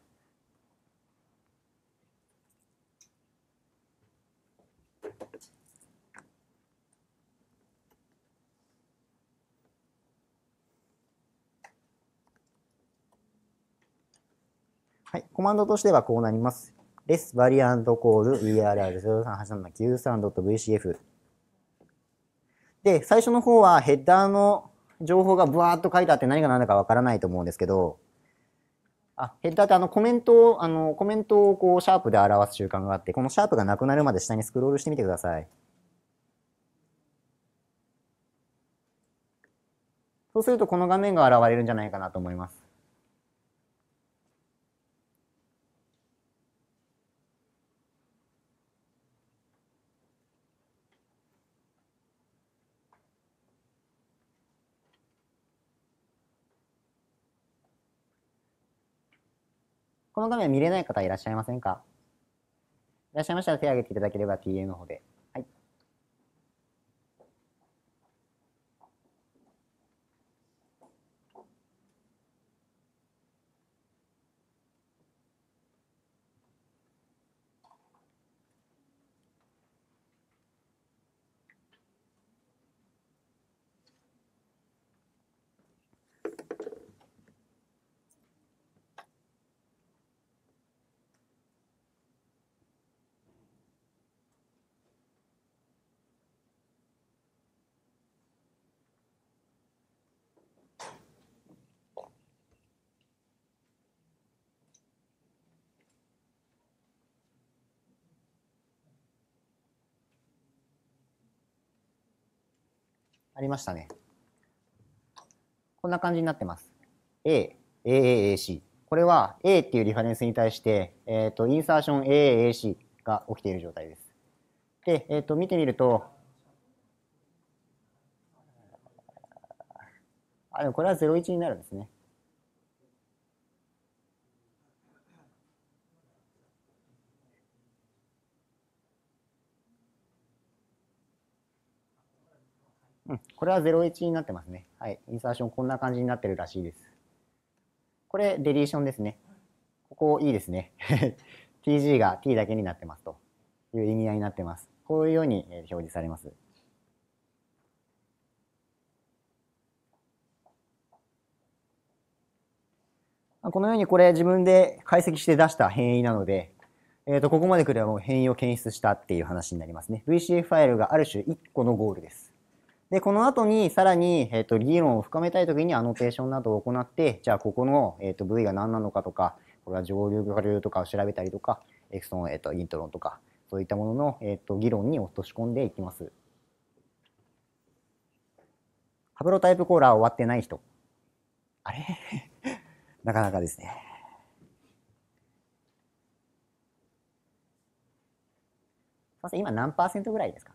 はい、コマンドとしてはこうなります。S バリアントコール ERR038793.vcf。で、最初の方はヘッダーの情報がブワーっと書いてあって何が何だかわからないと思うんですけど、あ、ヘッダーってあのコメントを、あの、コメントをこうシャープで表す習慣があって、このシャープがなくなるまで下にスクロールしてみてください。そうするとこの画面が現れるんじゃないかなと思います。この画面見れない方いらっしゃいませんかいらっしゃいましたら手を挙げていただければ TA の方でありましたね。こんな感じになってます。A、AAAC。これは A っていうリファレンスに対して、えっ、ー、と、インサーション AAAC が起きている状態です。で、えっ、ー、と、見てみると、あ、でもこれは01になるんですね。これは01になってますね。はい。インサーションこんな感じになってるらしいです。これ、デリーションですね。ここいいですね。tg が t だけになってますという意味合いになってます。こういうように表示されます。このようにこれ自分で解析して出した変異なので、えー、とここまでくればもう変異を検出したっていう話になりますね。VCF ファイルがある種1個のゴールです。で、この後にさらに、えっ、ー、と、議論を深めたいときにアノテーションなどを行って、じゃあここの、えっ、ー、と、部位が何なのかとか、これは上流下流とかを調べたりとか、エクソン、えっ、ー、と、イントロンとか、そういったものの、えっと、議論に落とし込んでいきます。ハブロタイプコーラー終わってない人。あれ なかなかですね。すみません、今何パーセントぐらいですか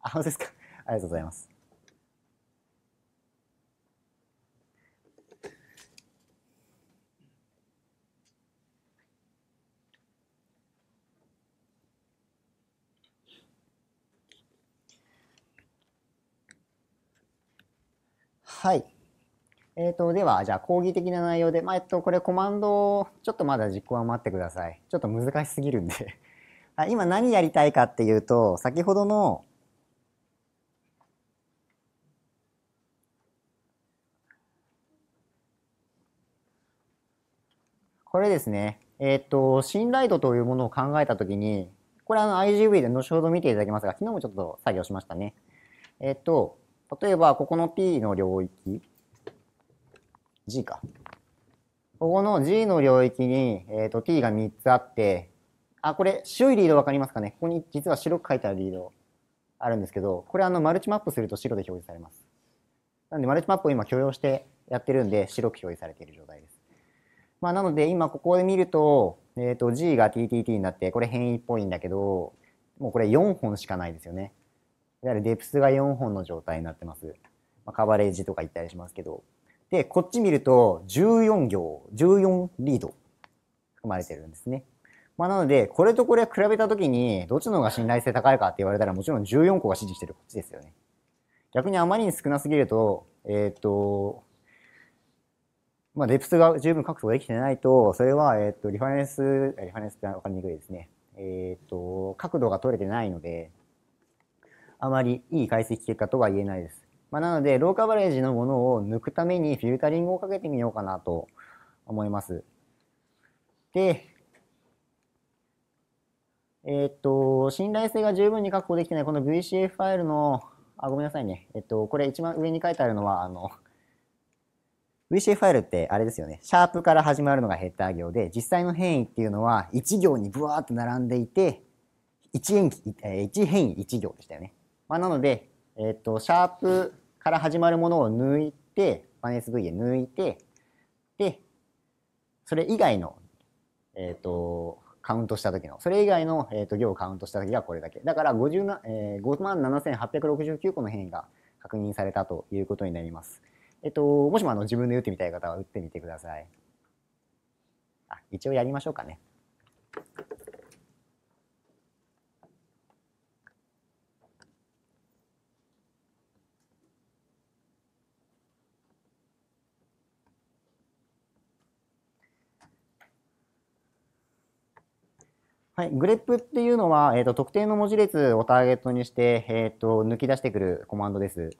あ、そうですかありがとうございます。はい。えーと、とでは、じゃあ講義的な内容で、まあ、えっと、これコマンドちょっとまだ実行は待ってください。ちょっと難しすぎるんで 今何やりたいかっていうと、先ほどのこれですね、えっ、ー、と、信頼度というものを考えたときに、これあの IGV で後ほど見ていただきますが、昨日もちょっと作業しましたね。えっ、ー、と、例えばここの P の領域、G か。ここの G の領域に、えーと、T が3つあって、あ、これ白いリードわかりますかねここに実は白く書いてあるリードあるんですけど、これあのマルチマップすると白で表示されます。なんでマルチマップを今許容してやってるんで白く表示されている状態です。まあ、なので今ここで見ると,、えー、と G が TTT になってこれ変異っぽいんだけどもうこれ4本しかないですよね。いわゆるデプスが4本の状態になってます。まあ、カバレージとか言ったりしますけど。で、こっち見ると14行、14リード含まれてるんですね。まあ、なので、これとこれ比べたときに、どっちの方が信頼性高いかって言われたら、もちろん14個が支持してるこっちですよね。逆にあまりに少なすぎると、えっ、ー、と、まあ、デプスが十分確保できてないと、それは、えっ、と、リファレンス、リファレンスってわかりにくいですね。えっ、と、角度が取れてないので、あまりいい解析結果とは言えないです。まあ、なので、ローカバレージのものを抜くためにフィルタリングをかけてみようかなと思います。で、えっ、と、信頼性が十分に確保できてないこの VCF ファイルの、あ、ごめんなさいね。えっ、と、これ一番上に書いてあるのは、あの、VC ファイルってあれですよね。シャープから始まるのがヘッダー行で、実際の変異っていうのは1行にブワーっと並んでいて、1変異 ,1 変行でしたよね。まあ、なので、えっ、ー、と、シャープから始まるものを抜いて、マネス V で抜いて、で、それ以外の、えっ、ー、と、カウントした時の、それ以外の、えー、と行をカウントした時がこれだけ。だから57、えー、57,869個の変異が確認されたということになります。えっと、もしもあの自分で打ってみたい方は打ってみてください。あ、一応やりましょうかね。はい、グレップっていうのは、えーと、特定の文字列をターゲットにして、えーと抜き出してくるコマンドです。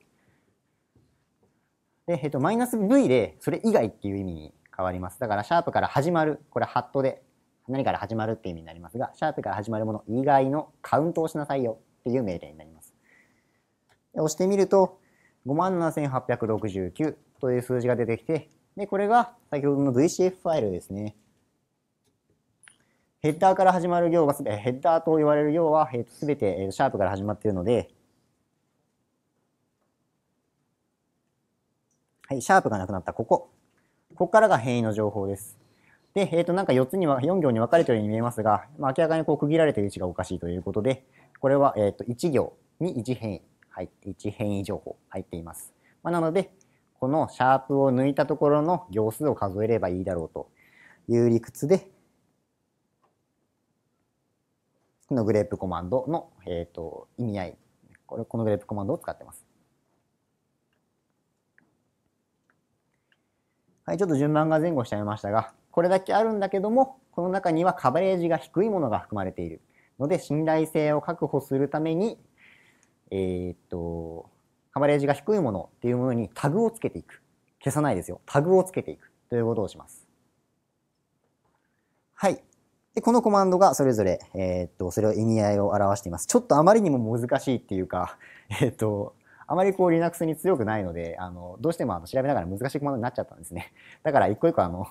で、えっと、マイナス V で、それ以外っていう意味に変わります。だから、シャープから始まる、これハットで、何から始まるっていう意味になりますが、シャープから始まるもの以外のカウントをしなさいよっていう命令になります。押してみると、57,869という数字が出てきて、で、これが先ほどの VCF ファイルですね。ヘッダーから始まる行がすべ、ヘッダーと言われる行は、えー、とて、えー、シャープから始まっているので、はい、シャープがなくなったここ。ここからが変異の情報です。で、えっ、ー、と、なんか4つには、4行に分かれてるように見えますが、まあ、明らかにこう区切られている位置がおかしいということで、これは、えっ、と、1行に1変異、入っ1変異情報入っています。まあ、なので、このシャープを抜いたところの行数を数えればいいだろうという理屈で、このグレープコマンドの、えっ、ー、と、意味合い、これ、このグレープコマンドを使ってます。はい、ちょっと順番が前後しちゃいましたが、これだけあるんだけども、この中にはカバレージが低いものが含まれているので、信頼性を確保するために、えー、っと、カバレージが低いものっていうものにタグをつけていく。消さないですよ。タグをつけていくということをします。はい。で、このコマンドがそれぞれ、えー、っと、それを意味合いを表しています。ちょっとあまりにも難しいっていうか、えー、っと、あまりこう Linux に強くないので、あの、どうしてもあの調べながら難しいものになっちゃったんですね。だから一個一個あの、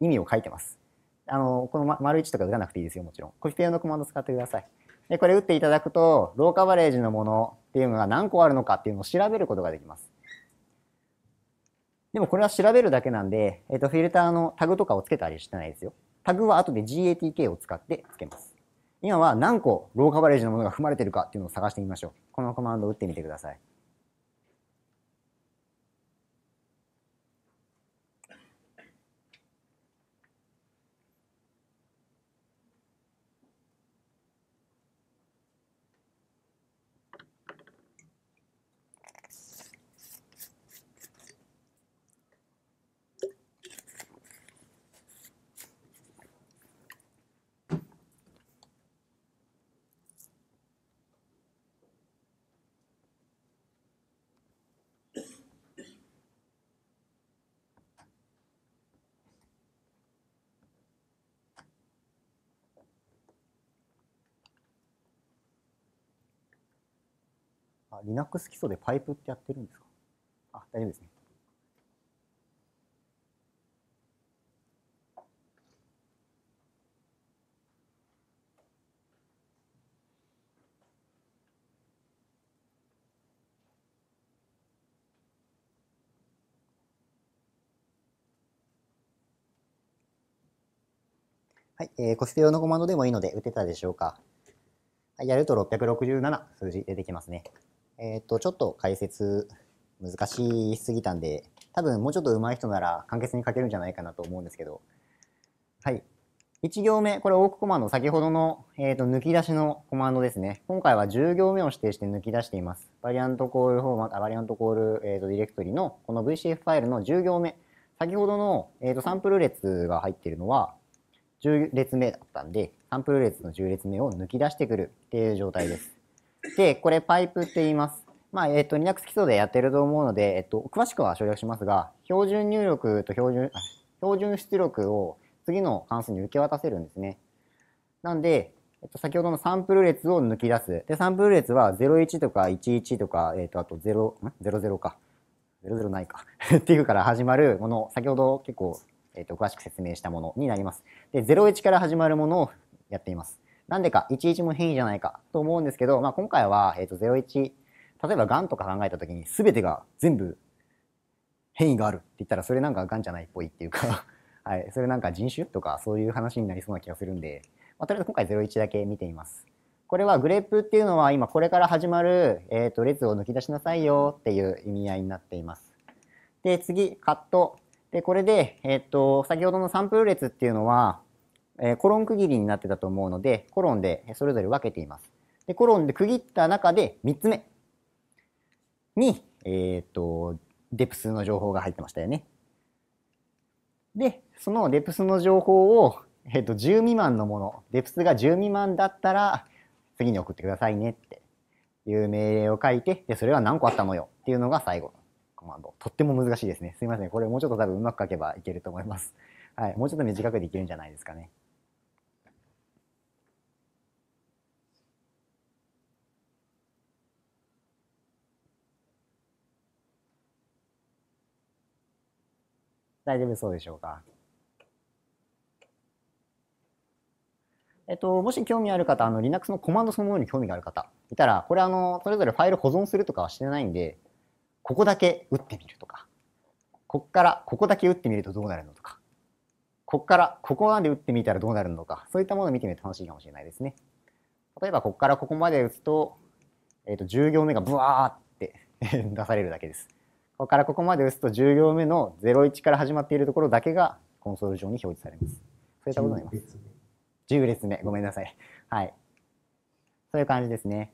意味を書いてます。あの、この、ま、丸1とか打たなくていいですよ、もちろん。コピペ用のコマンド使ってください。で、これ打っていただくと、ローカバレージのものっていうのが何個あるのかっていうのを調べることができます。でもこれは調べるだけなんで、えっ、と、フィルターのタグとかをつけたりしてないですよ。タグは後で GATK を使ってつけます。今は何個ローカバレージのものが含まれているかっていうのを探してみましょう。このコマンドを打ってみてください。Linux 基礎でパイプってやってるんですかあ、大丈夫ですね。はい、えー、個室用のコマンドでもいいので打てたでしょうか。はい、やると667数字出てきますね。えっ、と、ちょっと解説難しすぎたんで、多分もうちょっと上手い人なら簡潔に書けるんじゃないかなと思うんですけど、はい。1行目、これオークコマンド、先ほどの、えーと、抜き出しのコマンドですね。今回は10行目を指定して抜き出しています。バリアントコールフォーマット、バリアントコール、えーと、ディレクトリのこの VCF ファイルの10行目。先ほどの、えーと、とサンプル列が入っているのは10列目だったんで、サンプル列の10列目を抜き出してくるっていう状態です。で、これパイプって言います。まあ、えっ、ー、と、Linux 基礎でやってると思うので、えっ、ー、と、詳しくは省略しますが、標準入力と標準、標準出力を次の関数に受け渡せるんですね。なんで、えっと、先ほどのサンプル列を抜き出す。で、サンプル列は01とか11とか、えっと、あと0、ん ?00 か。00ないか。っていうから始まるもの、先ほど結構、えっと、詳しく説明したものになります。で、01から始まるものをやっています。なんでか、11も変異じゃないかと思うんですけど、まあ、今回は、えっ、ー、と、01、例えばがんとか考えたときにすべてが全部変異があるって言ったらそれなんかがんじゃないっぽいっていうか はい、それなんか人種とかそういう話になりそうな気がするんで、まあ、とりあえず今回01だけ見てみます。これはグレープっていうのは今これから始まる、えー、と列を抜き出しなさいよっていう意味合いになっています。で次カット。でこれで、えーと先ほどのサンプル列っていうのはえコロン区切りになってたと思うので、コロンでそれぞれ分けています。で、コロンで区切った中で3つ目に、えっ、と、デプスの情報が入ってましたよね。で、そのデプスの情報を、えっ、と、10未満のもの、デプスが10未満だったら、次に送ってくださいねっていう命令を書いて、で、それは何個あったのよっていうのが最後のコマンド。とっても難しいですね。すいません。これもうちょっと多分うまく書けばいけると思います。はい。もうちょっと短くできるんじゃないですかね。大丈夫そうでしょうか。えっと、もし興味ある方、あの、Linux のコマンドそのものに興味がある方、いたら、これあの、それぞれファイル保存するとかはしてないんで、ここだけ打ってみるとか、ここから、ここだけ打ってみるとどうなるのとか、ここから、ここまで打ってみたらどうなるのか、そういったものを見てみると楽しいかもしれないですね。例えば、ここからここまで打つと、えっ、と、10行目がブワーって 出されるだけです。ここからここまで打つと10行目の01から始まっているところだけがコンソール上に表示されます。そういったことになります。10列目。ごめんなさい。はい。そういう感じですね。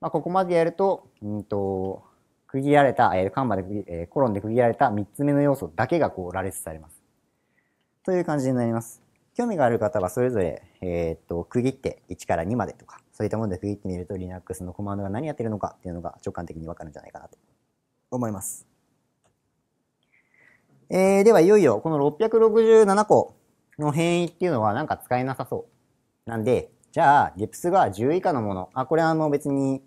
まあ、ここまでやると、うんと、区切られた、えー、カンマで区切、えー、コロンで区切られた3つ目の要素だけがこう羅列されます。という感じになります。興味がある方はそれぞれ、えー、っと、区切って1から2までとか、そういったもので区切ってみると Linux のコマンドが何やってるのかっていうのが直感的にわかるんじゃないかなと思います。えー、では、いよいよ、この667個の変異っていうのはなんか使えなさそう。なんで、じゃあ、ギプスが10以下のもの。あ、これはあの別に、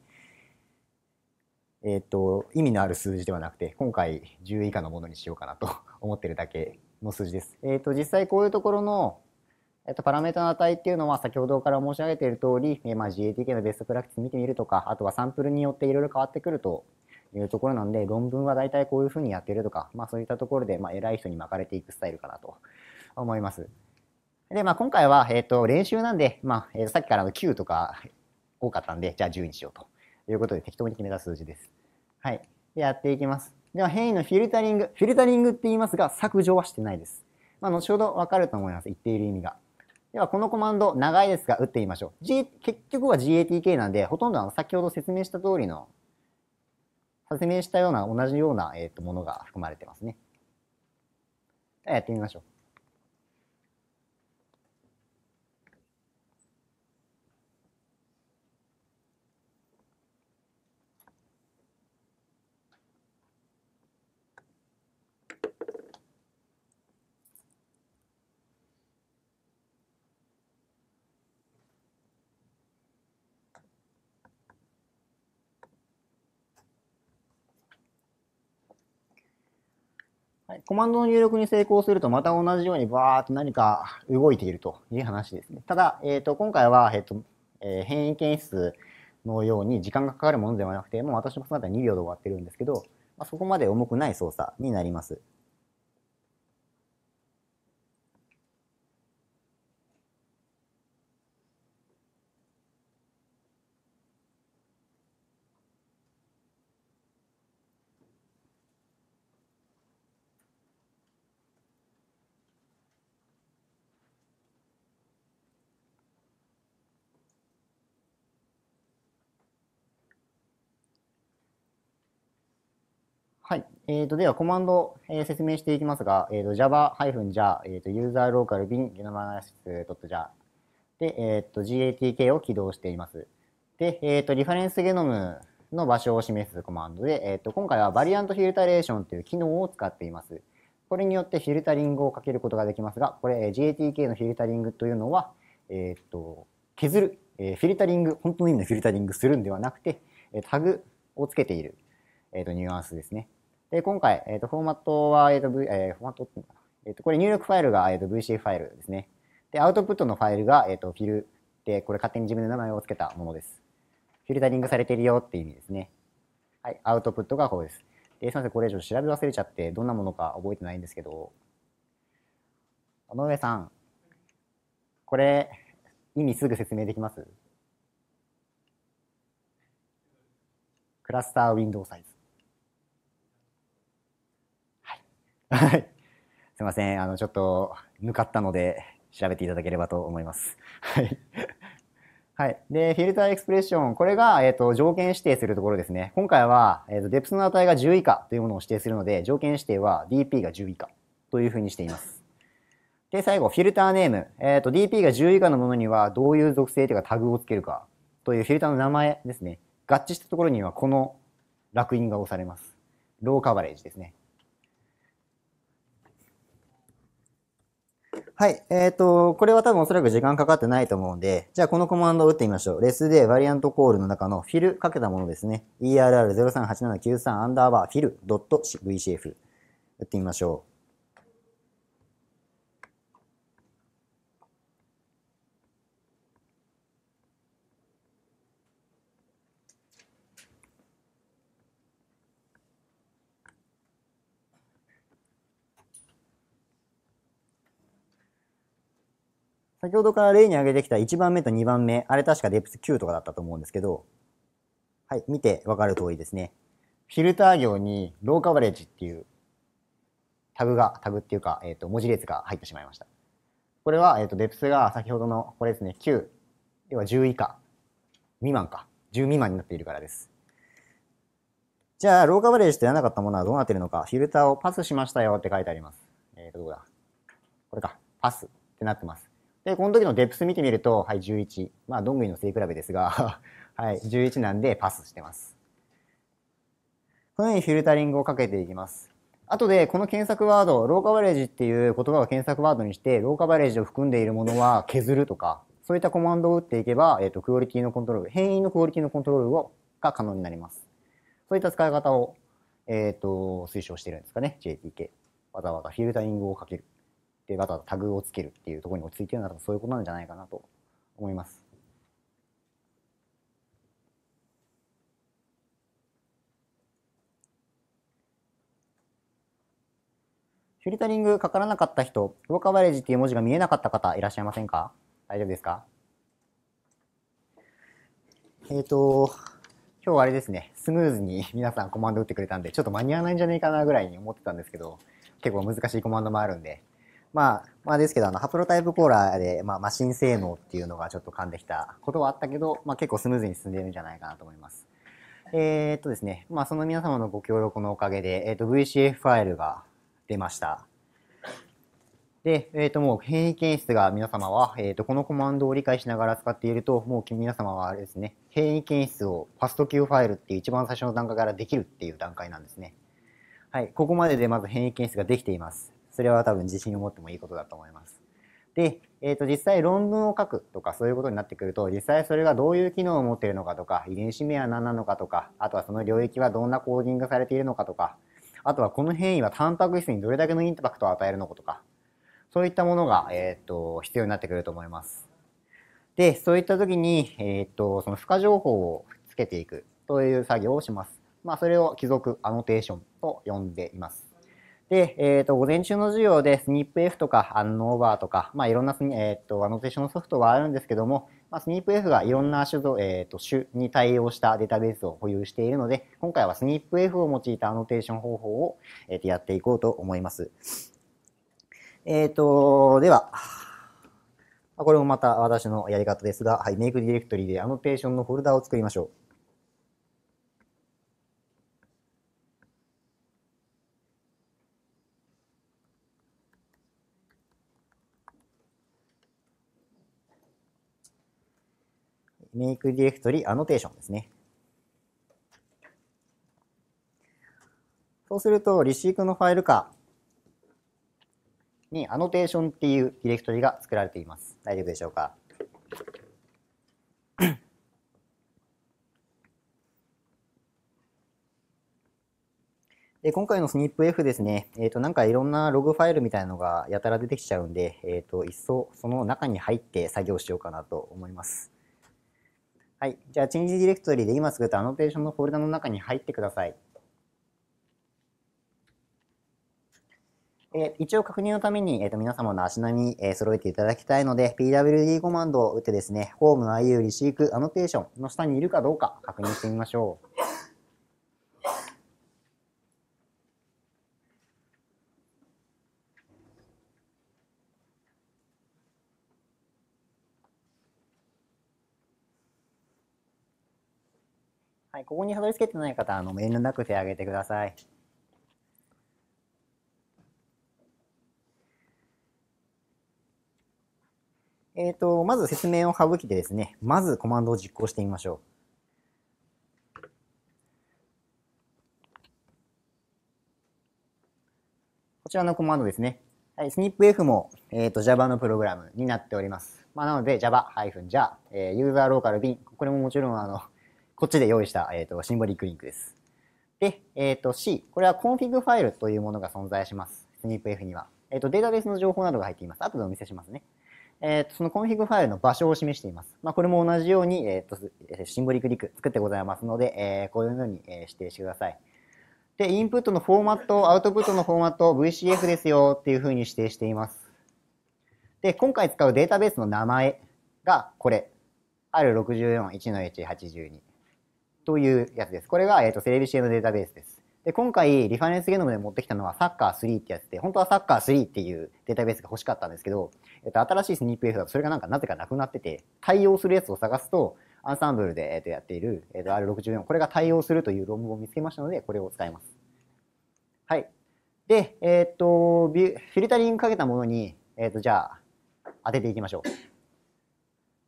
えっ、ー、と、意味のある数字ではなくて、今回10以下のものにしようかなと 思ってるだけの数字です。えっ、ー、と、実際こういうところの、えっと、パラメータの値っていうのは先ほどから申し上げている通り、えまあ GATK のベストプラクティス見てみるとか、あとはサンプルによっていろいろ変わってくるというところなんで、論文は大体こういうふうにやってるとか、まあそういったところで、まあ偉い人に巻かれていくスタイルかなと思います。で、まあ今回は、えっ、ー、と、練習なんで、まあ、えー、さっきからの9とか多かったんで、じゃあ10にしようということで適当に決めた数字です。はい。やっていきます。では変異のフィルタリング。フィルタリングって言いますが、削除はしてないです。まあ後ほどわかると思います。言っている意味が。では、このコマンド、長いですが、打ってみましょう。G、結局は GATK なんで、ほとんどあの先ほど説明した通りの説明したような同じような、えー、とものが含まれてますね。やってみましょう。コマンドの入力に成功すると、また同じようにバーっと何か動いているという話ですね。ただ、えーと、今回は、えーとえー、変異検出のように時間がかかるものではなくて、もう私もその姿2秒で終わってるんですけど、まあ、そこまで重くない操作になります。えー、とではコマンド、えー、説明していきますが、えーと、java-jar、えーと、ー s ー r local bin g シ n o m i c j a r で、えーと、GATK を起動しています。で、えーと、リファレンスゲノムの場所を示すコマンドで、えーと、今回はバリアントフィルタレーションという機能を使っています。これによってフィルタリングをかけることができますが、これ GATK のフィルタリングというのは、えっ、ー、と、削る、えー、フィルタリング、本当の意味のフィルタリングするんではなくて、タグをつけている、えっ、ー、と、ニュアンスですね。で、今回、えっ、ー、と、フォーマットは、えっ、ー、と、v、えー、フォーマットっていうのかな。えっ、ー、と、これ入力ファイルが、えっ、と、VC ファイルですね。で、アウトプットのファイルが、えっ、と、フィルで、これ勝手に自分の名前を付けたものです。フィルタリングされてるよっていう意味ですね。はい、アウトプットがこうです。で、すみません、これ以上調べ忘れちゃって、どんなものか覚えてないんですけど、尾上さん、これ、意味すぐ説明できますクラスターウィンドウサイズ。はい。すいません。あの、ちょっと、向かったので、調べていただければと思います。はい。はい。で、フィルターエクスプレッション。これが、えっ、ー、と、条件指定するところですね。今回は、えっ、ー、と、デプスの値が10以下というものを指定するので、条件指定は DP が10以下というふうにしています。で、最後、フィルターネーム。えっ、ー、と、DP が10以下のものには、どういう属性というかタグをつけるかというフィルターの名前ですね。合致したところには、この楽印が押されます。ローカバレージですね。はい。えっ、ー、と、これは多分おそらく時間かかってないと思うんで、じゃあこのコマンドを打ってみましょう。レスでバリアントコールの中のフィルかけたものですね。err038793 アンダーバーフィル .vcf 打ってみましょう。先ほどから例に挙げてきた1番目と2番目、あれ確かデプス9とかだったと思うんですけど、はい、見てわかる通りですね。フィルター行にローカバレージっていうタグが、タグっていうか、えっ、ー、と、文字列が入ってしまいました。これは、えっ、ー、と、デプスが先ほどの、これですね、9、要は10以下、未満か、10未満になっているからです。じゃあ、ローカバレージとやらなかったものはどうなってるのか、フィルターをパスしましたよって書いてあります。えっ、ー、と、どこだこれか、パスってなってます。で、この時のデプス見てみると、はい、11。まあ、どんぐりの背比べですが はい、11なんでパスしてます。このようにフィルタリングをかけていきます。後で、この検索ワード、ローカバレージっていう言葉を検索ワードにして、ローカバレージを含んでいるものは削るとか、そういったコマンドを打っていけば、えっ、ー、と、クオリティのコントロール、変異のクオリティのコントロールをが可能になります。そういった使い方を、えっ、ー、と、推奨してるんですかね、JTK。わざわざフィルタリングをかける。でわざわざタグをつけるっていうところに落ち着いてるならそういうことなんじゃないかなと思います。フィルタリングかからなかった人、ローカバレージっていう文字が見えなかった方いらっしゃいませんか大丈夫ですかえっ、ー、と、今日あれですね、スムーズに皆さんコマンド打ってくれたんで、ちょっと間に合わないんじゃないかなぐらいに思ってたんですけど、結構難しいコマンドもあるんで、まあ、まあですけど、あの、ハプロタイプコーラーで、まあ、マシン性能っていうのがちょっと噛んできたことはあったけど、まあ結構スムーズに進んでるんじゃないかなと思います。えー、っとですね、まあその皆様のご協力のおかげで、えー、っと VCF ファイルが出ました。で、えっ、と、もう変異検出が皆様は、えっ、と、このコマンドを理解しながら使っていると、もう皆様はあれですね、変異検出をファスト Q ファイルっていう一番最初の段階からできるっていう段階なんですね。はい、ここまででまず変異検出ができています。それは多分自信を持ってもいいことだと思います。で、えー、と実際論文を書くとかそういうことになってくると実際それがどういう機能を持っているのかとか遺伝子名は何なのかとかあとはその領域はどんなコーディングされているのかとかあとはこの変異はタンパク質にどれだけのインパクトを与えるのかとかそういったものが、えー、と必要になってくると思います。でそういった時に、えー、とその付加情報をつけていくという作業をします。まあ、それを帰属アノテーションと呼んでいます。で、えっ、ー、と、午前中の授業で SNPF とか a n o v ーとか、まあ、いろんな、えっ、ー、と、アノテーションのソフトはあるんですけども、まあ、SNPF がいろんな種えっ、ー、と、種に対応したデータベースを保有しているので、今回は SNPF を用いたアノテーション方法を、えっ、と、やっていこうと思います。えっ、と、では、これもまた私のやり方ですが、はい、メイクディレクトリでアノテーションのフォルダを作りましょう。メイクディレクトリアノテーションですね。そうすると、リシークのファイル化にアノテーションっていうディレクトリが作られています。大丈夫でしょうかで今回の SNPF ですね、えー、となんかいろんなログファイルみたいなのがやたら出てきちゃうんで、えー、と一層その中に入って作業しようかなと思います。はい。じゃあ、チェンジディレクトリで今すぐとアノテーションのフォルダの中に入ってください。え一応確認のために、えっ、ー、と、皆様の足並み、えー、揃えていただきたいので、pwd コマンドを打ってですね、ホーム IU リシークアノテーションの下にいるかどうか確認してみましょう。。ここにたどり着けてない方は、あの、遠慮なく手を挙げてください。えっ、ー、と、まず説明を省きてですね、まずコマンドを実行してみましょう。こちらのコマンドですね。はい、snipf も、えーと、Java のプログラムになっております。まあ、なので Java-jar、えー、ユーザーローカルビン、これももちろんあのこっちで用意した、えっ、ー、と、シンボリックリンクです。で、えっ、ー、C、これはコンフィグファイルというものが存在します。スニープ F には。えっ、ー、と、データベースの情報などが入っています。後でお見せしますね。えっ、ー、と、そのコンフィグファイルの場所を示しています。まあ、これも同じように、えっ、と、シンボリックリンク作ってございますので、えこういうように、え指定してください。で、インプットのフォーマット、アウトプットのフォーマット、VCF ですよっていうふうに指定しています。で、今回使うデータベースの名前がこれ。R641-1-82。というやつです。これが、えーと、セレビシエのデータベースです。で、今回、リファレンスゲノムで持ってきたのはサッカー3ってやつで、本当はサッカー3っていうデータベースが欲しかったんですけど、えっと、新しいスニープ F だとそれがなんかなぜかなくなってて、対応するやつを探すと、アンサンブルで、えっと、やっている、えっと、R64、これが対応するという論文を見つけましたので、これを使います。はい。で、えっと、フィルタリングかけたものに、えっと、じゃあ、当てていきましょう。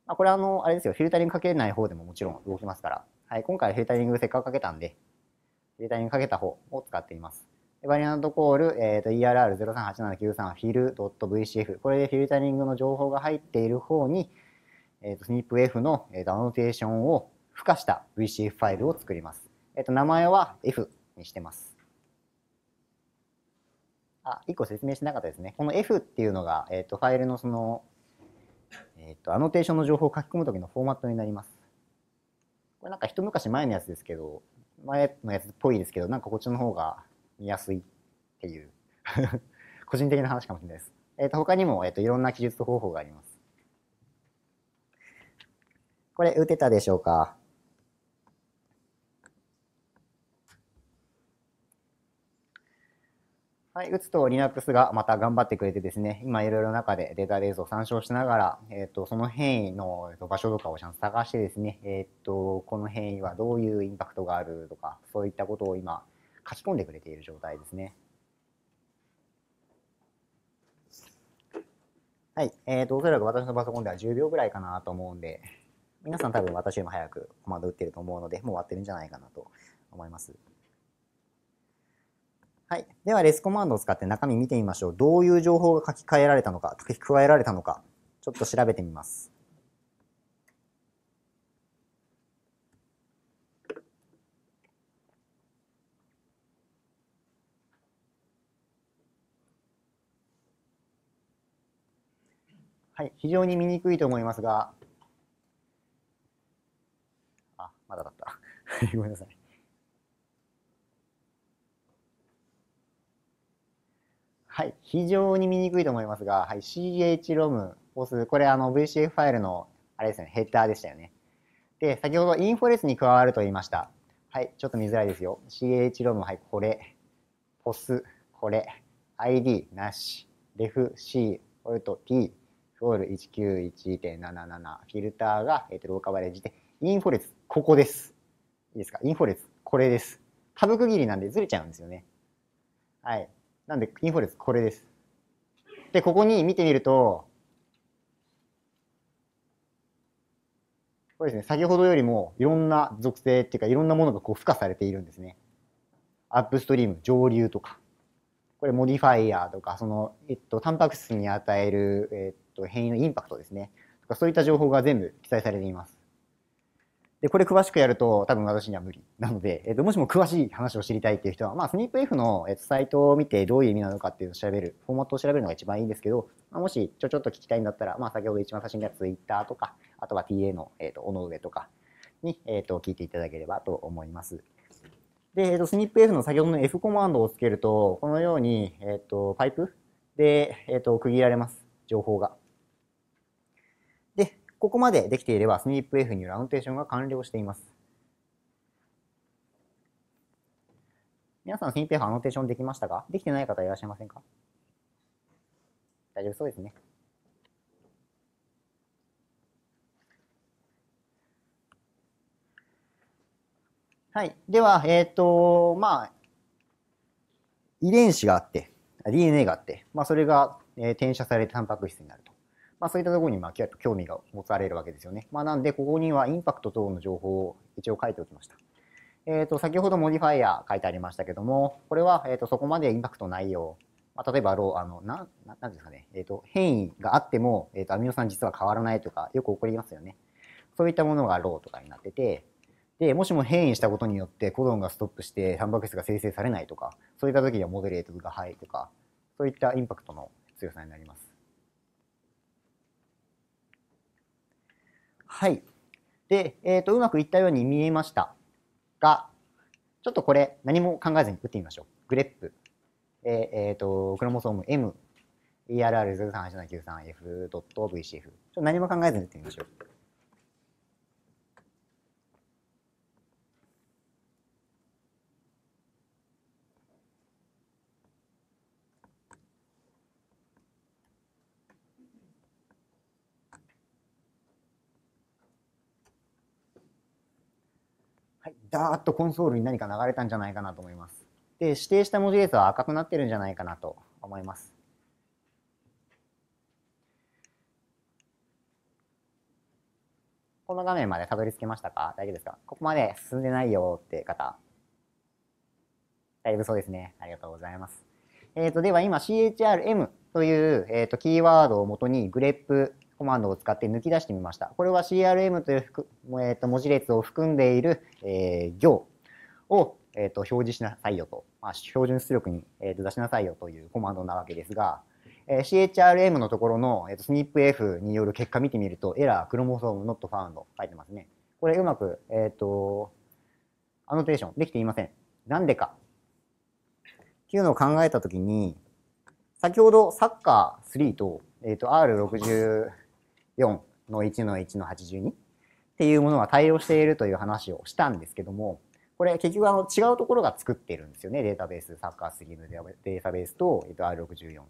まあ、これあの、あれですよ、フィルタリングかけない方でももちろん動きますから。はい、今回フィルタリングせっかくかけたんで、フィルタリングかけた方を使っています。バリアントコール、えー ERR038793 フィル .vcf。これでフィルタリングの情報が入っている方に、えーと、snipf の、えーと、アノテーションを付加した vcf ファイルを作ります。えー、と、名前は f にしてます。あ、1個説明してなかったですね。この f っていうのが、えー、と、ファイルのその、えー、と、アノテーションの情報を書き込むときのフォーマットになります。これなんか一昔前のやつですけど、前のやつっぽいですけど、なんかこっちの方が見やすいっていう 個人的な話かもしれないです。えっ、ー、と、他にも、えっ、ー、と、いろんな記述方法があります。これ、打てたでしょうかはい、打つと Linux がまた頑張ってくれてですね、今いろいろ中でデータベースを参照しながら、えっ、ー、と、その変異の場所とかをちゃんと探してですね、えっ、ー、と、この変異はどういうインパクトがあるとか、そういったことを今書き込んでくれている状態ですね。はい、えっ、ー、と、おそらく私のパソコンでは10秒ぐらいかなと思うんで、皆さん多分私よりも早くコマンド打ってると思うので、もう終わってるんじゃないかなと思います。はい。では、レスコマンドを使って中身見てみましょう。どういう情報が書き換えられたのか、書き加えられたのか、ちょっと調べてみます。はい、非常に見にくいと思いますが、あ、まだだった。ごめんなさい。はい、非常に見にくいと思いますが、はい、CHROM をする、これあの VCF ファイルのあれですね、ヘッダーでしたよね。で、先ほどインフォレスに加わると言いました。はい、ちょっと見づらいですよ。CHROM、はい、これ、POS、これ、ID なし、RefC、オルト T、フォール191.77、フィルターが、えー、とローカバレージで、インフォレス、ここです。いいですかインフォレス、これです。タブ区切りなんでずれちゃうんですよね。はい。なんで、インフォレスこれです。で、ここに見てみると、これですね、先ほどよりもいろんな属性っていうか、いろんなものがこう付加されているんですね。アップストリーム、上流とか。これ、モディファイヤーとか、その、えっと、タンパク質に与える、えっと、変異のインパクトですね。とか、そういった情報が全部記載されています。で、これ詳しくやると多分私には無理なので、えっと、もしも詳しい話を知りたいっていう人は、まあ、スニープ F の、えっと、サイトを見てどういう意味なのかっていうのを調べる、フォーマットを調べるのが一番いいんですけど、まあ、もしちょちょっと聞きたいんだったら、まあ、先ほど一番最初にやった Twitter とか、あとは TA の、えっと、尾上とかに、えっと、聞いていただければと思います。で、えっと、スニップ F の先ほどの F コマンドをつけると、このように、えっと、パイプで、えっと、区切られます。情報が。ここまでできていれば SNPF によるアノテーションが完了しています。皆さん SNPF アノテーションできましたかできてない方いらっしゃいませんか大丈夫そうですね。はい。では、えっ、ー、と、まあ、遺伝子があって、DNA があって、まあ、それが、えー、転写されてタンパク質になると。まあ、そういったところにまあ興味が持たれるわけですよね。まあ、なんで、ここにはインパクト等の情報を一応書いておきました。えっ、ー、と、先ほどモディファイア書いてありましたけども、これは、えっ、と、そこまでインパクトないよう。まあ、例えば、ロあの、な、なんですかね、えっ、と、変異があっても、えっ、と、アミノ酸実は変わらないとか、よく起こりますよね。そういったものがローとかになってて、で、もしも変異したことによってコドンがストップして、タンパク質が生成されないとか、そういった時にはモデレートが入るとか、そういったインパクトの強さになります。はい。で、えっ、ー、と、うまくいったように見えましたが、ちょっとこれ何も考えずに打ってみましょう。グレップ。えっ、ー、えー、と、クロモソーム M、ERR038793F.VCF。ちょっと何も考えずに打ってみましょう。ダーッとコンソールに何か流れたんじゃないかなと思います。で、指定した文字列は赤くなってるんじゃないかなと思います。この画面までたどり着けましたか大丈夫ですかここまで進んでないよって方。だいぶそうですね。ありがとうございます。えっ、ー、と、では今 CHRM という、えとキーワードをもとにグレップコマンドを使って抜き出してみました。これは CRM という、えー、と文字列を含んでいる、えー、行を、えー、と表示しなさいよと、まあ、標準出力に、えー、と出しなさいよというコマンドなわけですが、えー、CHRM のところの、えー、と SNPF による結果見てみると、エラー、クロモソーム、not found 書いてますね。これうまく、えっ、ー、と、アノテーションできていません。なんでか。っていうのを考えたときに、先ほどサッカー3と、えっ、ー、と、R60、4の1の1の82っていうものが対応しているという話をしたんですけども、これ結局あの違うところが作ってるんですよね。データベース、サッカースリーのデータベースと、えっと、R64。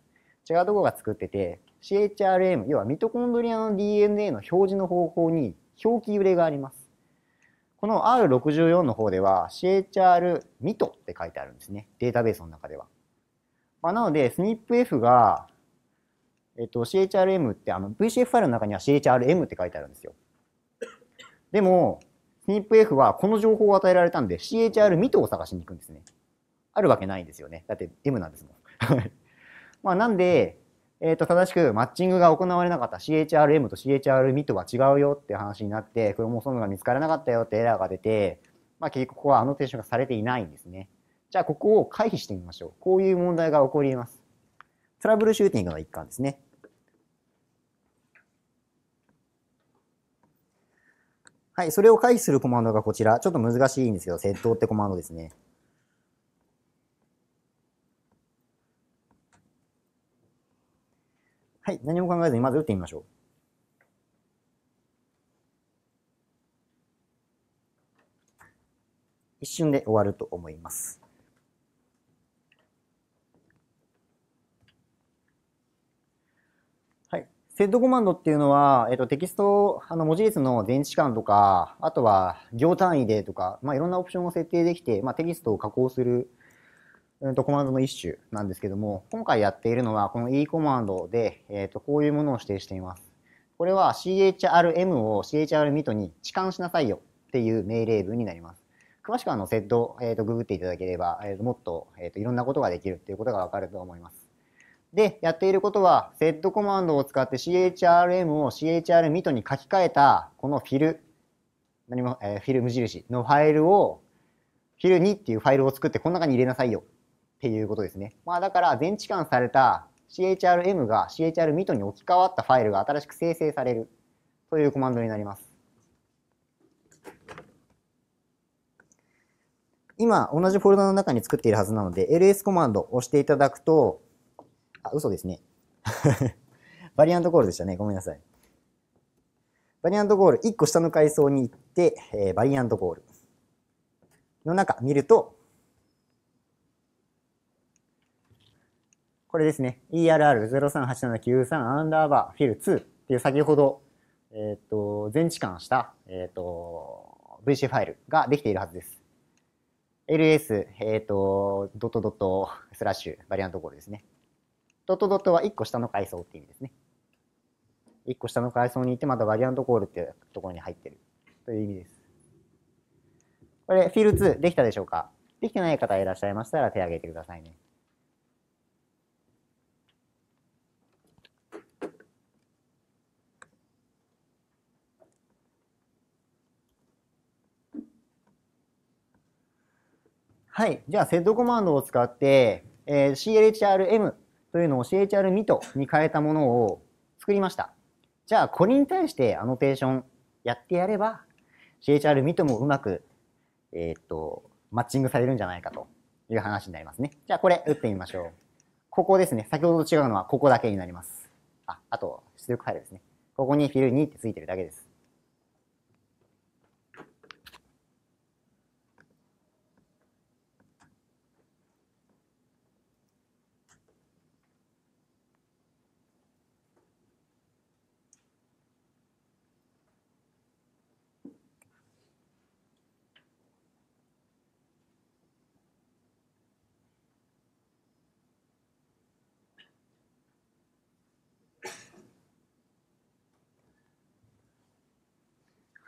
違うところが作ってて、CHRM、要はミトコンドリアの DNA の表示の方法に表記揺れがあります。この R64 の方では CHR ミトって書いてあるんですね。データベースの中では。まあ、なので SNPF がえっと、CHRM ってあの VCF ファイルの中には CHRM って書いてあるんですよ。でも SNPF はこの情報を与えられたんで CHR ミ t を探しに行くんですね。あるわけないんですよね。だって M なんですもん。まあなんで、えー、と正しくマッチングが行われなかった CHRM と CHR ミ t は違うよって話になってクロモソームが見つからなかったよってエラーが出て、まあ、結局ここはアノテーションがされていないんですね。じゃあここを回避してみましょう。こういう問題が起こります。トラブルシューティングの一環ですね。はい、それを回避するコマンドがこちら。ちょっと難しいんですけど、ットってコマンドですね。はい、何も考えずにまず打ってみましょう。一瞬で終わると思います。セットコマンドっていうのは、えっと、テキスト、あの、文字列の前置時間とか、あとは行単位でとか、まあ、いろんなオプションを設定できて、まあ、テキストを加工する、えっとコマンドの一種なんですけども、今回やっているのは、この E コマンドで、えっと、こういうものを指定しています。これは CHRM を CHRMIT に置換しなさいよっていう命令文になります。詳しくは、あの、セット、えっと、ググっていただければ、えっと、もっと、えっと、いろんなことができるっていうことがわかると思います。で、やっていることは、セットコマンドを使って chrm を chrmit に書き換えた、このフィル、何も、えー、フィル無印のファイルを、フィル2っていうファイルを作って、この中に入れなさいよ。っていうことですね。まあだから、全置換された chrm が chrmit に置き換わったファイルが新しく生成されるというコマンドになります。今、同じフォルダの中に作っているはずなので、ls コマンドを押していただくと、あ、嘘ですね。バリアントコールでしたね。ごめんなさい。バリアントコール、1個下の階層に行って、えー、バリアントコールの中見ると、これですね。ERR038793 アンダーバーフィル2っていう先ほど、えっ、ー、と、全置換した、えっ、ー、と、VC ファイルができているはずです。ls、えっ、ー、と、ドットドットスラッシュバリアントコールですね。ドットドットは1個下の階層って意味ですね。1個下の階層にいて、またバリアントコールっていうところに入ってるという意味です。これ、フィール2できたでしょうかできてない方いらっしゃいましたら手を挙げてくださいね。はい。じゃあ、セットコマンドを使って、えー、CLHRM というのを教えちミトに変えたものを作りました。じゃあ、これに対してアノテーションやってやれば、CHR ミトもうまく、えー、っと、マッチングされるんじゃないかという話になりますね。じゃあ、これ打ってみましょう。ここですね。先ほどと違うのはここだけになります。あ、あと、出力ファイルですね。ここにフィル2ってついてるだけです。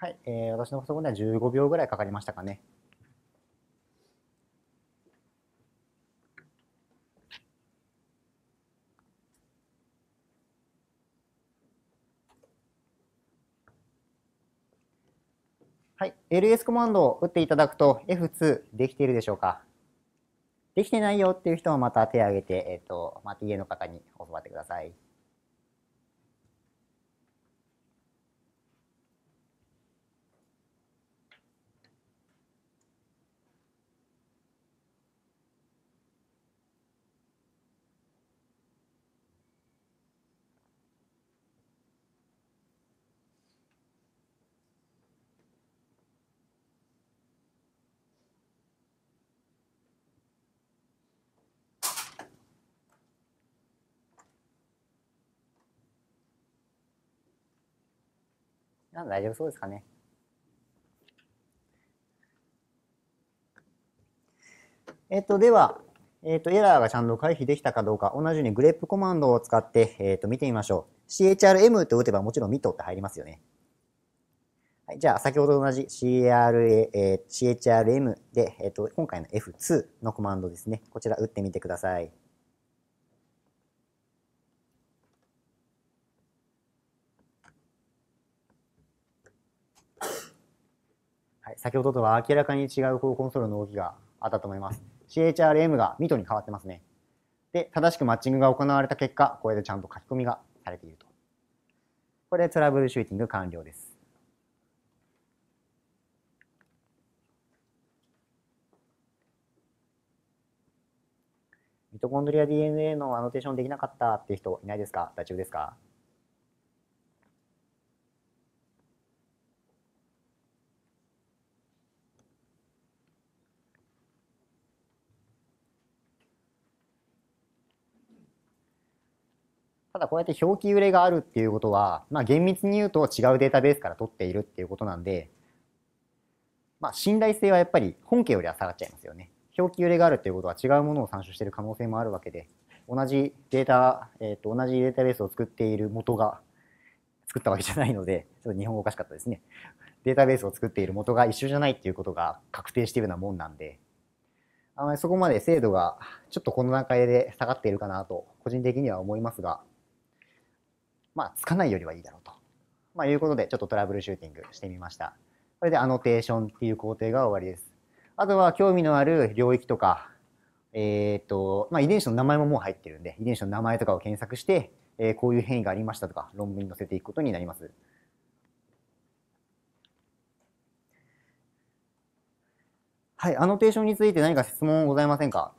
はい、えー、私のパソコンでは15秒ぐらいかかりましたかね。はい、ls コマンドを打っていただくと F2 できているでしょうかできてないよっていう人はまた手を挙げて、えっ、ー、と、また a の方に教わってください。なんか大丈夫そうですかね。えっと、では、えっと、エラーがちゃんと回避できたかどうか、同じようにグレープコマンドを使って、えっと、見てみましょう。chrm と打てばもちろんミトって入りますよね。はい、じゃあ、先ほどと同じ CRA、えー、chrm で、えっと、今回の f2 のコマンドですね。こちら打ってみてください。先ほどとは明らかに違うコンソールの動きがあったと思います。CHRM がミトに変わってますね。で、正しくマッチングが行われた結果、これでちゃんと書き込みがされていると。これでトラブルシューティング完了です。ミトコンドリア DNA のアノテーションできなかったっていう人いないですか大丈夫ですかただこうやって表記揺れがあるっていうことは、まあ、厳密に言うと違うデータベースから取っているっていうことなんで、まあ、信頼性はやっぱり本家よりは下がっちゃいますよね。表記揺れがあるっていうことは違うものを参照している可能性もあるわけで、同じデータ、えー、と同じデータベースを作っている元が作ったわけじゃないので、ちょっと日本語おかしかったですね。データベースを作っている元が一緒じゃないっていうことが確定しているようなもんなんで、あまりそこまで精度がちょっとこの段階で下がっているかなと、個人的には思いますが、まあ、つかないよりはいいだろうと、まあ、いうことで、ちょっとトラブルシューティングしてみました。これでアノテーションっていう工程が終わりです。あとは、興味のある領域とか、えっ、と、まあ、遺伝子の名前ももう入ってるんで、遺伝子の名前とかを検索して、えー、こういう変異がありましたとか、論文に載せていくことになります。はい、アノテーションについて何か質問ございませんか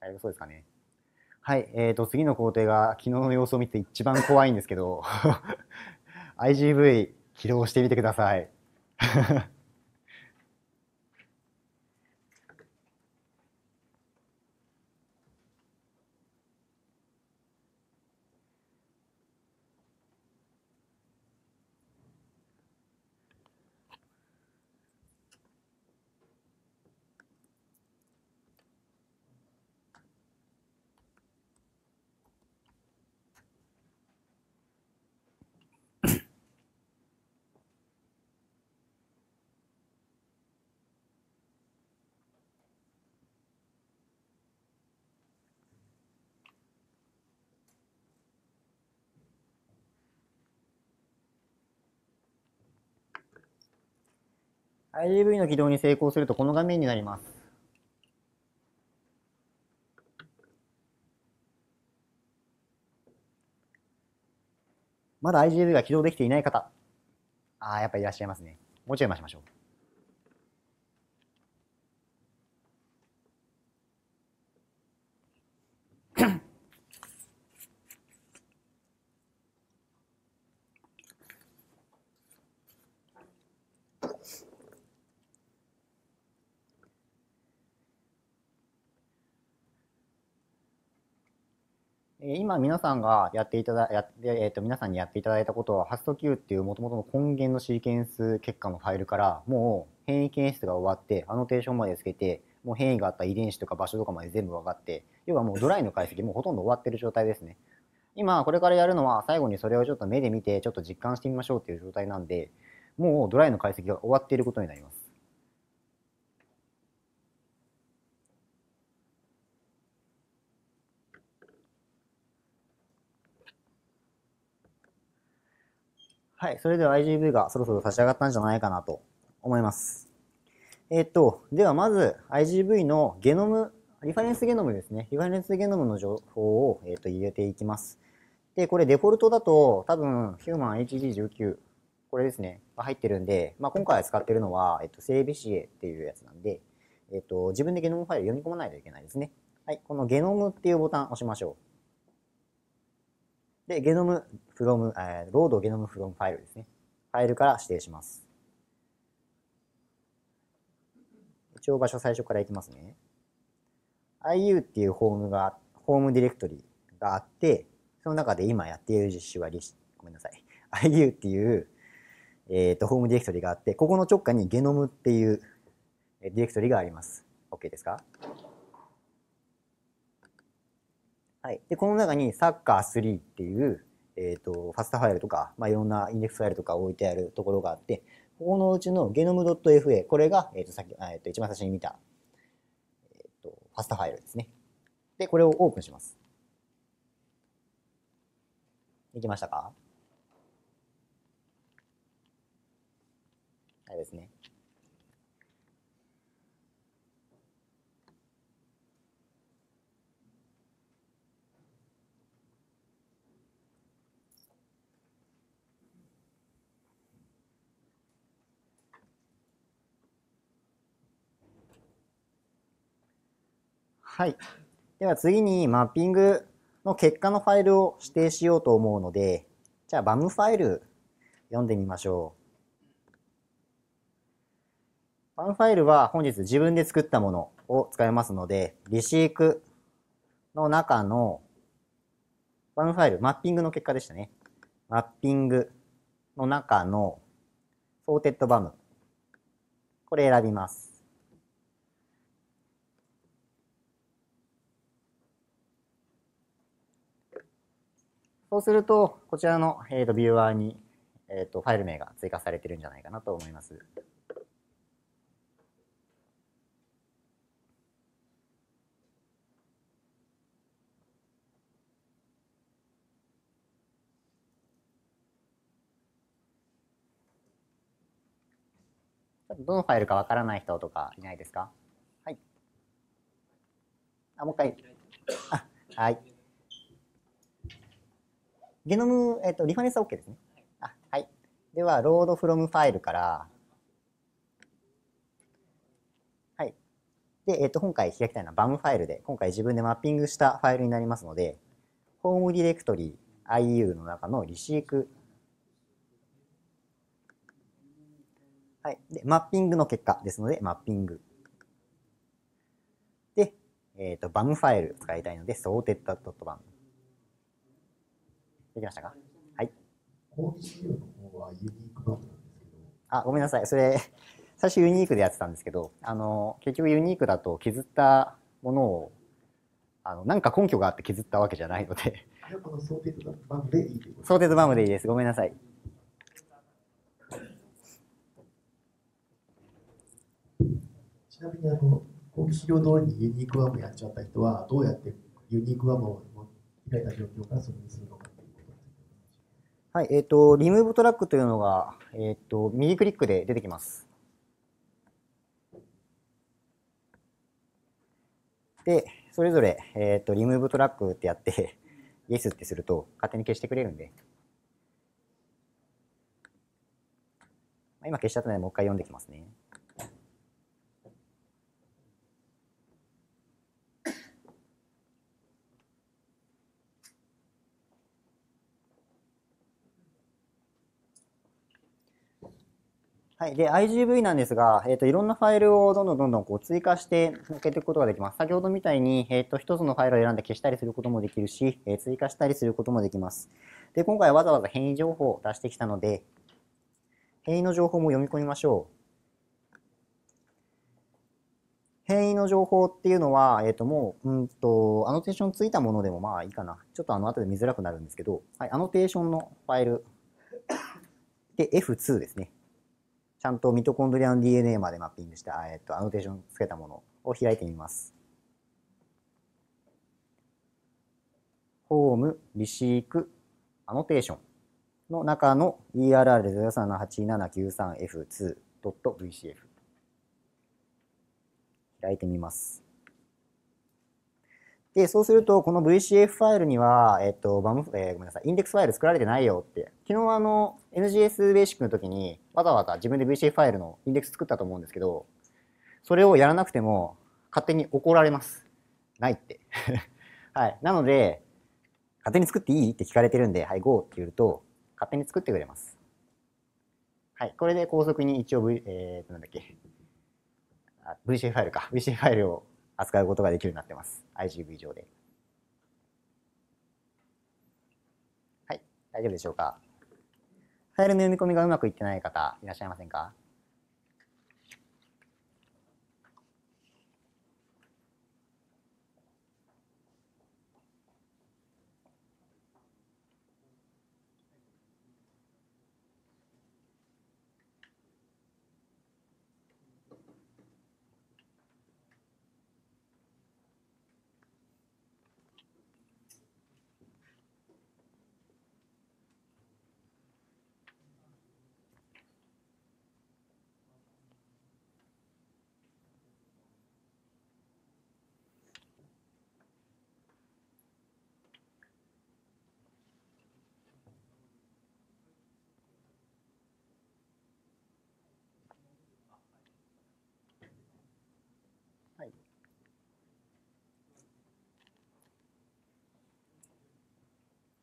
大丈夫そうですかねはい、えーと、次の工程が昨日の様子を見て一番怖いんですけど、IGV 起動してみてください。IAV の起動に成功するとこの画面になります。まだ i g v が起動できていない方、ああ、やっぱいらっしゃいますね。もうちょい増しましょう。今皆さんがやっていただや、えっと皆さんにやっていただいたことはハスト Q っていうもともとの根源のシーケンス結果のファイルからもう変異検出が終わってアノテーションまでつけてもう変異があった遺伝子とか場所とかまで全部分かって要はもうドライの解析もうほとんど終わってる状態ですね今これからやるのは最後にそれをちょっと目で見てちょっと実感してみましょうっていう状態なんでもうドライの解析が終わっていることになりますはい、それでは IGV がそろそろ立ち上がったんじゃないかなと思います。えっ、と、ではまず IGV のゲノム、リファレンスゲノムですね。リファレンスゲノムの情報を、えーと、入れていきます。で、これデフォルトだと多分 HumanHD19 これですね、が入ってるんで、まあ、今回使ってるのは、えっ、ー、と、セービシエっていうやつなんで、えっ、ー、と、自分でゲノムファイル読み込まないといけないですね。はい、このゲノムっていうボタン押しましょう。で、ゲノムフロム、えー、ロードゲノムフロムファイルですね。ファイルから指定します。一応場所最初からいきますね。IU っていうホームが、ホームディレクトリがあって、その中で今やっている実習はリシ、ごめんなさい。IU っていう、えっ、ー、と、ホームディレクトリがあって、ここの直下にゲノムっていうディレクトリがあります。OK ですかはい、でこの中にサッカー3っていう、えーと、ファスタファイルとか、まあ、いろんなインデックスファイルとか置いてあるところがあってここのうちのゲノム .fa これが、えーとさっきえーと、一番最初に見た、えーと、ファスタファイルですね。でこれをオープンします。できましたかはいですね。はい。では次にマッピングの結果のファイルを指定しようと思うので、じゃあ BAM ファイル読んでみましょう。BAM ファイルは本日自分で作ったものを使いますので、リシークの中の BAM ファイル、マッピングの結果でしたね。マッピングの中のソーテッドバム。これ選びます。そうすると、こちらの、えー、とビューワーに、えー、とファイル名が追加されてるんじゃないかなと思います。どのファイルかわからない人とかいないですかはい。あ、もう一回。あ、はい。ゲノム、えっと、リファレンスは OK ですね。あはい。では、ロードフロムファイルから、はい。で、えっと、今回開きたいのは BAM ファイルで、今回自分でマッピングしたファイルになりますので、ホームディレクトリ IU の中のリシーク、はい。で、マッピングの結果ですので、マッピング。で、えっ、ー、と、BAM ファイル使いたいので、sorted.bam。できましたかはい。あ、ごめんなさい。それ、最初ユニークでやってたんですけど、あの、結局ユニークだと削ったものを、あの、なんか根拠があって削ったわけじゃないので。想定とバムでいいバムでいいです。ごめんなさい。ちなみにあの、好奇心量通りにユニークワームやっちゃった人は、どうやってユニークワームを開いた状況からそれにするのか。はい、えっ、ー、と、リムーブトラックというのが、えっ、ー、と、右クリックで出てきます。で、それぞれ、えっ、ー、と、リムーブトラックってやって、イエスってすると、勝手に消してくれるんで。今消しちゃったので、もう一回読んできますね。はい。で、IGV なんですが、えっ、ー、と、いろんなファイルをどんどんどんどんこう追加して抜けていくことができます。先ほどみたいに、えっ、ー、と、一つのファイルを選んで消したりすることもできるし、えー、追加したりすることもできます。で、今回わざわざ変異情報を出してきたので、変異の情報も読み込みましょう。変異の情報っていうのは、えっ、と、もう、うんと、アノテーションついたものでもまあいいかな。ちょっとあの、後で見づらくなるんですけど、はい、アノテーションのファイル。で、F2 ですね。ちゃんとミトコンドリアの DNA までマッピングした、えっと、アノテーションつけたものを開いてみます。ホーム、リシーク、アノテーションの中の ERR038793F2.vcf 開いてみます。で、そうすると、この VCF ファイルには、えっと、バム、えー、ごめんなさい、インデックスファイル作られてないよって、昨日あの、NGS ベーシックの時に、わざわざ自分で VCF ファイルのインデックス作ったと思うんですけど、それをやらなくても、勝手に怒られます。ないって。はい。なので、勝手に作っていいって聞かれてるんで、はい、GO って言うと、勝手に作ってくれます。はい。これで高速に一応 V、えー、なんだっけ。VCF ファイルか。VCF ファイルを扱うことができるようになってます。IGB 上で。はい、大丈夫でしょうか。ファイルの読み込みがうまくいってない方いらっしゃいませんか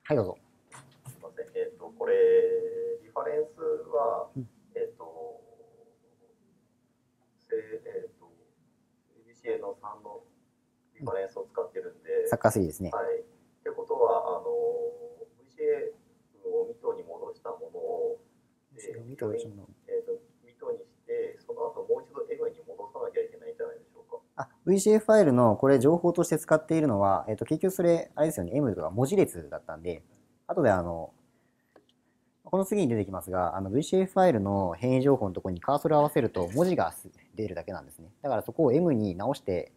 はい、どうぞ。すみません。えっ、ー、と、これ、リファレンスは、えっ、ー、と、えっ、ー、と、ABCA の3のリファレンスを使ってるんで、サッカー3ですね。はい。ってことは、あの、VCA をミトに戻したものを、ミトにして、その後もう一度 M に戻あ、VCF ファイルのこれ情報として使っているのは、えっ、と、結局それ、あれですよね、M とか文字列だったんで、後であの、この次に出てきますが、あの VCF ファイルの変異情報のところにカーソルを合わせると文字が出るだけなんですね。だからそこを M に直して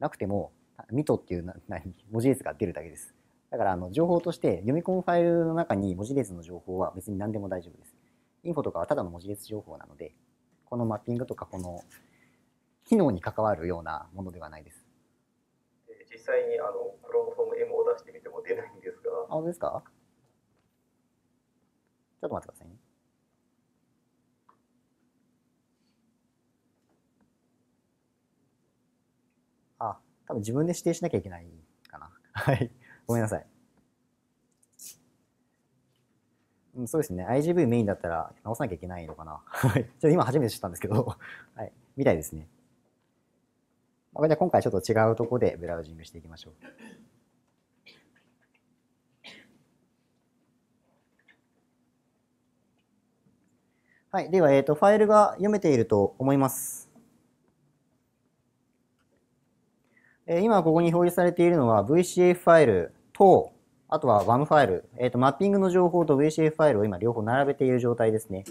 なくても、ミトっていうな何文字列が出るだけです。だからあの情報として読み込むファイルの中に文字列の情報は別に何でも大丈夫です。インフォとかはただの文字列情報なので、このマッピングとかこの機能に関わるようなものではないです。実際にあのクロームフォーム M を出してみても出ないんですが。あ、本当ですかちょっと待ってくださいね。あ、多分自分で指定しなきゃいけないかな。はい。ごめんなさい。うん、そうですね。IGV メインだったら直さなきゃいけないのかな。はい。ちょっと今初めて知ったんですけど、はい。みたいですね。じゃあ今回ちょっと違うとこでブラウジングしていきましょう。はい、では、えーと、ファイルが読めていると思います。えー、今ここに表示されているのは v c f ファイルと、あとは WAM ファイル、えーと、マッピングの情報と v c f ファイルを今両方並べている状態ですね。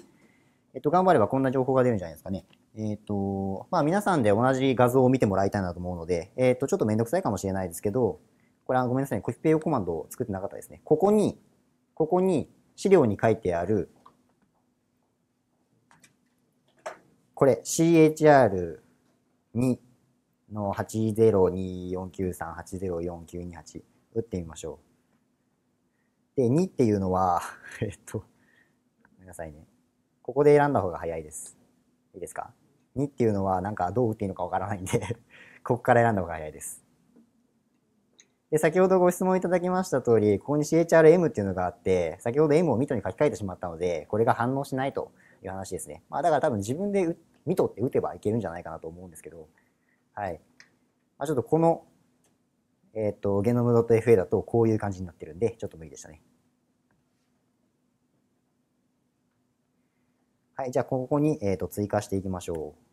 えっ、と、頑張ればこんな情報が出るんじゃないですかね。えっ、ー、と、まあ皆さんで同じ画像を見てもらいたいなと思うので、えっ、ー、と、ちょっとめんどくさいかもしれないですけど、これはごめんなさい、コピペ用コマンドを作ってなかったですね。ここに、ここに資料に書いてある、これ CHR2 の8024938049228打ってみましょう。で、2っていうのは、えっと、ごめんなさいね。ここで選んだ方が早いです。いいですか2っていうのはなんかどう打っていいのかわからないんで ここから選んだ方が早いです。で、先ほどご質問いただきました通り、ここに CHRM っていうのがあって、先ほど M をミトに書き換えてしまったので、これが反応しないという話ですね。まあだから多分自分でミトって打てばいけるんじゃないかなと思うんですけど、はい。まあ、ちょっとこの、えっ、ー、と、ゲノム .fa だとこういう感じになってるんで、ちょっと無理でしたね。はい、じゃあここに、えーと追加していきましょう。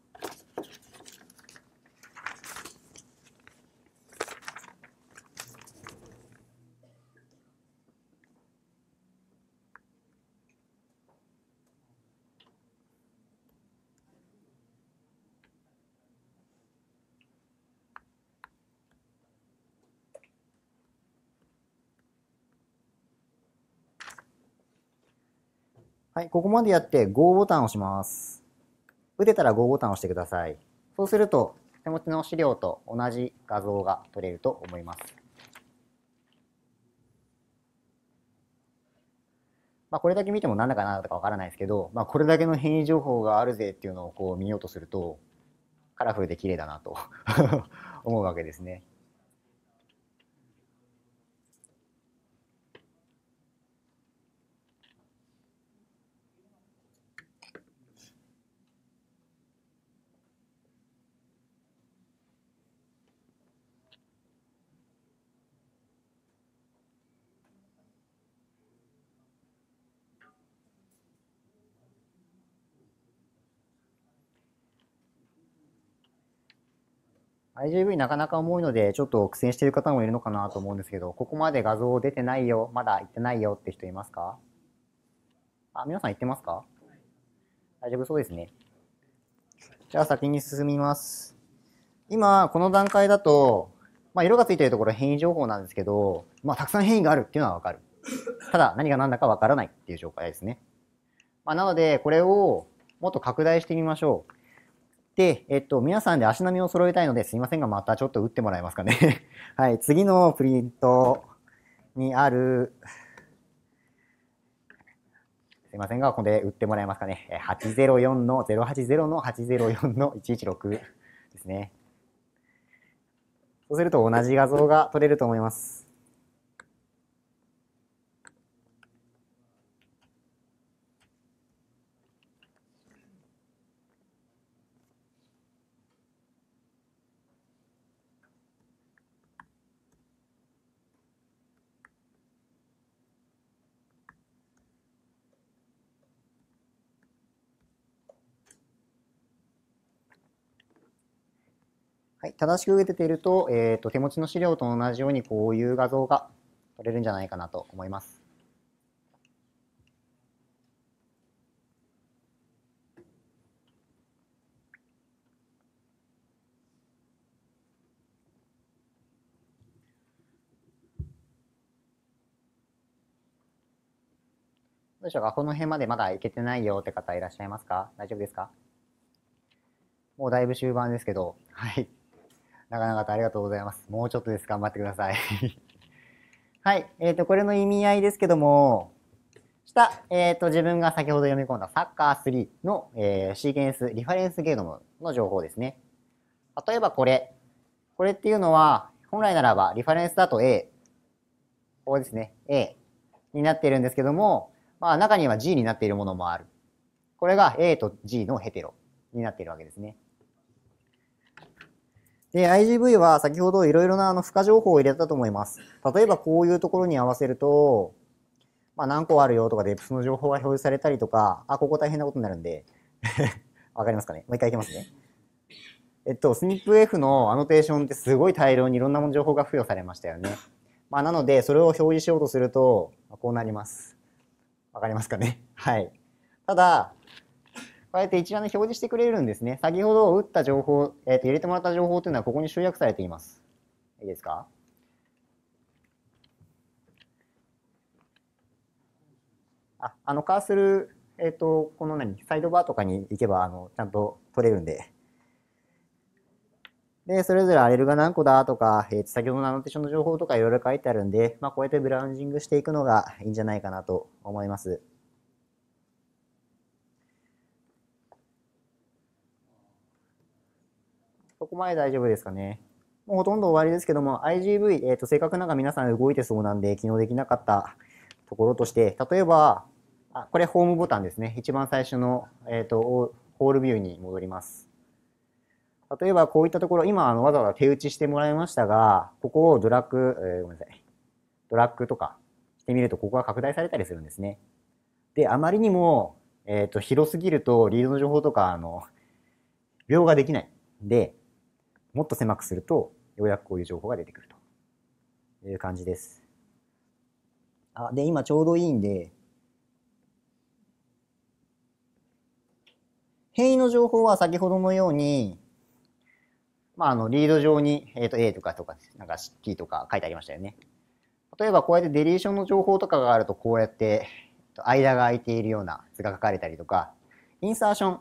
い、ここまでやって GO ボタンを押します。打てたら GO ボタンを押してください。そうすると、手持ちの資料と同じ画像が取れると思います。まあ、これだけ見ても何だかなとかわからないですけど、まあ、これだけの変異情報があるぜっていうのをこう見ようとすると、カラフルで綺麗だなと 思うわけですね。i g v なかなか重いので、ちょっと苦戦している方もいるのかなと思うんですけど、ここまで画像出てないよ、まだ行ってないよって人いますかあ、皆さん行ってますか大丈夫そうですね。じゃあ先に進みます。今、この段階だと、まあ、色がついているところ変異情報なんですけど、まあ、たくさん変異があるっていうのはわかる。ただ、何が何だかわからないっていう状態ですね。まあ、なので、これをもっと拡大してみましょう。で、えっと、皆さんで足並みを揃えたいのですいませんが、またちょっと打ってもらえますかね はい、次のプリントにある、すいませんが、ここで打ってもらえますかね。804の080の804の116ですね。そうすると同じ画像が撮れると思います。正しく受けていると,、えーと、手持ちの資料と同じようにこういう画像が撮れるんじゃないかなと思います。どうでしょうかこの辺までまだいけてないよって方いらっしゃいますか大丈夫ですかもうだいぶ終盤ですけど、はい。長々とありがとうございます。もうちょっとです。頑張ってください。はい。えっ、ー、と、これの意味合いですけども、下、えっ、ー、と、自分が先ほど読み込んだサッカー3の、えー、シーケンス、リファレンスゲノムの情報ですね。例えばこれ。これっていうのは、本来ならば、リファレンスだと A、ここですね、A になっているんですけども、まあ中には G になっているものもある。これが A と G のヘテロになっているわけですね。で、IGV は先ほどいろいろなあの付加情報を入れたと思います。例えばこういうところに合わせると、まあ何個あるよとかデプスの情報が表示されたりとか、あ、ここ大変なことになるんで、わかりますかねもう一回いきますね。えっと、SNPF のアノテーションってすごい大量にいろんなも情報が付与されましたよね。まあなので、それを表示しようとすると、こうなります。わかりますかねはい。ただ、こうやって一覧で表示してくれるんですね。先ほど打った情報、えー、と入れてもらった情報というのはここに集約されています。いいですかあ、あのカーソル、えっ、ー、と、この何、サイドバーとかに行けば、あの、ちゃんと取れるんで。で、それぞれアレルが何個だとか、えー、先ほどのアノテーションの情報とかいろいろ書いてあるんで、まあ、こうやってブラウジングしていくのがいいんじゃないかなと思います。こまで大丈夫ですかね。もうほとんど終わりですけども、IGV、えっ、ー、と、正確なんか皆さん動いてそうなんで、機能できなかったところとして、例えば、あ、これホームボタンですね。一番最初の、えっ、ー、と、ホールビューに戻ります。例えばこういったところ、今あのわざわざ手打ちしてもらいましたが、ここをドラッグ、えー、ごめんなさい。ドラッグとかしてみると、ここが拡大されたりするんですね。で、あまりにも、えっ、ー、と、広すぎると、リードの情報とか、あの、描画できない。で、もっと狭くすると、ようやくこういう情報が出てくるという感じです。あ、で、今ちょうどいいんで、変異の情報は先ほどのように、まあ、あの、リード上に、えっ、ー、と、A とかとか、なんか T とか書いてありましたよね。例えばこうやってデリーションの情報とかがあると、こうやって、間が空いているような図が書かれたりとか、インサーション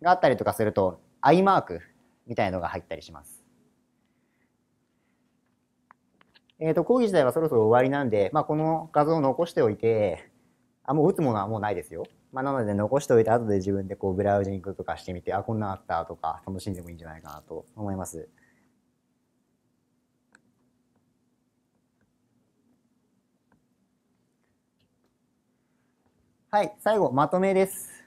があったりとかすると、i マークみたいのが入ったりします。えっ、ー、と、講義自体はそろそろ終わりなんで、まあ、この画像を残しておいて、あ、もう打つものはもうないですよ。まあ、なので残しておいて、後で自分でこうブラウジングとかしてみて、あ、こんなあったとか、楽しんでもいいんじゃないかなと思います。はい、最後、まとめです。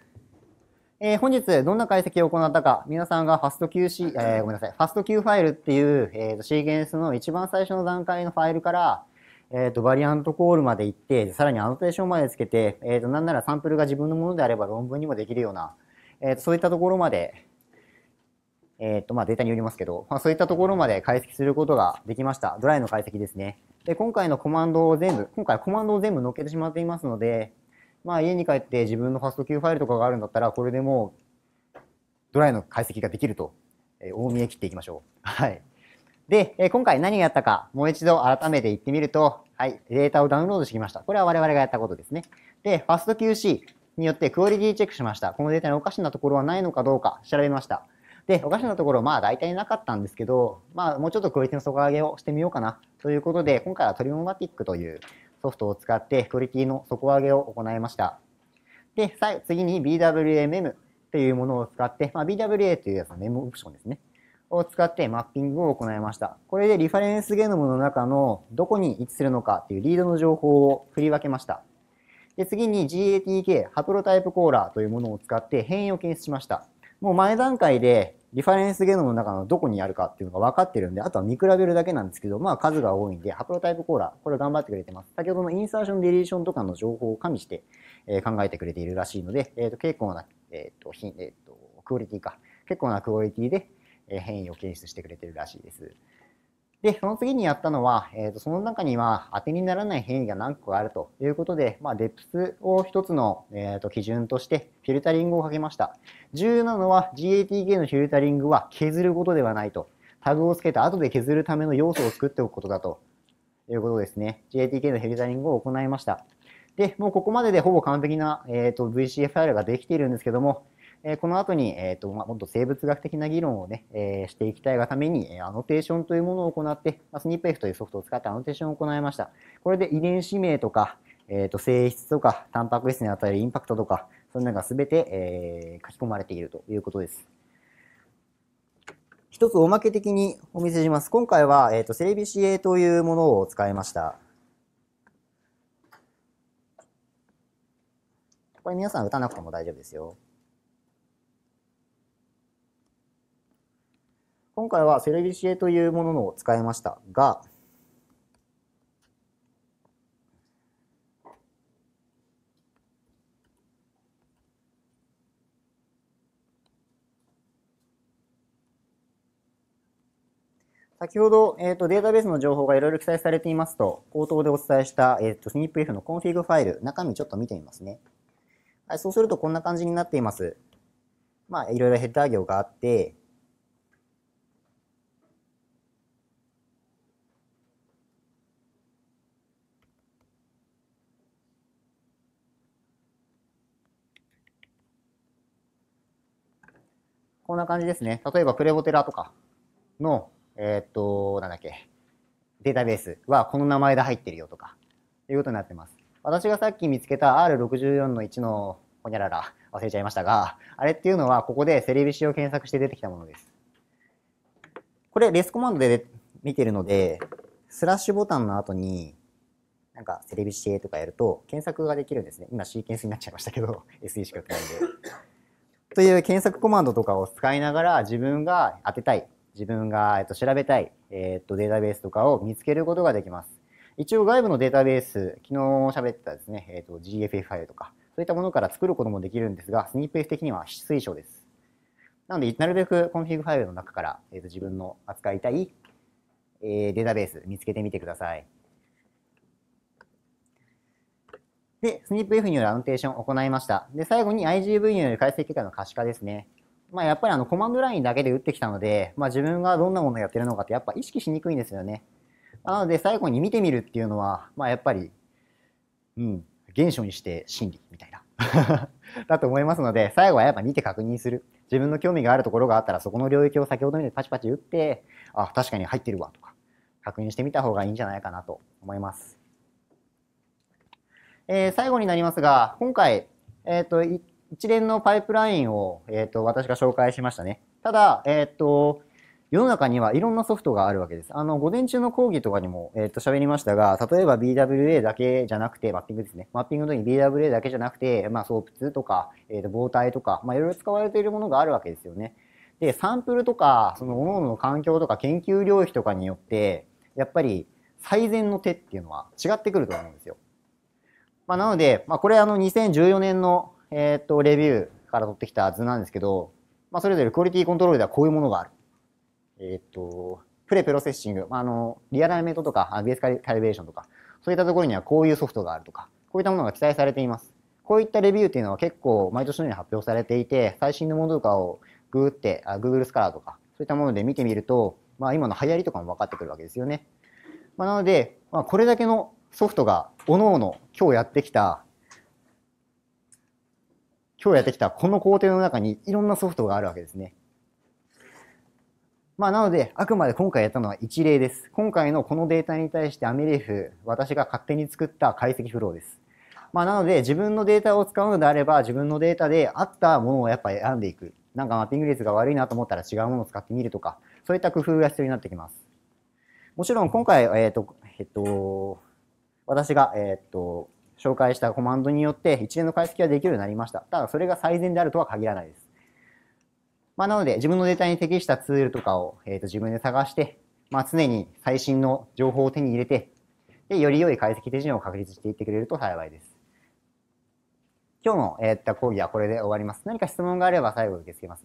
えー、本日どんな解析を行ったか、皆さんが FastQC、えー、ごめんなさい、FastQ ファイルっていう、えー、シーケンスの一番最初の段階のファイルから、えっ、と、バリアントコールまで行って、さらにアノテーションまでつけて、えっ、と、なんならサンプルが自分のものであれば論文にもできるような、えっ、と、そういったところまで、えっ、と、まあ、データによりますけど、まあ、そういったところまで解析することができました。ドライの解析ですね。で、今回のコマンドを全部、今回コマンドを全部載っけてしまっていますので、まあ、家に帰って自分のファスト Q ファイルとかがあるんだったら、これでもうドライの解析ができると、えー、大見え切っていきましょう。はい。で、えー、今回何がやったか、もう一度改めて言ってみると、はい、データをダウンロードしてきました。これは我々がやったことですね。で、ファスト QC によってクオリティチェックしました。このデータにおかしなところはないのかどうか調べました。で、おかしなところ、まあ大体なかったんですけど、まあもうちょっとクオリティの底上げをしてみようかなということで、今回はトリモマティックというソフトを使ってクオリティの底上げを行いました。で、次に BWMM というものを使って、まあ、BWA というメモオプションですね。を使ってマッピングを行いました。これでリファレンスゲノムの中のどこに位置するのかっていうリードの情報を振り分けました。で次に GATK、ハプロタイプコーラーというものを使って変異を検出しました。もう前段階でリファレンスゲノムの中のどこにあるかっていうのが分かってるんで、あとは見比べるだけなんですけど、まあ数が多いんで、ハプロタイプコーラ、これ頑張ってくれてます。先ほどのインサーション、ディリーションとかの情報を加味して、えー、考えてくれているらしいので、えっ、ー、と、結構な、えっ、ー、と、ひえっ、と、クオリティか。結構なクオリティで、え変異を検出してくれてるらしいです。で、その次にやったのは、えーと、その中には当てにならない変異が何個あるということで、まあ、デプスを一つの、えーと、基準としてフィルタリングをかけました。重要なのは GATK のフィルタリングは削ることではないと。タグをつけた後で削るための要素を作っておくことだということですね。GATK のフィルタリングを行いました。で、もうここまででほぼ完璧な、えーと VCF ファイルができているんですけども、えこの後に、えーとまもっと生物学的な議論をね、えしていきたいがために、えアノテーションというものを行って、まあ、SNPF というソフトを使ってアノテーションを行いました。これで遺伝子名とか、えー、と性質とか、タンパク質に与えるインパクトとか、そういうのが全て、え書き込まれているということです。一つおまけ的にお見せします。今回は、えーと、とセレビシエというものを使いました。これ皆さん打たなくても大丈夫ですよ。今回はセレビシエというものを使いましたが、先ほど、えーと、データベースの情報がいろいろ記載されていますと、口頭でお伝えした、えーと、s n p f のコンフィグファイル、中身ちょっと見てみますね。はい、そうするとこんな感じになっています。まあ、いろいろヘッダー行があって、こんな感じですね。例えば、プレボテラとかの、えー、っと、なんだっけ、データベースはこの名前で入ってるよとか、いうことになってます。私がさっき見つけた R64 の1のほにゃらら忘れちゃいましたが、あれっていうのはここでセレビシを検索して出てきたものです。これレスコマンドで見てるので、スラッシュボタンの後に、なんかセレビシエとかやると検索ができるんですね。今シーケンスになっちゃいましたけど、SE しかってないんで。という検索コマンドとかを使いながら自分が当てたい、自分が、えっと、調べたい、えっと、データベースとかを見つけることができます。一応外部のデータベース、昨日喋ってたですね、えっと、GFF ファイルとか、そういったものから作ることもできるんですが、スニープ S 的には推奨です。なので、なるべくコンフィグファイルの中から、えっと、自分の扱いたい、えデータベース見つけてみてください。で、スニップ f によるアノテーションを行いました。で、最後に IGV による解析結果の可視化ですね。まあ、やっぱりあのコマンドラインだけで打ってきたので、まあ、自分がどんなものをやってるのかってやっぱ意識しにくいんですよね。なので最後に見てみるっていうのは、まあ、やっぱり、うん、現象にして真理みたいな だと思いますので、最後はやっぱ見て確認する。自分の興味があるところがあったらそこの領域を先ほど見たいにパチパチ打って、あ、確かに入ってるわとか、確認してみた方がいいんじゃないかなと思います。えー、最後になりますが、今回、えっ、ー、と、一連のパイプラインを、えっ、ー、と、私が紹介しましたね。ただ、えっ、と、世の中にはいろんなソフトがあるわけです。あの、午前中の講義とかにも、えっ、と、喋りましたが、例えば BWA だけじゃなくて、マッピングですね。マッピングの時に BWA だけじゃなくて、まあ、ソープ2とか、えっ、と、棒体とか、まあ、いろいろ使われているものがあるわけですよね。で、サンプルとか、その、各々の環境とか研究領域とかによって、やっぱり、最善の手っていうのは違ってくると思うんですよ。まあ、なので、まあ、これあの2014年の、えっとレビューから取ってきた図なんですけど、まあ、それぞれクオリティコントロールではこういうものがある。えっと、プレプロセッシング、まあ、あのリアライメントとか b スカリベーションとか、そういったところにはこういうソフトがあるとか、こういったものが記載されています。こういったレビューっていうのは結構毎年のように発表されていて、最新のものとかをグーって、あ Google スカラーとか、そういったもので見てみると、まあ、今の流行りとかも分かってくるわけですよね。まあ、なので、まあ、これだけのソフトがおのおの今日やってきた今日やってきたこの工程の中にいろんなソフトがあるわけですね。まあ、なので、あくまで今回やったのは一例です。今回のこのデータに対してアメリフ、私が勝手に作った解析フローです。まあ、なので、自分のデータを使うのであれば、自分のデータであったものをやっぱ選んでいく。なんかマッピング率が悪いなと思ったら違うものを使ってみるとか、そういった工夫が必要になってきます。もちろん今回、えっ、ー、と、えっ、ー、と、私が、えっと、紹介したコマンドによって一連の解析ができるようになりました。ただ、それが最善であるとは限らないです。まあ、なので、自分のデータに適したツールとかを、えっと、自分で探して、まあ、常に最新の情報を手に入れて、で、より良い解析手順を確立していってくれると幸いです。今日の、えー、っと講義はこれで終わります。何か質問があれば最後受け付けます。